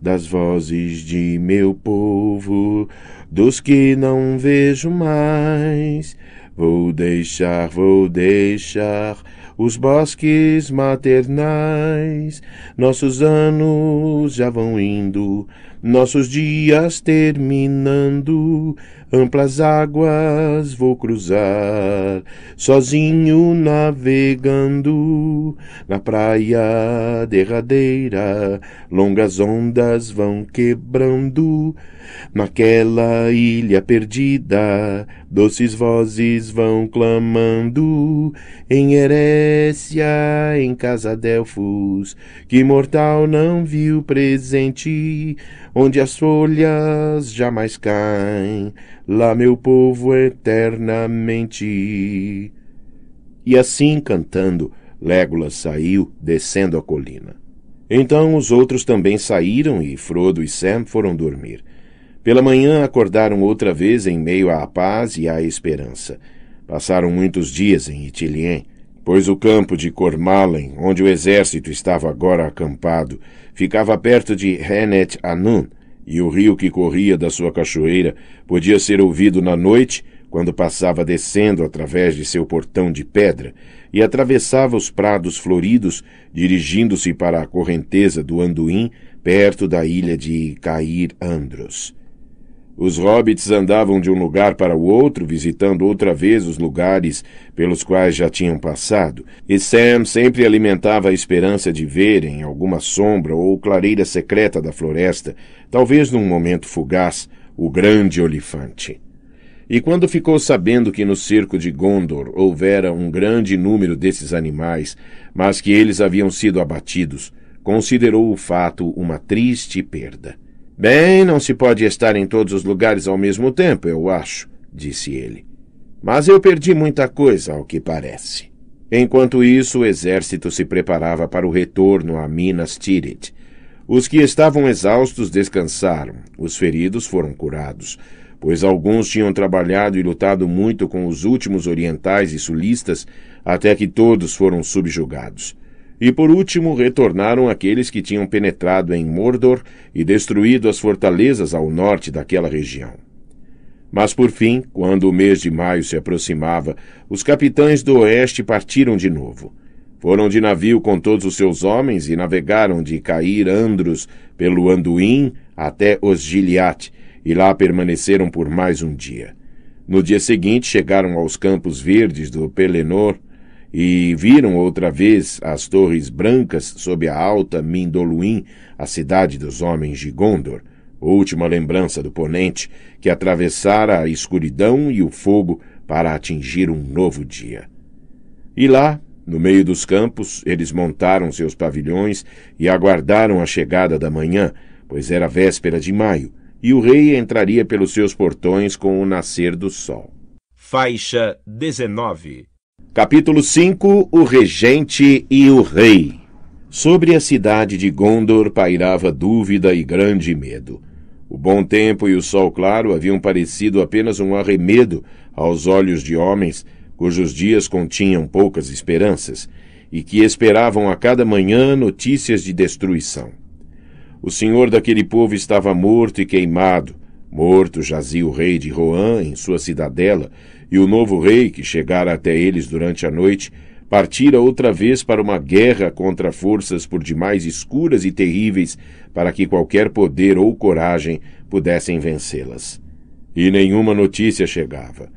das vozes de meu povo, dos que não vejo mais. Vou deixar, vou deixar os bosques maternais. Nossos anos já vão indo, nossos dias terminando, amplas águas vou cruzar, sozinho navegando na praia derradeira. Longas ondas vão quebrando naquela ilha perdida, doces vozes vão clamando em Herécia, em casa Delfos, que mortal não viu presente onde as folhas jamais caem, lá meu povo eternamente. E assim cantando, Legolas saiu, descendo a colina. Então os outros também saíram e Frodo e Sam foram dormir. Pela manhã acordaram outra vez em meio à paz e à esperança. Passaram muitos dias em Itilien, pois o campo de Cormalen, onde o exército estava agora acampado, ficava perto de Henet Anun, e o rio que corria da sua cachoeira podia ser ouvido na noite quando passava descendo através de seu portão de pedra e atravessava os prados floridos, dirigindo-se para a correnteza do Anduin, perto da ilha de Cair Andros. Os hobbits andavam de um lugar para o outro, visitando outra vez os lugares pelos quais já tinham passado, e Sam sempre alimentava a esperança de verem alguma sombra ou clareira secreta da floresta, talvez num momento fugaz, o grande olifante. E quando ficou sabendo que no cerco de Gondor houvera um grande número desses animais, mas que eles haviam sido abatidos, considerou o fato uma triste perda. Bem, não se pode estar em todos os lugares ao mesmo tempo, eu acho, disse ele. Mas eu perdi muita coisa, ao que parece. Enquanto isso, o exército se preparava para o retorno a Minas Tirith. Os que estavam exaustos descansaram, os feridos foram curados, pois alguns tinham trabalhado e lutado muito com os últimos orientais e sulistas até que todos foram subjugados. E por último, retornaram aqueles que tinham penetrado em Mordor e destruído as fortalezas ao norte daquela região. Mas por fim, quando o mês de maio se aproximava, os capitães do oeste partiram de novo. Foram de navio com todos os seus homens e navegaram de Cair Andros pelo Anduin até os e lá permaneceram por mais um dia. No dia seguinte chegaram aos Campos Verdes do Pelenor, e viram outra vez as torres brancas sob a alta Mindoluim, a cidade dos homens de Gondor, última lembrança do ponente que atravessara a escuridão e o fogo para atingir um novo dia. E lá, no meio dos campos, eles montaram seus pavilhões e aguardaram a chegada da manhã, pois era véspera de maio, e o rei entraria pelos seus portões com o nascer do sol. Faixa 19 Capítulo 5 O Regente e o Rei Sobre a cidade de Gondor pairava dúvida e grande medo. O bom tempo e o sol claro haviam parecido apenas um arremedo aos olhos de homens cujos dias continham poucas esperanças e que esperavam a cada manhã notícias de destruição. O senhor daquele povo estava morto e queimado. Morto jazia o rei de Rohan em sua cidadela, e o novo rei, que chegara até eles durante a noite, partira outra vez para uma guerra contra forças por demais escuras e terríveis, para que qualquer poder ou coragem pudessem vencê-las. E nenhuma notícia chegava.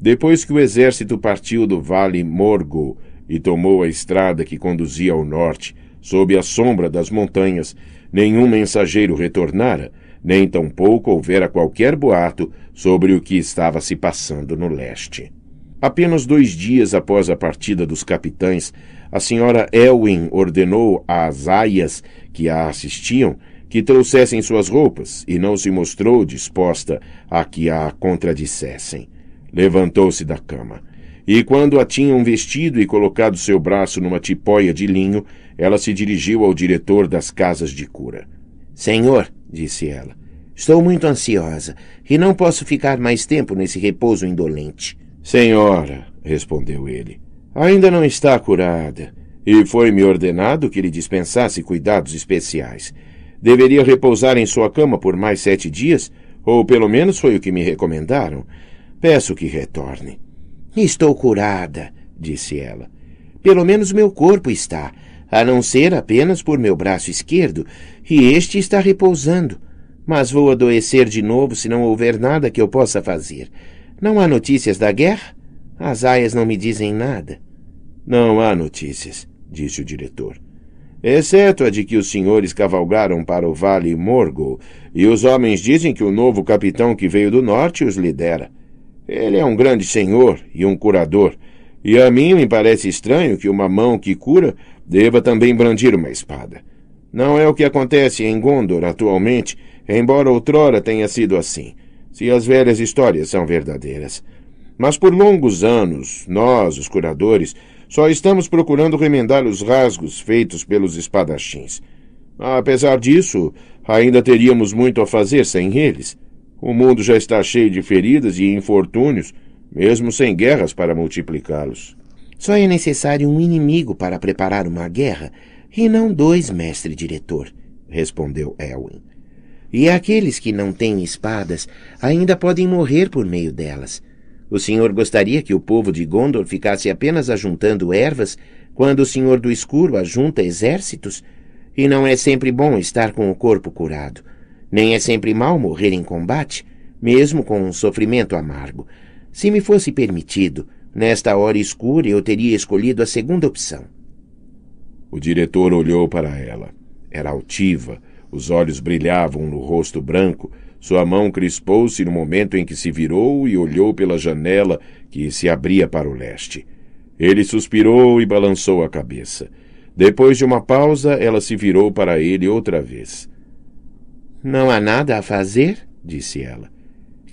Depois que o exército partiu do vale Morgo e tomou a estrada que conduzia ao norte, sob a sombra das montanhas, nenhum mensageiro retornara, nem tampouco houvera qualquer boato sobre o que estava se passando no leste. Apenas dois dias após a partida dos capitães, a senhora Elwin ordenou às aias que a assistiam que trouxessem suas roupas e não se mostrou disposta a que a contradissessem. Levantou-se da cama. E quando a tinham vestido e colocado seu braço numa tipóia de linho, ela se dirigiu ao diretor das casas de cura. Senhor, disse ela, Estou muito ansiosa e não posso ficar mais tempo nesse repouso indolente. Senhora, respondeu ele, ainda não está curada e foi-me ordenado que lhe dispensasse cuidados especiais. Deveria repousar em sua cama por mais sete dias, ou pelo menos foi o que me recomendaram. Peço que retorne. Estou curada, disse ela. Pelo menos meu corpo está, a não ser apenas por meu braço esquerdo, e este está repousando. Mas vou adoecer de novo se não houver nada que eu possa fazer. Não há notícias da guerra? As aias não me dizem nada. Não há notícias, disse o diretor. Exceto a de que os senhores cavalgaram para o Vale Morgul, e os homens dizem que o novo capitão que veio do norte os lidera. Ele é um grande senhor e um curador, e a mim me parece estranho que uma mão que cura deva também brandir uma espada. Não é o que acontece em Gondor atualmente, embora outrora tenha sido assim, se as velhas histórias são verdadeiras. Mas por longos anos, nós, os curadores, só estamos procurando remendar os rasgos feitos pelos espadachins. Apesar disso, ainda teríamos muito a fazer sem eles. O mundo já está cheio de feridas e infortúnios, mesmo sem guerras para multiplicá-los. Só é necessário um inimigo para preparar uma guerra, e não dois, mestre diretor, respondeu Elwin. E aqueles que não têm espadas ainda podem morrer por meio delas. O senhor gostaria que o povo de Gondor ficasse apenas ajuntando ervas, quando o senhor do escuro ajunta exércitos? E não é sempre bom estar com o corpo curado. Nem é sempre mal morrer em combate, mesmo com um sofrimento amargo. Se me fosse permitido, nesta hora escura eu teria escolhido a segunda opção. O diretor olhou para ela. Era altiva os olhos brilhavam no rosto branco, sua mão crispou-se no momento em que se virou e olhou pela janela que se abria para o leste. Ele suspirou e balançou a cabeça. Depois de uma pausa, ela se virou para ele outra vez. Não há nada a fazer? disse ela.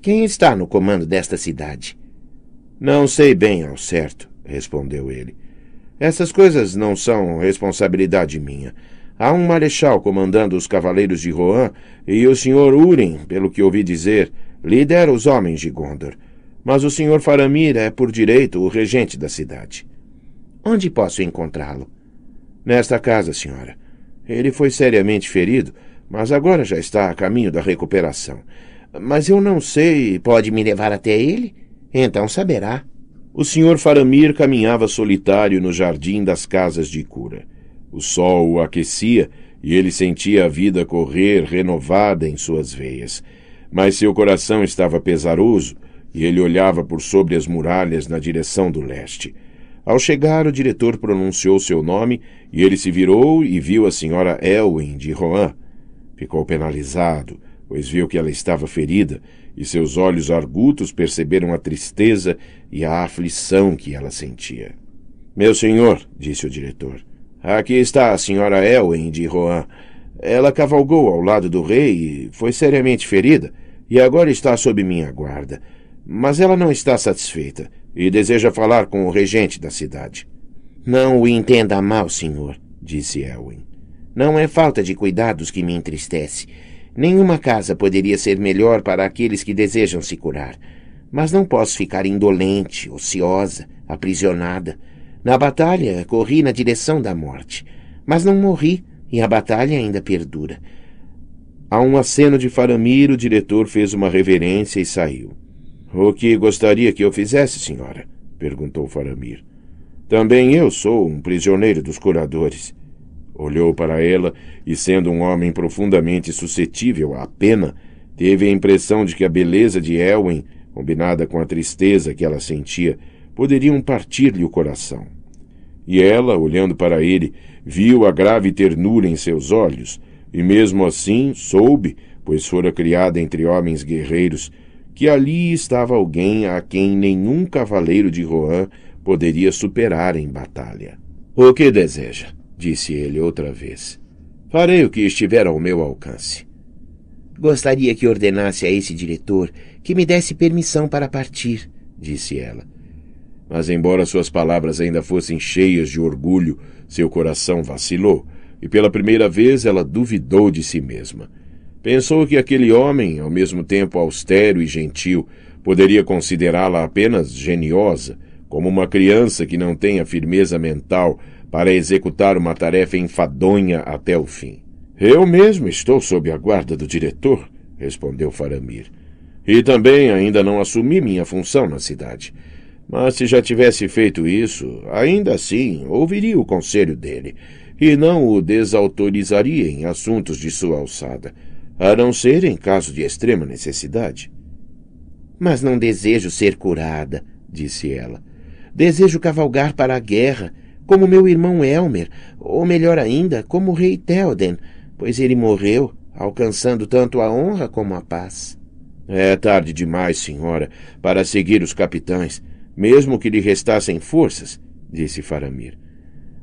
Quem está no comando desta cidade? Não sei bem ao certo, respondeu ele. Essas coisas não são responsabilidade minha. Há um marechal comandando os cavaleiros de Rohan, e o senhor Urim, pelo que ouvi dizer, lidera os homens de Gondor. Mas o senhor Faramir é por direito o regente da cidade. Onde posso encontrá-lo? Nesta casa, senhora. Ele foi seriamente ferido, mas agora já está a caminho da recuperação. Mas eu não sei. Pode me levar até ele? Então saberá. O senhor Faramir caminhava solitário no jardim das casas de cura. O sol o aquecia e ele sentia a vida correr renovada em suas veias. Mas seu coração estava pesaroso e ele olhava por sobre as muralhas na direção do leste. Ao chegar, o diretor pronunciou seu nome e ele se virou e viu a senhora Elwin de Rohan. Ficou penalizado, pois viu que ela estava ferida e seus olhos argutos perceberam a tristeza e a aflição que ela sentia. Meu senhor, disse o diretor, Aqui está a senhora Elwen de Rohan. Ela cavalgou ao lado do rei e foi seriamente ferida, e agora está sob minha guarda. Mas ela não está satisfeita e deseja falar com o regente da cidade. Não o entenda mal, senhor, disse Elwen. Não é falta de cuidados que me entristece. Nenhuma casa poderia ser melhor para aqueles que desejam se curar. Mas não posso ficar indolente, ociosa, aprisionada. Na batalha, corri na direção da morte, mas não morri e a batalha ainda perdura. A um aceno de Faramir, o diretor fez uma reverência e saiu. O que gostaria que eu fizesse, senhora? perguntou Faramir. Também eu sou um prisioneiro dos curadores. Olhou para ela e, sendo um homem profundamente suscetível à pena, teve a impressão de que a beleza de Elwin combinada com a tristeza que ela sentia, poderiam partir-lhe o coração. E ela, olhando para ele, viu a grave ternura em seus olhos, e mesmo assim soube, pois fora criada entre homens guerreiros, que ali estava alguém a quem nenhum cavaleiro de Rohan poderia superar em batalha. O que deseja? disse ele outra vez. Farei o que estiver ao meu alcance. Gostaria que ordenasse a esse diretor que me desse permissão para partir, disse ela. Mas, embora suas palavras ainda fossem cheias de orgulho, seu coração vacilou, e pela primeira vez ela duvidou de si mesma. Pensou que aquele homem, ao mesmo tempo austero e gentil, poderia considerá-la apenas geniosa, como uma criança que não tem a firmeza mental para executar uma tarefa enfadonha até o fim. Eu mesmo estou sob a guarda do diretor, respondeu Faramir. E também ainda não assumi minha função na cidade. Mas se já tivesse feito isso, ainda assim ouviria o conselho dele, e não o desautorizaria em assuntos de sua alçada, a não ser em caso de extrema necessidade. Mas não desejo ser curada, disse ela. Desejo cavalgar para a guerra, como meu irmão Elmer, ou melhor ainda, como o rei Telden, pois ele morreu, alcançando tanto a honra como a paz. É tarde demais, senhora, para seguir os capitães mesmo que lhe restassem forças, disse Faramir.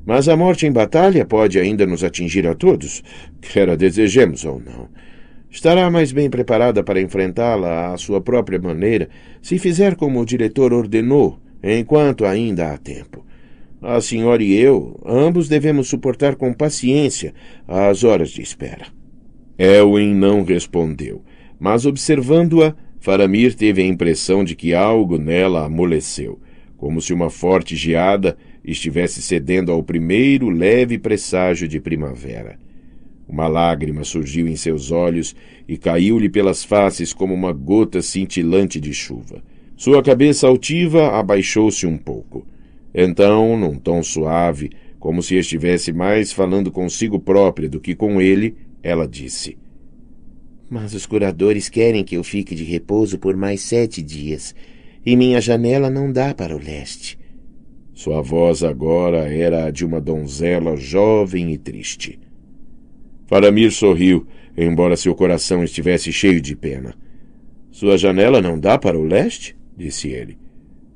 Mas a morte em batalha pode ainda nos atingir a todos, quer a desejemos ou não. Estará mais bem preparada para enfrentá-la à sua própria maneira se fizer como o diretor ordenou, enquanto ainda há tempo. A senhora e eu, ambos devemos suportar com paciência as horas de espera. Elwin não respondeu, mas observando-a, Faramir teve a impressão de que algo nela amoleceu, como se uma forte geada estivesse cedendo ao primeiro leve presságio de primavera. Uma lágrima surgiu em seus olhos e caiu-lhe pelas faces como uma gota cintilante de chuva. Sua cabeça altiva abaixou-se um pouco. Então, num tom suave, como se estivesse mais falando consigo própria do que com ele, ela disse: mas os curadores querem que eu fique de repouso por mais sete dias, e minha janela não dá para o leste. Sua voz agora era a de uma donzela jovem e triste. Faramir sorriu, embora seu coração estivesse cheio de pena. Sua janela não dá para o leste? disse ele.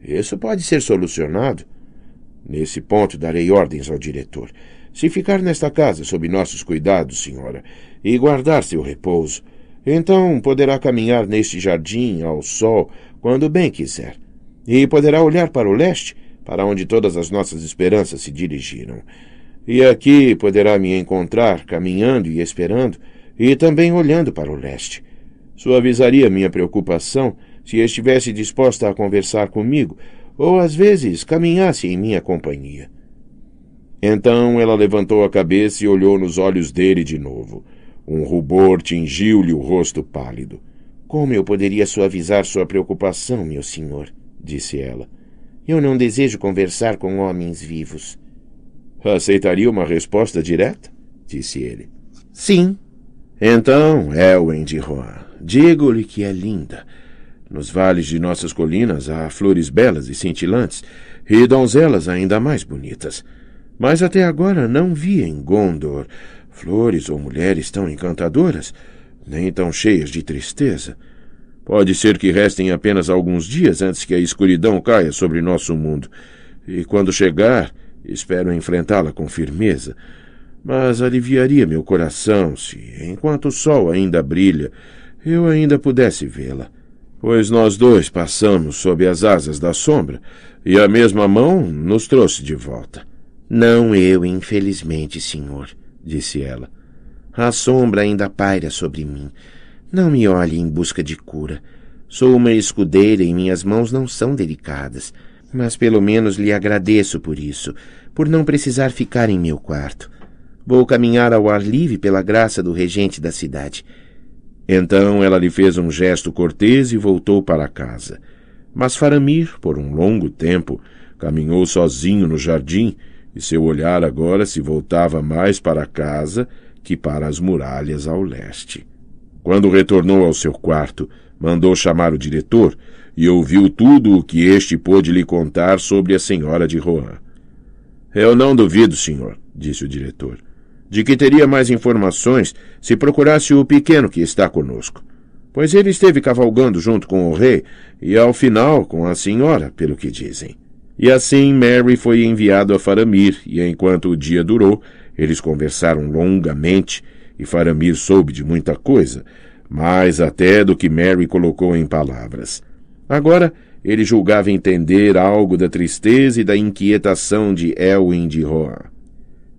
Isso pode ser solucionado. Nesse ponto darei ordens ao diretor. Se ficar nesta casa sob nossos cuidados, senhora, e guardar seu repouso, então poderá caminhar neste jardim ao sol quando bem quiser, e poderá olhar para o leste, para onde todas as nossas esperanças se dirigiram. E aqui poderá me encontrar caminhando e esperando, e também olhando para o leste. Suavizaria minha preocupação se estivesse disposta a conversar comigo, ou às vezes caminhasse em minha companhia. Então ela levantou a cabeça e olhou nos olhos dele de novo. Um rubor tingiu-lhe o rosto pálido. Como eu poderia suavizar sua preocupação, meu senhor? disse ela. Eu não desejo conversar com homens vivos. Aceitaria uma resposta direta? disse ele. Sim. Então, Elwen de Rohan, digo-lhe que é linda. Nos vales de nossas colinas há flores belas e cintilantes, e donzelas ainda mais bonitas. Mas até agora não vi em Gondor Flores ou mulheres tão encantadoras, nem tão cheias de tristeza. Pode ser que restem apenas alguns dias antes que a escuridão caia sobre nosso mundo, e quando chegar, espero enfrentá-la com firmeza. Mas aliviaria meu coração se, enquanto o sol ainda brilha, eu ainda pudesse vê-la pois nós dois passamos sob as asas da sombra e a mesma mão nos trouxe de volta. Não eu, infelizmente, senhor disse ela. A sombra ainda paira sobre mim. Não me olhe em busca de cura. Sou uma escudeira e minhas mãos não são delicadas, mas pelo menos lhe agradeço por isso, por não precisar ficar em meu quarto. Vou caminhar ao ar livre pela graça do regente da cidade. Então ela lhe fez um gesto cortês e voltou para casa. Mas Faramir, por um longo tempo, caminhou sozinho no jardim e seu olhar agora se voltava mais para a casa que para as muralhas ao leste. Quando retornou ao seu quarto, mandou chamar o diretor e ouviu tudo o que este pôde lhe contar sobre a senhora de Rohan. Eu não duvido, senhor, disse o diretor, de que teria mais informações se procurasse o pequeno que está conosco. Pois ele esteve cavalgando junto com o rei e, ao final, com a senhora, pelo que dizem. E assim Mary foi enviado a Faramir, e enquanto o dia durou, eles conversaram longamente, e Faramir soube de muita coisa, mais até do que Mary colocou em palavras. Agora, ele julgava entender algo da tristeza e da inquietação de Elwin de Rohan.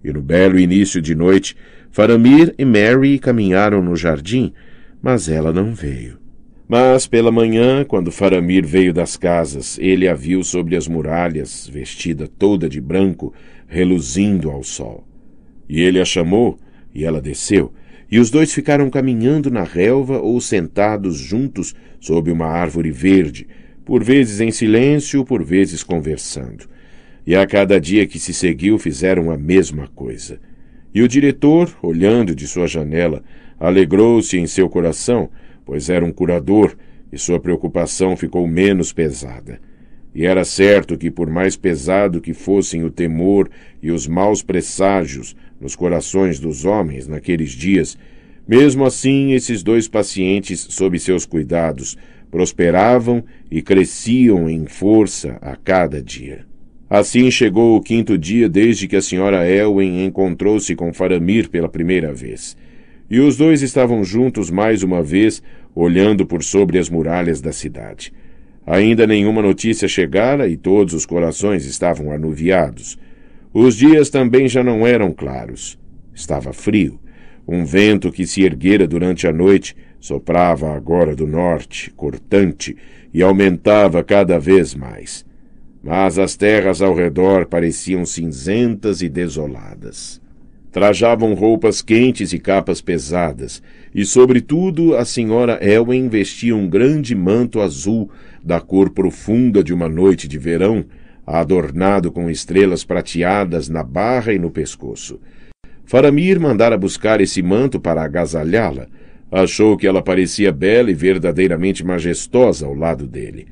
E no belo início de noite, Faramir e Mary caminharam no jardim, mas ela não veio. Mas pela manhã, quando Faramir veio das casas, ele a viu sobre as muralhas, vestida toda de branco, reluzindo ao sol. E ele a chamou, e ela desceu, e os dois ficaram caminhando na relva ou sentados juntos sob uma árvore verde, por vezes em silêncio, por vezes conversando. E a cada dia que se seguiu fizeram a mesma coisa. E o diretor, olhando de sua janela, alegrou-se em seu coração pois era um curador e sua preocupação ficou menos pesada. E era certo que, por mais pesado que fossem o temor e os maus presságios nos corações dos homens naqueles dias, mesmo assim esses dois pacientes, sob seus cuidados, prosperavam e cresciam em força a cada dia. Assim chegou o quinto dia desde que a senhora Elwin encontrou-se com Faramir pela primeira vez. E os dois estavam juntos mais uma vez, olhando por sobre as muralhas da cidade. Ainda nenhuma notícia chegara e todos os corações estavam anuviados. Os dias também já não eram claros. Estava frio. Um vento que se erguera durante a noite soprava agora do norte, cortante, e aumentava cada vez mais. Mas as terras ao redor pareciam cinzentas e desoladas. Trajavam roupas quentes e capas pesadas, e sobretudo a senhora Elwen vestia um grande manto azul, da cor profunda de uma noite de verão, adornado com estrelas prateadas na barra e no pescoço. Faramir mandara buscar esse manto para agasalhá-la. Achou que ela parecia bela e verdadeiramente majestosa ao lado dele.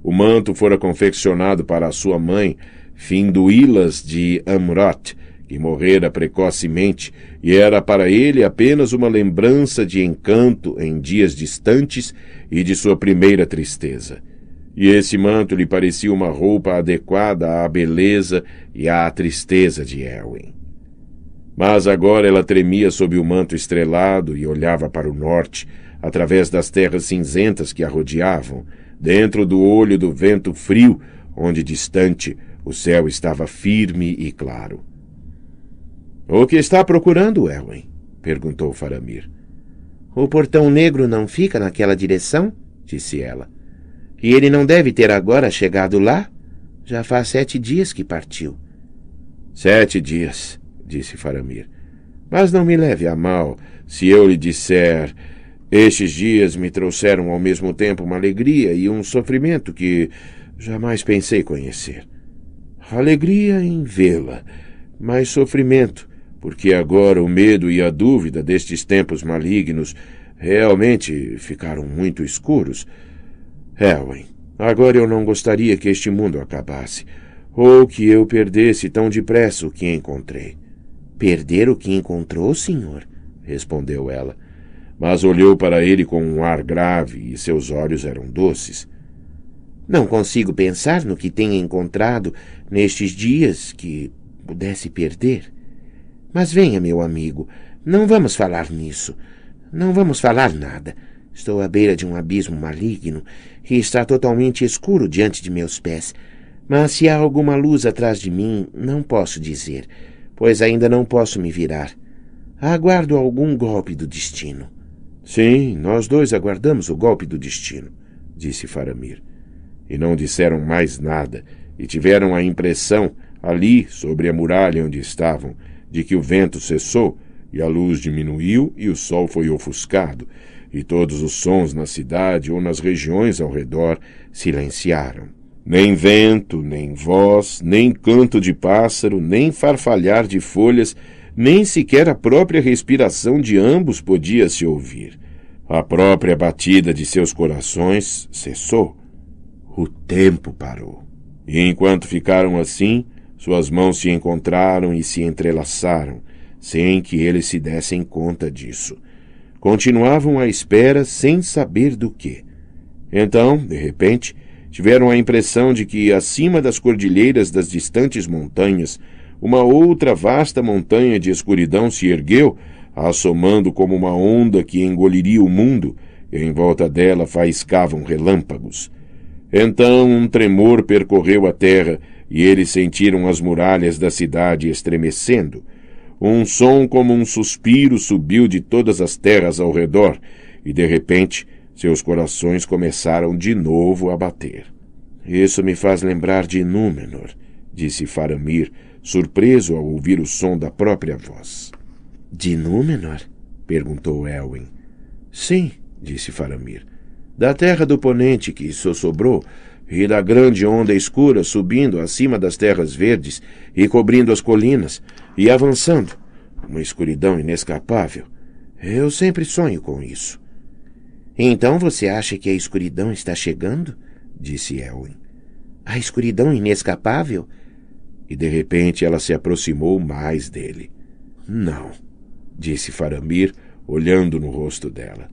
O manto fora confeccionado para a sua mãe, Finduílas de Amroth, que morrera precocemente e era para ele apenas uma lembrança de encanto em dias distantes e de sua primeira tristeza. E esse manto lhe parecia uma roupa adequada à beleza e à tristeza de Elwin. Mas agora ela tremia sob o manto estrelado e olhava para o norte, através das terras cinzentas que a rodeavam, dentro do olho do vento frio, onde distante o céu estava firme e claro. O que está procurando, Elwin? perguntou Faramir. O portão negro não fica naquela direção? disse ela. E ele não deve ter agora chegado lá? Já faz sete dias que partiu. Sete dias, disse Faramir. Mas não me leve a mal se eu lhe disser. Estes dias me trouxeram ao mesmo tempo uma alegria e um sofrimento que jamais pensei conhecer. Alegria em vê-la, mas sofrimento porque agora o medo e a dúvida destes tempos malignos realmente ficaram muito escuros. Helen, agora eu não gostaria que este mundo acabasse, ou que eu perdesse tão depressa o que encontrei. Perder o que encontrou, senhor? respondeu ela. Mas olhou para ele com um ar grave e seus olhos eram doces. Não consigo pensar no que tenha encontrado nestes dias que pudesse perder. Mas venha, meu amigo, não vamos falar nisso. Não vamos falar nada. Estou à beira de um abismo maligno que está totalmente escuro diante de meus pés. Mas se há alguma luz atrás de mim, não posso dizer, pois ainda não posso me virar. Aguardo algum golpe do destino. Sim, nós dois aguardamos o golpe do destino, disse Faramir. E não disseram mais nada, e tiveram a impressão, ali, sobre a muralha onde estavam, de que o vento cessou, e a luz diminuiu, e o sol foi ofuscado, e todos os sons na cidade ou nas regiões ao redor silenciaram. Nem vento, nem voz, nem canto de pássaro, nem farfalhar de folhas, nem sequer a própria respiração de ambos podia se ouvir. A própria batida de seus corações cessou. O tempo parou. E enquanto ficaram assim, suas mãos se encontraram e se entrelaçaram, sem que eles se dessem conta disso. Continuavam à espera sem saber do que. Então, de repente, tiveram a impressão de que, acima das cordilheiras das distantes montanhas, uma outra vasta montanha de escuridão se ergueu, assomando como uma onda que engoliria o mundo, e em volta dela faiscavam relâmpagos. Então um tremor percorreu a terra, e eles sentiram as muralhas da cidade estremecendo. Um som como um suspiro subiu de todas as terras ao redor, e de repente seus corações começaram de novo a bater. Isso me faz lembrar de Númenor, disse Faramir, surpreso ao ouvir o som da própria voz. De Númenor? perguntou Elwin. Sim, disse Faramir. Da terra do ponente que sossobrou, e da grande onda escura subindo acima das terras verdes e cobrindo as colinas, e avançando, uma escuridão inescapável. Eu sempre sonho com isso. Então você acha que a escuridão está chegando? disse Elwin. A escuridão inescapável? E de repente ela se aproximou mais dele. Não, disse Faramir, olhando no rosto dela.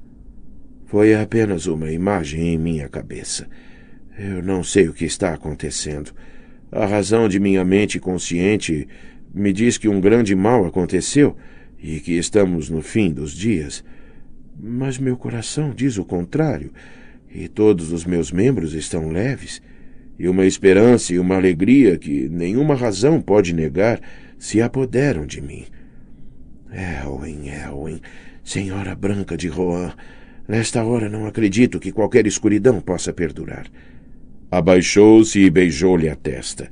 Foi apenas uma imagem em minha cabeça. Eu não sei o que está acontecendo. A razão de minha mente consciente me diz que um grande mal aconteceu e que estamos no fim dos dias. Mas meu coração diz o contrário, e todos os meus membros estão leves, e uma esperança e uma alegria que nenhuma razão pode negar se apoderam de mim. Elwin, Elwin, Senhora Branca de Rohan, Nesta hora não acredito que qualquer escuridão possa perdurar. Abaixou-se e beijou-lhe a testa.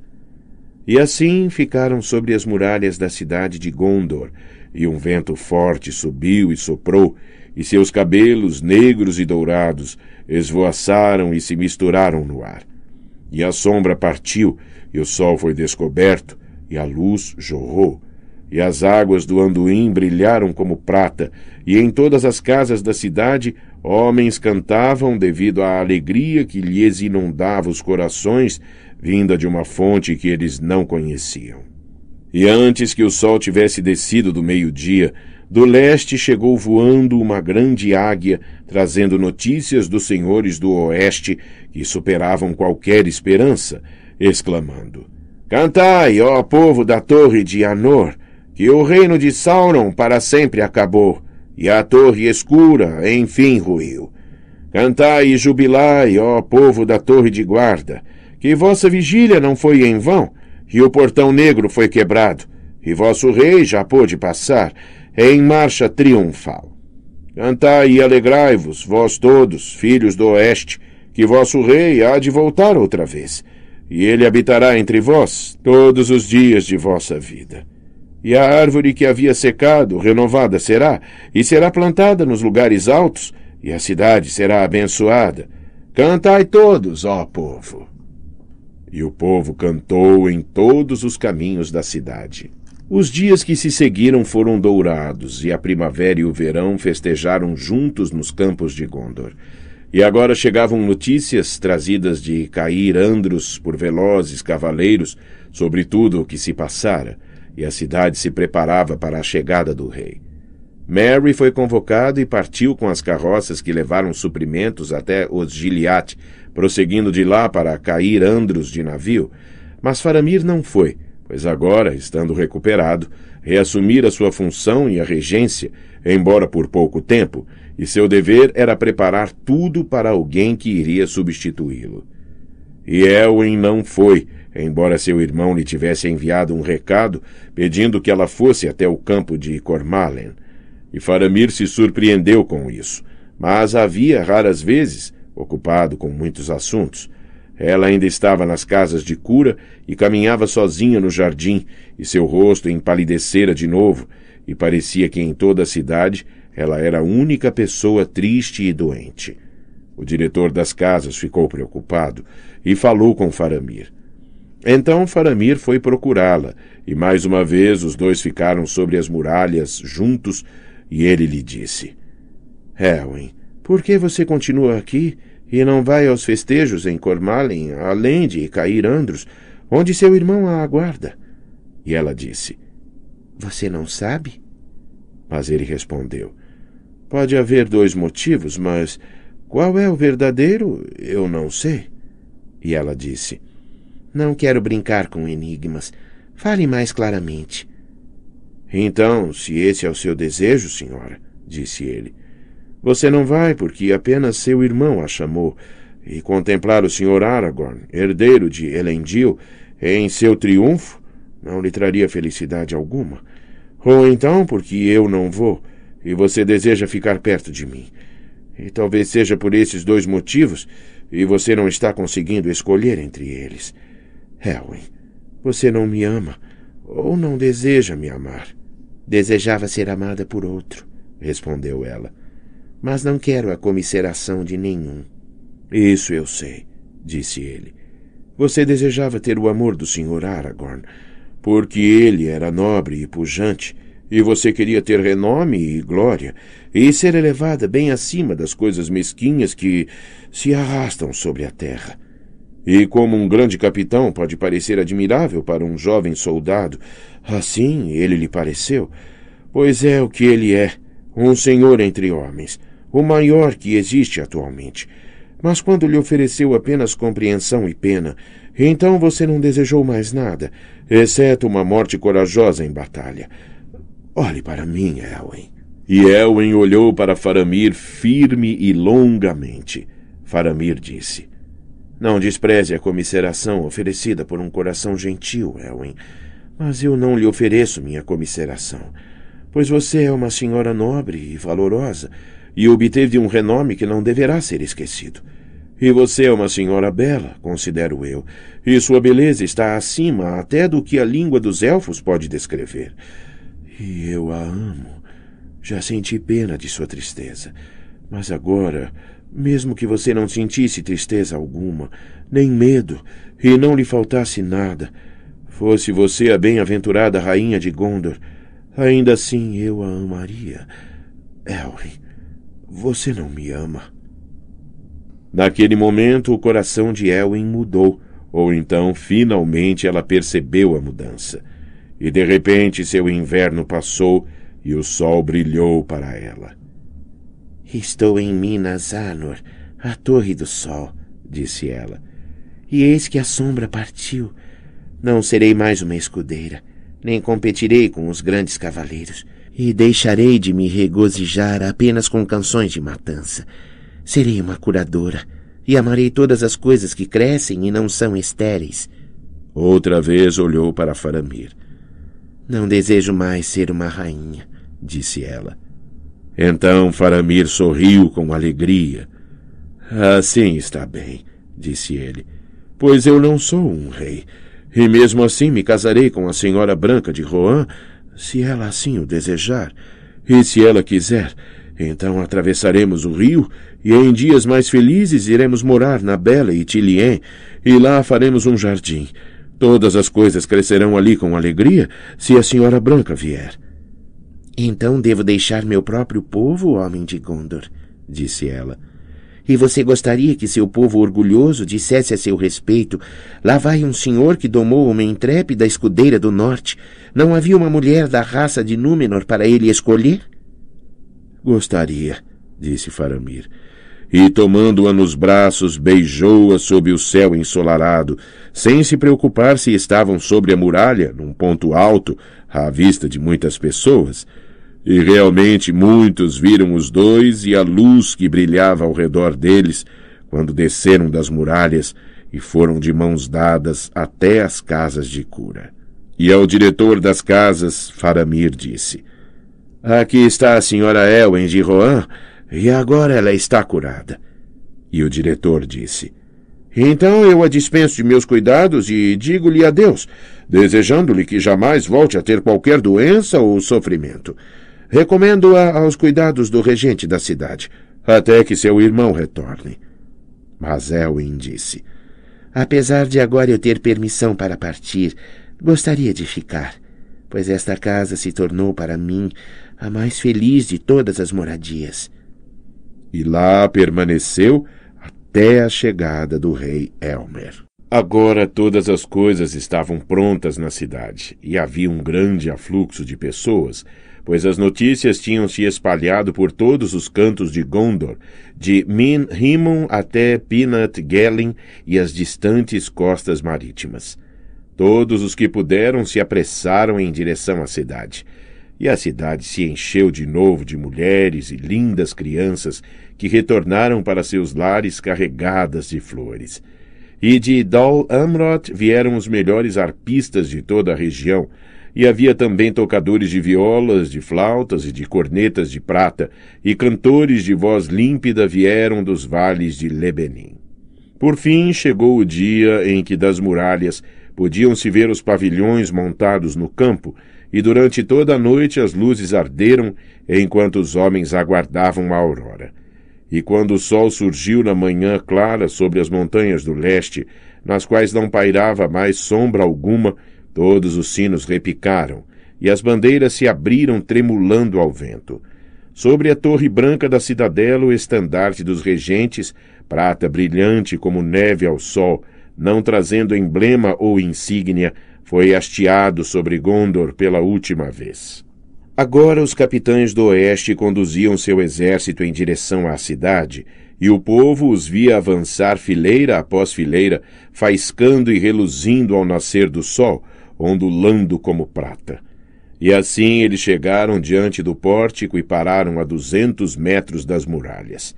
E assim ficaram sobre as muralhas da cidade de Gondor, e um vento forte subiu e soprou, e seus cabelos, negros e dourados, esvoaçaram e se misturaram no ar. E a sombra partiu, e o sol foi descoberto, e a luz jorrou e as águas do Anduim brilharam como prata, e em todas as casas da cidade homens cantavam devido à alegria que lhes inundava os corações, vinda de uma fonte que eles não conheciam. E antes que o sol tivesse descido do meio-dia, do leste chegou voando uma grande águia, trazendo notícias dos senhores do oeste que superavam qualquer esperança, exclamando: Cantai, ó povo da torre de Anor! que o reino de Sauron para sempre acabou, e a Torre Escura enfim ruiu. Cantai e jubilai, ó povo da Torre de Guarda, que vossa vigília não foi em vão, e o portão negro foi quebrado, e vosso rei já pôde passar, em marcha triunfal. Cantai e alegrai-vos, vós todos, filhos do Oeste, que vosso rei há de voltar outra vez, e ele habitará entre vós todos os dias de vossa vida. E a árvore que havia secado, renovada será, e será plantada nos lugares altos, e a cidade será abençoada. Cantai todos, ó povo! E o povo cantou em todos os caminhos da cidade. Os dias que se seguiram foram dourados, e a primavera e o verão festejaram juntos nos campos de Gondor. E agora chegavam notícias trazidas de cair andros por velozes cavaleiros sobre tudo o que se passara e a cidade se preparava para a chegada do rei. Mary foi convocado e partiu com as carroças que levaram suprimentos até os Gileate, prosseguindo de lá para cair andros de navio. Mas Faramir não foi, pois agora, estando recuperado, reassumira sua função e a regência, embora por pouco tempo, e seu dever era preparar tudo para alguém que iria substituí-lo. E Elwin não foi, Embora seu irmão lhe tivesse enviado um recado pedindo que ela fosse até o campo de Cormalen, e Faramir se surpreendeu com isso, mas havia raras vezes, ocupado com muitos assuntos. Ela ainda estava nas casas de cura e caminhava sozinha no jardim, e seu rosto empalidecera de novo, e parecia que em toda a cidade ela era a única pessoa triste e doente. O diretor das casas ficou preocupado e falou com Faramir, então Faramir foi procurá-la, e mais uma vez os dois ficaram sobre as muralhas juntos, e ele lhe disse: Elwin, por que você continua aqui e não vai aos festejos em Cormalen, além de cair Andros, onde seu irmão a aguarda? E ela disse: Você não sabe? Mas ele respondeu: Pode haver dois motivos, mas qual é o verdadeiro, eu não sei. E ela disse: não quero brincar com enigmas. Fale mais claramente. Então, se esse é o seu desejo, senhora, disse ele, você não vai porque apenas seu irmão a chamou, e contemplar o senhor Aragorn, herdeiro de Elendil, em seu triunfo, não lhe traria felicidade alguma. Ou então porque eu não vou, e você deseja ficar perto de mim. E talvez seja por esses dois motivos, e você não está conseguindo escolher entre eles. Helen, você não me ama ou não deseja me amar. Desejava ser amada por outro, respondeu ela. Mas não quero a comisseração de nenhum. Isso eu sei, disse ele. Você desejava ter o amor do Sr. Aragorn, porque ele era nobre e pujante, e você queria ter renome e glória, e ser elevada bem acima das coisas mesquinhas que se arrastam sobre a terra. E como um grande capitão pode parecer admirável para um jovem soldado, assim ele lhe pareceu. Pois é o que ele é, um senhor entre homens, o maior que existe atualmente. Mas quando lhe ofereceu apenas compreensão e pena, então você não desejou mais nada, exceto uma morte corajosa em batalha. Olhe para mim, Elwen. E Elwen olhou para Faramir firme e longamente. Faramir disse: não despreze a comisseração oferecida por um coração gentil, Elwin, mas eu não lhe ofereço minha comisseração, pois você é uma senhora nobre e valorosa e obteve um renome que não deverá ser esquecido. E você é uma senhora bela, considero eu, e sua beleza está acima até do que a língua dos elfos pode descrever. E eu a amo. Já senti pena de sua tristeza. Mas agora mesmo que você não sentisse tristeza alguma, nem medo, e não lhe faltasse nada, fosse você a bem-aventurada rainha de Gondor, ainda assim eu a amaria. Elrin, você não me ama. Naquele momento, o coração de Elwin mudou, ou então finalmente ela percebeu a mudança. E de repente seu inverno passou e o sol brilhou para ela. Estou em Minas Anor, a Torre do Sol, disse ela. E eis que a sombra partiu. Não serei mais uma escudeira, nem competirei com os grandes cavaleiros, e deixarei de me regozijar apenas com canções de matança. Serei uma curadora, e amarei todas as coisas que crescem e não são estéreis. Outra vez olhou para Faramir. Não desejo mais ser uma rainha, disse ela. Então Faramir sorriu com alegria. Assim está bem, disse ele, pois eu não sou um rei. E mesmo assim me casarei com a Senhora Branca de Rohan, se ela assim o desejar. E se ela quiser, então atravessaremos o rio e em dias mais felizes iremos morar na Bela Itilien e lá faremos um jardim. Todas as coisas crescerão ali com alegria se a Senhora Branca vier. Então devo deixar meu próprio povo, homem de Gondor, disse ela. E você gostaria que seu povo orgulhoso dissesse a seu respeito: Lá vai um senhor que domou uma intrépida escudeira do norte. Não havia uma mulher da raça de Númenor para ele escolher? Gostaria, disse Faramir. E tomando-a nos braços, beijou-a sob o céu ensolarado, sem se preocupar se estavam sobre a muralha, num ponto alto, à vista de muitas pessoas e realmente muitos viram os dois e a luz que brilhava ao redor deles quando desceram das muralhas e foram de mãos dadas até as casas de cura. E ao diretor das casas, Faramir disse: Aqui está a senhora Elwen de Rohan, e agora ela está curada. E o diretor disse: Então eu a dispenso de meus cuidados e digo-lhe adeus, desejando-lhe que jamais volte a ter qualquer doença ou sofrimento. Recomendo-a aos cuidados do regente da cidade, até que seu irmão retorne. Mas Elwin disse: Apesar de agora eu ter permissão para partir, gostaria de ficar, pois esta casa se tornou para mim a mais feliz de todas as moradias. E lá permaneceu até a chegada do rei Elmer. Agora todas as coisas estavam prontas na cidade e havia um grande afluxo de pessoas pois as notícias tinham se espalhado por todos os cantos de Gondor, de Min Rimmon até Pinat Gelling e as distantes costas marítimas. Todos os que puderam se apressaram em direção à cidade. E a cidade se encheu de novo de mulheres e lindas crianças que retornaram para seus lares carregadas de flores. E de Dol Amroth vieram os melhores arpistas de toda a região, e havia também tocadores de violas, de flautas e de cornetas de prata, e cantores de voz límpida vieram dos vales de Lebenim. Por fim chegou o dia em que das muralhas podiam-se ver os pavilhões montados no campo, e durante toda a noite as luzes arderam enquanto os homens aguardavam a aurora. E quando o sol surgiu na manhã clara sobre as montanhas do leste, nas quais não pairava mais sombra alguma, Todos os sinos repicaram, e as bandeiras se abriram tremulando ao vento. Sobre a torre branca da cidadela, o estandarte dos regentes, prata brilhante como neve ao sol, não trazendo emblema ou insígnia, foi hasteado sobre Gondor pela última vez. Agora os capitães do oeste conduziam seu exército em direção à cidade, e o povo os via avançar fileira após fileira, faiscando e reluzindo ao nascer do sol, ondulando como prata. E assim eles chegaram diante do pórtico e pararam a duzentos metros das muralhas.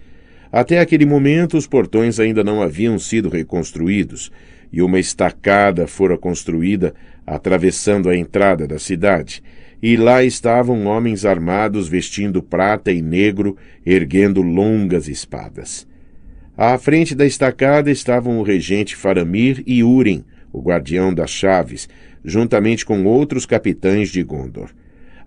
Até aquele momento, os portões ainda não haviam sido reconstruídos, e uma estacada fora construída atravessando a entrada da cidade. E lá estavam homens armados vestindo prata e negro, erguendo longas espadas. À frente da estacada estavam o regente Faramir e Urim, o guardião das chaves, juntamente com outros capitães de Gondor.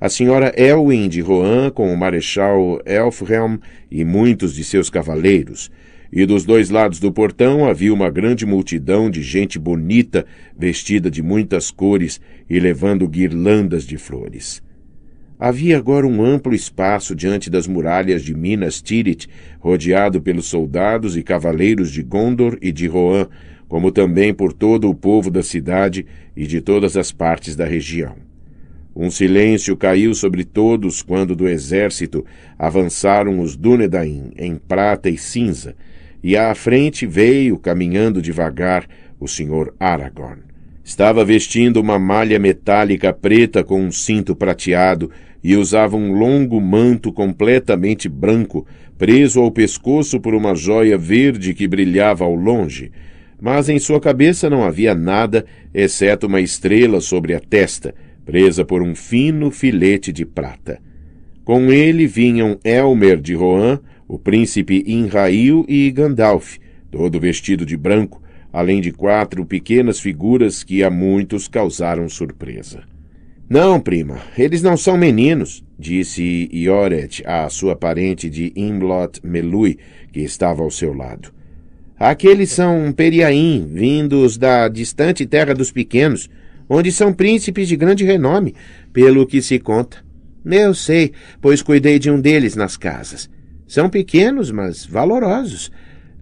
A senhora Elwin de Rohan, com o marechal Elfhelm e muitos de seus cavaleiros, e dos dois lados do portão havia uma grande multidão de gente bonita, vestida de muitas cores e levando guirlandas de flores. Havia agora um amplo espaço diante das muralhas de Minas Tirith, rodeado pelos soldados e cavaleiros de Gondor e de Rohan, como também por todo o povo da cidade e de todas as partes da região. Um silêncio caiu sobre todos quando do exército avançaram os Dunedain em prata e cinza, e à frente veio, caminhando devagar, o senhor Aragorn. Estava vestindo uma malha metálica preta com um cinto prateado e usava um longo manto completamente branco, preso ao pescoço por uma joia verde que brilhava ao longe, mas em sua cabeça não havia nada exceto uma estrela sobre a testa, presa por um fino filete de prata. Com ele vinham Elmer de Rohan, o príncipe Inrail e Gandalf, todo vestido de branco, além de quatro pequenas figuras que a muitos causaram surpresa. Não, prima, eles não são meninos, disse Ioret à sua parente de Imlot Melui, que estava ao seu lado. Aqueles são Periaim, vindos da distante terra dos pequenos, onde são príncipes de grande renome, pelo que se conta. Eu sei, pois cuidei de um deles nas casas. São pequenos, mas valorosos.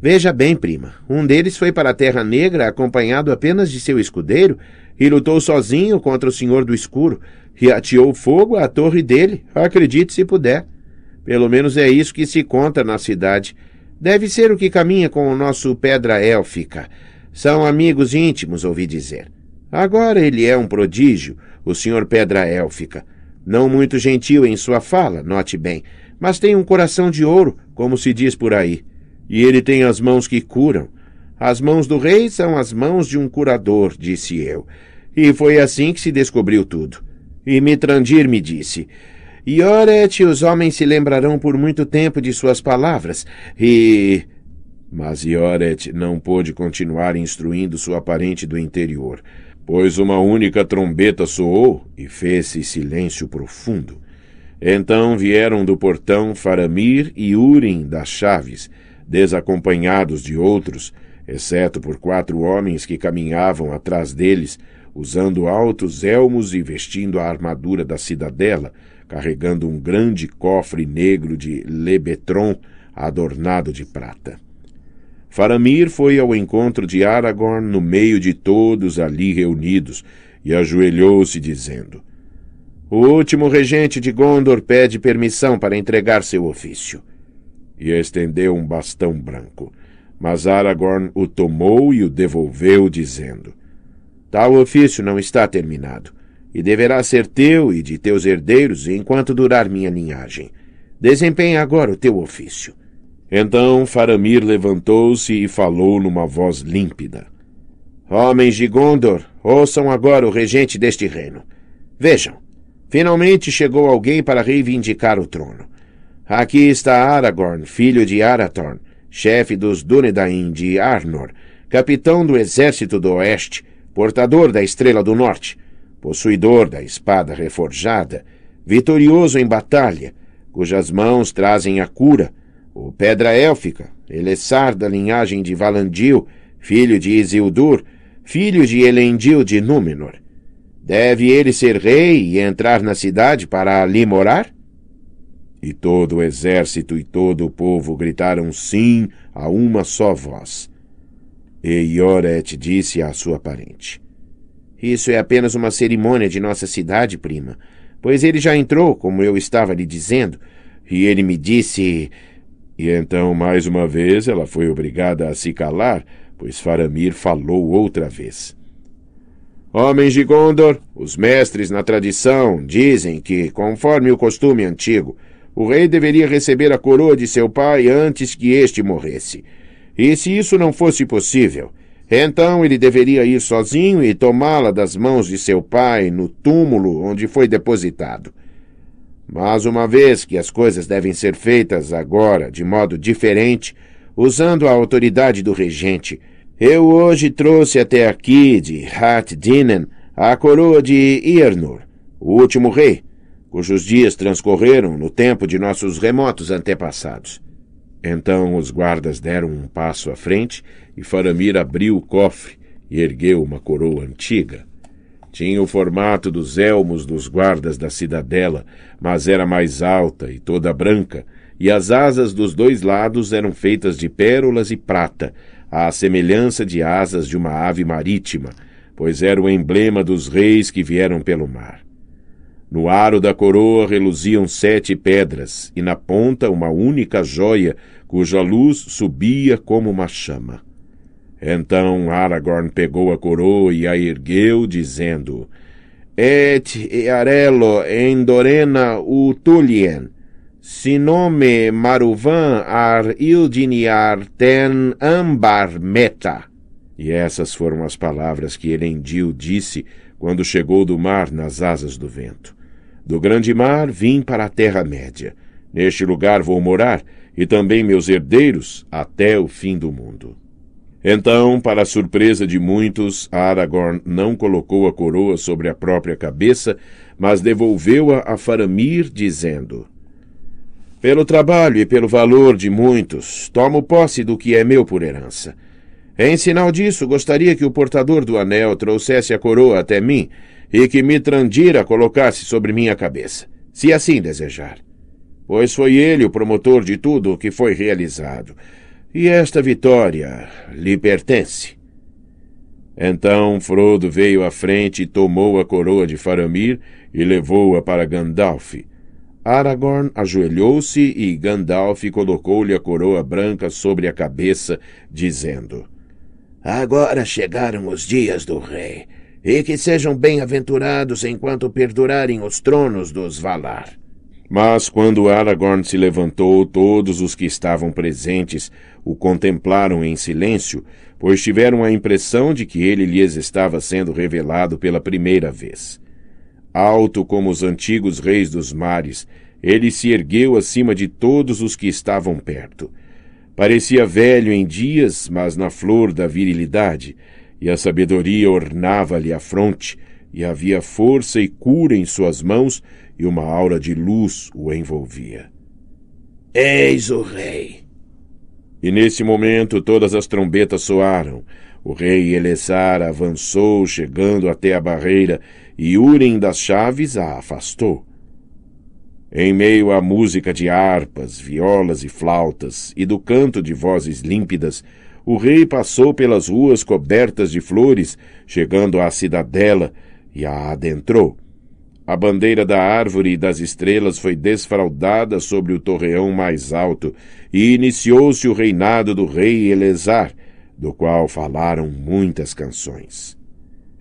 Veja bem, prima, um deles foi para a Terra Negra acompanhado apenas de seu escudeiro e lutou sozinho contra o Senhor do Escuro e ateou fogo à torre dele, acredite se puder. Pelo menos é isso que se conta na cidade. Deve ser o que caminha com o nosso Pedra Élfica. São amigos íntimos, ouvi dizer. Agora ele é um prodígio, o senhor Pedra Élfica. Não muito gentil em sua fala, note bem, mas tem um coração de ouro, como se diz por aí. E ele tem as mãos que curam. As mãos do rei são as mãos de um curador, disse eu. E foi assim que se descobriu tudo. E Mitrandir me disse: Yoret e os homens se lembrarão por muito tempo de suas palavras, e. Mas Yoret não pôde continuar instruindo sua parente do interior, pois uma única trombeta soou e fez-se silêncio profundo. Então vieram do portão Faramir e Urim das Chaves, desacompanhados de outros, exceto por quatro homens que caminhavam atrás deles, usando altos elmos e vestindo a armadura da cidadela, carregando um grande cofre negro de lebetron adornado de prata. Faramir foi ao encontro de Aragorn no meio de todos ali reunidos e ajoelhou-se dizendo: O último regente de Gondor pede permissão para entregar seu ofício. E estendeu um bastão branco. Mas Aragorn o tomou e o devolveu, dizendo: Tal ofício não está terminado e deverá ser teu e de teus herdeiros enquanto durar minha linhagem. Desempenha agora o teu ofício. Então Faramir levantou-se e falou numa voz límpida. Homens de Gondor, ouçam agora o regente deste reino. Vejam, finalmente chegou alguém para reivindicar o trono. Aqui está Aragorn, filho de Arathorn, chefe dos Dúnedain de Arnor, capitão do exército do Oeste, portador da Estrela do Norte possuidor da espada reforjada, vitorioso em batalha, cujas mãos trazem a cura, o Pedra Élfica, Elessar da linhagem de Valandil, filho de Isildur, filho de Elendil de Númenor. Deve ele ser rei e entrar na cidade para ali morar? E todo o exército e todo o povo gritaram sim a uma só voz. E Ioret disse à sua parente: isso é apenas uma cerimônia de nossa cidade, prima. Pois ele já entrou, como eu estava lhe dizendo, e ele me disse. E então, mais uma vez, ela foi obrigada a se calar, pois Faramir falou outra vez. Homens de Gondor, os mestres na tradição dizem que, conforme o costume antigo, o rei deveria receber a coroa de seu pai antes que este morresse. E se isso não fosse possível, então ele deveria ir sozinho e tomá-la das mãos de seu pai no túmulo onde foi depositado. Mas uma vez que as coisas devem ser feitas agora de modo diferente, usando a autoridade do regente, eu hoje trouxe até aqui de Hat Dinen a coroa de Irnur, o último rei, cujos dias transcorreram no tempo de nossos remotos antepassados. Então os guardas deram um passo à frente e Faramir abriu o cofre e ergueu uma coroa antiga. Tinha o formato dos elmos dos guardas da cidadela, mas era mais alta e toda branca, e as asas dos dois lados eram feitas de pérolas e prata, à semelhança de asas de uma ave marítima, pois era o emblema dos reis que vieram pelo mar. No aro da coroa reluziam sete pedras, e na ponta uma única jóia, cuja luz subia como uma chama. Então Aragorn pegou a coroa e a ergueu, dizendo: Et earelo endorena utulien, sinome maruvan ar ildiniar ten ambar meta. E essas foram as palavras que Elendil disse quando chegou do mar nas asas do vento. Do grande mar vim para a terra-média. Neste lugar vou morar, e também meus herdeiros, até o fim do mundo. Então, para a surpresa de muitos, Aragorn não colocou a coroa sobre a própria cabeça, mas devolveu-a a Faramir, dizendo: Pelo trabalho e pelo valor de muitos, tomo posse do que é meu por herança. Em sinal disso, gostaria que o portador do anel trouxesse a coroa até mim e que Mitrandira colocasse sobre minha cabeça, se assim desejar. Pois foi ele o promotor de tudo o que foi realizado e esta vitória lhe pertence. Então Frodo veio à frente e tomou a coroa de Faramir e levou-a para Gandalf. Aragorn ajoelhou-se e Gandalf colocou-lhe a coroa branca sobre a cabeça, dizendo: Agora chegaram os dias do rei, e que sejam bem-aventurados enquanto perdurarem os tronos dos Valar. Mas quando Aragorn se levantou, todos os que estavam presentes o contemplaram em silêncio, pois tiveram a impressão de que ele lhes estava sendo revelado pela primeira vez. Alto como os antigos reis dos mares, ele se ergueu acima de todos os que estavam perto. Parecia velho em dias, mas na flor da virilidade, e a sabedoria ornava-lhe a fronte, e havia força e cura em suas mãos, e uma aura de luz o envolvia. Eis o rei! E nesse momento todas as trombetas soaram. O rei Elessar avançou, chegando até a barreira, e Urim das Chaves a afastou. Em meio à música de harpas, violas e flautas, e do canto de vozes límpidas, o rei passou pelas ruas cobertas de flores, chegando à cidadela, e a adentrou. A bandeira da árvore e das estrelas foi desfraldada sobre o torreão mais alto, e iniciou-se o reinado do rei Elezar, do qual falaram muitas canções.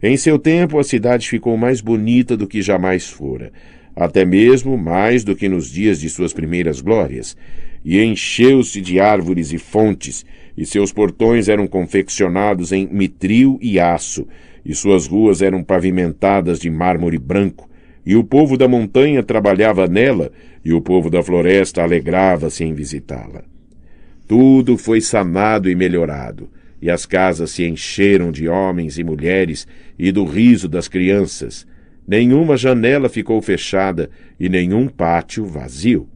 Em seu tempo, a cidade ficou mais bonita do que jamais fora, até mesmo mais do que nos dias de suas primeiras glórias, e encheu-se de árvores e fontes, e seus portões eram confeccionados em mitril e aço, e suas ruas eram pavimentadas de mármore branco, e o povo da montanha trabalhava nela, e o povo da floresta alegrava-se em visitá-la. Tudo foi sanado e melhorado, e as casas se encheram de homens e mulheres e do riso das crianças. Nenhuma janela ficou fechada e nenhum pátio vazio.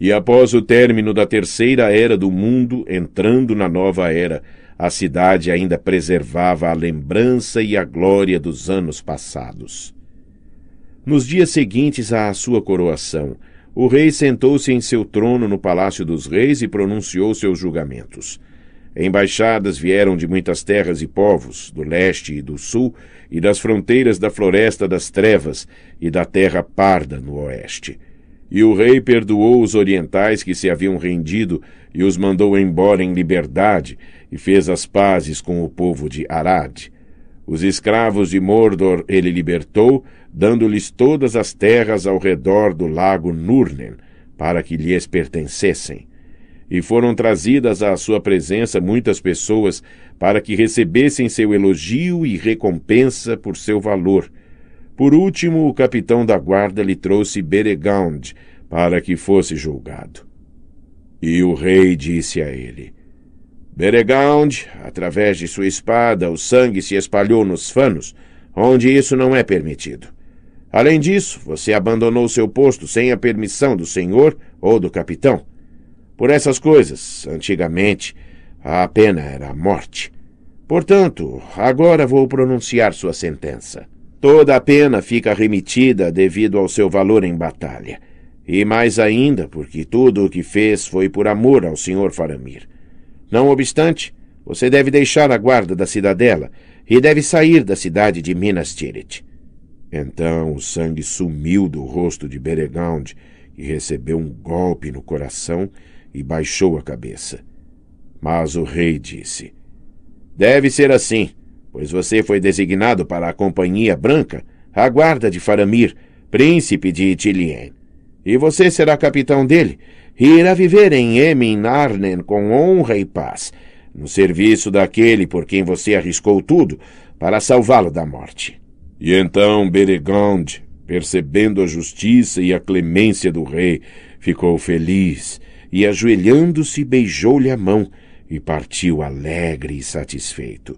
E após o término da terceira era do mundo, entrando na nova era, a cidade ainda preservava a lembrança e a glória dos anos passados. Nos dias seguintes à sua coroação, o rei sentou-se em seu trono no Palácio dos Reis e pronunciou seus julgamentos. Embaixadas vieram de muitas terras e povos, do leste e do sul, e das fronteiras da Floresta das Trevas e da Terra Parda no oeste. E o rei perdoou os orientais que se haviam rendido e os mandou embora em liberdade, e fez as pazes com o povo de Arad. Os escravos de Mordor ele libertou, dando-lhes todas as terras ao redor do lago Nurnen, para que lhes pertencessem. E foram trazidas à sua presença muitas pessoas, para que recebessem seu elogio e recompensa por seu valor. Por último, o capitão da guarda lhe trouxe Beregaund, para que fosse julgado. E o rei disse a ele: Beregaund, através de sua espada, o sangue se espalhou nos fanos, onde isso não é permitido. Além disso, você abandonou seu posto sem a permissão do senhor ou do capitão. Por essas coisas, antigamente, a pena era a morte. Portanto, agora vou pronunciar sua sentença. Toda a pena fica remitida devido ao seu valor em batalha. E mais ainda, porque tudo o que fez foi por amor ao senhor Faramir. Não obstante, você deve deixar a guarda da cidadela e deve sair da cidade de Minas Tirith. Então o sangue sumiu do rosto de Beregaund e recebeu um golpe no coração e baixou a cabeça. Mas o rei disse: Deve ser assim, pois você foi designado para a Companhia Branca, a guarda de Faramir, príncipe de Itilien. E você será capitão dele, e irá viver em Emin Narnen com honra e paz, no serviço daquele por quem você arriscou tudo para salvá-lo da morte. E então Beregond, percebendo a justiça e a clemência do rei, ficou feliz e, ajoelhando-se, beijou-lhe a mão e partiu alegre e satisfeito.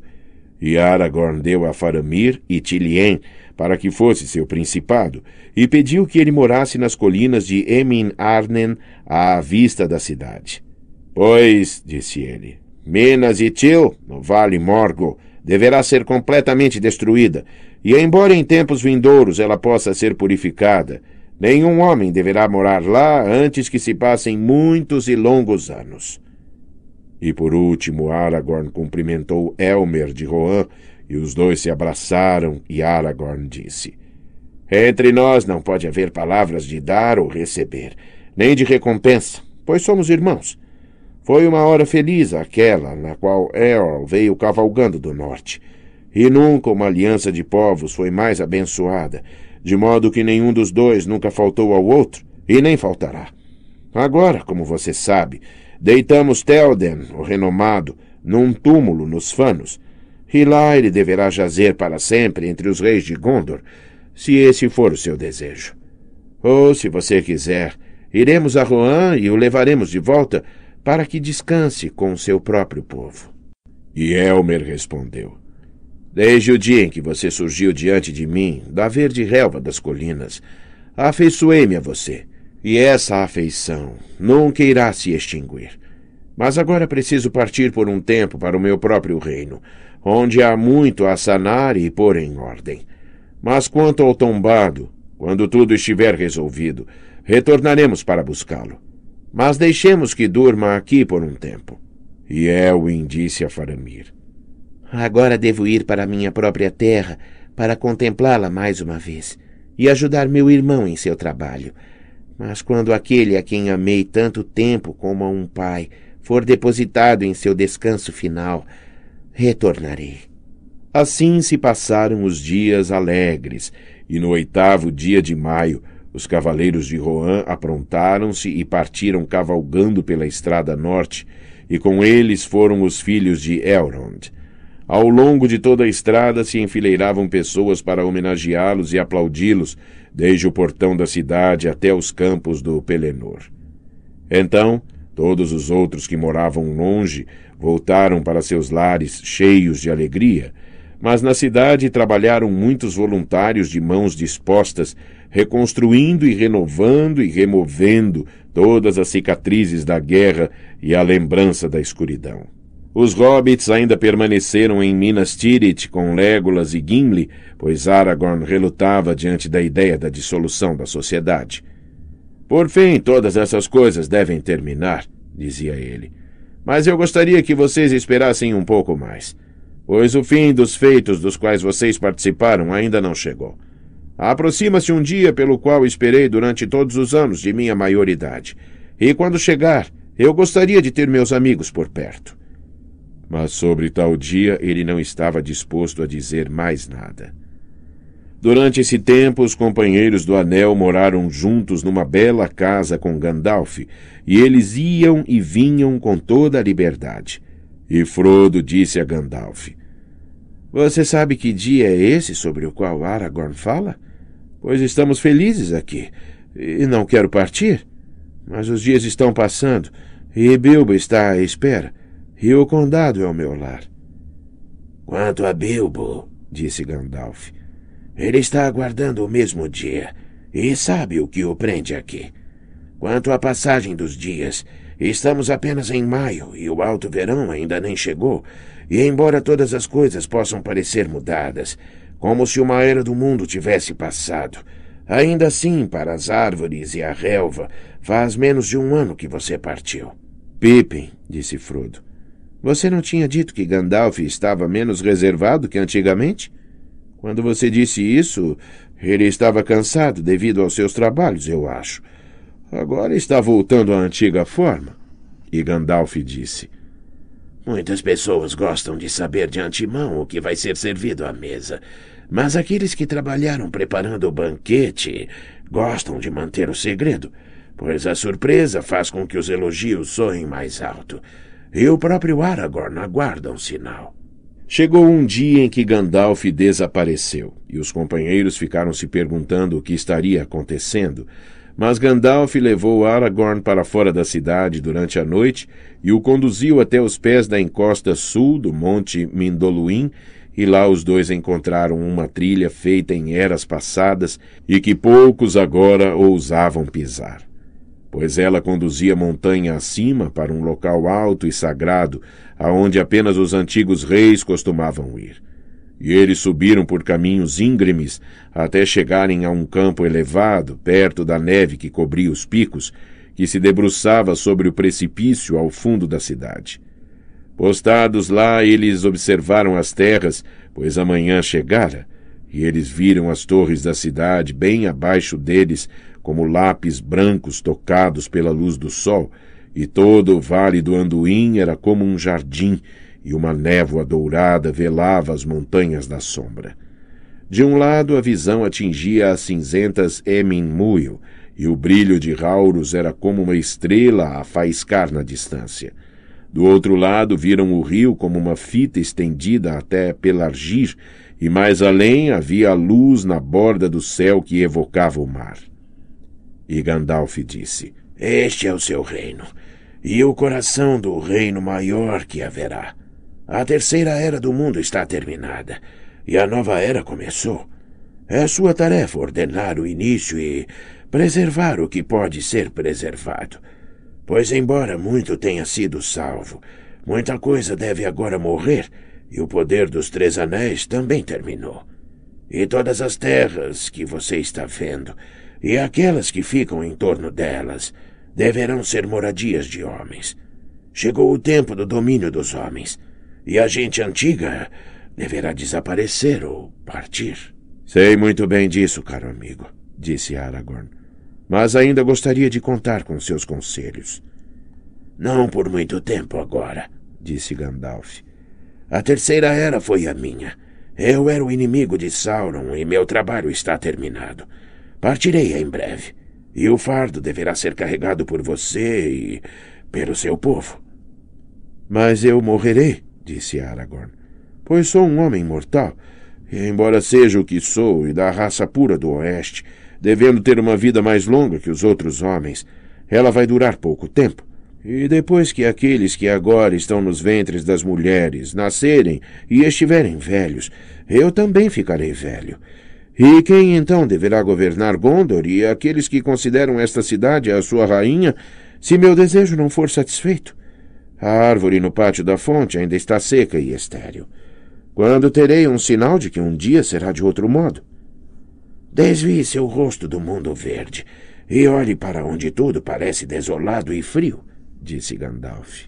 E Aragorn deu a Faramir e Tilien para que fosse seu principado, e pediu que ele morasse nas colinas de Emin Arnen, à vista da cidade. Pois, disse ele, Minas e Til, no Vale Morgo, deverá ser completamente destruída, e embora em tempos vindouros ela possa ser purificada, nenhum homem deverá morar lá antes que se passem muitos e longos anos. E por último, Aragorn cumprimentou Elmer de Rohan e os dois se abraçaram e Aragorn disse: Entre nós não pode haver palavras de dar ou receber, nem de recompensa, pois somos irmãos. Foi uma hora feliz aquela na qual Eorl veio cavalgando do norte. E nunca uma aliança de povos foi mais abençoada, de modo que nenhum dos dois nunca faltou ao outro, e nem faltará. Agora, como você sabe, deitamos Telden, o renomado, num túmulo nos Fanos, e lá ele deverá jazer para sempre entre os reis de Gondor, se esse for o seu desejo. Ou, se você quiser, iremos a Rohan e o levaremos de volta para que descanse com o seu próprio povo. E Elmer respondeu: Desde o dia em que você surgiu diante de mim, da verde relva das colinas, afeiçoei-me a você, e essa afeição nunca irá se extinguir. Mas agora preciso partir por um tempo para o meu próprio reino onde há muito a sanar e pôr em ordem. Mas quanto ao tombado, quando tudo estiver resolvido, retornaremos para buscá-lo. Mas deixemos que durma aqui por um tempo. E Elwin disse a Faramir: Agora devo ir para minha própria terra para contemplá-la mais uma vez e ajudar meu irmão em seu trabalho. Mas quando aquele a quem amei tanto tempo como a um pai for depositado em seu descanso final, retornarei. Assim se passaram os dias alegres, e no oitavo dia de maio, os cavaleiros de Rohan aprontaram-se e partiram cavalgando pela estrada norte, e com eles foram os filhos de Elrond. Ao longo de toda a estrada se enfileiravam pessoas para homenageá-los e aplaudi-los, desde o portão da cidade até os campos do Pelennor. Então, todos os outros que moravam longe Voltaram para seus lares cheios de alegria, mas na cidade trabalharam muitos voluntários de mãos dispostas, reconstruindo e renovando e removendo todas as cicatrizes da guerra e a lembrança da escuridão. Os hobbits ainda permaneceram em Minas Tirith com Legolas e Gimli, pois Aragorn relutava diante da ideia da dissolução da sociedade. Por fim, todas essas coisas devem terminar, dizia ele. Mas eu gostaria que vocês esperassem um pouco mais, pois o fim dos feitos dos quais vocês participaram ainda não chegou. Aproxima-se um dia pelo qual esperei durante todos os anos de minha maioridade. E quando chegar, eu gostaria de ter meus amigos por perto. Mas sobre tal dia ele não estava disposto a dizer mais nada. Durante esse tempo, os companheiros do Anel moraram juntos numa bela casa com Gandalf, e eles iam e vinham com toda a liberdade. E Frodo disse a Gandalf: Você sabe que dia é esse sobre o qual Aragorn fala? Pois estamos felizes aqui, e não quero partir. Mas os dias estão passando, e Bilbo está à espera, e o condado é o meu lar. Quanto a Bilbo, disse Gandalf, ele está aguardando o mesmo dia e sabe o que o prende aqui. Quanto à passagem dos dias, estamos apenas em maio e o alto verão ainda nem chegou, e embora todas as coisas possam parecer mudadas, como se uma era do mundo tivesse passado, ainda assim, para as árvores e a relva, faz menos de um ano que você partiu. Pippin, disse Frodo, você não tinha dito que Gandalf estava menos reservado que antigamente? Quando você disse isso, ele estava cansado devido aos seus trabalhos, eu acho. Agora está voltando à antiga forma. E Gandalf disse: Muitas pessoas gostam de saber de antemão o que vai ser servido à mesa, mas aqueles que trabalharam preparando o banquete gostam de manter o segredo, pois a surpresa faz com que os elogios soem mais alto, e o próprio Aragorn aguarda um sinal. Chegou um dia em que Gandalf desapareceu, e os companheiros ficaram se perguntando o que estaria acontecendo. Mas Gandalf levou Aragorn para fora da cidade durante a noite e o conduziu até os pés da encosta sul do Monte Mindoluim, e lá os dois encontraram uma trilha feita em eras passadas e que poucos agora ousavam pisar pois ela conduzia montanha acima para um local alto e sagrado, aonde apenas os antigos reis costumavam ir. E eles subiram por caminhos íngremes até chegarem a um campo elevado, perto da neve que cobria os picos, que se debruçava sobre o precipício ao fundo da cidade. Postados lá, eles observaram as terras, pois a manhã chegara, e eles viram as torres da cidade bem abaixo deles, como lápis brancos tocados pela luz do sol, e todo o vale do Anduim era como um jardim, e uma névoa dourada velava as montanhas da sombra. De um lado a visão atingia as cinzentas Muil e o brilho de Rauros era como uma estrela a faiscar na distância. Do outro lado viram o rio como uma fita estendida até Pelargir, e mais além havia a luz na borda do céu que evocava o mar. E Gandalf disse: Este é o seu reino, e o coração do reino maior que haverá. A terceira era do mundo está terminada, e a nova era começou. É sua tarefa ordenar o início e preservar o que pode ser preservado. Pois, embora muito tenha sido salvo, muita coisa deve agora morrer, e o poder dos Três Anéis também terminou. E todas as terras que você está vendo e aquelas que ficam em torno delas deverão ser moradias de homens. Chegou o tempo do domínio dos homens, e a gente antiga deverá desaparecer ou partir. Sei muito bem disso, caro amigo, disse Aragorn, mas ainda gostaria de contar com seus conselhos. Não por muito tempo agora, disse Gandalf. A terceira era foi a minha. Eu era o inimigo de Sauron e meu trabalho está terminado. Partirei em breve, e o fardo deverá ser carregado por você e pelo seu povo. Mas eu morrerei, disse Aragorn, pois sou um homem mortal, e embora seja o que sou e da raça pura do Oeste, devendo ter uma vida mais longa que os outros homens, ela vai durar pouco tempo. E depois que aqueles que agora estão nos ventres das mulheres nascerem e estiverem velhos, eu também ficarei velho. E quem então deverá governar Gondor e aqueles que consideram esta cidade a sua rainha, se meu desejo não for satisfeito? A árvore no pátio da fonte ainda está seca e estéril. Quando terei um sinal de que um dia será de outro modo? Desvie seu rosto do mundo verde e olhe para onde tudo parece desolado e frio, disse Gandalf.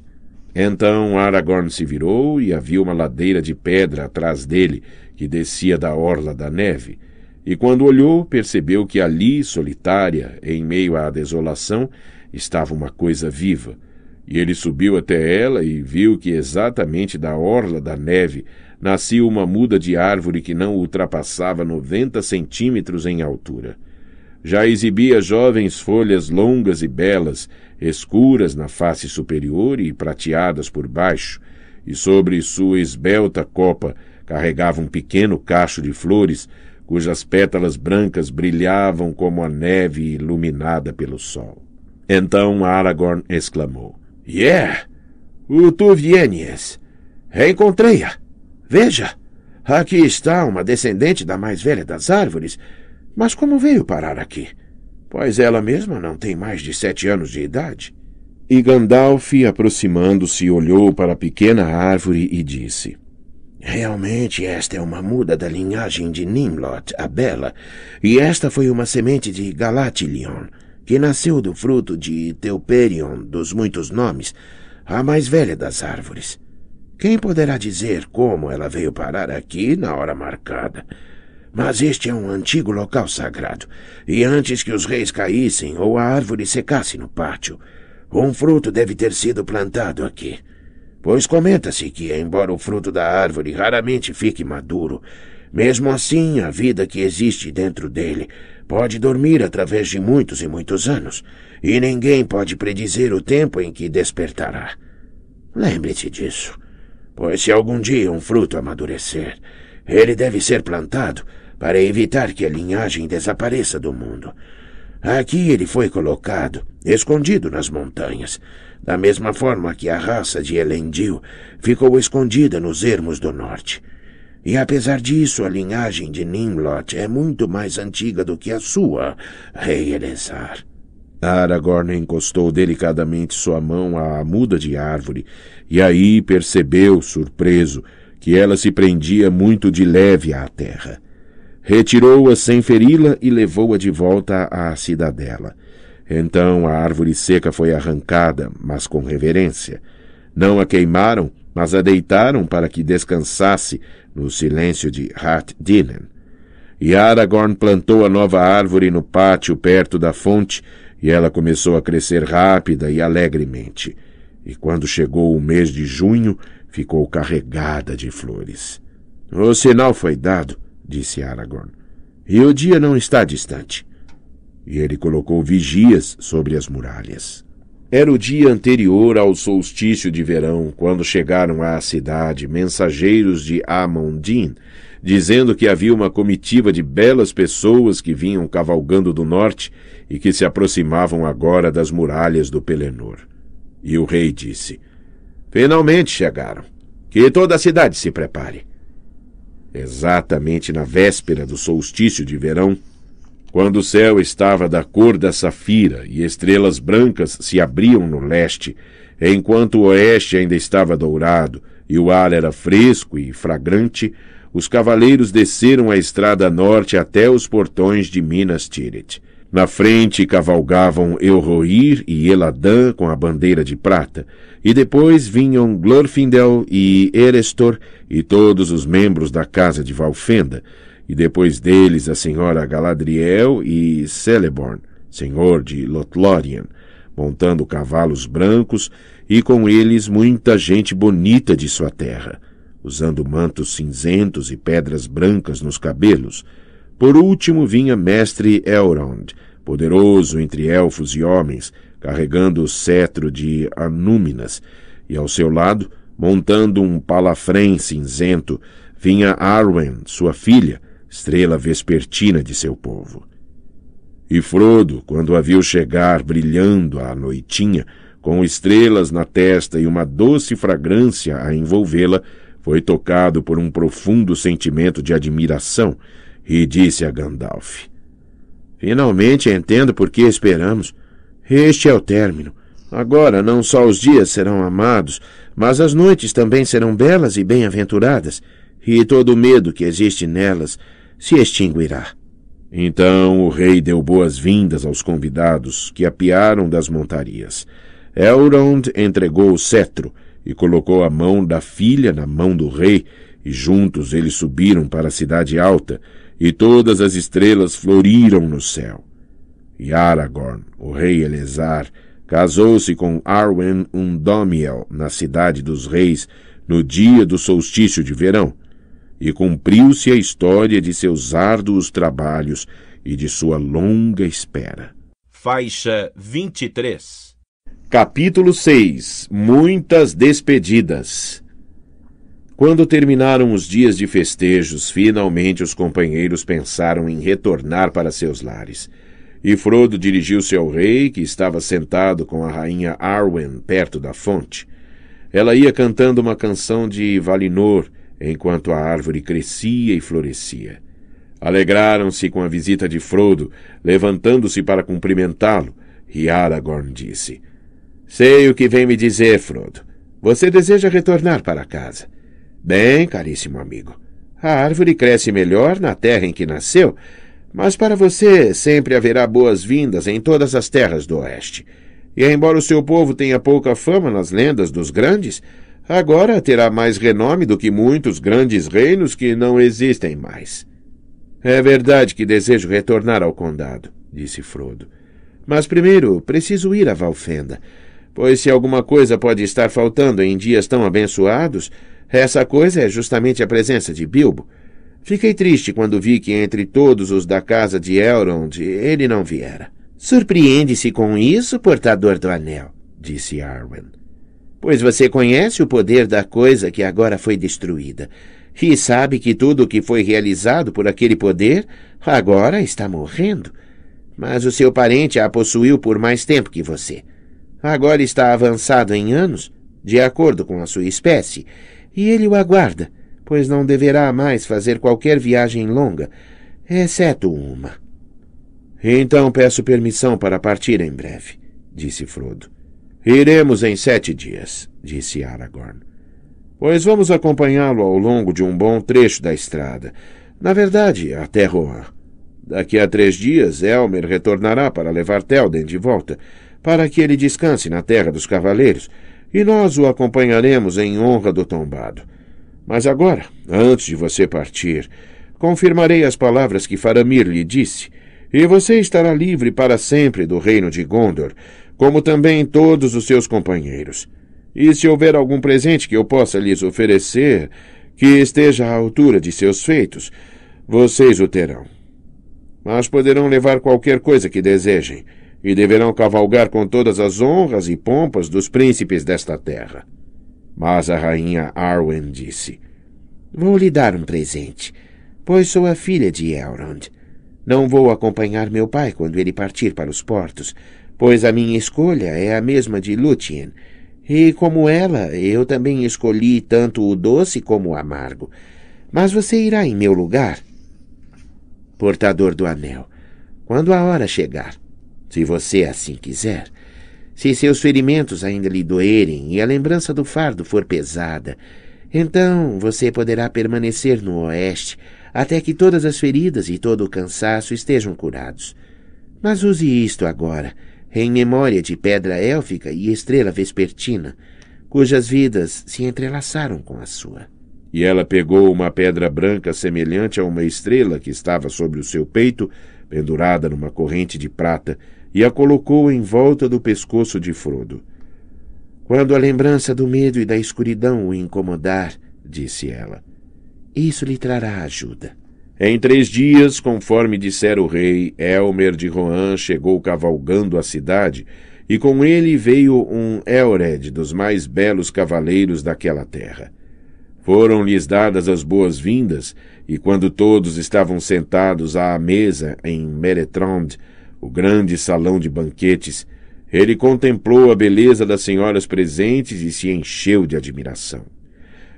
Então Aragorn se virou e havia uma ladeira de pedra atrás dele que descia da orla da neve. E quando olhou, percebeu que ali, solitária, em meio à desolação, estava uma coisa viva. E ele subiu até ela e viu que exatamente da orla da neve nascia uma muda de árvore que não ultrapassava noventa centímetros em altura. Já exibia jovens folhas longas e belas, escuras na face superior e prateadas por baixo, e sobre sua esbelta copa carregava um pequeno cacho de flores cujas pétalas brancas brilhavam como a neve iluminada pelo sol. Então Aragorn exclamou: Yeah! O tu encontrei Reencontrei-a! Veja! Aqui está uma descendente da mais velha das árvores. Mas como veio parar aqui? Pois ela mesma não tem mais de sete anos de idade. E Gandalf, aproximando-se, olhou para a pequena árvore e disse: Realmente esta é uma muda da linhagem de Nimlot, a Bela, e esta foi uma semente de Galatilion, que nasceu do fruto de Teuperion, dos muitos nomes, a mais velha das árvores. Quem poderá dizer como ela veio parar aqui na hora marcada? Mas este é um antigo local sagrado, e antes que os reis caíssem ou a árvore secasse no pátio, um fruto deve ter sido plantado aqui pois comenta-se que, embora o fruto da árvore raramente fique maduro, mesmo assim a vida que existe dentro dele pode dormir através de muitos e muitos anos, e ninguém pode predizer o tempo em que despertará. Lembre-se disso, pois se algum dia um fruto amadurecer, ele deve ser plantado para evitar que a linhagem desapareça do mundo. Aqui ele foi colocado, escondido nas montanhas, da mesma forma que a raça de Elendil ficou escondida nos ermos do norte. E apesar disso, a linhagem de Nimlot é muito mais antiga do que a sua, Rei Elezar. Aragorn encostou delicadamente sua mão à muda de árvore, e aí percebeu, surpreso, que ela se prendia muito de leve à terra. Retirou-a sem feri-la e levou-a de volta à cidadela. Então a árvore seca foi arrancada, mas com reverência. Não a queimaram, mas a deitaram para que descansasse no silêncio de Hat-Dinen. E Aragorn plantou a nova árvore no pátio perto da fonte, e ela começou a crescer rápida e alegremente. E quando chegou o mês de junho, ficou carregada de flores. O sinal foi dado, disse Aragorn. E o dia não está distante. E ele colocou vigias sobre as muralhas. Era o dia anterior ao solstício de verão, quando chegaram à cidade mensageiros de Amondim, dizendo que havia uma comitiva de belas pessoas que vinham cavalgando do norte e que se aproximavam agora das muralhas do Pelenor. E o rei disse: Finalmente chegaram. Que toda a cidade se prepare. Exatamente na véspera do solstício de verão, quando o céu estava da cor da safira e estrelas brancas se abriam no leste, enquanto o oeste ainda estava dourado e o ar era fresco e fragrante, os cavaleiros desceram a estrada norte até os portões de Minas Tirith. Na frente cavalgavam Elroir e Eladan com a bandeira de prata, e depois vinham Glorfindel e Erestor e todos os membros da casa de Valfenda, e depois deles a senhora Galadriel e Celeborn, senhor de Lothlórien, montando cavalos brancos e com eles muita gente bonita de sua terra, usando mantos cinzentos e pedras brancas nos cabelos. Por último vinha mestre Elrond, poderoso entre elfos e homens, carregando o cetro de Anúminas, e ao seu lado, montando um palafrém cinzento, vinha Arwen, sua filha, estrela vespertina de seu povo. E Frodo, quando a viu chegar brilhando à noitinha, com estrelas na testa e uma doce fragrância a envolvê-la, foi tocado por um profundo sentimento de admiração e disse a Gandalf: Finalmente entendo por que esperamos. Este é o término. Agora não só os dias serão amados, mas as noites também serão belas e bem-aventuradas, e todo o medo que existe nelas se extinguirá. Então o rei deu boas-vindas aos convidados que apiaram das montarias. Elrond entregou o cetro e colocou a mão da filha na mão do rei, e juntos eles subiram para a cidade alta, e todas as estrelas floriram no céu. E Aragorn, o rei Elezar, casou-se com Arwen Undomiel na cidade dos reis, no dia do solstício de verão, e cumpriu-se a história de seus árduos trabalhos e de sua longa espera. Faixa 23 Capítulo 6 Muitas despedidas Quando terminaram os dias de festejos, finalmente os companheiros pensaram em retornar para seus lares. E Frodo dirigiu-se ao rei, que estava sentado com a rainha Arwen perto da fonte. Ela ia cantando uma canção de Valinor, enquanto a árvore crescia e florescia. Alegraram-se com a visita de Frodo, levantando-se para cumprimentá-lo, e Aragorn disse: Sei o que vem me dizer, Frodo. Você deseja retornar para casa. Bem, caríssimo amigo, a árvore cresce melhor na terra em que nasceu, mas para você sempre haverá boas-vindas em todas as terras do Oeste. E embora o seu povo tenha pouca fama nas lendas dos grandes, Agora terá mais renome do que muitos grandes reinos que não existem mais. É verdade que desejo retornar ao condado, disse Frodo. Mas primeiro preciso ir a Valfenda, pois se alguma coisa pode estar faltando em dias tão abençoados, essa coisa é justamente a presença de Bilbo. Fiquei triste quando vi que entre todos os da casa de Elrond ele não viera. Surpreende-se com isso, portador do anel, disse Arwen pois você conhece o poder da coisa que agora foi destruída, e sabe que tudo o que foi realizado por aquele poder agora está morrendo. Mas o seu parente a possuiu por mais tempo que você. Agora está avançado em anos, de acordo com a sua espécie, e ele o aguarda, pois não deverá mais fazer qualquer viagem longa, exceto uma. Então peço permissão para partir em breve, disse Frodo. Iremos em sete dias, disse Aragorn. Pois vamos acompanhá-lo ao longo de um bom trecho da estrada. Na verdade, até Rohan. Daqui a três dias, Elmer retornará para levar Telden de volta, para que ele descanse na terra dos cavaleiros, e nós o acompanharemos em honra do tombado. Mas agora, antes de você partir, confirmarei as palavras que Faramir lhe disse, e você estará livre para sempre do reino de Gondor, como também todos os seus companheiros. E se houver algum presente que eu possa lhes oferecer que esteja à altura de seus feitos, vocês o terão. Mas poderão levar qualquer coisa que desejem, e deverão cavalgar com todas as honras e pompas dos príncipes desta terra. Mas a rainha Arwen disse: Vou lhe dar um presente, pois sou a filha de Elrond. Não vou acompanhar meu pai quando ele partir para os portos, pois a minha escolha é a mesma de Lúthien. E como ela, eu também escolhi tanto o doce como o amargo. Mas você irá em meu lugar, portador do anel, quando a hora chegar, se você assim quiser. Se seus ferimentos ainda lhe doerem e a lembrança do fardo for pesada, então você poderá permanecer no oeste até que todas as feridas e todo o cansaço estejam curados. Mas use isto agora em memória de Pedra Élfica e Estrela Vespertina, cujas vidas se entrelaçaram com a sua. E ela pegou uma pedra branca semelhante a uma estrela que estava sobre o seu peito, pendurada numa corrente de prata, e a colocou em volta do pescoço de Frodo. Quando a lembrança do medo e da escuridão o incomodar, disse ela, isso lhe trará ajuda. Em três dias, conforme dissera o rei, Elmer de Rohan chegou cavalgando à cidade, e com ele veio um Elred dos mais belos cavaleiros daquela terra. Foram-lhes dadas as boas-vindas, e quando todos estavam sentados à mesa em MereTrond, o grande salão de banquetes, ele contemplou a beleza das senhoras presentes e se encheu de admiração.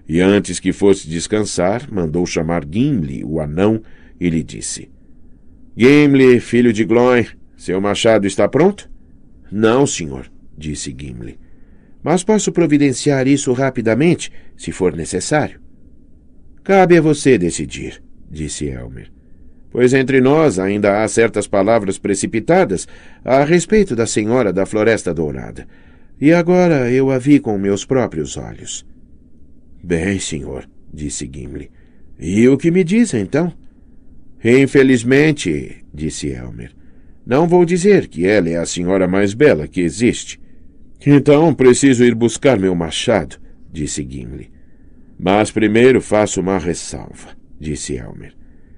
E antes que fosse descansar, mandou chamar Gimli, o anão, e lhe disse: Gimli, filho de Glóin, seu machado está pronto? Não, senhor, disse Gimli. Mas posso providenciar isso rapidamente, se for necessário. Cabe a você decidir, disse Elmer. Pois entre nós ainda há certas palavras precipitadas a respeito da Senhora da Floresta Dourada. E agora eu a vi com meus próprios olhos. Bem, senhor, disse Gimli. E o que me diz, então? Infelizmente, disse Elmer, não vou dizer que ela é a senhora mais bela que existe. Então preciso ir buscar meu machado, disse Gimli. Mas primeiro faço uma ressalva, disse Elmer.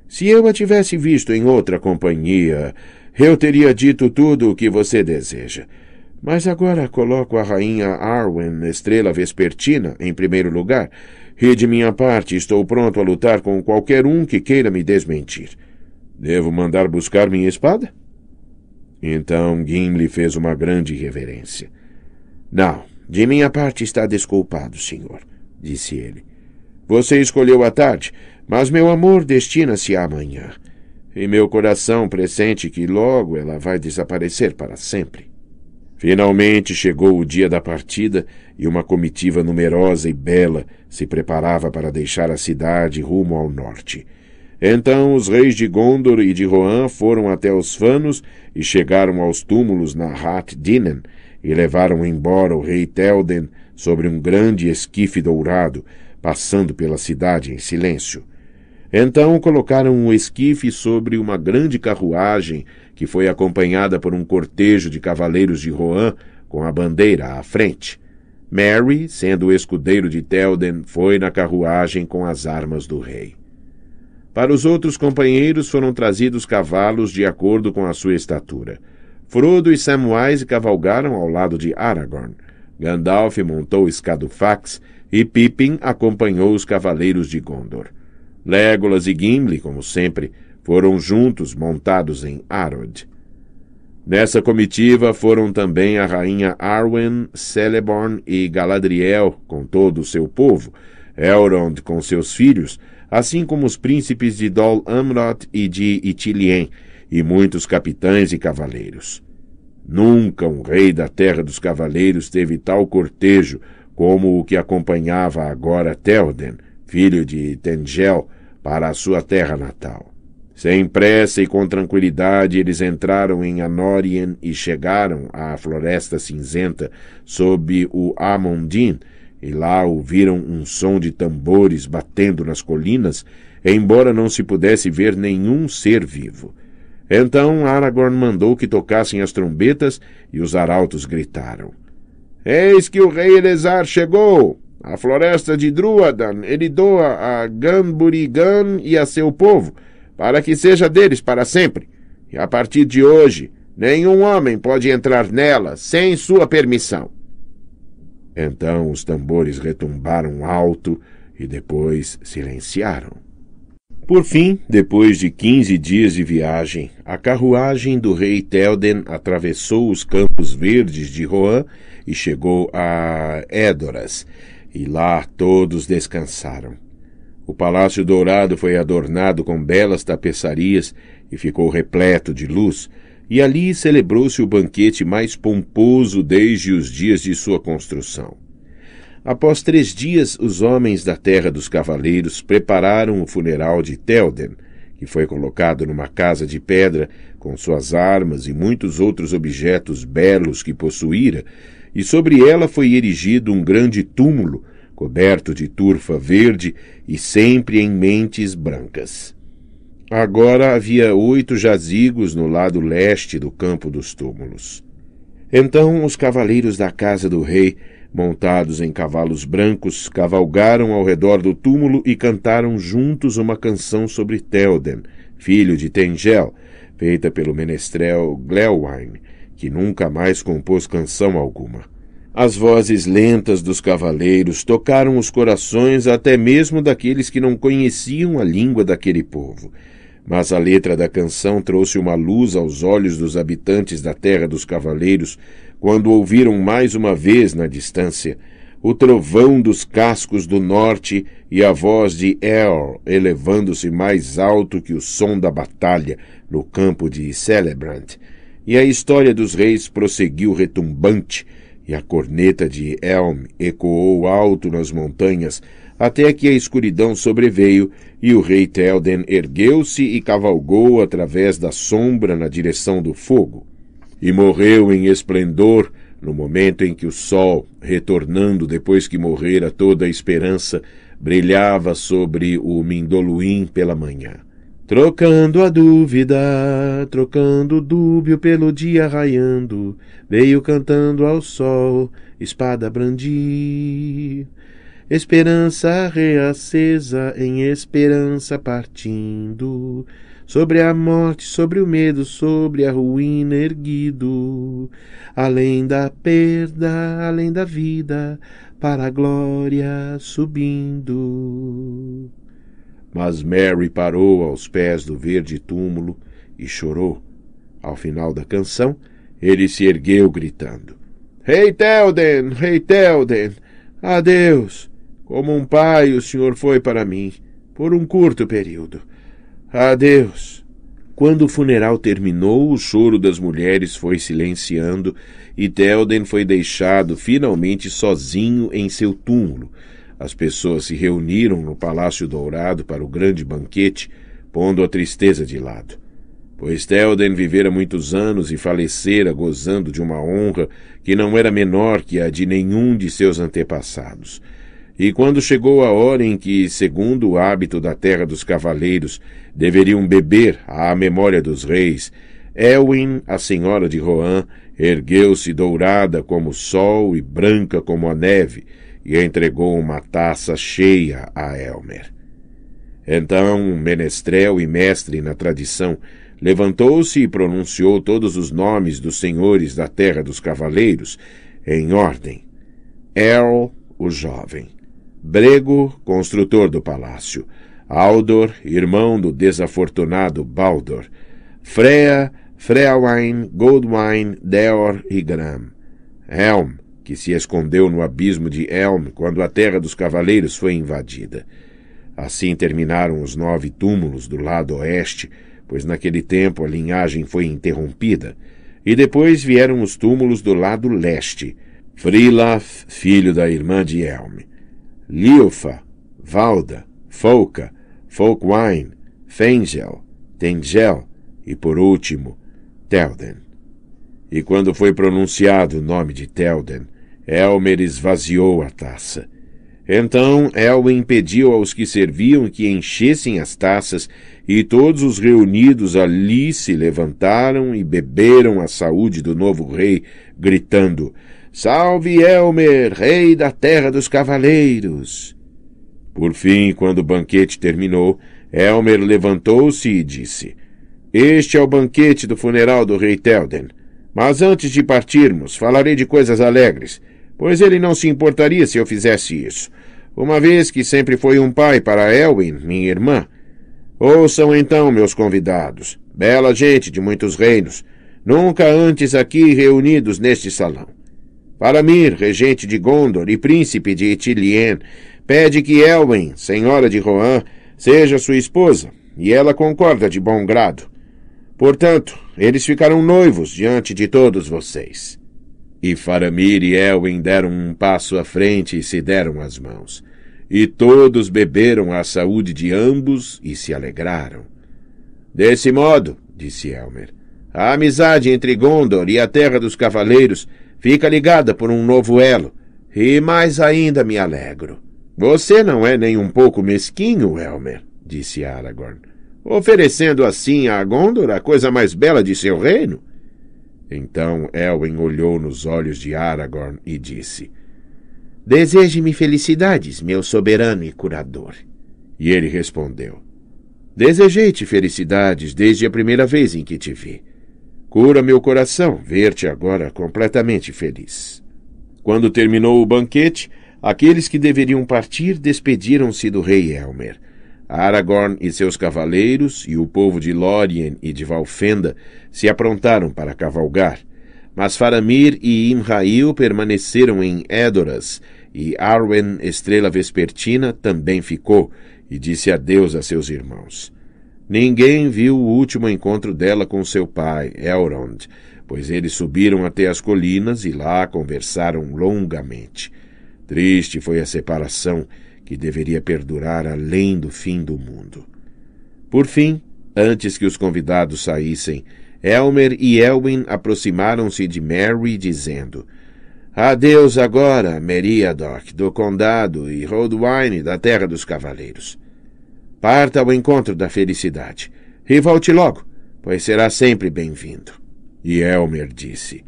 Se eu a tivesse visto em outra companhia, eu teria dito tudo o que você deseja. Mas agora coloco a rainha Arwen, estrela vespertina, em primeiro lugar, e de minha parte estou pronto a lutar com qualquer um que queira me desmentir. Devo mandar buscar minha espada? Então Gimli fez uma grande reverência. Não, de minha parte está desculpado, senhor, disse ele. Você escolheu a tarde, mas meu amor destina-se à manhã. E meu coração pressente que logo ela vai desaparecer para sempre. Finalmente chegou o dia da partida e uma comitiva numerosa e bela se preparava para deixar a cidade rumo ao norte. Então os reis de Gondor e de Rohan foram até os Fanos e chegaram aos túmulos na Hat Dinen e levaram embora o rei Telden sobre um grande esquife dourado, passando pela cidade em silêncio. Então colocaram o um esquife sobre uma grande carruagem que foi acompanhada por um cortejo de cavaleiros de Rohan com a bandeira à frente. Mary, sendo o escudeiro de Telden, foi na carruagem com as armas do rei. Para os outros companheiros foram trazidos cavalos de acordo com a sua estatura. Frodo e Samwise cavalgaram ao lado de Aragorn. Gandalf montou Escadofax e Pippin acompanhou os cavaleiros de Gondor. Legolas e Gimli, como sempre, foram juntos montados em Arod. Nessa comitiva foram também a rainha Arwen, Celeborn e Galadriel, com todo o seu povo, Elrond com seus filhos, assim como os príncipes de Dol Amroth e de Itilien, e muitos capitães e cavaleiros. Nunca um rei da terra dos cavaleiros teve tal cortejo como o que acompanhava agora Telden, filho de Tengel, para a sua terra natal. Sem pressa e com tranquilidade, eles entraram em Anorien e chegaram à Floresta Cinzenta sob o Amondin, e lá ouviram um som de tambores batendo nas colinas, embora não se pudesse ver nenhum ser vivo. Então Aragorn mandou que tocassem as trombetas e os arautos gritaram. Eis que o rei Elezar chegou! A floresta de Druadan ele doa a Ganburigan e a seu povo, para que seja deles para sempre. E a partir de hoje, nenhum homem pode entrar nela sem sua permissão. Então os tambores retumbaram alto e depois silenciaram. Por fim, depois de quinze dias de viagem, a carruagem do rei Telden atravessou os campos verdes de Roan e chegou a Édoras, e lá todos descansaram. O Palácio Dourado foi adornado com belas tapeçarias e ficou repleto de luz, e ali celebrou-se o banquete mais pomposo desde os dias de sua construção. Após três dias, os homens da Terra dos Cavaleiros prepararam o funeral de Telden, que foi colocado numa casa de pedra, com suas armas e muitos outros objetos belos que possuíra, e sobre ela foi erigido um grande túmulo, coberto de turfa verde e sempre em mentes brancas. Agora havia oito jazigos no lado leste do campo dos túmulos. Então os cavaleiros da casa do rei, montados em cavalos brancos, cavalgaram ao redor do túmulo e cantaram juntos uma canção sobre Telden, filho de Tengel, feita pelo menestrel Glelwine, que nunca mais compôs canção alguma. As vozes lentas dos cavaleiros tocaram os corações até mesmo daqueles que não conheciam a língua daquele povo. Mas a letra da canção trouxe uma luz aos olhos dos habitantes da terra dos cavaleiros quando ouviram mais uma vez na distância o trovão dos cascos do norte e a voz de El elevando-se mais alto que o som da batalha no campo de Celebrant. E a história dos reis prosseguiu retumbante e a corneta de Elm ecoou alto nas montanhas, até que a escuridão sobreveio e o rei Telden ergueu-se e cavalgou através da sombra na direção do fogo. E morreu em esplendor no momento em que o sol, retornando depois que morrera toda a esperança, brilhava sobre o Mindoluim pela manhã. Trocando a dúvida, trocando o dúbio pelo dia raiando, veio cantando ao sol, espada brandi. Esperança reacesa, em esperança partindo, sobre a morte, sobre o medo, sobre a ruína erguido, além da perda, além da vida, para a glória subindo. Mas Mary parou aos pés do verde túmulo e chorou. Ao final da canção, ele se ergueu gritando: Rei hey, Telden, Rei hey, Telden, adeus! Como um pai o senhor foi para mim, por um curto período. Adeus! Quando o funeral terminou, o choro das mulheres foi silenciando e Telden foi deixado finalmente sozinho em seu túmulo, as pessoas se reuniram no Palácio Dourado para o grande banquete, pondo a tristeza de lado. Pois Telden vivera muitos anos e falecera gozando de uma honra que não era menor que a de nenhum de seus antepassados. E quando chegou a hora em que, segundo o hábito da terra dos cavaleiros, deveriam beber à memória dos reis, Elwin, a senhora de Rohan, ergueu-se dourada como o sol e branca como a neve, e entregou uma taça cheia a Elmer. Então, menestrel e mestre na tradição levantou-se e pronunciou todos os nomes dos senhores da terra dos cavaleiros, em ordem: Earl, o jovem, Brego, construtor do palácio, Aldor, irmão do desafortunado Baldor; Freya, Freawain, Goldwine, Deor e Gram, Helm, que se escondeu no abismo de Elm quando a terra dos cavaleiros foi invadida. Assim terminaram os nove túmulos do lado oeste, pois naquele tempo a linhagem foi interrompida. E depois vieram os túmulos do lado leste. Frilaf, filho da irmã de Elm. Lilfa, Valda, Folka, Folkwine, Fengel, Tengel e, por último, Telden. E quando foi pronunciado o nome de Telden, Elmer esvaziou a taça. Então Elwin pediu aos que serviam que enchessem as taças, e todos os reunidos ali se levantaram e beberam a saúde do novo rei, gritando: Salve Elmer, rei da terra dos cavaleiros! Por fim, quando o banquete terminou, Elmer levantou-se e disse: Este é o banquete do funeral do rei Telden. Mas antes de partirmos, falarei de coisas alegres pois ele não se importaria se eu fizesse isso, uma vez que sempre foi um pai para Elwin, minha irmã. Ouçam então, meus convidados, bela gente de muitos reinos, nunca antes aqui reunidos neste salão. mim regente de Gondor e príncipe de Itilien, pede que Elwen, senhora de Rohan, seja sua esposa, e ela concorda de bom grado. Portanto, eles ficarão noivos diante de todos vocês. E Faramir e Elwin deram um passo à frente e se deram as mãos. E todos beberam à saúde de ambos e se alegraram. Desse modo, disse Elmer, a amizade entre Gondor e a Terra dos Cavaleiros fica ligada por um novo elo. E mais ainda me alegro. Você não é nem um pouco mesquinho, Elmer, disse Aragorn, oferecendo assim a Gondor a coisa mais bela de seu reino. Então Elwen olhou nos olhos de Aragorn e disse: Deseje-me felicidades, meu soberano e curador. E ele respondeu: Desejei-te felicidades desde a primeira vez em que te vi. Cura meu coração ver-te agora completamente feliz. Quando terminou o banquete, aqueles que deveriam partir despediram-se do rei Elmer. Aragorn e seus cavaleiros e o povo de Lórien e de Valfenda se aprontaram para cavalgar. Mas Faramir e Imrail permaneceram em Edoras, e Arwen, estrela vespertina, também ficou, e disse adeus a seus irmãos. Ninguém viu o último encontro dela com seu pai, Elrond, pois eles subiram até as colinas e lá conversaram longamente. Triste foi a separação, que deveria perdurar além do fim do mundo. Por fim, antes que os convidados saíssem, Elmer e Elwin aproximaram-se de Mary, dizendo: Adeus agora, Meriadoc, do condado, e Roldwine, da terra dos cavaleiros. Parta ao encontro da felicidade, e volte logo, pois será sempre bem-vindo. E Elmer disse: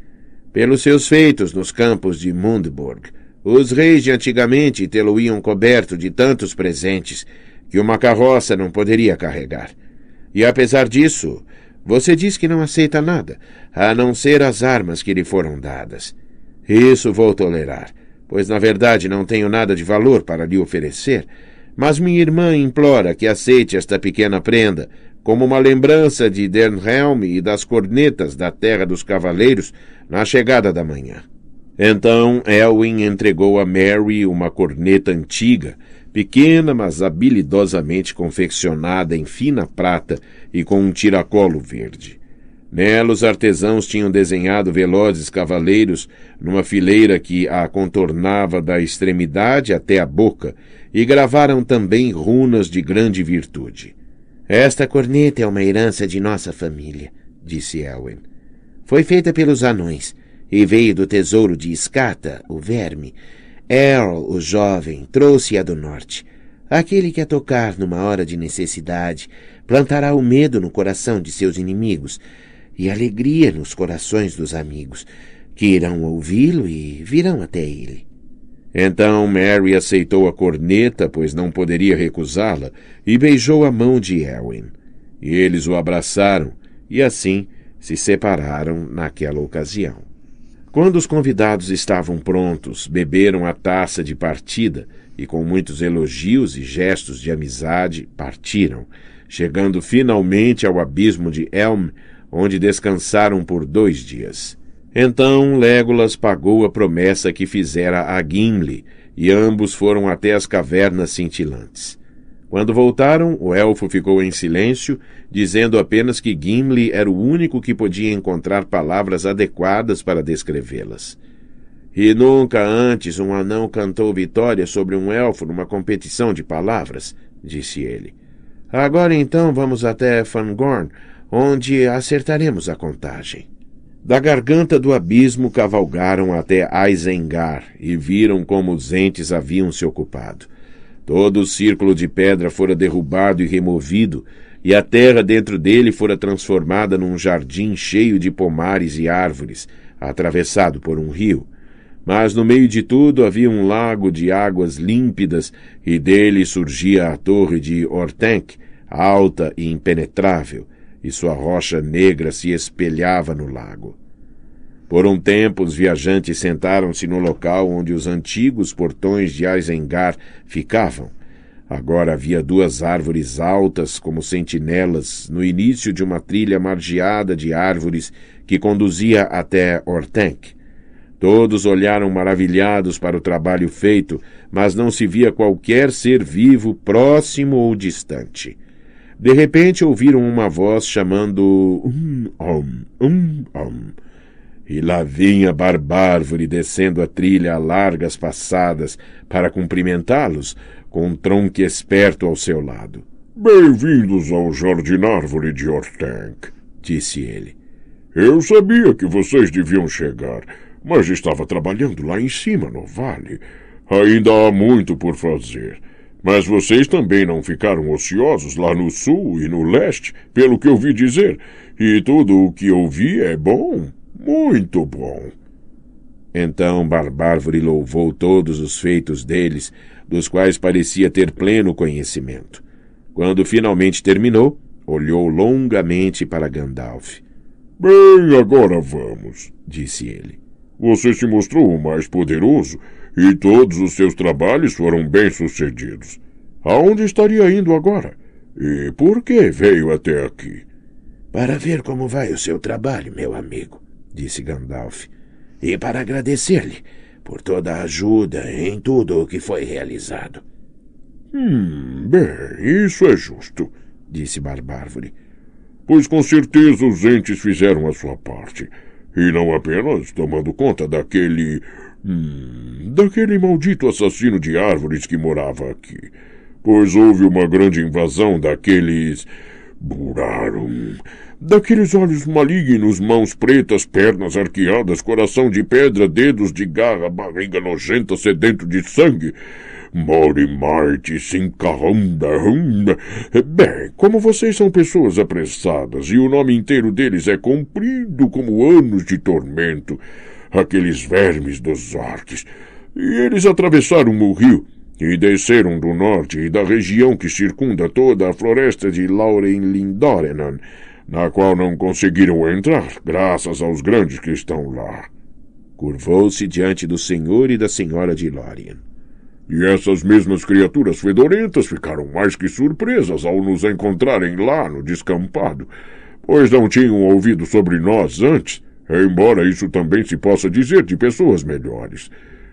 Pelos seus feitos nos campos de Mundborg, os reis de antigamente tê-lo-iam coberto de tantos presentes que uma carroça não poderia carregar. E apesar disso, você diz que não aceita nada, a não ser as armas que lhe foram dadas. Isso vou tolerar, pois na verdade não tenho nada de valor para lhe oferecer. Mas minha irmã implora que aceite esta pequena prenda, como uma lembrança de Dernhelm e das cornetas da Terra dos Cavaleiros na chegada da manhã. Então Elwin entregou a Mary uma corneta antiga, pequena mas habilidosamente confeccionada em fina prata e com um tiracolo verde. Nela os artesãos tinham desenhado velozes cavaleiros numa fileira que a contornava da extremidade até a boca e gravaram também runas de grande virtude. Esta corneta é uma herança de nossa família, disse Elwin. Foi feita pelos anões e veio do tesouro de Escata, o verme. Earl, o jovem, trouxe-a do norte. Aquele que a tocar numa hora de necessidade plantará o medo no coração de seus inimigos e alegria nos corações dos amigos, que irão ouvi-lo e virão até ele. Então Mary aceitou a corneta, pois não poderia recusá-la, e beijou a mão de Erwin. E eles o abraçaram, e assim se separaram naquela ocasião. Quando os convidados estavam prontos, beberam a taça de partida e, com muitos elogios e gestos de amizade, partiram, chegando finalmente ao abismo de Elm, onde descansaram por dois dias. Então Legolas pagou a promessa que fizera a Gimli, e ambos foram até as cavernas cintilantes. Quando voltaram, o elfo ficou em silêncio, dizendo apenas que Gimli era o único que podia encontrar palavras adequadas para descrevê-las. E nunca antes um anão cantou vitória sobre um elfo numa competição de palavras, disse ele. Agora então vamos até Fangorn, onde acertaremos a contagem. Da garganta do abismo cavalgaram até Aizengar e viram como os entes haviam se ocupado. Todo o círculo de pedra fora derrubado e removido, e a terra dentro dele fora transformada num jardim cheio de pomares e árvores, atravessado por um rio. Mas no meio de tudo havia um lago de águas límpidas, e dele surgia a torre de Ortenc, alta e impenetrável, e sua rocha negra se espelhava no lago. Por um tempo, os viajantes sentaram-se no local onde os antigos portões de Aizengar ficavam. Agora havia duas árvores altas como sentinelas no início de uma trilha margeada de árvores que conduzia até Ortenk. Todos olharam maravilhados para o trabalho feito, mas não se via qualquer ser vivo próximo ou distante. De repente ouviram uma voz chamando um, um, um, um. E lá vinha Barbárvore descendo a trilha a largas passadas para cumprimentá-los, com um tronco esperto ao seu lado. Bem-vindos ao Jardim Árvore de Hortank, disse ele. Eu sabia que vocês deviam chegar, mas estava trabalhando lá em cima, no vale. Ainda há muito por fazer. Mas vocês também não ficaram ociosos lá no sul e no leste, pelo que ouvi dizer, e tudo o que ouvi é bom. Muito bom. Então Barbárvore louvou todos os feitos deles, dos quais parecia ter pleno conhecimento. Quando finalmente terminou, olhou longamente para Gandalf. Bem, agora vamos, disse ele. Você se mostrou o mais poderoso e todos os seus trabalhos foram bem-sucedidos. Aonde estaria indo agora? E por que veio até aqui? Para ver como vai o seu trabalho, meu amigo disse Gandalf, e para agradecer-lhe por toda a ajuda em tudo o que foi realizado. Hum, bem, isso é justo, disse Barbárvore. Pois com certeza os entes fizeram a sua parte, e não apenas tomando conta daquele. Hum, daquele maldito assassino de árvores que morava aqui. Pois houve uma grande invasão daqueles. Burarum Daqueles olhos malignos, mãos pretas, pernas arqueadas, coração de pedra, dedos de garra, barriga nojenta, sedento de sangue. More Marte caramba Bem, como vocês são pessoas apressadas e o nome inteiro deles é comprido como anos de tormento, aqueles vermes dos orques. E eles atravessaram o rio e desceram do norte e da região que circunda toda a floresta de Lauren Lindorenan na qual não conseguiram entrar, graças aos grandes que estão lá. Curvou-se diante do senhor e da senhora de Lorien. E essas mesmas criaturas fedorentas ficaram mais que surpresas ao nos encontrarem lá no descampado, pois não tinham ouvido sobre nós antes, embora isso também se possa dizer de pessoas melhores.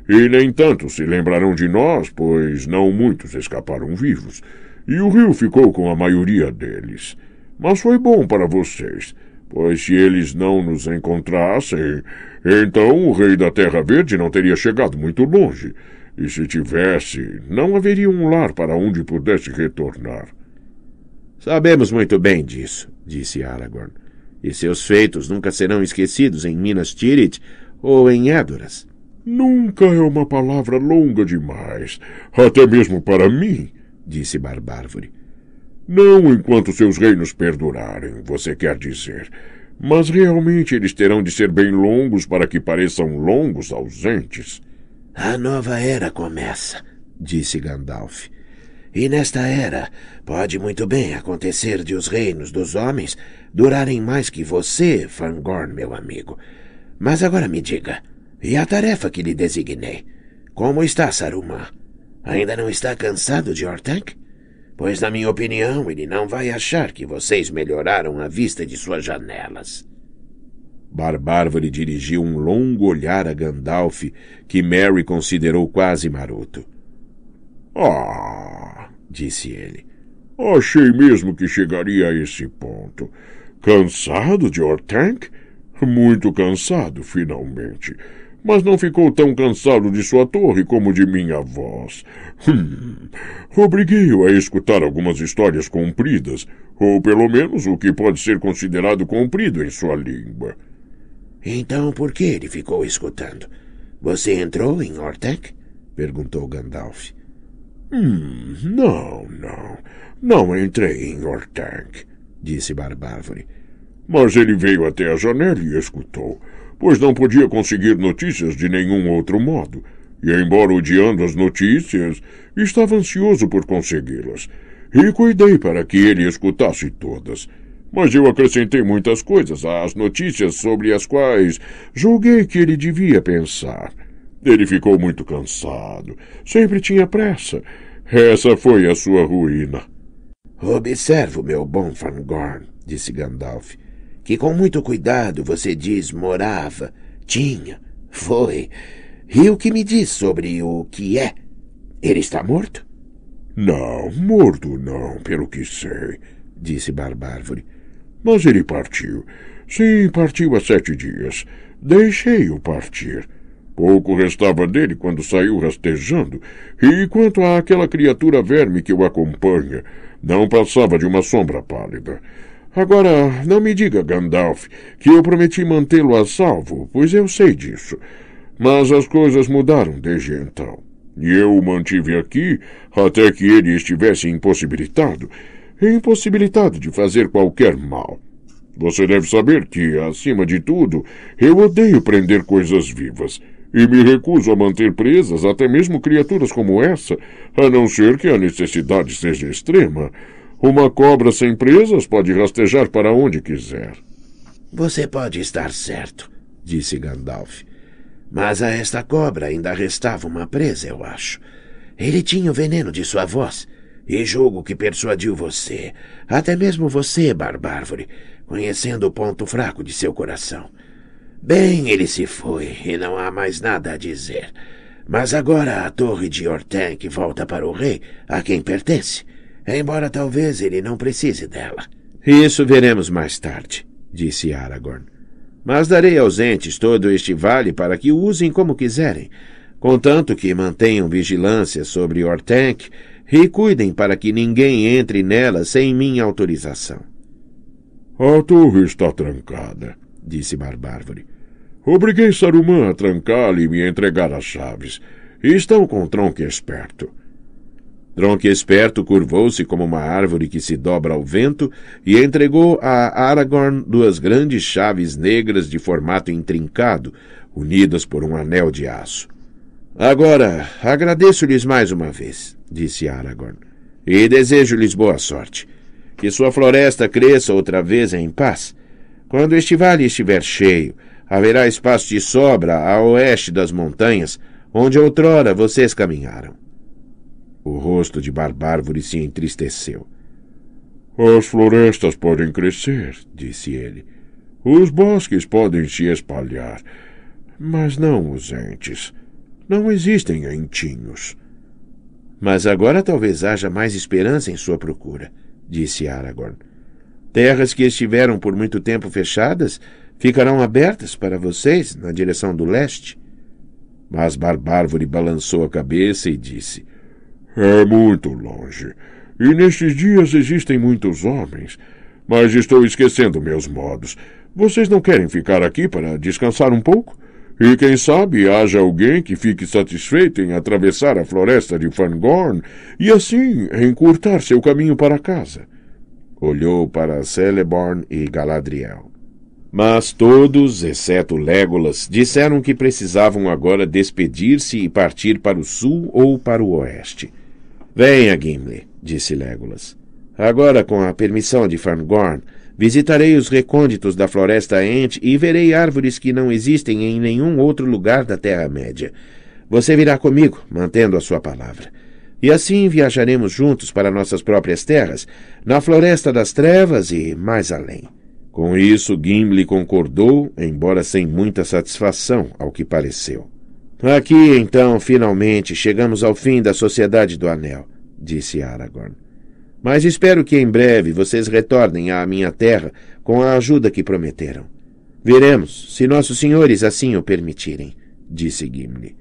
E nem tanto se lembrarão de nós, pois não muitos escaparam vivos, e o rio ficou com a maioria deles. Mas foi bom para vocês, pois se eles não nos encontrassem, então o rei da Terra Verde não teria chegado muito longe, e se tivesse, não haveria um lar para onde pudesse retornar. Sabemos muito bem disso, disse Aragorn, e seus feitos nunca serão esquecidos em Minas Tirith ou em Edoras. Nunca é uma palavra longa demais, até mesmo para mim, disse Barbárvore. Não enquanto seus reinos perdurarem, você quer dizer. Mas realmente eles terão de ser bem longos para que pareçam longos ausentes. A nova era começa, disse Gandalf. E nesta era, pode muito bem acontecer de os reinos dos homens durarem mais que você, Fangorn, meu amigo. Mas agora me diga, e a tarefa que lhe designei? Como está Saruman? Ainda não está cansado de Ortank? pois, na minha opinião, ele não vai achar que vocês melhoraram a vista de suas janelas. Barbárvore dirigiu um longo olhar a Gandalf, que Mary considerou quase maroto. Ah, disse ele, achei mesmo que chegaria a esse ponto. Cansado de Ortank? Muito cansado, finalmente mas não ficou tão cansado de sua torre como de minha voz. Hum. Obriguei-o a escutar algumas histórias compridas, ou pelo menos o que pode ser considerado comprido em sua língua. Então por que ele ficou escutando? Você entrou em Ortec? perguntou Gandalf. Hum, não, não. Não entrei em Ortec, disse Barbárvore. Mas ele veio até a janela e escutou pois não podia conseguir notícias de nenhum outro modo, e, embora odiando as notícias, estava ansioso por consegui-las, e cuidei para que ele escutasse todas. Mas eu acrescentei muitas coisas às notícias sobre as quais julguei que ele devia pensar. Ele ficou muito cansado, sempre tinha pressa. Essa foi a sua ruína. Observo, meu bom Fangorn, disse Gandalf que com muito cuidado você diz morava, tinha, foi. E o que me diz sobre o que é? Ele está morto? Não, morto não, pelo que sei, disse Barbárvore. Mas ele partiu. Sim, partiu há sete dias. Deixei-o partir. Pouco restava dele quando saiu rastejando, e quanto àquela criatura verme que o acompanha, não passava de uma sombra pálida. Agora, não me diga, Gandalf, que eu prometi mantê-lo a salvo, pois eu sei disso. Mas as coisas mudaram desde então. E eu o mantive aqui até que ele estivesse impossibilitado impossibilitado de fazer qualquer mal. Você deve saber que, acima de tudo, eu odeio prender coisas vivas. E me recuso a manter presas até mesmo criaturas como essa, a não ser que a necessidade seja extrema. Uma cobra sem presas pode rastejar para onde quiser. Você pode estar certo, disse Gandalf. Mas a esta cobra ainda restava uma presa, eu acho. Ele tinha o veneno de sua voz. E julgo que persuadiu você, até mesmo você, Barbárvore, conhecendo o ponto fraco de seu coração. Bem, ele se foi, e não há mais nada a dizer. Mas agora a torre de que volta para o rei, a quem pertence. Embora talvez ele não precise dela. Isso veremos mais tarde, disse Aragorn. Mas darei aos entes todo este vale para que o usem como quiserem, contanto que mantenham vigilância sobre Ortank e cuidem para que ninguém entre nela sem minha autorização. A torre está trancada, disse Barbárvore. Obriguei Saruman a trancá-la e me entregar as chaves. Estão com o tronco esperto. Dronk esperto curvou-se como uma árvore que se dobra ao vento e entregou a Aragorn duas grandes chaves negras de formato intrincado, unidas por um anel de aço. Agora, agradeço-lhes mais uma vez, disse Aragorn, e desejo-lhes boa sorte. Que sua floresta cresça outra vez em paz. Quando este vale estiver cheio, haverá espaço de sobra a oeste das montanhas, onde outrora vocês caminharam. O rosto de Barbárvore se entristeceu. As florestas podem crescer, disse ele. Os bosques podem se espalhar, mas não os entes. Não existem entinhos. Mas agora talvez haja mais esperança em sua procura, disse Aragorn. Terras que estiveram por muito tempo fechadas ficarão abertas para vocês na direção do leste. Mas Barbárvore balançou a cabeça e disse: é muito longe. E nestes dias existem muitos homens. Mas estou esquecendo meus modos. Vocês não querem ficar aqui para descansar um pouco? E quem sabe haja alguém que fique satisfeito em atravessar a floresta de Fangorn e assim encurtar seu caminho para casa. Olhou para Celeborn e Galadriel. Mas todos, exceto Legolas, disseram que precisavam agora despedir-se e partir para o sul ou para o oeste. Venha, Gimli, disse Legolas. Agora, com a permissão de Fangorn, visitarei os recônditos da floresta Ent e verei árvores que não existem em nenhum outro lugar da Terra-média. Você virá comigo, mantendo a sua palavra. E assim viajaremos juntos para nossas próprias terras, na Floresta das Trevas e mais além. Com isso, Gimli concordou, embora sem muita satisfação, ao que pareceu. Aqui, então, finalmente chegamos ao fim da Sociedade do Anel, disse Aragorn. Mas espero que em breve vocês retornem à minha terra com a ajuda que prometeram. Veremos, se nossos senhores assim o permitirem, disse Gimli.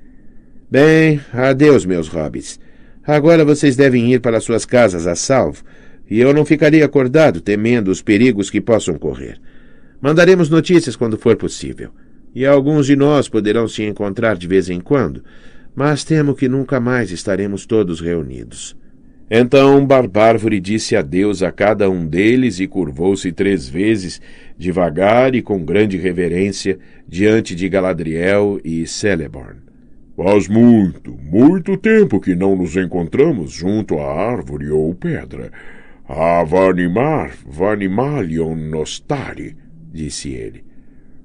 Bem, adeus, meus hobbits. Agora vocês devem ir para suas casas a salvo, e eu não ficarei acordado temendo os perigos que possam correr. Mandaremos notícias quando for possível e alguns de nós poderão se encontrar de vez em quando, mas temo que nunca mais estaremos todos reunidos. Então Barbárvore disse adeus a cada um deles e curvou-se três vezes, devagar e com grande reverência, diante de Galadriel e Celeborn. Faz muito, muito tempo que não nos encontramos junto à árvore ou pedra. A ah, vanimar, vanimalion nostari, disse ele.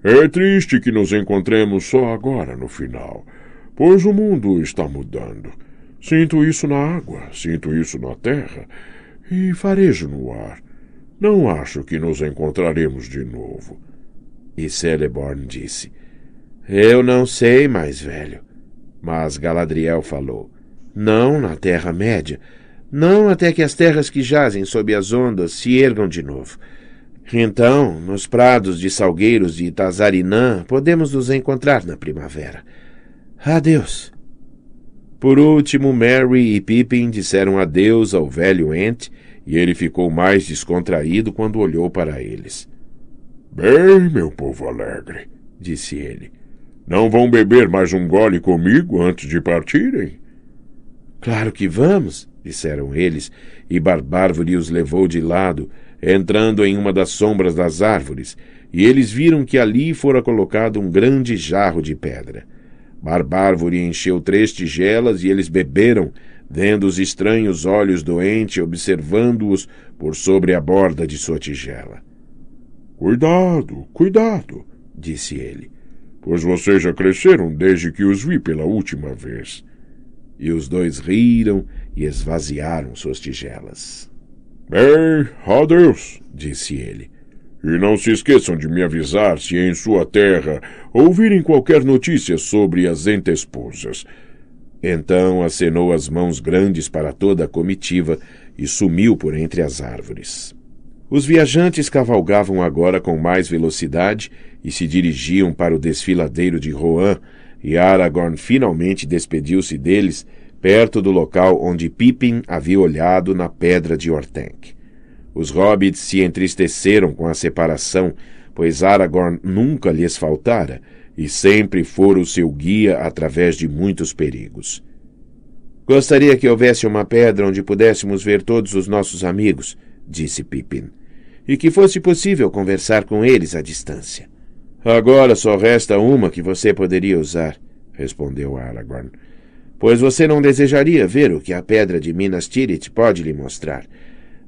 É triste que nos encontremos só agora no final, pois o mundo está mudando. Sinto isso na água, sinto isso na terra e farejo no ar. Não acho que nos encontraremos de novo. E Celeborn disse: Eu não sei, mais velho. Mas Galadriel falou: Não na Terra-média, não até que as terras que jazem sob as ondas se ergam de novo. Então, nos prados de Salgueiros de Itazarinã, podemos nos encontrar na primavera. Adeus. Por último, Mary e Pippin disseram adeus ao velho Ent, e ele ficou mais descontraído quando olhou para eles. Bem, meu povo alegre, disse ele. Não vão beber mais um gole comigo antes de partirem? Claro que vamos, disseram eles, e Barbárvore os levou de lado, entrando em uma das sombras das árvores, e eles viram que ali fora colocado um grande jarro de pedra. Barbárvore encheu três tigelas e eles beberam, vendo os estranhos olhos doente observando-os por sobre a borda de sua tigela. Cuidado, cuidado, disse ele, pois vocês já cresceram desde que os vi pela última vez. E os dois riram e esvaziaram suas tigelas. Bem, adeus, disse ele. E não se esqueçam de me avisar se em sua terra ouvirem qualquer notícia sobre as entesposas. Então acenou as mãos grandes para toda a comitiva e sumiu por entre as árvores. Os viajantes cavalgavam agora com mais velocidade e se dirigiam para o desfiladeiro de Rohan, e Aragorn finalmente despediu-se deles perto do local onde Pippin havia olhado na pedra de Orthanc. Os hobbits se entristeceram com a separação, pois Aragorn nunca lhes faltara e sempre fora o seu guia através de muitos perigos. Gostaria que houvesse uma pedra onde pudéssemos ver todos os nossos amigos, disse Pippin, e que fosse possível conversar com eles à distância. Agora só resta uma que você poderia usar, respondeu Aragorn pois você não desejaria ver o que a pedra de Minas Tirith pode lhe mostrar.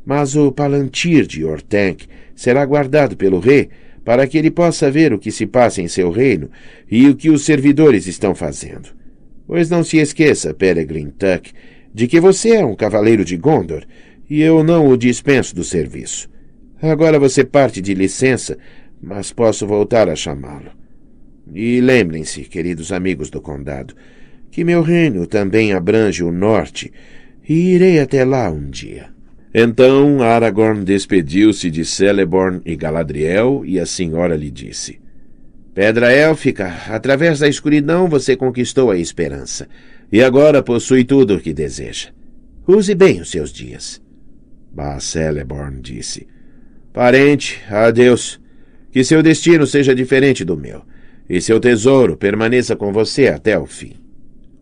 Mas o palantir de Ortank será guardado pelo rei, para que ele possa ver o que se passa em seu reino e o que os servidores estão fazendo. Pois não se esqueça, Peregrine Tuck, de que você é um cavaleiro de Gondor e eu não o dispenso do serviço. Agora você parte de licença, mas posso voltar a chamá-lo. E lembrem-se, queridos amigos do condado, que meu reino também abrange o norte, e irei até lá um dia. Então Aragorn despediu-se de Celeborn e Galadriel, e a senhora lhe disse: Pedra élfica, através da escuridão você conquistou a esperança, e agora possui tudo o que deseja. Use bem os seus dias. Mas Celeborn disse: Parente, adeus. Que seu destino seja diferente do meu, e seu tesouro permaneça com você até o fim.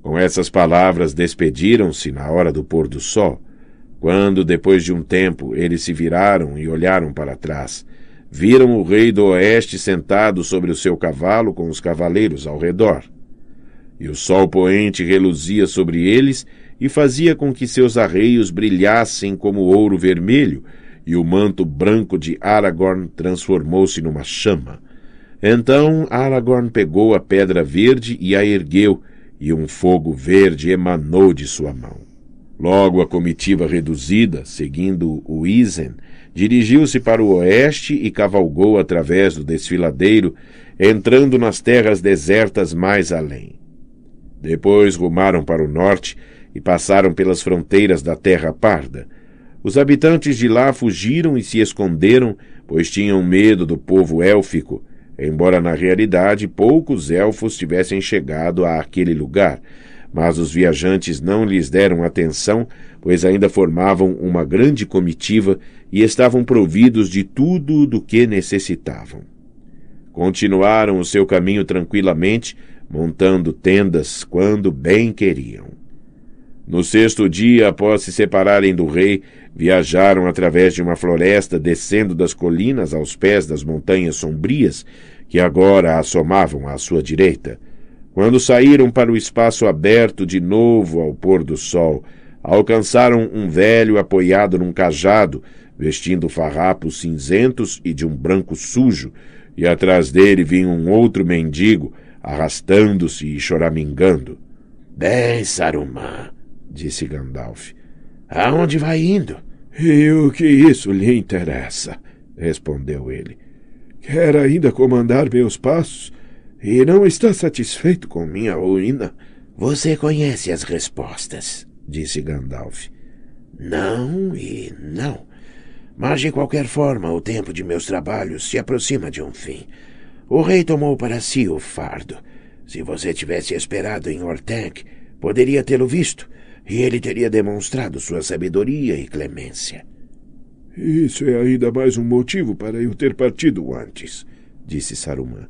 Com essas palavras, despediram-se na hora do pôr do sol. Quando, depois de um tempo, eles se viraram e olharam para trás, viram o rei do oeste sentado sobre o seu cavalo com os cavaleiros ao redor. E o sol poente reluzia sobre eles e fazia com que seus arreios brilhassem como ouro vermelho, e o manto branco de Aragorn transformou-se numa chama. Então Aragorn pegou a pedra verde e a ergueu, e um fogo verde emanou de sua mão. Logo, a comitiva reduzida, seguindo o Isen, dirigiu-se para o oeste e cavalgou através do desfiladeiro, entrando nas terras desertas mais além. Depois rumaram para o norte e passaram pelas fronteiras da Terra Parda. Os habitantes de lá fugiram e se esconderam, pois tinham medo do povo élfico, embora na realidade poucos elfos tivessem chegado àquele lugar. Mas os viajantes não lhes deram atenção, pois ainda formavam uma grande comitiva e estavam providos de tudo do que necessitavam. Continuaram o seu caminho tranquilamente, montando tendas quando bem queriam. No sexto dia, após se separarem do rei, viajaram através de uma floresta, descendo das colinas aos pés das montanhas sombrias, que agora assomavam à sua direita. Quando saíram para o espaço aberto de novo ao pôr do sol, alcançaram um velho apoiado num cajado, vestindo farrapos cinzentos e de um branco sujo, e atrás dele vinha um outro mendigo, arrastando-se e choramingando. Bem, Saruman, disse Gandalf. Aonde vai indo? E o que isso lhe interessa? respondeu ele. Quer ainda comandar meus passos? E não está satisfeito com minha ruína? Você conhece as respostas, disse Gandalf. Não e não. Mas de qualquer forma, o tempo de meus trabalhos se aproxima de um fim. O rei tomou para si o fardo. Se você tivesse esperado em Ortec, poderia tê-lo visto e ele teria demonstrado sua sabedoria e clemência. Isso é ainda mais um motivo para eu ter partido antes, disse Saruman.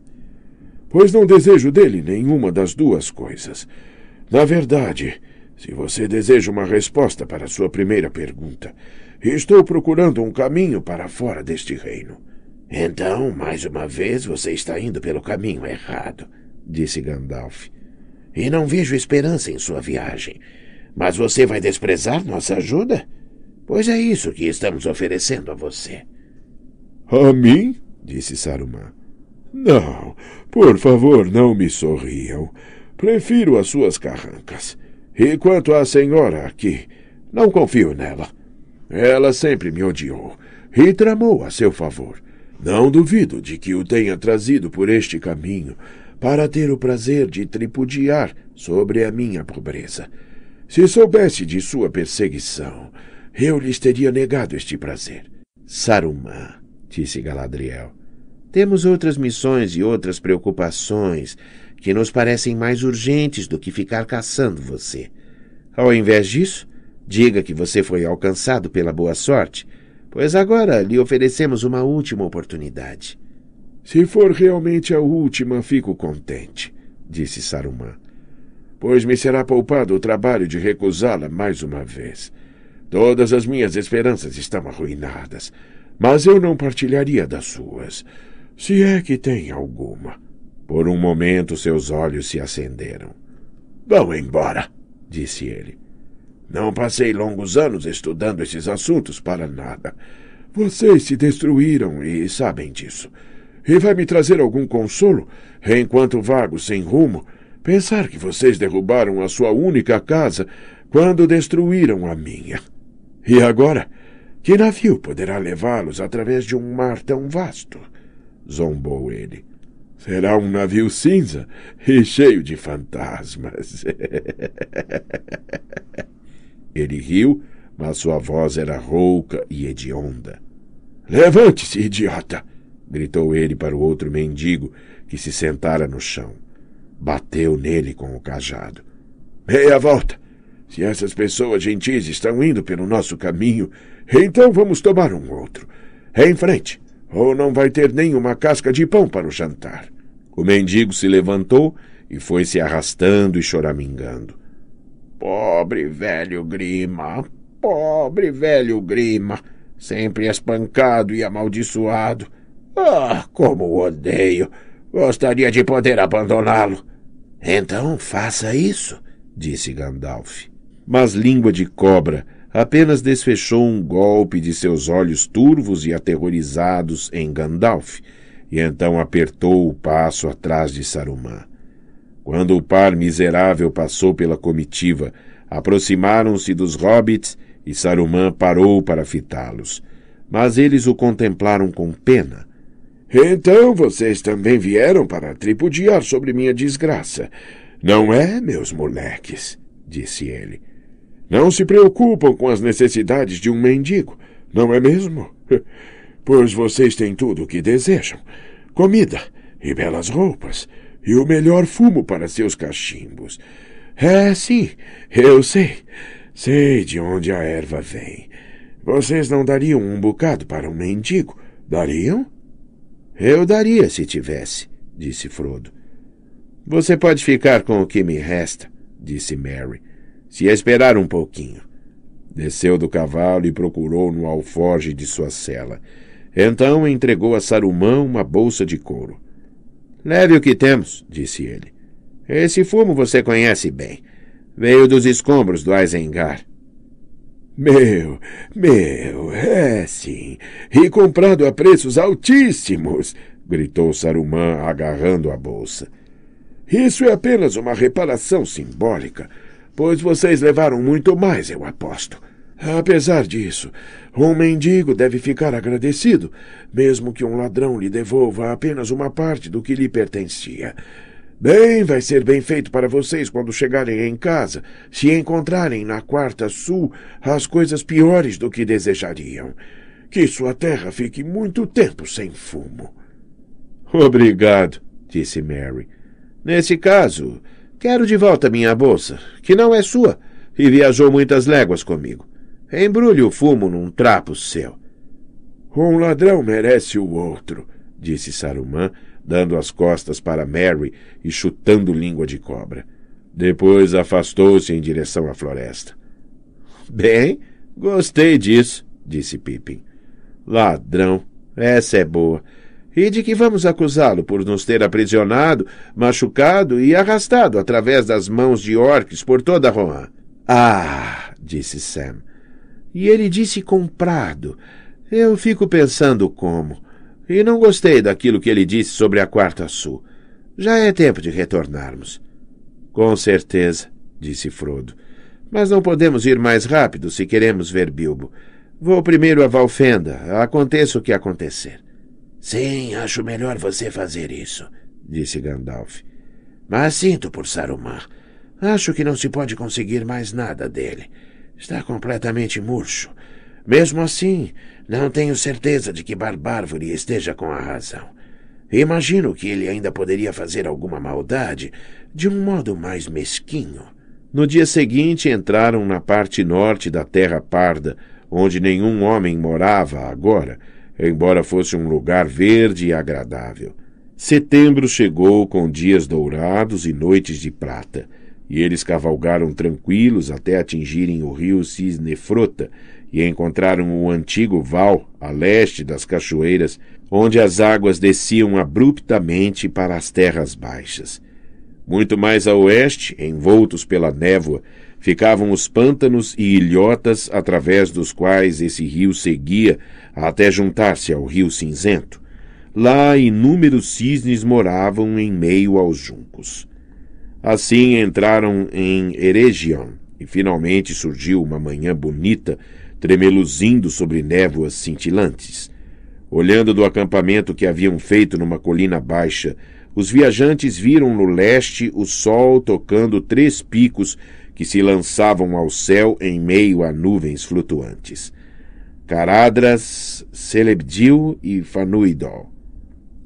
Pois não desejo dele nenhuma das duas coisas. Na verdade, se você deseja uma resposta para sua primeira pergunta, estou procurando um caminho para fora deste reino. Então, mais uma vez, você está indo pelo caminho errado, disse Gandalf. E não vejo esperança em sua viagem. Mas você vai desprezar nossa ajuda? Pois é isso que estamos oferecendo a você. A mim? disse Saruman. Não, por favor, não me sorriam. Prefiro as suas carrancas. E quanto à senhora aqui, não confio nela. Ela sempre me odiou e tramou a seu favor. Não duvido de que o tenha trazido por este caminho para ter o prazer de tripudiar sobre a minha pobreza. Se soubesse de sua perseguição, eu lhes teria negado este prazer. Saruman, disse Galadriel, temos outras missões e outras preocupações que nos parecem mais urgentes do que ficar caçando você. Ao invés disso, diga que você foi alcançado pela boa sorte, pois agora lhe oferecemos uma última oportunidade. Se for realmente a última, fico contente, disse Saruman pois me será poupado o trabalho de recusá-la mais uma vez. Todas as minhas esperanças estão arruinadas, mas eu não partilharia das suas, se é que tem alguma. Por um momento seus olhos se acenderam. Vão embora, disse ele. Não passei longos anos estudando esses assuntos para nada. Vocês se destruíram e sabem disso. E vai me trazer algum consolo enquanto vago sem rumo Pensar que vocês derrubaram a sua única casa quando destruíram a minha. E agora, que navio poderá levá-los através de um mar tão vasto? Zombou ele. Será um navio cinza e cheio de fantasmas. [laughs] ele riu, mas sua voz era rouca e hedionda. Levante-se, idiota! gritou ele para o outro mendigo, que se sentara no chão bateu nele com o cajado. Meia volta! Se essas pessoas gentis estão indo pelo nosso caminho, então vamos tomar um outro. É em frente, ou não vai ter nenhuma casca de pão para o jantar. O mendigo se levantou e foi se arrastando e choramingando. Pobre velho Grima! Pobre velho Grima! Sempre espancado e amaldiçoado. Ah, como o odeio! Gostaria de poder abandoná-lo. Então faça isso, disse Gandalf. Mas Língua de Cobra apenas desfechou um golpe de seus olhos turvos e aterrorizados em Gandalf, e então apertou o passo atrás de Saruman. Quando o par miserável passou pela comitiva, aproximaram-se dos hobbits e Saruman parou para fitá-los. Mas eles o contemplaram com pena, então vocês também vieram para tripudiar sobre minha desgraça. Não é, meus moleques? disse ele. Não se preocupam com as necessidades de um mendigo, não é mesmo? [laughs] Pois vocês têm tudo o que desejam: comida e belas roupas e o melhor fumo para seus cachimbos. É, sim, eu sei. Sei de onde a erva vem. Vocês não dariam um bocado para um mendigo, dariam? Eu daria se tivesse, disse Frodo. Você pode ficar com o que me resta, disse Mary, se esperar um pouquinho. Desceu do cavalo e procurou no alforge de sua cela. Então entregou a Sarumão uma bolsa de couro. Leve o que temos, disse ele. Esse fumo você conhece bem. Veio dos escombros do Isengard. Meu, meu, é sim. E comprado a preços altíssimos! gritou Saruman, agarrando a bolsa. Isso é apenas uma reparação simbólica, pois vocês levaram muito mais, eu aposto. Apesar disso, um mendigo deve ficar agradecido, mesmo que um ladrão lhe devolva apenas uma parte do que lhe pertencia. Bem, vai ser bem feito para vocês quando chegarem em casa, se encontrarem na quarta sul as coisas piores do que desejariam. Que sua terra fique muito tempo sem fumo. Obrigado, disse Mary. Nesse caso, quero de volta minha bolsa, que não é sua, e viajou muitas léguas comigo. Embrulhe o fumo num trapo seu. Um ladrão merece o outro, disse Saruman, dando as costas para Mary e chutando língua de cobra. Depois afastou-se em direção à floresta. Bem, gostei disso, disse Pippin. Ladrão, essa é boa. E de que vamos acusá-lo por nos ter aprisionado, machucado e arrastado através das mãos de orques por toda Rohan? Ah, disse Sam. E ele disse comprado. Eu fico pensando como. E não gostei daquilo que ele disse sobre a Quarta Sul. Já é tempo de retornarmos. Com certeza, disse Frodo. Mas não podemos ir mais rápido se queremos ver Bilbo. Vou primeiro a Valfenda, aconteça o que acontecer. Sim, acho melhor você fazer isso, disse Gandalf. Mas sinto por Saruman. Acho que não se pode conseguir mais nada dele. Está completamente murcho. Mesmo assim, não tenho certeza de que Barbárvore esteja com a razão. Imagino que ele ainda poderia fazer alguma maldade de um modo mais mesquinho. No dia seguinte entraram na parte norte da Terra Parda, onde nenhum homem morava agora, embora fosse um lugar verde e agradável. Setembro chegou com dias dourados e noites de prata, e eles cavalgaram tranquilos até atingirem o rio Cisnefrota, e encontraram o antigo val a leste das cachoeiras, onde as águas desciam abruptamente para as terras baixas. Muito mais a oeste, envoltos pela névoa, ficavam os pântanos e ilhotas através dos quais esse rio seguia até juntar-se ao Rio Cinzento. Lá inúmeros cisnes moravam em meio aos juncos. Assim entraram em Eregion, e finalmente surgiu uma manhã bonita tremeluzindo sobre névoas cintilantes. Olhando do acampamento que haviam feito numa colina baixa, os viajantes viram no leste o sol tocando três picos que se lançavam ao céu em meio a nuvens flutuantes. Caradras, Celebdil e Fanuidol.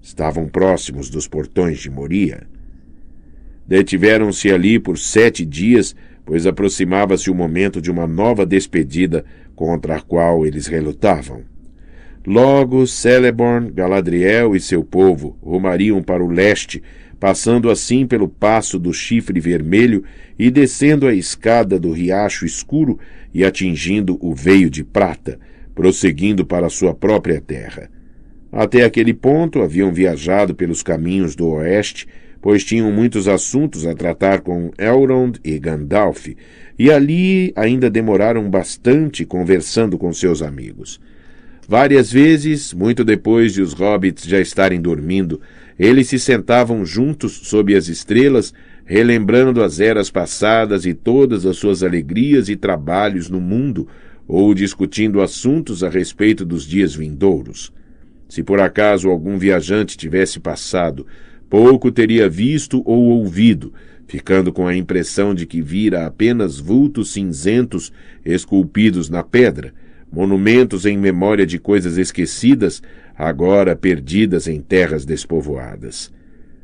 Estavam próximos dos portões de Moria. Detiveram-se ali por sete dias pois aproximava-se o momento de uma nova despedida contra a qual eles relutavam. Logo, Celeborn, Galadriel e seu povo rumariam para o leste, passando assim pelo passo do chifre vermelho e descendo a escada do riacho escuro e atingindo o veio de prata, prosseguindo para sua própria terra. Até aquele ponto haviam viajado pelos caminhos do oeste pois tinham muitos assuntos a tratar com Elrond e Gandalf, e ali ainda demoraram bastante conversando com seus amigos. Várias vezes, muito depois de os hobbits já estarem dormindo, eles se sentavam juntos sob as estrelas, relembrando as eras passadas e todas as suas alegrias e trabalhos no mundo, ou discutindo assuntos a respeito dos dias vindouros. Se por acaso algum viajante tivesse passado, Pouco teria visto ou ouvido, ficando com a impressão de que vira apenas vultos cinzentos esculpidos na pedra, monumentos em memória de coisas esquecidas, agora perdidas em terras despovoadas.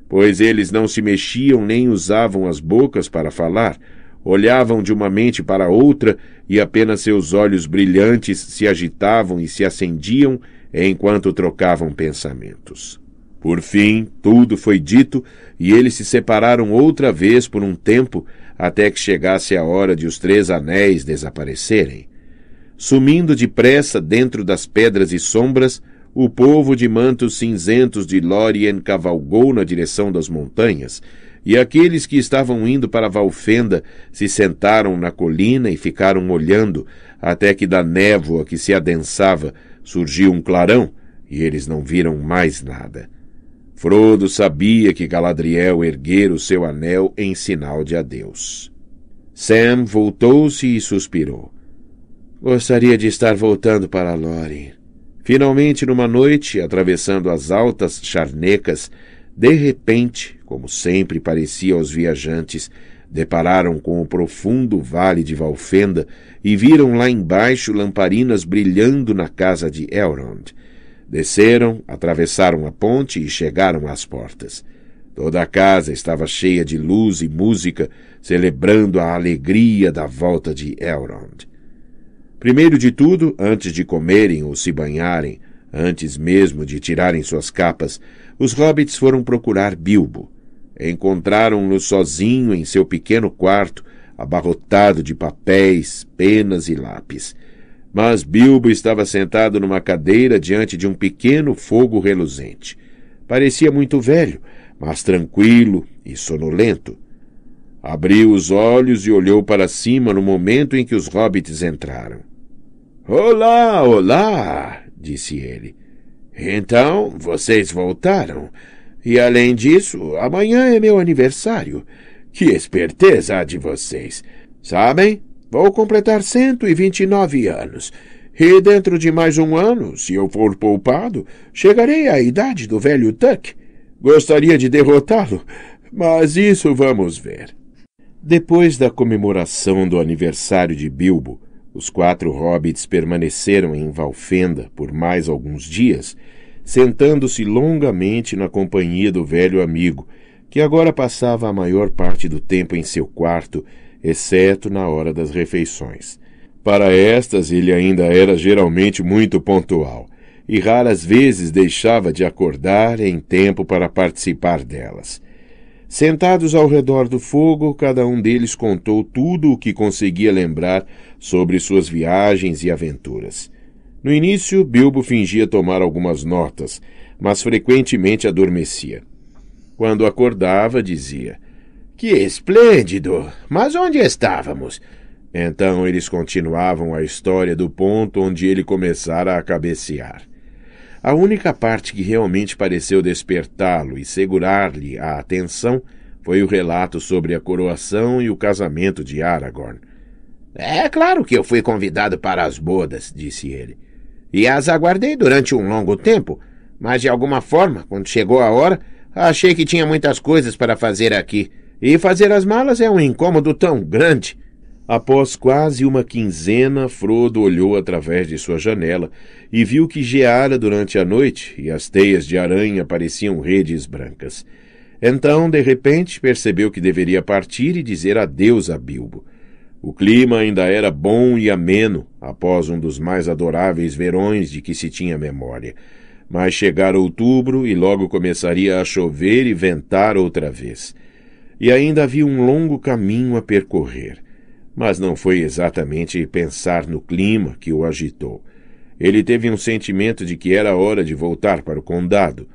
Pois eles não se mexiam nem usavam as bocas para falar, olhavam de uma mente para outra e apenas seus olhos brilhantes se agitavam e se acendiam enquanto trocavam pensamentos. Por fim, tudo foi dito e eles se separaram outra vez por um tempo até que chegasse a hora de os três anéis desaparecerem. Sumindo depressa dentro das pedras e sombras, o povo de mantos cinzentos de Lórien cavalgou na direção das montanhas, e aqueles que estavam indo para Valfenda se sentaram na colina e ficaram olhando, até que da névoa que se adensava surgiu um clarão, e eles não viram mais nada. Frodo sabia que Galadriel erguera o seu anel em sinal de adeus. Sam voltou-se e suspirou. Gostaria de estar voltando para Lore. Finalmente, numa noite, atravessando as altas charnecas, de repente, como sempre parecia aos viajantes, depararam com o profundo vale de Valfenda e viram lá embaixo lamparinas brilhando na casa de Elrond, Desceram, atravessaram a ponte e chegaram às portas. Toda a casa estava cheia de luz e música, celebrando a alegria da volta de Elrond. Primeiro de tudo, antes de comerem ou se banharem, antes mesmo de tirarem suas capas, os hobbits foram procurar Bilbo. Encontraram-no sozinho em seu pequeno quarto, abarrotado de papéis, penas e lápis. Mas Bilbo estava sentado numa cadeira diante de um pequeno fogo reluzente. Parecia muito velho, mas tranquilo e sonolento. Abriu os olhos e olhou para cima no momento em que os hobbits entraram. Olá, olá! disse ele. Então, vocês voltaram. E além disso, amanhã é meu aniversário. Que esperteza há de vocês! Sabem, Vou completar 129 anos. E dentro de mais um ano, se eu for poupado, chegarei à idade do velho Tuck. Gostaria de derrotá-lo, mas isso vamos ver. Depois da comemoração do aniversário de Bilbo, os quatro hobbits permaneceram em Valfenda por mais alguns dias, sentando-se longamente na companhia do velho amigo, que agora passava a maior parte do tempo em seu quarto, exceto na hora das refeições. Para estas, ele ainda era geralmente muito pontual e raras vezes deixava de acordar em tempo para participar delas. Sentados ao redor do fogo, cada um deles contou tudo o que conseguia lembrar sobre suas viagens e aventuras. No início, Bilbo fingia tomar algumas notas, mas frequentemente adormecia. Quando acordava, dizia: que esplêndido! Mas onde estávamos? Então eles continuavam a história do ponto onde ele começara a cabecear. A única parte que realmente pareceu despertá-lo e segurar-lhe a atenção foi o relato sobre a coroação e o casamento de Aragorn. É claro que eu fui convidado para as bodas, disse ele, e as aguardei durante um longo tempo, mas de alguma forma, quando chegou a hora, achei que tinha muitas coisas para fazer aqui. E fazer as malas é um incômodo tão grande. Após quase uma quinzena, Frodo olhou através de sua janela e viu que geara durante a noite e as teias de aranha pareciam redes brancas. Então, de repente, percebeu que deveria partir e dizer adeus a Bilbo. O clima ainda era bom e ameno, após um dos mais adoráveis verões de que se tinha memória. Mas chegara outubro e logo começaria a chover e ventar outra vez. — e ainda havia um longo caminho a percorrer. Mas não foi exatamente pensar no clima que o agitou. Ele teve um sentimento de que era hora de voltar para o condado.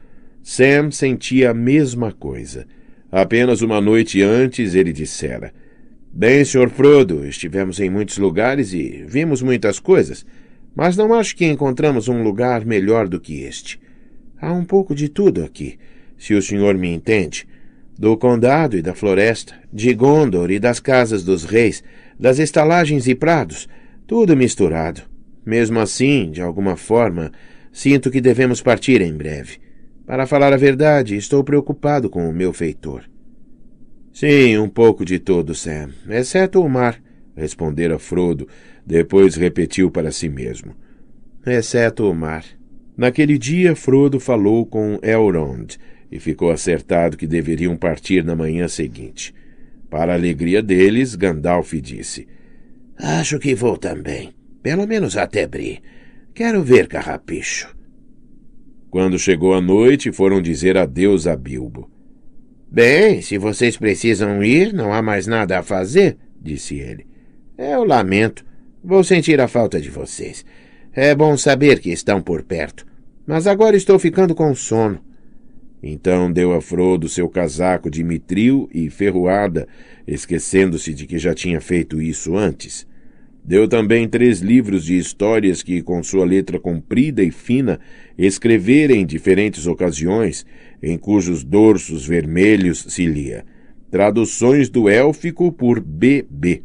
Sam sentia a mesma coisa. Apenas uma noite antes ele dissera: Bem, Sr. Frodo, estivemos em muitos lugares e vimos muitas coisas, mas não acho que encontramos um lugar melhor do que este. Há um pouco de tudo aqui, se o senhor me entende do condado e da floresta, de Gondor e das casas dos reis, das estalagens e prados, tudo misturado. Mesmo assim, de alguma forma, sinto que devemos partir em breve. Para falar a verdade, estou preocupado com o meu feitor. Sim, um pouco de todo, Sam, exceto o mar, respondera Frodo, depois repetiu para si mesmo. Exceto o mar. Naquele dia, Frodo falou com Elrond, e ficou acertado que deveriam partir na manhã seguinte. Para a alegria deles, Gandalf disse: Acho que vou também, pelo menos até Bri. Quero ver Carrapicho. Quando chegou a noite, foram dizer adeus a Bilbo. Bem, se vocês precisam ir, não há mais nada a fazer, disse ele. Eu lamento. Vou sentir a falta de vocês. É bom saber que estão por perto. Mas agora estou ficando com sono. Então deu a Frodo seu casaco de mitril e ferroada, esquecendo-se de que já tinha feito isso antes. Deu também três livros de histórias que, com sua letra comprida e fina, escrevera em diferentes ocasiões, em cujos dorsos vermelhos se lia Traduções do Élfico por B.B.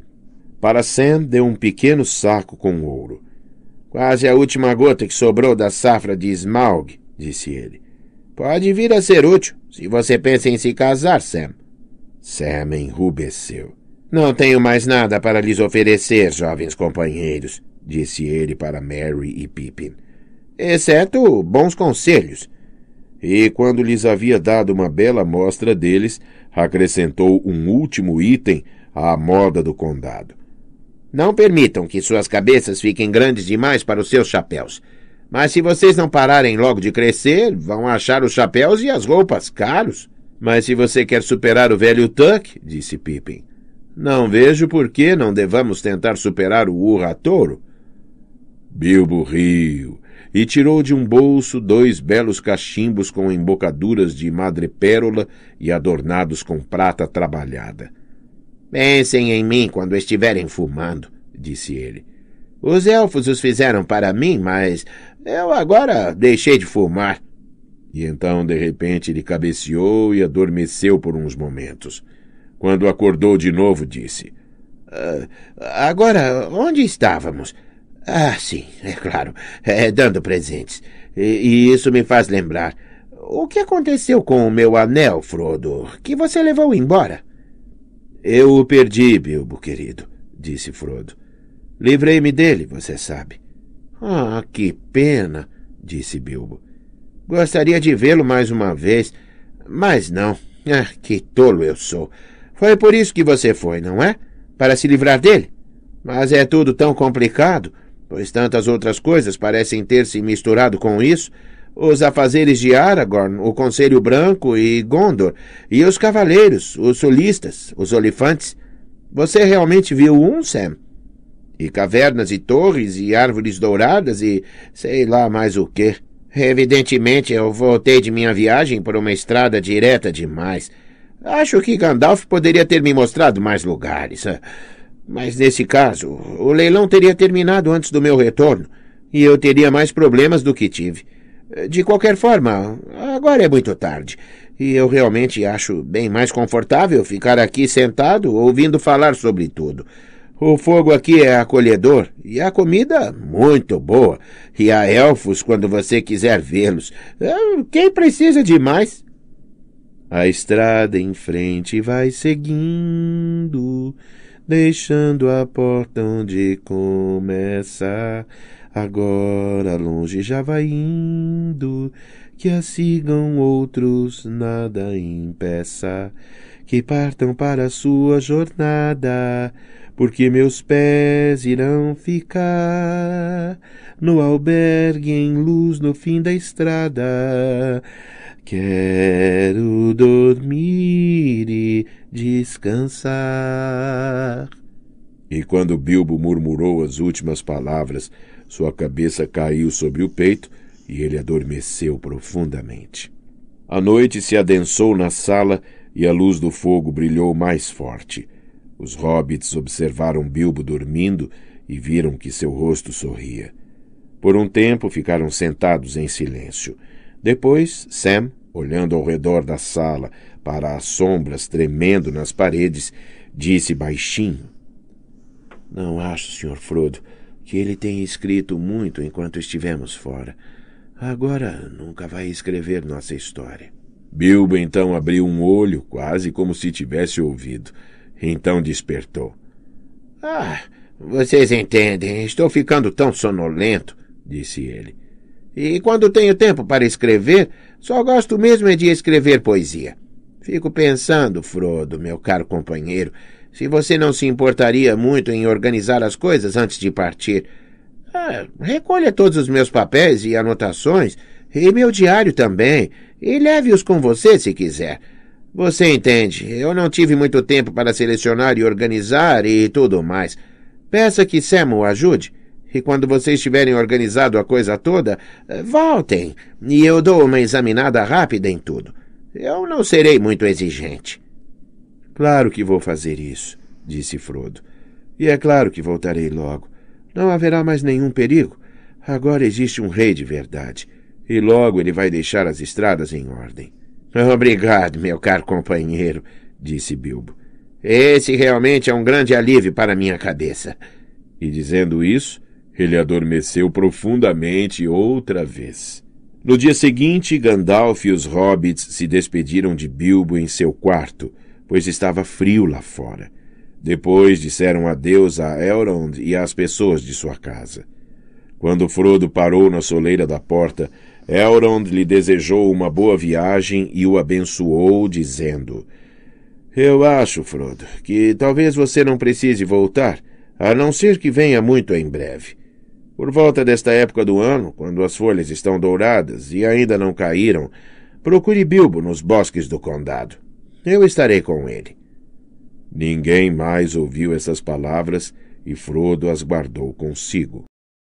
Para Sam, deu um pequeno saco com ouro. Quase a última gota que sobrou da safra de Smaug, disse ele. Pode vir a ser útil, se você pensa em se casar, Sam. Sam enrubesceu. Não tenho mais nada para lhes oferecer, jovens companheiros, disse ele para Mary e Pippin. Exceto bons conselhos. E quando lhes havia dado uma bela mostra deles, acrescentou um último item à moda do condado. Não permitam que suas cabeças fiquem grandes demais para os seus chapéus. Mas se vocês não pararem logo de crescer, vão achar os chapéus e as roupas caros. Mas se você quer superar o velho Tuck, disse Pippin, não vejo por que não devamos tentar superar o Urra Touro. Bilbo riu e tirou de um bolso dois belos cachimbos com embocaduras de madrepérola e adornados com prata trabalhada. Pensem em mim quando estiverem fumando, disse ele. Os elfos os fizeram para mim, mas eu agora deixei de fumar. E então, de repente, ele cabeceou e adormeceu por uns momentos. Quando acordou de novo, disse: ah, Agora, onde estávamos? Ah, sim, é claro, é dando presentes. E, e isso me faz lembrar. O que aconteceu com o meu anel, Frodo, que você levou embora? Eu o perdi, Bilbo, querido, disse Frodo. Livrei-me dele, você sabe. Ah, que pena, disse Bilbo. Gostaria de vê-lo mais uma vez, mas não. Ah, que tolo eu sou. Foi por isso que você foi, não é? Para se livrar dele? Mas é tudo tão complicado, pois tantas outras coisas parecem ter se misturado com isso. Os afazeres de Aragorn, o Conselho Branco e Gondor, e os cavaleiros, os solistas, os olifantes. Você realmente viu um, Sam? e cavernas e torres e árvores douradas e sei lá mais o que. Evidentemente, eu voltei de minha viagem por uma estrada direta demais. Acho que Gandalf poderia ter me mostrado mais lugares. Ah. Mas nesse caso, o leilão teria terminado antes do meu retorno e eu teria mais problemas do que tive. De qualquer forma, agora é muito tarde e eu realmente acho bem mais confortável ficar aqui sentado ouvindo falar sobre tudo. O fogo aqui é acolhedor e a comida muito boa. E há elfos quando você quiser vê-los. É, quem precisa de mais? A estrada em frente vai seguindo, deixando a porta onde começa. Agora longe já vai indo, que a sigam outros, nada impeça, que partam para a sua jornada porque meus pés irão ficar no albergue em luz no fim da estrada. Quero dormir e descansar. E quando Bilbo murmurou as últimas palavras, sua cabeça caiu sobre o peito e ele adormeceu profundamente. A noite se adensou na sala e a luz do fogo brilhou mais forte. Os hobbits observaram Bilbo dormindo e viram que seu rosto sorria. Por um tempo ficaram sentados em silêncio. Depois, Sam, olhando ao redor da sala para as sombras tremendo nas paredes, disse baixinho: Não acho, Sr. Frodo, que ele tenha escrito muito enquanto estivemos fora. Agora nunca vai escrever nossa história. Bilbo então abriu um olho, quase como se tivesse ouvido. Então despertou. Ah, vocês entendem, estou ficando tão sonolento, disse ele. E quando tenho tempo para escrever, só gosto mesmo é de escrever poesia. Fico pensando, Frodo, meu caro companheiro, se você não se importaria muito em organizar as coisas antes de partir. Ah, recolha todos os meus papéis e anotações, e meu diário também, e leve-os com você se quiser. Você entende, eu não tive muito tempo para selecionar e organizar e tudo mais. Peça que Sam o ajude. E quando vocês tiverem organizado a coisa toda, eh, voltem e eu dou uma examinada rápida em tudo. Eu não serei muito exigente. Claro que vou fazer isso, disse Frodo. E é claro que voltarei logo. Não haverá mais nenhum perigo. Agora existe um rei de verdade. E logo ele vai deixar as estradas em ordem. Obrigado, meu caro companheiro, disse Bilbo. Esse realmente é um grande alívio para minha cabeça. E dizendo isso, ele adormeceu profundamente outra vez. No dia seguinte, Gandalf e os hobbits se despediram de Bilbo em seu quarto, pois estava frio lá fora. Depois disseram adeus a Elrond e às pessoas de sua casa. Quando Frodo parou na soleira da porta, Elrond lhe desejou uma boa viagem e o abençoou, dizendo: Eu acho, Frodo, que talvez você não precise voltar, a não ser que venha muito em breve. Por volta desta época do ano, quando as folhas estão douradas e ainda não caíram, procure Bilbo nos bosques do condado. Eu estarei com ele. Ninguém mais ouviu essas palavras e Frodo as guardou consigo.